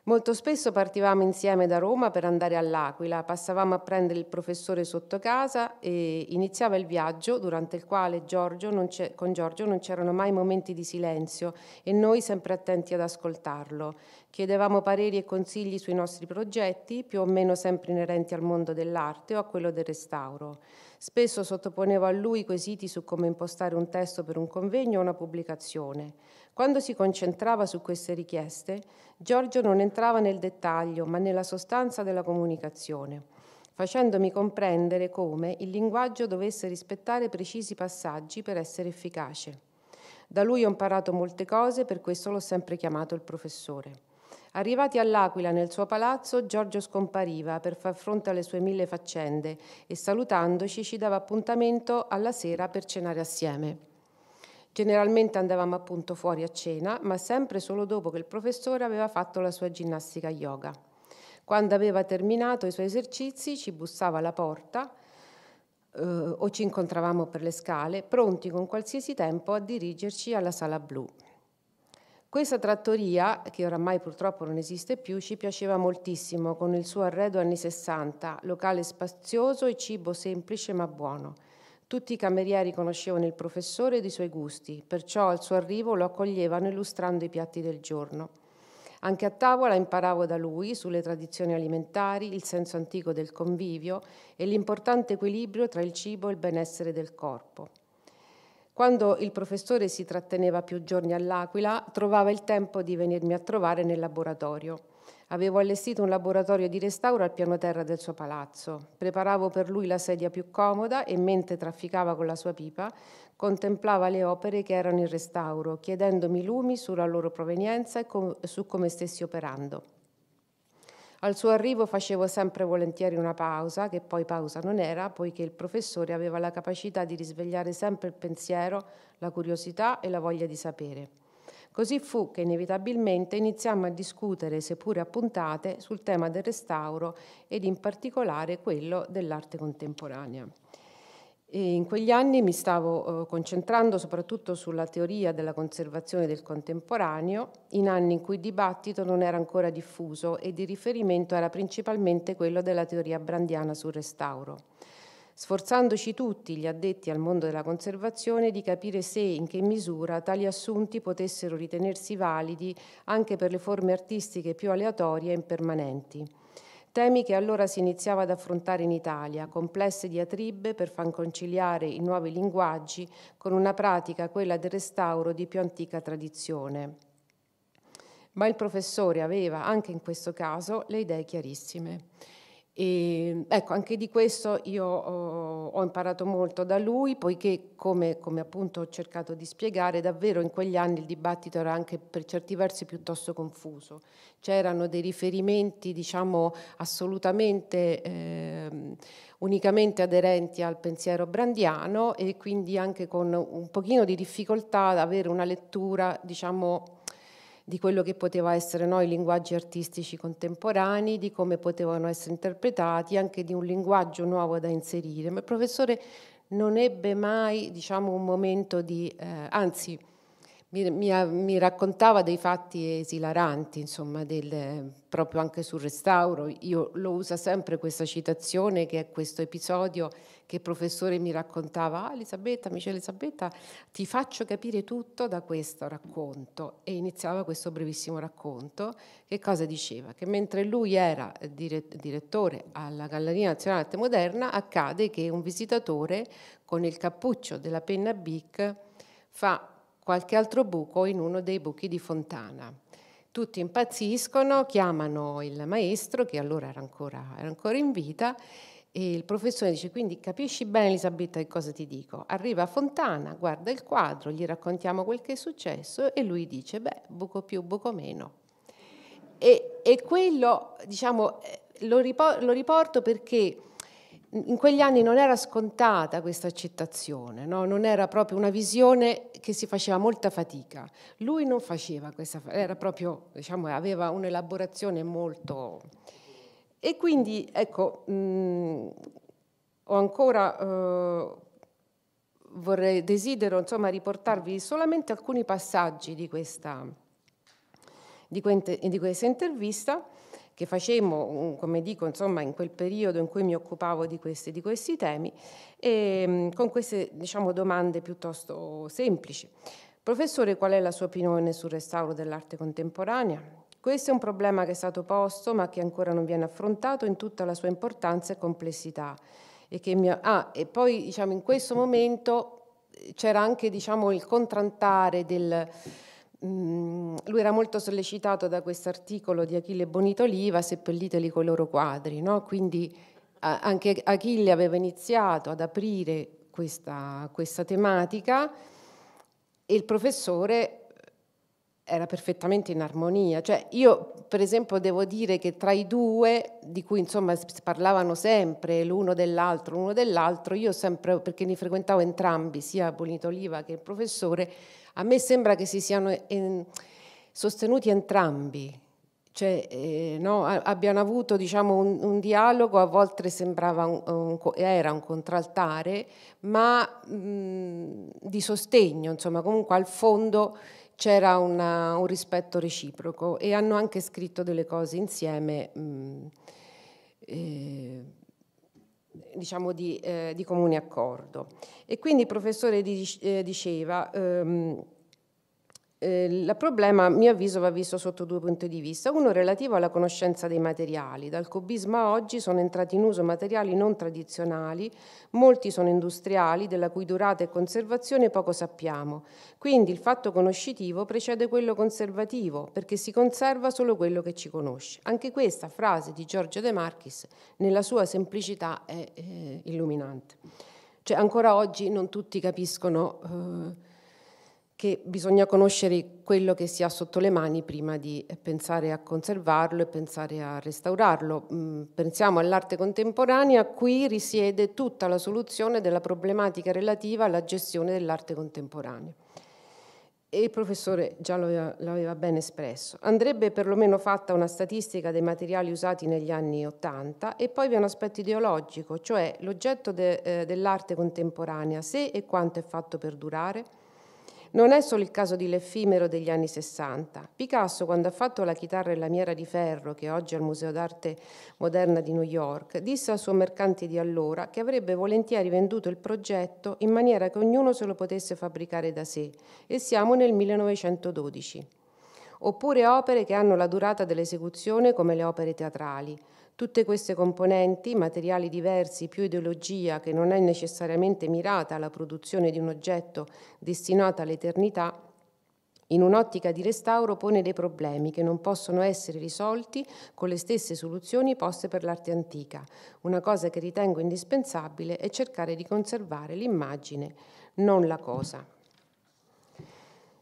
Molto spesso partivamo insieme da Roma per andare all'Aquila, passavamo a prendere il professore sotto casa e iniziava il viaggio durante il quale Giorgio con Giorgio non c'erano mai momenti di silenzio e noi sempre attenti ad ascoltarlo. Chiedevamo pareri e consigli sui nostri progetti, più o meno sempre inerenti al mondo dell'arte o a quello del restauro. Spesso sottoponevo a lui quesiti su come impostare un testo per un convegno o una pubblicazione. Quando si concentrava su queste richieste, Giorgio non entrava nel dettaglio, ma nella sostanza della comunicazione, facendomi comprendere come il linguaggio dovesse rispettare precisi passaggi per essere efficace. Da lui ho imparato molte cose, per questo l'ho sempre chiamato il professore. Arrivati all'Aquila nel suo palazzo, Giorgio scompariva per far fronte alle sue mille faccende e salutandoci ci dava appuntamento alla sera per cenare assieme. Generalmente andavamo appunto fuori a cena, ma sempre solo dopo che il professore aveva fatto la sua ginnastica yoga. Quando aveva terminato i suoi esercizi ci bussava alla porta eh, o ci incontravamo per le scale, pronti con qualsiasi tempo a dirigerci alla sala blu. Questa trattoria, che oramai purtroppo non esiste più, ci piaceva moltissimo con il suo arredo anni 60, locale spazioso e cibo semplice ma buono. Tutti i camerieri conoscevano il professore e i suoi gusti, perciò al suo arrivo lo accoglievano illustrando i piatti del giorno. Anche a tavola imparavo da lui sulle tradizioni alimentari, il senso antico del convivio e l'importante equilibrio tra il cibo e il benessere del corpo. Quando il professore si tratteneva più giorni all'Aquila, trovava il tempo di venirmi a trovare nel laboratorio. Avevo allestito un laboratorio di restauro al piano terra del suo palazzo. Preparavo per lui la sedia più comoda e mentre trafficava con la sua pipa, contemplava le opere che erano in restauro, chiedendomi lumi sulla loro provenienza e su come stessi operando. Al suo arrivo facevo sempre volentieri una pausa, che poi pausa non era, poiché il professore aveva la capacità di risvegliare sempre il pensiero, la curiosità e la voglia di sapere. Così fu che inevitabilmente iniziammo a discutere, seppure a puntate, sul tema del restauro ed in particolare quello dell'arte contemporanea. E in quegli anni mi stavo eh, concentrando soprattutto sulla teoria della conservazione del contemporaneo, in anni in cui il dibattito non era ancora diffuso e di riferimento era principalmente quello della teoria brandiana sul restauro, sforzandoci tutti gli addetti al mondo della conservazione di capire se e in che misura tali assunti potessero ritenersi validi anche per le forme artistiche più aleatorie e impermanenti Temi che allora si iniziava ad affrontare in Italia, complesse diatribe per far conciliare i nuovi linguaggi con una pratica, quella del restauro, di più antica tradizione. Ma il professore aveva, anche in questo caso, le idee chiarissime. E, ehm, ecco, anche di questo io ho, oh, ho, imparato molto da lui, poiché, come, come, appunto ho cercato di spiegare, davvero in quegli anni il dibattito era anche per certi versi piuttosto confuso. C'erano dei riferimenti, diciamo, assolutamente eh, unicamente aderenti al pensiero brandiano e quindi anche con un pochino di difficoltà ad avere una lettura, diciamo, di quello che poteva essere no, i linguaggi artistici contemporanei, di come potevano essere interpretati, anche di un linguaggio nuovo da inserire. Ma il professore non ebbe mai diciamo, un momento di, eh, anzi mi, mi, mi, raccontava dei fatti esilaranti, insomma, del, proprio anche sul restauro. Io lo uso sempre questa citazione che è questo episodio che il professore mi raccontava, ah, Elisabetta, amica Elisabetta, ti faccio capire tutto da questo racconto. E iniziava questo brevissimo racconto. Che cosa diceva? Che mentre lui era direttore alla Galleria Nazionale d'Arte Moderna, accade che un visitatore con il cappuccio della penna Bic fa qualche altro buco in uno dei buchi di fontana. Tutti impazziscono, chiamano il maestro, che allora era ancora, era ancora in vita, e il professore dice, quindi capisci bene Elisabetta che cosa ti dico? Arriva a Fontana, guarda il quadro, gli raccontiamo quel che è successo e lui dice, beh, buco più, buco meno. E, e quello, diciamo, eh, lo, riporto perché in quegli anni non era scontata questa accettazione, no? non era proprio una visione che si faceva molta fatica. Lui non faceva questa fatica, proprio, diciamo, aveva un'elaborazione molto... E quindi, ecco, mh, mhmm, ho ancora... Eh, vorrei, desidero insomma, riportarvi solamente alcuni passaggi di questa, di questa intervista che facemmo, mm, come dico, insomma, in quel periodo in cui mi occupavo di questi, di questi temi, e, ehm, con queste diciamo, domande piuttosto semplici. Professore, qual è la sua opinione sul restauro dell'arte contemporanea? Questo è un problema che è stato posto ma che ancora non viene affrontato in tutta la sua importanza e complessità. E, che mia... ah, e poi diciamo, in questo momento c'era anche diciamo, il contrantare del, Mm, lui era molto sollecitato da questo articolo di Achille Bonitoliva, seppelliteli con i loro quadri, no? quindi anche Achille aveva iniziato ad aprire questa, questa tematica e il professore era perfettamente in armonia. Cioè, io, per esempio, devo dire che tra i due, di cui insomma si parlavano sempre l'uno dell'altro, l'uno dell'altro, io sempre, perché ne frequentavo entrambi, sia Bonitoliva che il professore, a me sembra che si siano sostenuti entrambi, cioè, eh, no, abbiano avuto diciamo, un, un, dialogo, a volte sembrava un, un, era un contraltare, ma mh, di sostegno, insomma comunque al fondo c'era una, un rispetto reciproco e hanno anche scritto delle cose insieme. Mh, eh, diciamo di, eh, di comune accordo. E quindi il professore eh, diceva ehm, il eh, problema, a mio avviso, va visto sotto due punti di vista. Uno relativo alla conoscenza dei materiali. Dal cubismo a oggi sono entrati in uso materiali non tradizionali, molti sono industriali, della cui durata e conservazione poco sappiamo. Quindi il fatto conoscitivo precede quello conservativo, perché si conserva solo quello che ci conosce. Anche questa frase di Giorgio De Marchis, nella sua semplicità, è eh, illuminante. Cioè, ancora oggi non tutti capiscono... Eh, che bisogna conoscere quello che si ha sotto le mani prima di eh, pensare a conservarlo e pensare a restaurarlo. Mm, pensiamo all'arte contemporanea, qui risiede tutta la soluzione della problematica relativa alla gestione dell'arte contemporanea. E il professore già l'aveva ben espresso. Andrebbe perlomeno fatta una statistica dei materiali usati negli anni Ottanta e poi vi è un aspetto ideologico, cioè l'oggetto de, eh, dell'arte contemporanea, se e quanto è fatto per durare, non è solo il caso dell'effimero degli anni Sessanta. Picasso, quando ha fatto la chitarra e lamiera di ferro, che oggi è al Museo d'Arte Moderna di New York, disse al suo mercante di allora che avrebbe volentieri venduto il progetto in maniera che ognuno se lo potesse fabbricare da sé, e siamo nel 1912. Oppure opere che hanno la durata dell'esecuzione come le opere teatrali, Tutte queste componenti, materiali diversi più ideologia che non è necessariamente mirata alla produzione di un oggetto destinato all'eternità, in un'ottica di restauro pone dei problemi che non possono essere risolti con le stesse soluzioni poste per l'arte antica. Una cosa che ritengo indispensabile è cercare di conservare l'immagine, non la cosa.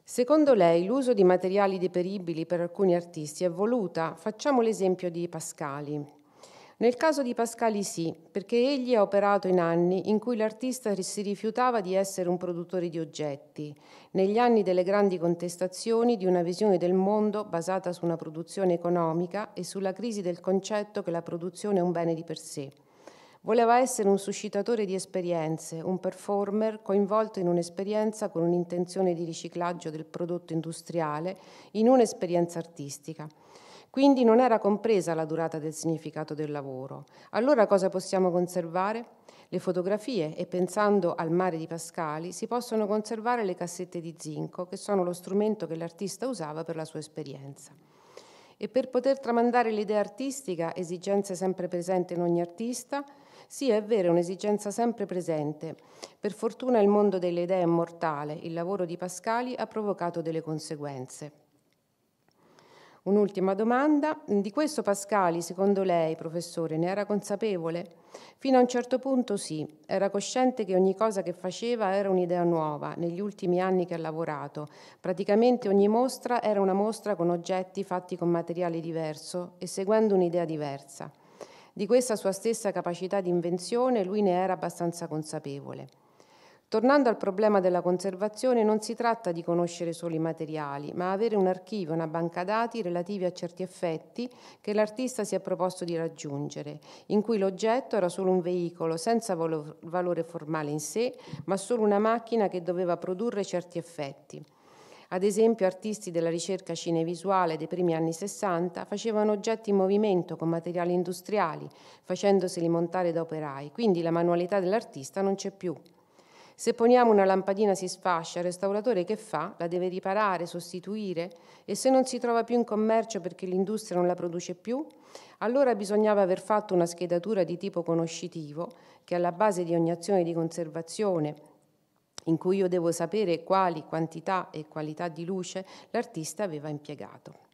Secondo lei l'uso di materiali deperibili per alcuni artisti è voluta? Facciamo l'esempio di Pascali. Nel caso di Pascali sì, perché egli ha operato in anni in cui l'artista si rifiutava di essere un produttore di oggetti, negli anni delle grandi contestazioni di una visione del mondo basata su una produzione economica e sulla crisi del concetto che la produzione è un bene di per sé. Voleva essere un suscitatore di esperienze, un performer coinvolto in un'esperienza con un'intenzione di riciclaggio del prodotto industriale in un'esperienza artistica. Quindi non era compresa la durata del significato del lavoro. Allora cosa possiamo conservare? Le fotografie e pensando al mare di Pascali si possono conservare le cassette di zinco che sono lo strumento che l'artista usava per la sua esperienza. E per poter tramandare l'idea artistica, esigenze sempre presenti in ogni artista, sì, è vero, è un'esigenza sempre presente. Per fortuna il mondo delle idee è mortale, il lavoro di Pascali ha provocato delle conseguenze. Un'ultima domanda. Di questo Pascali, secondo lei, professore, ne era consapevole? Fino a un certo punto sì, era cosciente che ogni cosa che faceva era un'idea nuova negli ultimi anni che ha lavorato. Praticamente ogni mostra era una mostra con oggetti fatti con materiale diverso e seguendo un'idea diversa. Di questa sua stessa capacità di invenzione lui ne era abbastanza consapevole. Tornando al problema della conservazione, non si tratta di conoscere solo i materiali, ma avere un archivio, una banca dati relativi a certi effetti che l'artista si è proposto di raggiungere, in cui l'oggetto era solo un veicolo senza valore formale in sé, ma solo una macchina che doveva produrre certi effetti. Ad esempio, artisti della ricerca cinevisuale dei primi anni 60 facevano oggetti in movimento con materiali industriali, facendoseli montare da operai, quindi la manualità dell'artista non c'è più. Se poniamo una lampadina si sfascia, il restauratore che fa? La deve riparare, sostituire? E se non si trova più in commercio perché l'industria non la produce più? Allora bisognava aver fatto una schedatura di tipo conoscitivo, che è alla base di ogni azione di conservazione, in cui io devo sapere quali quantità e qualità di luce l'artista aveva impiegato.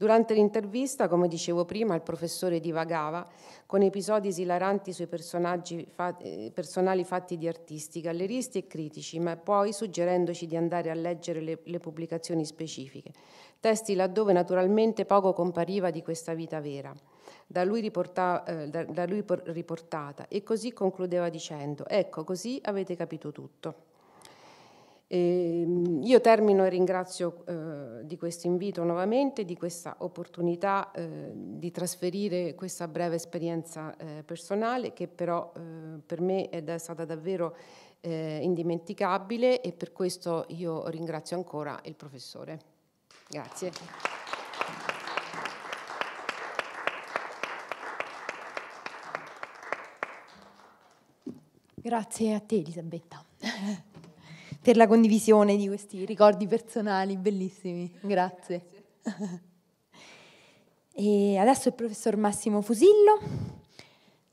Durante l'intervista, come dicevo prima, il professore divagava con episodi esilaranti sui personaggi fatti, eh, personali fatti di artisti, galleristi e critici, ma poi suggerendoci di andare a leggere le, le pubblicazioni specifiche, testi laddove naturalmente poco compariva di questa vita vera. Da lui, riporta, eh, da, da lui riportata e così concludeva dicendo ecco così avete capito tutto. E ehm, io termino e ringrazio eh, di questo invito nuovamente, di questa opportunità eh, di trasferire questa breve esperienza eh, personale che però eh, per me è stata davvero eh, indimenticabile e per questo io ringrazio ancora il professore. Grazie. Grazie a te Elisabetta. (laughs) per la condivisione di questi ricordi personali bellissimi. Grazie. Grazie. (laughs) e adesso il professor Massimo Fusillo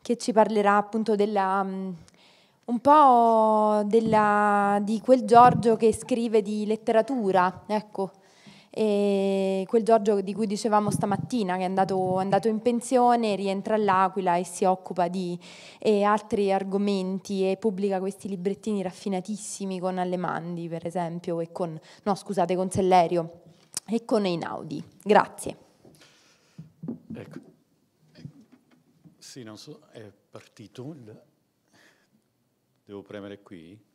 che ci parlerà appunto della, mm, un po' della, di quel Giorgio che scrive di letteratura, ecco e quel Giorgio di cui dicevamo stamattina, che è andato, è andato in pensione, rientra all'Aquila e si occupa di eh, altri argomenti e pubblica questi librettini raffinatissimi con Allemandi, per esempio, e con, no, scusate, con Sellerio e con Einaudi. Grazie. Ecco. Sì, non so, è partito. Devo premere qui.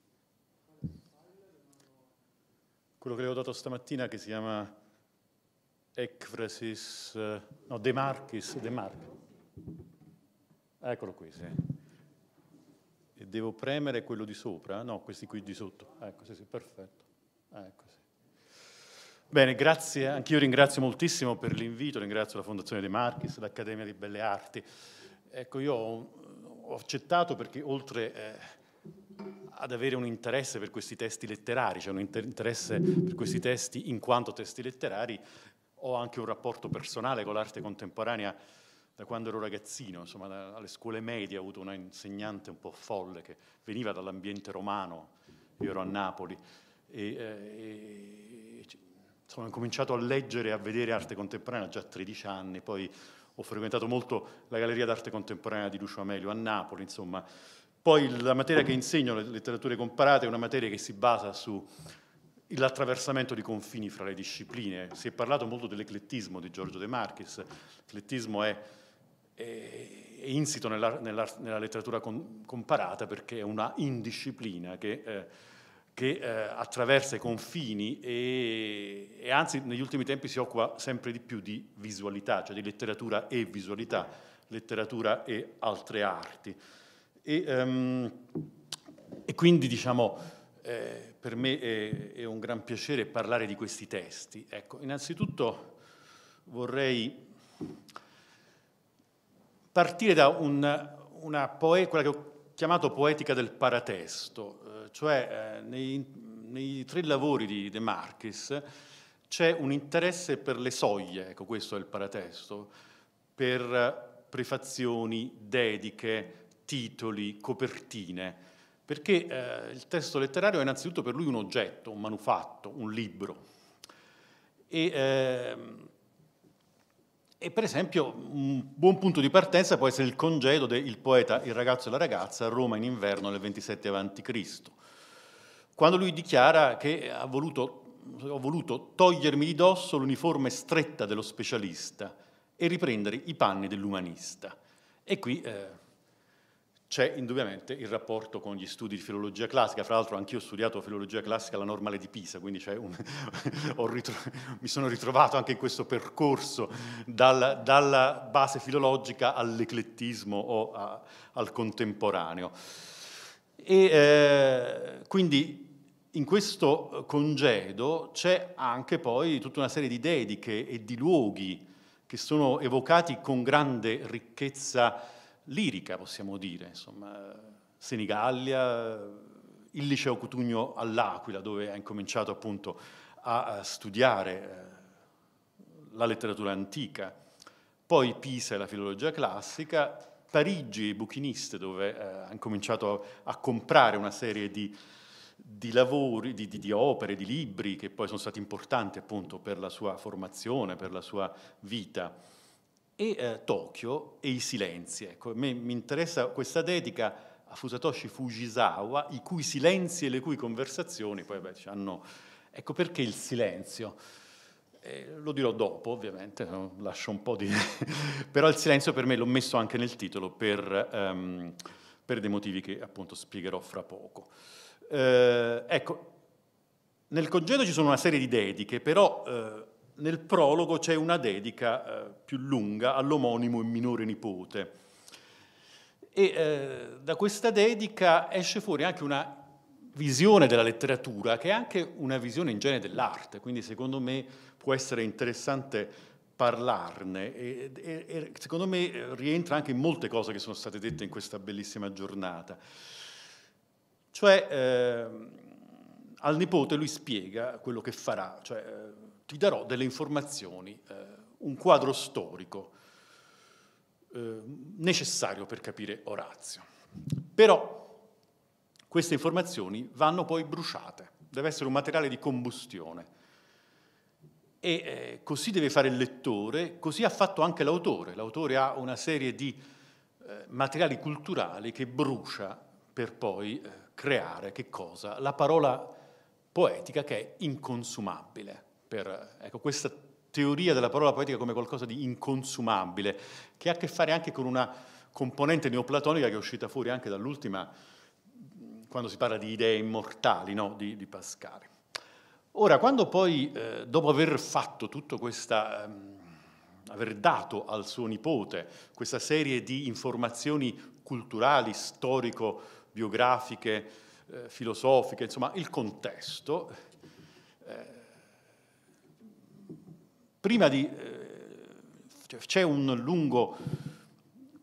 quello che le ho dato stamattina che si chiama Ecfrasis, eh, no, De Marchis, De Marchis. Eccolo qui, sì. E devo premere quello di sopra? No, questi qui di sotto. Ecco, sì, sì, perfetto. Ecco, sì. Bene, grazie. Anch'io ringrazio moltissimo per l'invito, ringrazio la Fondazione De Marchis, l'Accademia di Belle Arti. Ecco, io ho accettato perché oltre... Eh, ad avere un interesse per questi testi letterari, cioè un interesse per questi testi in quanto testi letterari, ho anche un rapporto personale con l'arte contemporanea da quando ero ragazzino, insomma da, alle scuole medie ho avuto una insegnante un po' folle che veniva dall'ambiente romano, io ero a Napoli, e, e, eh, e insomma, ho cominciato a leggere e a vedere arte contemporanea già a 13 anni, poi ho frequentato molto la Galleria d'arte contemporanea di Lucio Amelio a Napoli, insomma poi la materia che insegno, le letterature comparate, è una materia che si basa sull'attraversamento di confini fra le discipline. Si è parlato molto dell'eclettismo di Giorgio De Marchis. L'eclettismo è, è è insito nella, nella, nella letteratura con, comparata perché è una indisciplina che, eh, che eh, attraversa i confini e, e, anzi negli ultimi tempi si occupa sempre di più di visualità, cioè di letteratura e visualità, letteratura e altre arti. E, ehm, e quindi diciamo, eh, per me è, è, un gran piacere parlare di questi testi. Ecco, innanzitutto vorrei partire da un, una poe- quella che ho chiamato poetica del paratesto, eh, cioè eh, nei, nei, tre lavori di De Marchis c'è un interesse per le soglie, ecco questo è il paratesto, per prefazioni, dediche, titoli, copertine, perché eh, il testo letterario è innanzitutto per lui un oggetto, un manufatto, un libro. E, eh, e per esempio un buon punto di partenza può essere il congedo del poeta Il ragazzo e la ragazza a Roma in inverno nel 27 a.C., quando lui dichiara che ha voluto, ho voluto togliermi di dosso l'uniforme stretta dello specialista e riprendere i panni dell'umanista. E qui eh, c'è indubbiamente il rapporto con gli studi di filologia classica, fra l'altro anch'io ho studiato filologia classica alla normale di Pisa, quindi un, (laughs) mi sono ritrovato anche in questo percorso dal, dalla base filologica all'eclettismo o a, al contemporaneo. E, eh, quindi in questo congedo c'è anche poi tutta una serie di dediche e di luoghi che sono evocati con grande ricchezza lirica, possiamo dire, insomma, Senigallia, il liceo Cutugno all'Aquila, dove ha incominciato appunto a studiare eh, la letteratura antica, poi Pisa e la filologia classica, Parigi, Buchiniste, dove eh, ha incominciato a comprare una serie di, di lavori, di, di, di, opere, di libri che poi sono stati importanti appunto per la sua formazione, per la sua vita e eh, Tokyo e i silenzi. Ecco, a me mi interessa questa dedica a Fusatoshi Fujisawa, i cui silenzi e le cui conversazioni poi beh, hanno... Ecco perché il silenzio. Eh, lo dirò dopo, ovviamente, eh, lascio un po' di... (laughs) però il silenzio per me l'ho messo anche nel titolo per, ehm, per dei motivi che appunto spiegherò fra poco. Eh, ecco, nel congedo ci sono una serie di dediche, però eh, nel prologo c'è una dedica eh, più lunga all'omonimo e minore nipote. E eh, da questa dedica esce fuori anche una visione della letteratura, che è anche una visione in genere dell'arte, quindi secondo me può essere interessante parlarne e, e, e secondo me eh, rientra anche in molte cose che sono state dette in questa bellissima giornata. Cioè, eh, al nipote lui spiega quello che farà, cioè, eh, ti darò delle informazioni, eh, un quadro storico eh, necessario per capire Orazio. Però queste informazioni vanno poi bruciate, deve essere un materiale di combustione. E eh, così deve fare il lettore, così ha fatto anche l'autore. L'autore ha una serie di eh, materiali culturali che brucia per poi eh, creare che cosa? La parola poetica che è inconsumabile per ecco, questa teoria della parola poetica come qualcosa di inconsumabile, che ha a che fare anche con una componente neoplatonica che è uscita fuori anche dall'ultima, quando si parla di idee immortali no? di, di, Pascal. Ora, quando poi, eh, dopo aver fatto tutto questa... Ehm, aver dato al suo nipote questa serie di informazioni culturali, storico-biografiche, eh, filosofiche, insomma il contesto, eh, Prima di... Eh, cioè, c'è un lungo,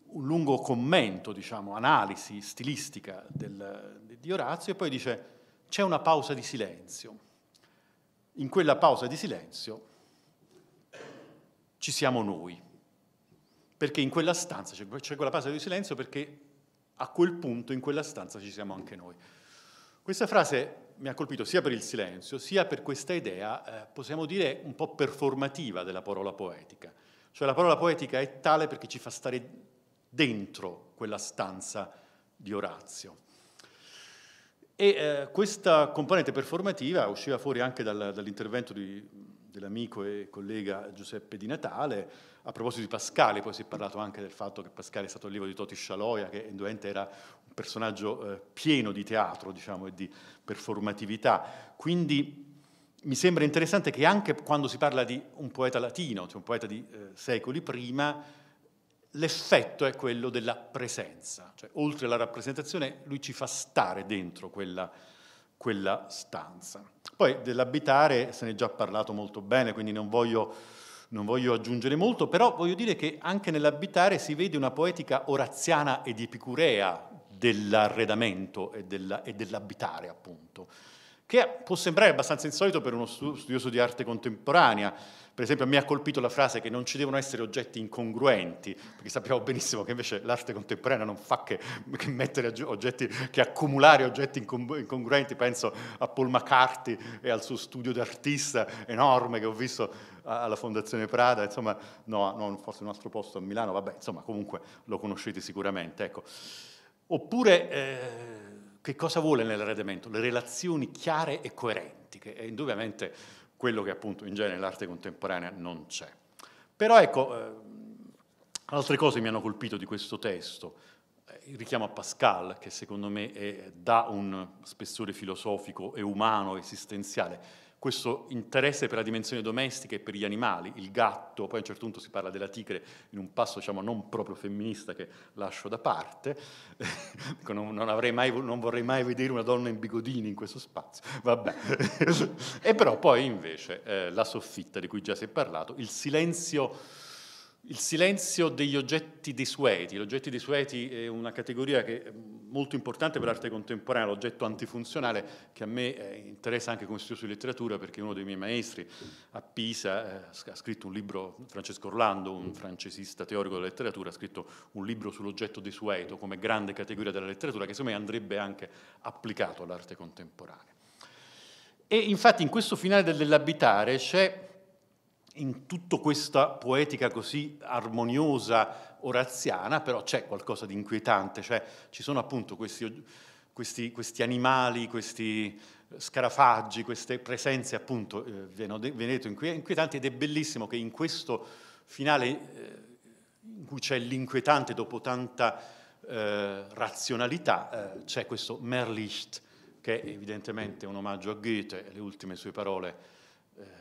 un lungo commento, diciamo, analisi stilistica del, di Orazio e poi dice c'è una pausa di silenzio. In quella pausa di silenzio ci siamo noi, perché in quella stanza c'è quella pausa di silenzio perché a quel punto in quella stanza ci siamo anche noi. Questa frase mi ha colpito sia per il silenzio, sia per questa idea, eh, possiamo dire, un po' performativa della parola poetica. Cioè la parola poetica è tale perché ci fa stare dentro quella stanza di Orazio. E eh, questa componente performativa usciva fuori anche dal, dall'intervento dell'amico e collega Giuseppe Di Natale, a proposito di Pascale, poi si è parlato anche del fatto che Pascale è stato allievo di Toti Scialoia, che indubbiamente era personaggio eh, pieno di teatro diciamo, e di performatività. Quindi mi sembra interessante che anche quando si parla di un poeta latino, cioè un poeta di eh, secoli prima, l'effetto è quello della presenza, cioè oltre alla rappresentazione lui ci fa stare dentro quella, quella stanza. Poi dell'abitare se ne è già parlato molto bene, quindi non voglio, non voglio aggiungere molto, però voglio dire che anche nell'abitare si vede una poetica oraziana ed epicurea dell'arredamento e, della, e dell'abitare, appunto, che può sembrare abbastanza insolito per uno studioso di arte contemporanea. Per esempio, a me ha colpito la frase che non ci devono essere oggetti incongruenti, perché sappiamo benissimo che invece l'arte contemporanea non fa che, che mettere oggetti, che accumulare oggetti incongruenti. Penso a Paul McCarthy e al suo studio d'artista enorme che ho visto alla Fondazione Prada, insomma, no, no forse in un altro posto a Milano, vabbè, insomma, comunque lo conoscete sicuramente. Ecco. Oppure eh, che cosa vuole nell'arredamento? Le relazioni chiare e coerenti, che è indubbiamente quello che appunto in genere l'arte contemporanea non c'è. Però ecco, eh, altre cose mi hanno colpito di questo testo. Il richiamo a Pascal, che secondo me è, dà un spessore filosofico e umano, esistenziale questo interesse per la dimensione domestica e per gli animali, il gatto, poi a un certo punto si parla della tigre in un passo diciamo, non proprio femminista che lascio da parte, (laughs) non, non, mai, non, vorrei mai vedere una donna in bigodini in questo spazio, vabbè. (laughs) e però poi invece eh, la soffitta di cui già si è parlato, il silenzio il silenzio degli oggetti desueti. Gli oggetti desueti è una categoria che è molto importante per l'arte contemporanea, l'oggetto antifunzionale, che a me eh, interessa anche come studioso di letteratura perché uno dei miei maestri a Pisa eh, ha scritto un libro, Francesco Orlando, un francesista teorico della letteratura, ha scritto un libro sull'oggetto desueto come grande categoria della letteratura che secondo me andrebbe anche applicato all'arte contemporanea. E infatti in questo finale dell'abitare c'è in tutta questa poetica così armoniosa oraziana, però c'è qualcosa di inquietante, cioè ci sono appunto questi, questi, questi animali, questi scarafaggi, queste presenze appunto eh, veneto inquietanti ed è bellissimo che in questo finale eh, in cui c'è l'inquietante dopo tanta eh, razionalità, eh, c'è questo Merlicht, che è evidentemente un omaggio a Goethe, le ultime sue parole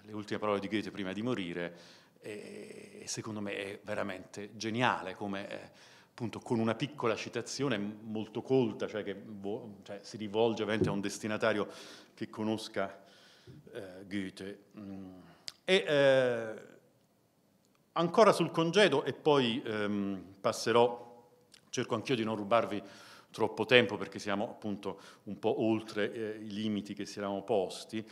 le ultime parole di Goethe prima di morire, e, secondo me è veramente geniale come eh, appunto con una piccola citazione molto colta, cioè che cioè, si rivolge ovviamente a un destinatario che conosca eh, Goethe. Mm. E eh, ancora sul congedo e poi ehm, passerò, cerco anch'io di non rubarvi troppo tempo perché siamo appunto un po' oltre eh, i limiti che si erano posti.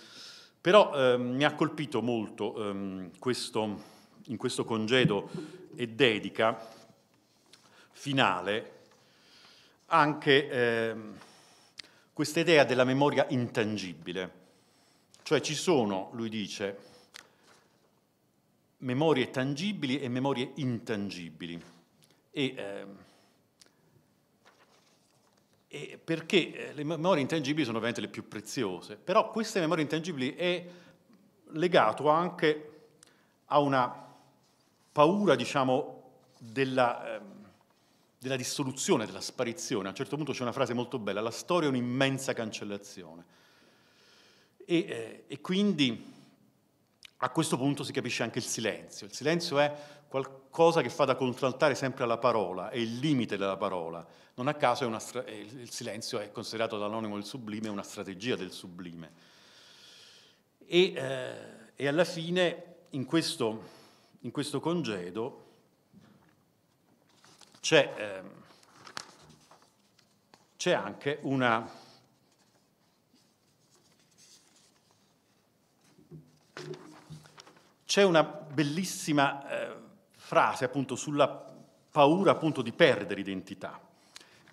Però eh, mi ha colpito molto eh, questo, in questo congedo e dedica finale anche eh, questa idea della memoria intangibile. Cioè ci sono, lui dice, memorie tangibili e memorie intangibili. E, ehm, e perché eh, le memorie intangibili sono ovviamente le più preziose, però queste memorie intangibili è legato anche a una paura, diciamo, della, ehm, della dissoluzione, della sparizione. A un certo punto c'è una frase molto bella, la storia è un'immensa cancellazione. E, eh, e quindi a questo punto si capisce anche il silenzio. Il silenzio è qualcosa che fa da contraltare sempre alla parola, è il limite della parola. Non a caso stra- il silenzio è considerato dall'anonimo il sublime una strategia del sublime. E, eh, e alla fine, in questo, in questo congedo, c'è, eh, c'è anche una... C'è una bellissima eh, frase appunto sulla paura appunto di perdere identità,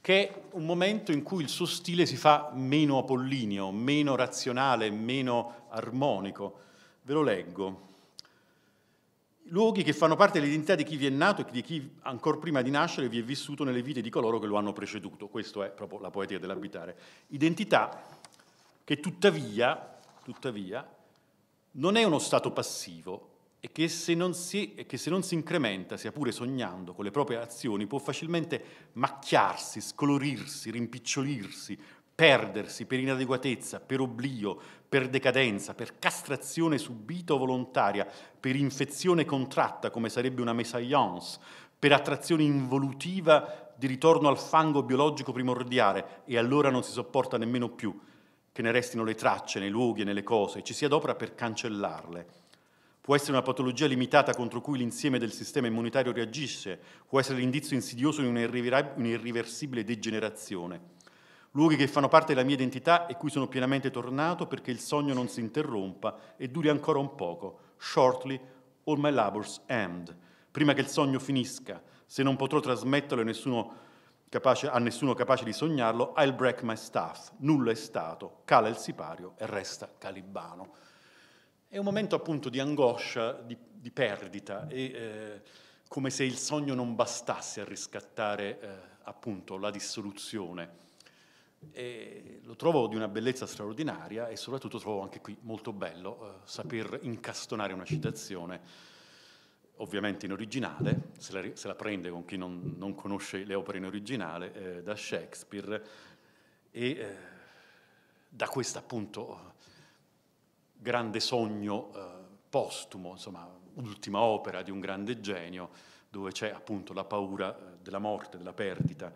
che è un momento in cui il suo stile si fa meno apollineo, meno razionale, meno armonico. Ve lo leggo. Luoghi che fanno parte dell'identità di chi vi è nato e di chi ancora prima di nascere vi è vissuto nelle vite di coloro che lo hanno preceduto. Questa è proprio la poetica dell'abitare. Identità che tuttavia, tuttavia non è uno stato passivo, e che, se non si, e che se non si incrementa, sia pure sognando, con le proprie azioni, può facilmente macchiarsi, scolorirsi, rimpicciolirsi, perdersi per inadeguatezza, per oblio, per decadenza, per castrazione subita o volontaria, per infezione contratta, come sarebbe una mésalliance, per attrazione involutiva di ritorno al fango biologico primordiale e allora non si sopporta nemmeno più che ne restino le tracce nei luoghi e nelle cose, e ci si adopera per cancellarle Può essere una patologia limitata contro cui l'insieme del sistema immunitario reagisce, può essere l'indizio insidioso di un'irriversibile degenerazione. Luoghi che fanno parte della mia identità e cui sono pienamente tornato perché il sogno non si interrompa e duri ancora un poco, shortly all my labors end, prima che il sogno finisca, se non potrò trasmetterlo a nessuno capace, a nessuno capace di sognarlo, I'll break my staff, nulla è stato, cala il sipario e resta calibano. È un momento appunto di angoscia, di, di perdita, e, eh, come se il sogno non bastasse a riscattare eh, appunto la dissoluzione. E lo trovo di una bellezza straordinaria e soprattutto trovo anche qui molto bello eh, saper incastonare una citazione ovviamente in originale, se la, se la, prende con chi non, non conosce le opere in originale, eh, da Shakespeare, e eh, da questa appunto grande sogno eh, postumo, insomma, ultima opera di un grande genio, dove c'è appunto la paura eh, della morte, della perdita,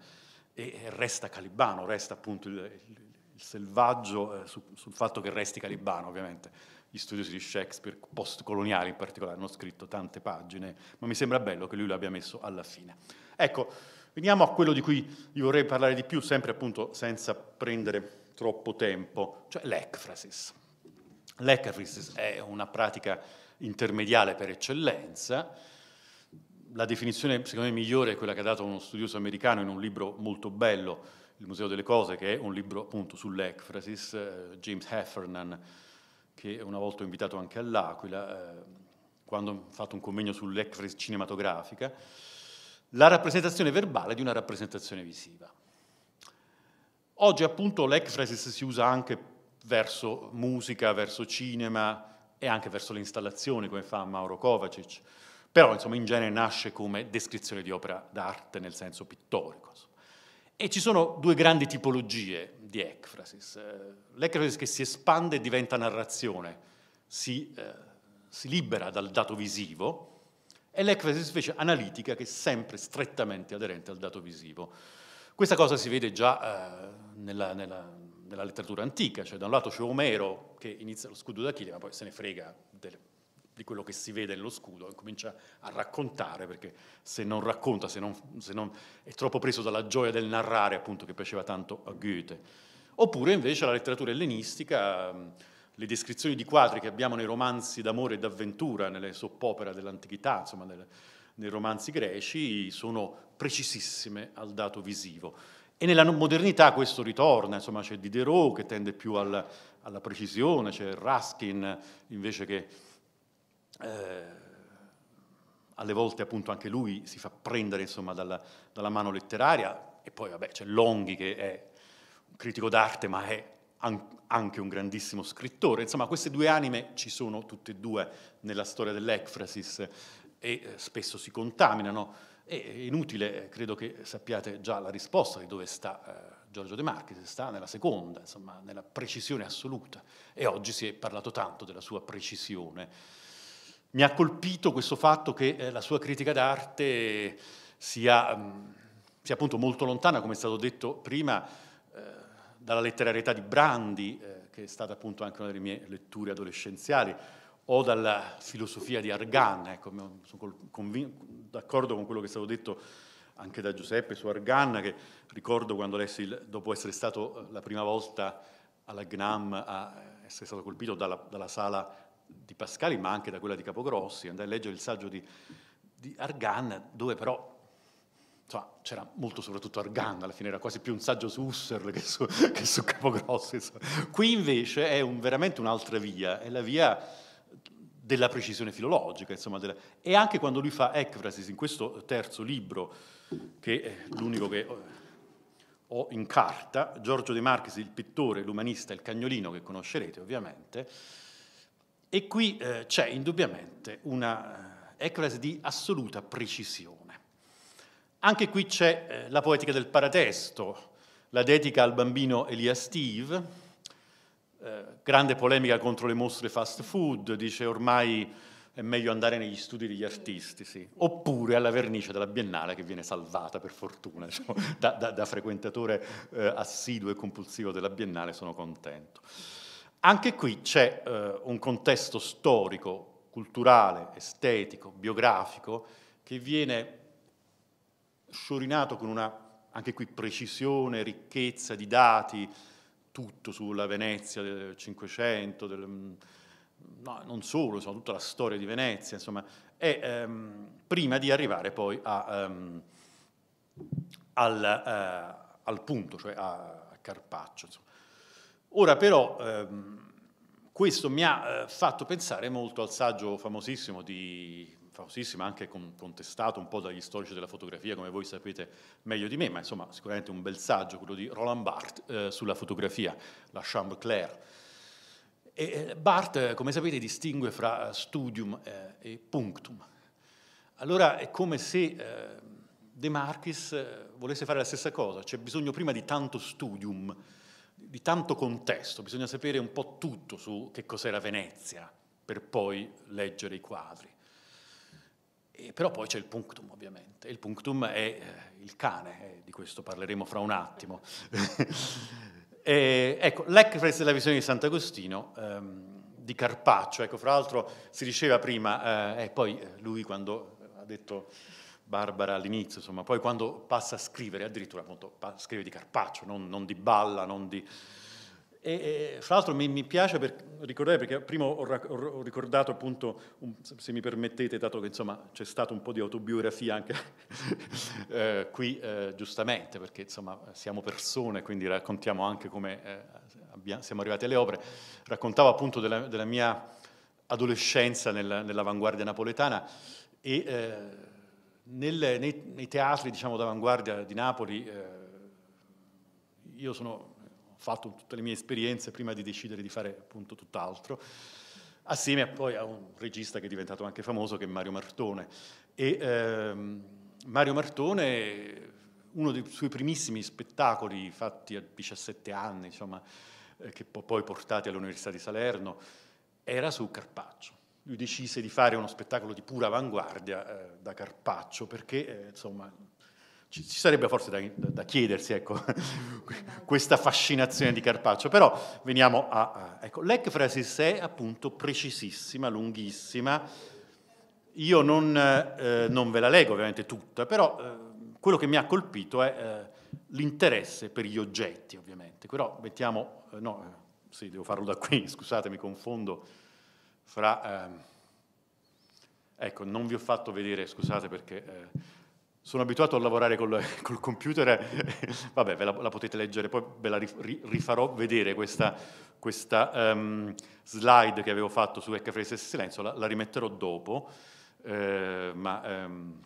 e resta Calibano, resta appunto il, il, il selvaggio eh, su, sul fatto che resti Calibano, ovviamente. Gli studiosi di Shakespeare, postcoloniali in particolare, hanno scritto tante pagine, ma mi sembra bello che lui l'abbia messo alla fine. Ecco, veniamo a quello di cui io vorrei parlare di più, sempre appunto senza prendere troppo tempo, cioè l'ecfrasis. L'Ecarist è una pratica intermediale per eccellenza, la definizione secondo me migliore è quella che ha dato uno studioso americano in un libro molto bello, Il Museo delle Cose, che è un libro appunto sull'ecfrasis, eh, James Heffernan, che una volta ho invitato anche all'Aquila, eh, quando ho fatto un convegno sull'ecfrasis cinematografica, la rappresentazione verbale di una rappresentazione visiva. Oggi appunto l'ecfrasis si usa anche verso musica, verso cinema e anche verso le installazioni come fa Mauro Kovacic, però insomma in genere nasce come descrizione di opera d'arte nel senso pittorico. E ci sono due grandi tipologie di ecfrasis. Eh, l'ecfrasis che si espande e diventa narrazione, si, eh, si libera dal dato visivo, e l'ecfrasis invece analitica che è sempre strettamente aderente al dato visivo. Questa cosa si vede già eh, nella, nella della letteratura antica, cioè da un lato c'è Omero che inizia lo scudo d'Achille ma poi se ne frega del, di quello che si vede nello scudo e comincia a raccontare perché se non racconta, se non, se non è troppo preso dalla gioia del narrare appunto che piaceva tanto a Goethe. Oppure invece la letteratura ellenistica, le descrizioni di quadri che abbiamo nei romanzi d'amore e d'avventura, nelle soppopera dell'antichità, insomma nelle, nei romanzi greci, sono precisissime al dato visivo. E nella modernità questo ritorna, insomma c'è Diderot che tende più al, alla precisione, c'è Ruskin invece che eh, alle volte appunto anche lui si fa prendere insomma, dalla, dalla, mano letteraria e poi vabbè c'è Longhi che è un critico d'arte ma è anche un grandissimo scrittore. Insomma queste due anime ci sono tutte e due nella storia dell'Ecfrasis e eh, spesso si contaminano è inutile, credo che sappiate già la risposta di dove sta eh, Giorgio De Marchis, sta nella seconda, insomma, nella precisione assoluta. E oggi si è parlato tanto della sua precisione. Mi ha colpito questo fatto che eh, la sua critica d'arte sia, mh, mm, sia, appunto molto lontana, come è stato detto prima, eh, dalla letterarietà di Brandi, eh, che è stata appunto anche una delle mie letture adolescenziali o dalla filosofia di Argan, ecco, sono d'accordo con quello che è stato detto anche da Giuseppe su Argan, che ricordo quando lessi, dopo essere stato eh, la prima volta alla GNAM a essere stato colpito dalla, dalla sala di Pascali, ma anche da quella di Capogrossi, andai a leggere il saggio di, di Argan, dove però c'era molto soprattutto Argan, alla fine era quasi più un saggio su Husserl che su, (laughs) che su Capogrossi. Qui invece è un, veramente un'altra via, è la via della precisione filologica, insomma, della... e anche quando lui fa Ecfrasis in questo terzo libro, che è l'unico che eh, ho in carta, Giorgio De Marchis, il pittore, l'umanista, il cagnolino che conoscerete ovviamente, e qui eh, c'è indubbiamente una Ecfrasis eh, di assoluta precisione. Anche qui c'è eh, la poetica del paratesto, la dedica al bambino Elia Steve, eh, grande polemica contro le mostre fast food, dice ormai è meglio andare negli studi degli artisti, sì. oppure alla vernice della Biennale che viene salvata per fortuna, diciamo, (laughs) da, da, da, frequentatore eh, assiduo e compulsivo della Biennale sono contento. Anche qui c'è eh, un contesto storico, culturale, estetico, biografico che viene sciorinato con una, anche qui, precisione, ricchezza di dati, tutto sulla Venezia del Cinquecento, mm, no, non solo, insomma, tutta la storia di Venezia, insomma, e, ehm, prima di arrivare poi a, ehm, al, eh, al, punto, cioè a, Carpaccio. Insomma. Ora però ehm, questo mi ha eh, fatto pensare molto al saggio famosissimo di famosissima, anche contestato un po' dagli storici della fotografia, come voi sapete meglio di me, ma insomma sicuramente un bel saggio, quello di Roland Barthes eh, sulla fotografia, la Chambre Claire. E eh, Barthes, eh, come sapete, distingue fra eh, studium eh, e punctum. Allora è come se eh, De Marchis volesse fare la stessa cosa, c'è bisogno prima di tanto studium, di tanto contesto, bisogna sapere un po' tutto su che cos'era Venezia per poi leggere i quadri. E però poi c'è il punctum, ovviamente. Il punctum è eh, il cane, eh, di questo parleremo fra un attimo. (laughs) e, ecco, l'Ecfres della visione di Sant'Agostino, ehm, di Carpaccio, ecco, fra l'altro si diceva prima, eh, e poi eh, lui quando ha detto Barbara all'inizio, insomma, poi quando passa a scrivere, addirittura appunto scrive di Carpaccio, non, non di Balla, non di e, e, fra l'altro mi, mi piace per ricordare, perché prima ho, ho, ricordato appunto, un, se mi permettete, dato che insomma c'è stato un po' di autobiografia anche (laughs) eh, qui, eh, giustamente, perché insomma siamo persone, quindi raccontiamo anche come eh, abbiamo, siamo arrivati alle opere, raccontavo appunto della, della mia adolescenza nel, nell'avanguardia napoletana e eh, nel, nei, nei, teatri diciamo d'avanguardia di Napoli eh, io sono fatto tutte le mie esperienze prima di decidere di fare appunto tutt'altro, assieme poi a un regista che è diventato anche famoso che è Mario Martone. E ehm, Mario Martone, uno dei suoi primissimi spettacoli fatti a 17 anni, insomma, eh, che poi portati all'Università di Salerno, era su Carpaccio lui decise di fare uno spettacolo di pura avanguardia eh, da Carpaccio perché eh, insomma, ci, ci sarebbe forse da, da chiedersi ecco, (laughs) questa fascinazione di Carpaccio, però veniamo a... a ecco, l'ecfrasis è appunto precisissima, lunghissima, io non, eh, non, ve la leggo ovviamente tutta, però eh, quello che mi ha colpito è eh, l'interesse per gli oggetti ovviamente, però mettiamo... Eh, no, eh, sì, devo farlo da qui, (laughs) scusate, mi confondo fra... Ehm, ecco, non vi ho fatto vedere, scusate perché eh, sono abituato a lavorare col, (laughs) col computer, (laughs) vabbè ve la, la, potete leggere, poi ve la rifarò vedere questa, questa um, slide che avevo fatto su Hackfrace e Silenzio, la, la rimetterò dopo, eh, ma um,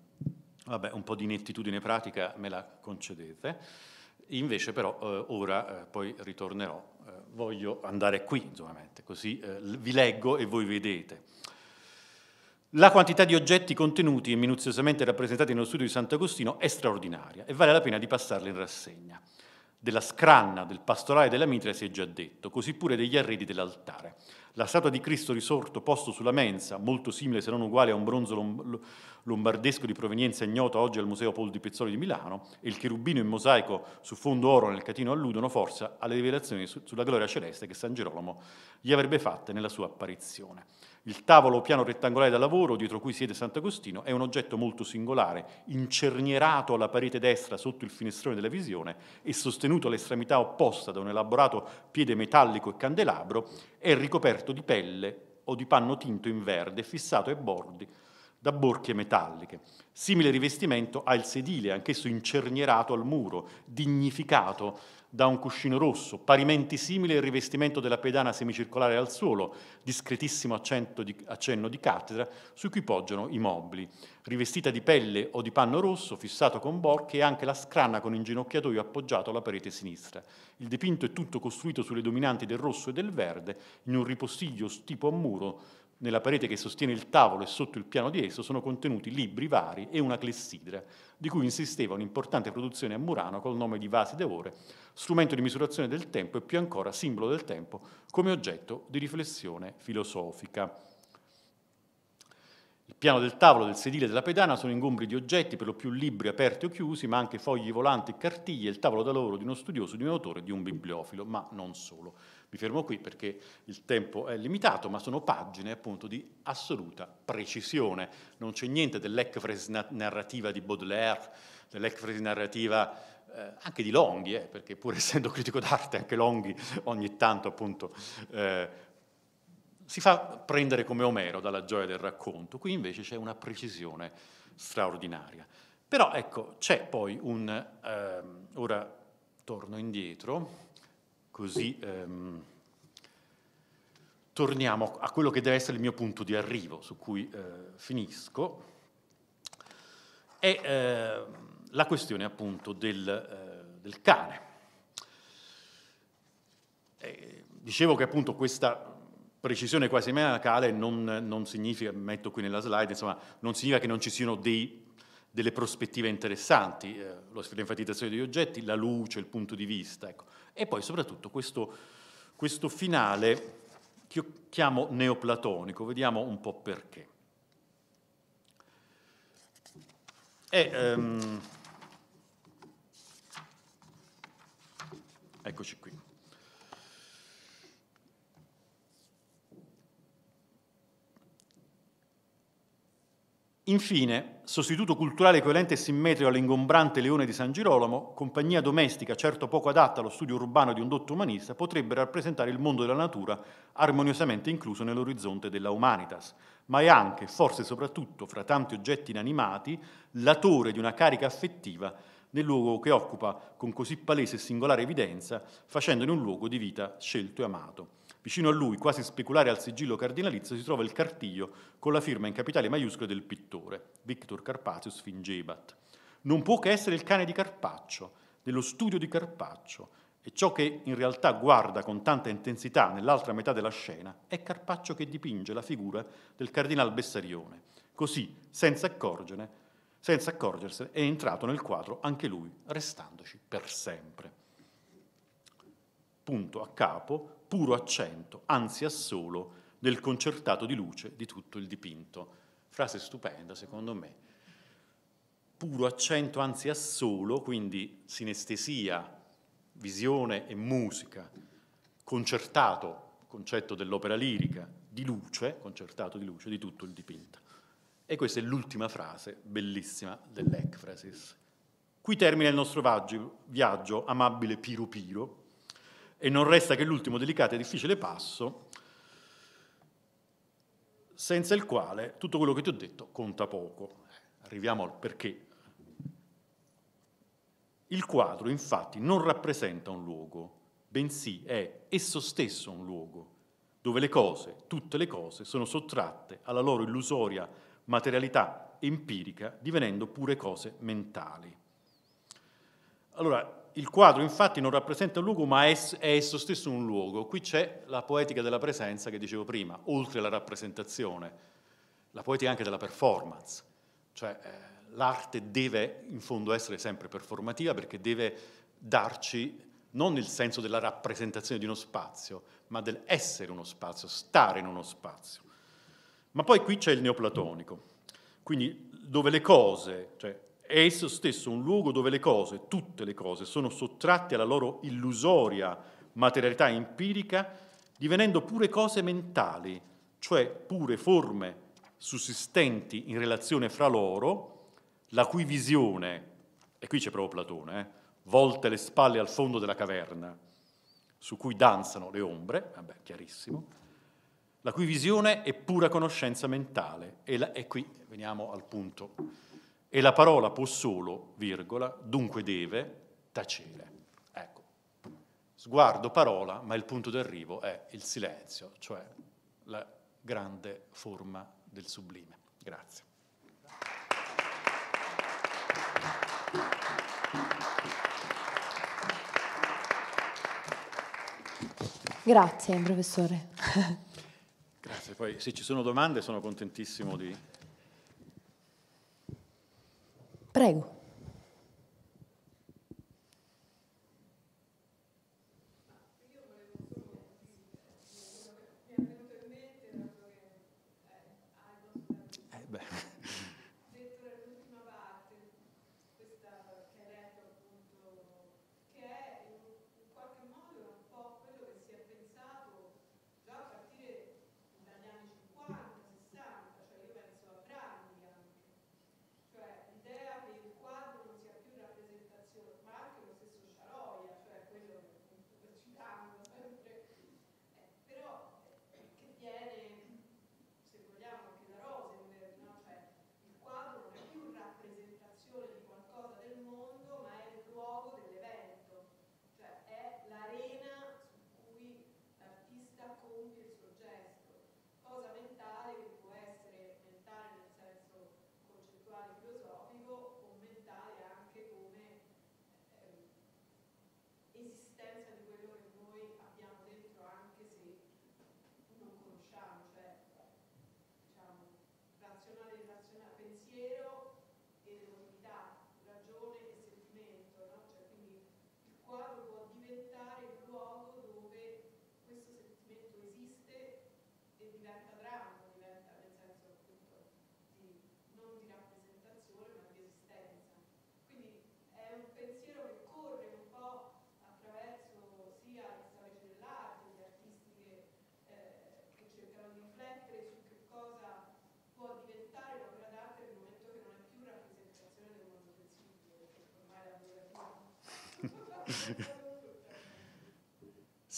vabbè un po' di inettitudine pratica me la concedete. Invece però eh, ora eh, poi ritornerò, eh, voglio andare qui, insomma, così eh, vi leggo e voi vedete la quantità di oggetti contenuti e minuziosamente rappresentati nello studio di Sant'Agostino è straordinaria e vale la pena di passarla in rassegna. Della scranna, del pastorale della mitra si è già detto, così pure degli arredi dell'altare. La statua di Cristo risorto posto sulla mensa, molto simile se non uguale a un bronzo lombardesco di provenienza ignota oggi al Museo Pol di Pezzoli di Milano, e il cherubino in mosaico su fondo oro nel catino alludono forse alle rivelazioni sulla gloria celeste che San Gerolamo gli avrebbe fatte nella sua apparizione. Il tavolo o piano rettangolare da lavoro, dietro cui siede Sant'Agostino, è un oggetto molto singolare, incernierato alla parete destra sotto il finestrone della visione e sostenuto all'estremità opposta da un elaborato piede metallico e candelabro, è ricoperto di pelle o di panno tinto in verde, fissato ai bordi da borchie metalliche. Simile rivestimento ha il sedile, anch'esso incernierato al muro, dignificato da un cuscino rosso, parimenti simile il rivestimento della pedana semicircolare al suolo, discretissimo di, accenno di cattedra su cui poggiano i mobili, rivestita di pelle o di panno rosso fissato con borche e anche la scranna con inginocchiatoio appoggiato alla parete sinistra. Il dipinto è tutto costruito sulle dominanti del rosso e del verde, in un ripostiglio tipo a muro nella parete che sostiene il tavolo e sotto il piano di esso sono contenuti libri vari e una clessidra, di cui insisteva un'importante produzione a Murano col nome di Vasi d'Eore, strumento di misurazione del tempo e più ancora simbolo del tempo come oggetto di riflessione filosofica. Il piano del tavolo, del sedile e della pedana sono ingombri di oggetti, per lo più libri aperti o chiusi, ma anche fogli volanti e cartiglie, il tavolo da lavoro di uno studioso, di un autore, di un bibliofilo, ma non solo. Mi fermo qui perché il tempo è limitato, ma sono pagine appunto di assoluta precisione. Non c'è niente dell'ecfres narrativa di Baudelaire, dell'ecfres narrativa eh, anche di Longhi, eh, perché pur (laughs) essendo critico d'arte anche Longhi ogni tanto appunto eh, si fa prendere come Omero dalla gioia del racconto, qui invece c'è una precisione straordinaria. Però ecco, c'è poi un... Ehm, ora torno indietro, così ehm, torniamo a quello che deve essere il mio punto di arrivo, su cui eh, finisco. E, ehm, la questione appunto del, eh, del cane. Eh, dicevo che appunto questa precisione quasi maniacale non, non, significa, metto qui nella slide, insomma, non significa che non ci siano dei, delle prospettive interessanti, eh, l'enfatizzazione degli oggetti, la luce, il punto di vista, ecco. e poi soprattutto questo, questo finale che io chiamo neoplatonico, vediamo un po' perché. E, um, Eccoci qui. Infine, sostituto culturale coerente e simmetrico all'ingombrante leone di San Girolamo, compagnia domestica certo poco adatta allo studio urbano di un dotto umanista, potrebbe rappresentare il mondo della natura armoniosamente incluso nell'orizzonte della humanitas, ma è anche, forse soprattutto fra tanti oggetti inanimati, l'attore di una carica affettiva nel luogo che occupa con così palese e singolare evidenza, facendone un luogo di vita scelto e amato. Vicino a lui, quasi speculare al sigillo cardinalizio, si trova il cartiglio con la firma in capitale maiuscola del pittore, Victor Carpatius Fingebat. Non può che essere il cane di Carpaccio, dello studio di Carpaccio, e ciò che in realtà guarda con tanta intensità nell'altra metà della scena è Carpaccio che dipinge la figura del cardinal Bessarione. Così, senza accorgene, senza accorgersene è entrato nel quadro anche lui, restandoci per sempre. Punto a capo, puro accento, anzi assolo, del concertato di luce di tutto il dipinto. Frase stupenda, secondo me. Puro accento, anzi assolo, quindi sinestesia, visione e musica, concertato, concetto dell'opera lirica, di luce, concertato di luce di tutto il dipinto. E questa è l'ultima frase bellissima dell'ecfrasis. Qui termina il nostro viaggio, amabile Piro Piro, e non resta che l'ultimo delicato e difficile passo, senza il quale tutto quello che ti ho detto conta poco. Arriviamo al perché. Il quadro, infatti, non rappresenta un luogo, bensì è esso stesso un luogo, dove le cose, tutte le cose, sono sottratte alla loro illusoria materialità empirica, divenendo pure cose mentali. Allora, il quadro infatti non rappresenta un luogo, ma è, esso stesso un luogo. Qui c'è la poetica della presenza che dicevo prima, oltre alla rappresentazione, la poetica anche della performance, cioè eh, l'arte deve in fondo essere sempre performativa perché deve darci non il senso della rappresentazione di uno spazio, ma dell'essere uno spazio, stare in uno spazio. Ma poi qui c'è il neoplatonico, quindi dove le cose, cioè è esso stesso un luogo dove le cose, tutte le cose, sono sottratte alla loro illusoria materialità empirica, divenendo pure cose mentali, cioè pure forme sussistenti in relazione fra loro, la cui visione, e qui c'è proprio Platone, eh, volte le spalle al fondo della caverna, su cui danzano le ombre, vabbè, chiarissimo, la cui visione è pura conoscenza mentale. E, la, e qui veniamo al punto. E la parola può solo, virgola, dunque deve, tacere. Ecco, sguardo, parola, ma il punto d'arrivo è il silenzio, cioè la grande forma del sublime. Grazie. Grazie, professore. (laughs) Grazie, poi se ci sono domande sono contentissimo di... Prego.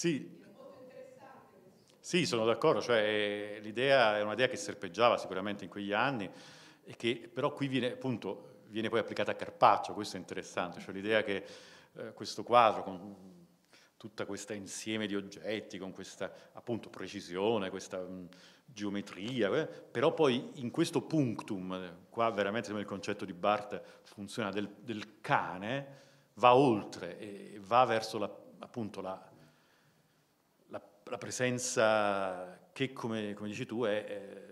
Sì. sì sono d'accordo, cioè, eh, l'idea è un'idea che serpeggiava sicuramente in quegli anni, e che però qui viene, appunto, viene poi applicata a Carpaccio, questo è interessante, cioè l'idea che eh, questo quadro con tutta questa insieme di oggetti, con questa appunto precisione, questa mh, mm, geometria, eh, però poi in questo punctum, eh, qua veramente il concetto di Barth funziona, del, del cane, va oltre, e va verso la, appunto la la presenza che, come, come dici tu, è, è,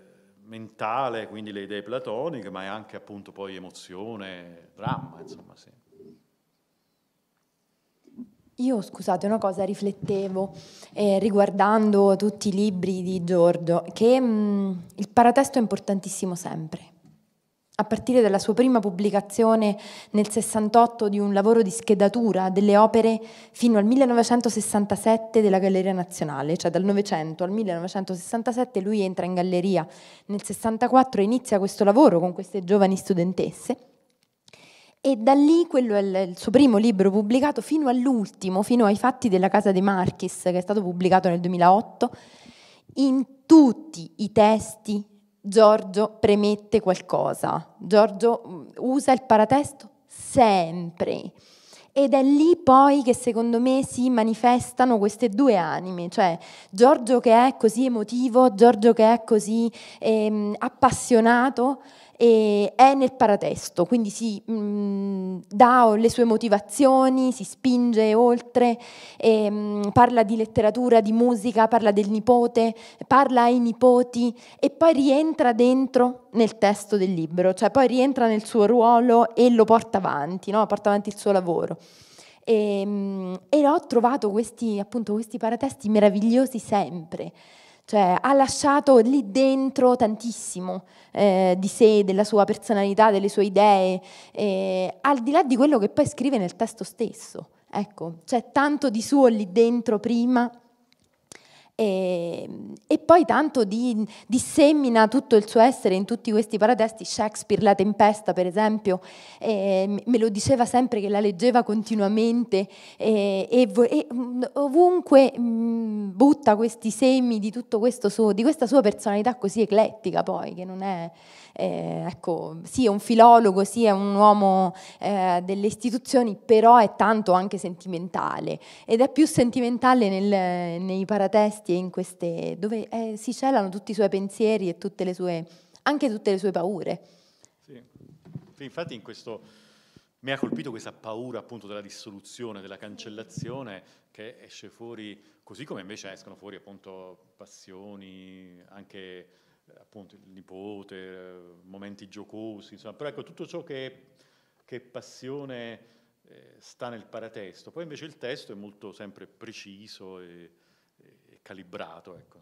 mentale, quindi le idee platoniche, ma è anche appunto poi emozione, dramma, insomma, sì. Io, scusate, una cosa riflettevo eh, riguardando tutti i libri di Giorgio, che mh, mm, il paratesto è importantissimo sempre a partire dalla sua prima pubblicazione nel 68 di un lavoro di schedatura delle opere fino al 1967 della Galleria Nazionale, cioè dal 900 al 1967 lui entra in galleria, nel 64 e inizia questo lavoro con queste giovani studentesse e da lì quello è il suo primo libro pubblicato fino all'ultimo, fino ai fatti della Casa De Marchis che è stato pubblicato nel 2008, in tutti i testi Giorgio premette qualcosa, Giorgio mm, usa il paratesto sempre. Ed è lì poi che secondo me si manifestano queste due anime, cioè Giorgio che è così emotivo, Giorgio che è così ehm, appassionato, è nel paratesto, quindi si mh, mm, dà le sue motivazioni, si spinge oltre, e, ehm, mh, parla di letteratura, di musica, parla del nipote, parla ai nipoti e poi rientra dentro nel testo del libro, cioè poi rientra nel suo ruolo e lo porta avanti, no? porta avanti il suo lavoro. E, ehm, mh, e ho trovato questi, appunto, questi paratesti meravigliosi sempre cioè ha lasciato lì dentro tantissimo eh, di sé, della sua personalità, delle sue idee, eh, al di là di quello che poi scrive nel testo stesso. Ecco, c'è tanto di suo lì dentro prima e, ehm, e, poi tanto di, dissemina tutto il suo essere in tutti questi paratesti. Shakespeare, La Tempesta, per esempio, eh, me lo diceva sempre che la leggeva continuamente eh, e, e, ovunque mh, butta questi semi di, suo, di questa sua personalità così eclettica, poi che non è. Eh, ecco, sì, è un filologo, sì, è un uomo eh, delle istituzioni, però è tanto anche sentimentale ed è più sentimentale nel, nei paratesti e in queste, dove eh, si celano tutti i suoi pensieri e tutte le sue, anche tutte le sue paure. Sì. Infatti in questo mi ha colpito questa paura appunto della dissoluzione, della cancellazione che esce fuori, così come invece escono fuori appunto passioni, anche appunto il nipote, momenti giocosi, insomma, però ecco tutto ciò che, che passione eh, sta nel paratesto, poi invece il testo è molto sempre preciso e, calibrato. Ecco.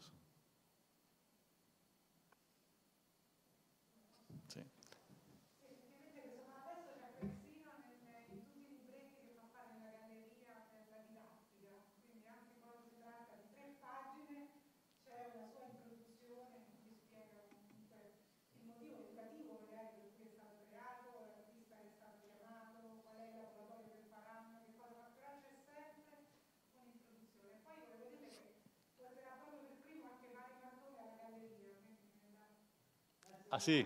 Ah sì?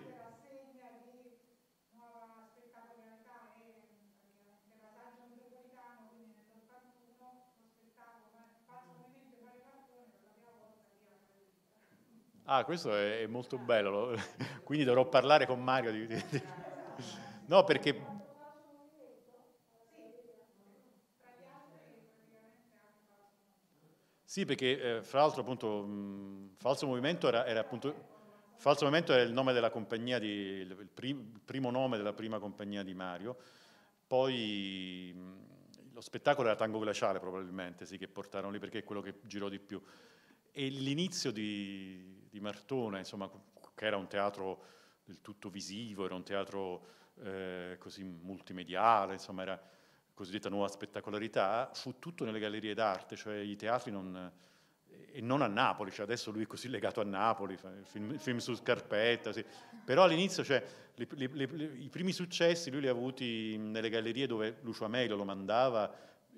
Ah, questo è molto bello, (laughs) quindi dovrò parlare con Mario. Di... (laughs) No, perché... Sì, perché eh, fra l'altro appunto mh, Falso Movimento era, era appunto Falso Memento è il nome della compagnia, di, il primo nome della prima compagnia di Mario, poi lo spettacolo era Tango Glaciale probabilmente, sì, che portarono lì perché è quello che girò di più. E l'inizio di, di Martone, insomma, che era un teatro del tutto visivo, era un teatro eh, così multimediale, insomma, era cosiddetta nuova spettacolarità, fu tutto nelle gallerie d'arte, cioè i teatri non e non a Napoli, cioè adesso lui è così legato a Napoli, film, film su Scarpetta, sì. però all'inizio cioè, le, le, le, i primi successi lui li ha avuti nelle gallerie dove Lucio Amelio lo mandava,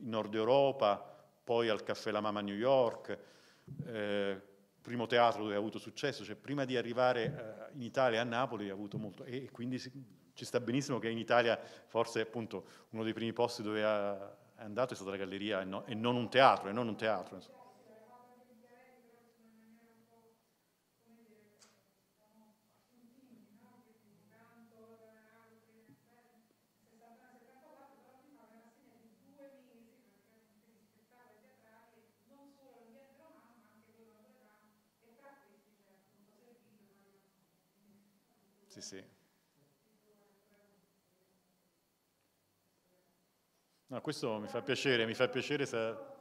in Nord Europa, poi al Caffè La Mama a New York, eh, primo teatro dove ha avuto successo, cioè prima di arrivare eh, in Italia a Napoli ha avuto molto, e, e quindi si, ci sta benissimo che in Italia forse appunto uno dei primi posti dove ha, è andato è stata la galleria e, no, e non un teatro, e non un teatro. Insomma. sì. No, questo mi fa piacere, mi fa piacere se...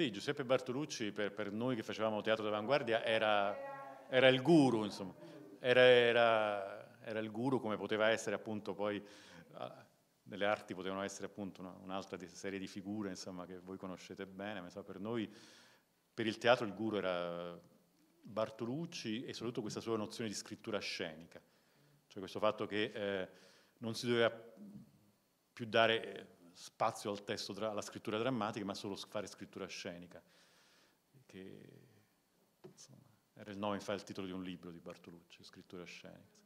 Sì, Giuseppe Bartolucci per, per noi che facevamo teatro d'avanguardia era, era il guru, insomma, era, era, era, il guru come poteva essere appunto poi, ah, nelle arti potevano essere appunto una, un'altra serie di figure insomma, che voi conoscete bene, ma insomma, per noi, per il teatro il guru era Bartolucci e soprattutto questa sua nozione di scrittura scenica, cioè questo fatto che eh, non si doveva più dare eh, spazio al testo, alla scrittura drammatica, ma solo fare scrittura scenica, che insomma, era il nome, fa il titolo di un libro di Bartolucci, scrittura scenica.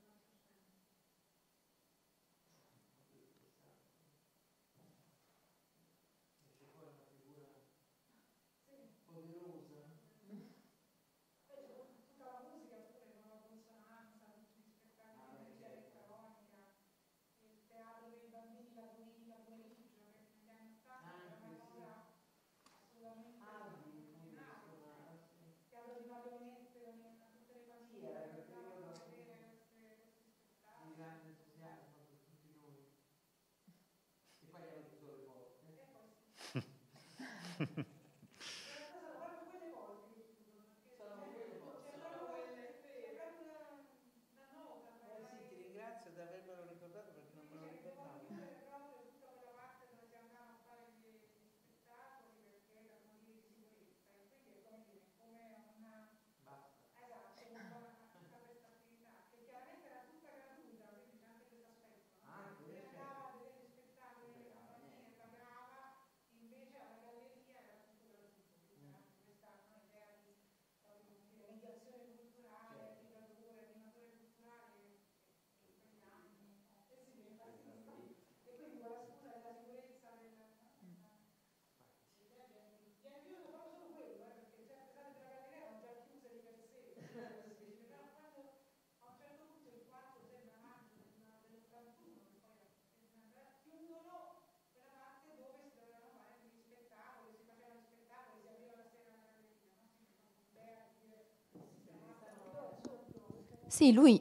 C'est lui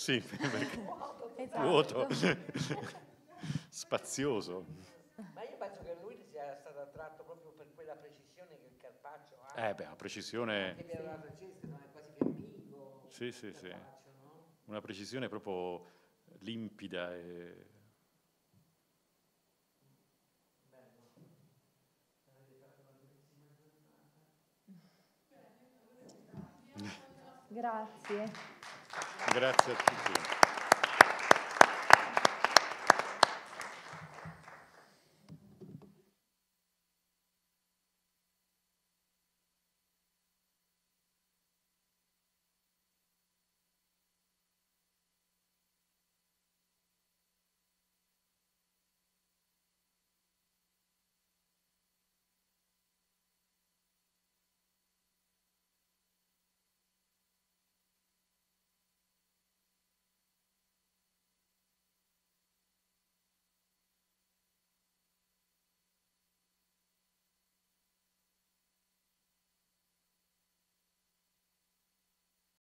Sì, (laughs) esatto. vuoto, Vuoto. spazioso. Ma io penso che lui sia stato attratto proprio per quella precisione che il Carpaccio ha. Eh beh, la precisione... è quasi che amico. Sì, sì, sì. Una precisione proprio limpida e... Grazie. Grazie a tutti.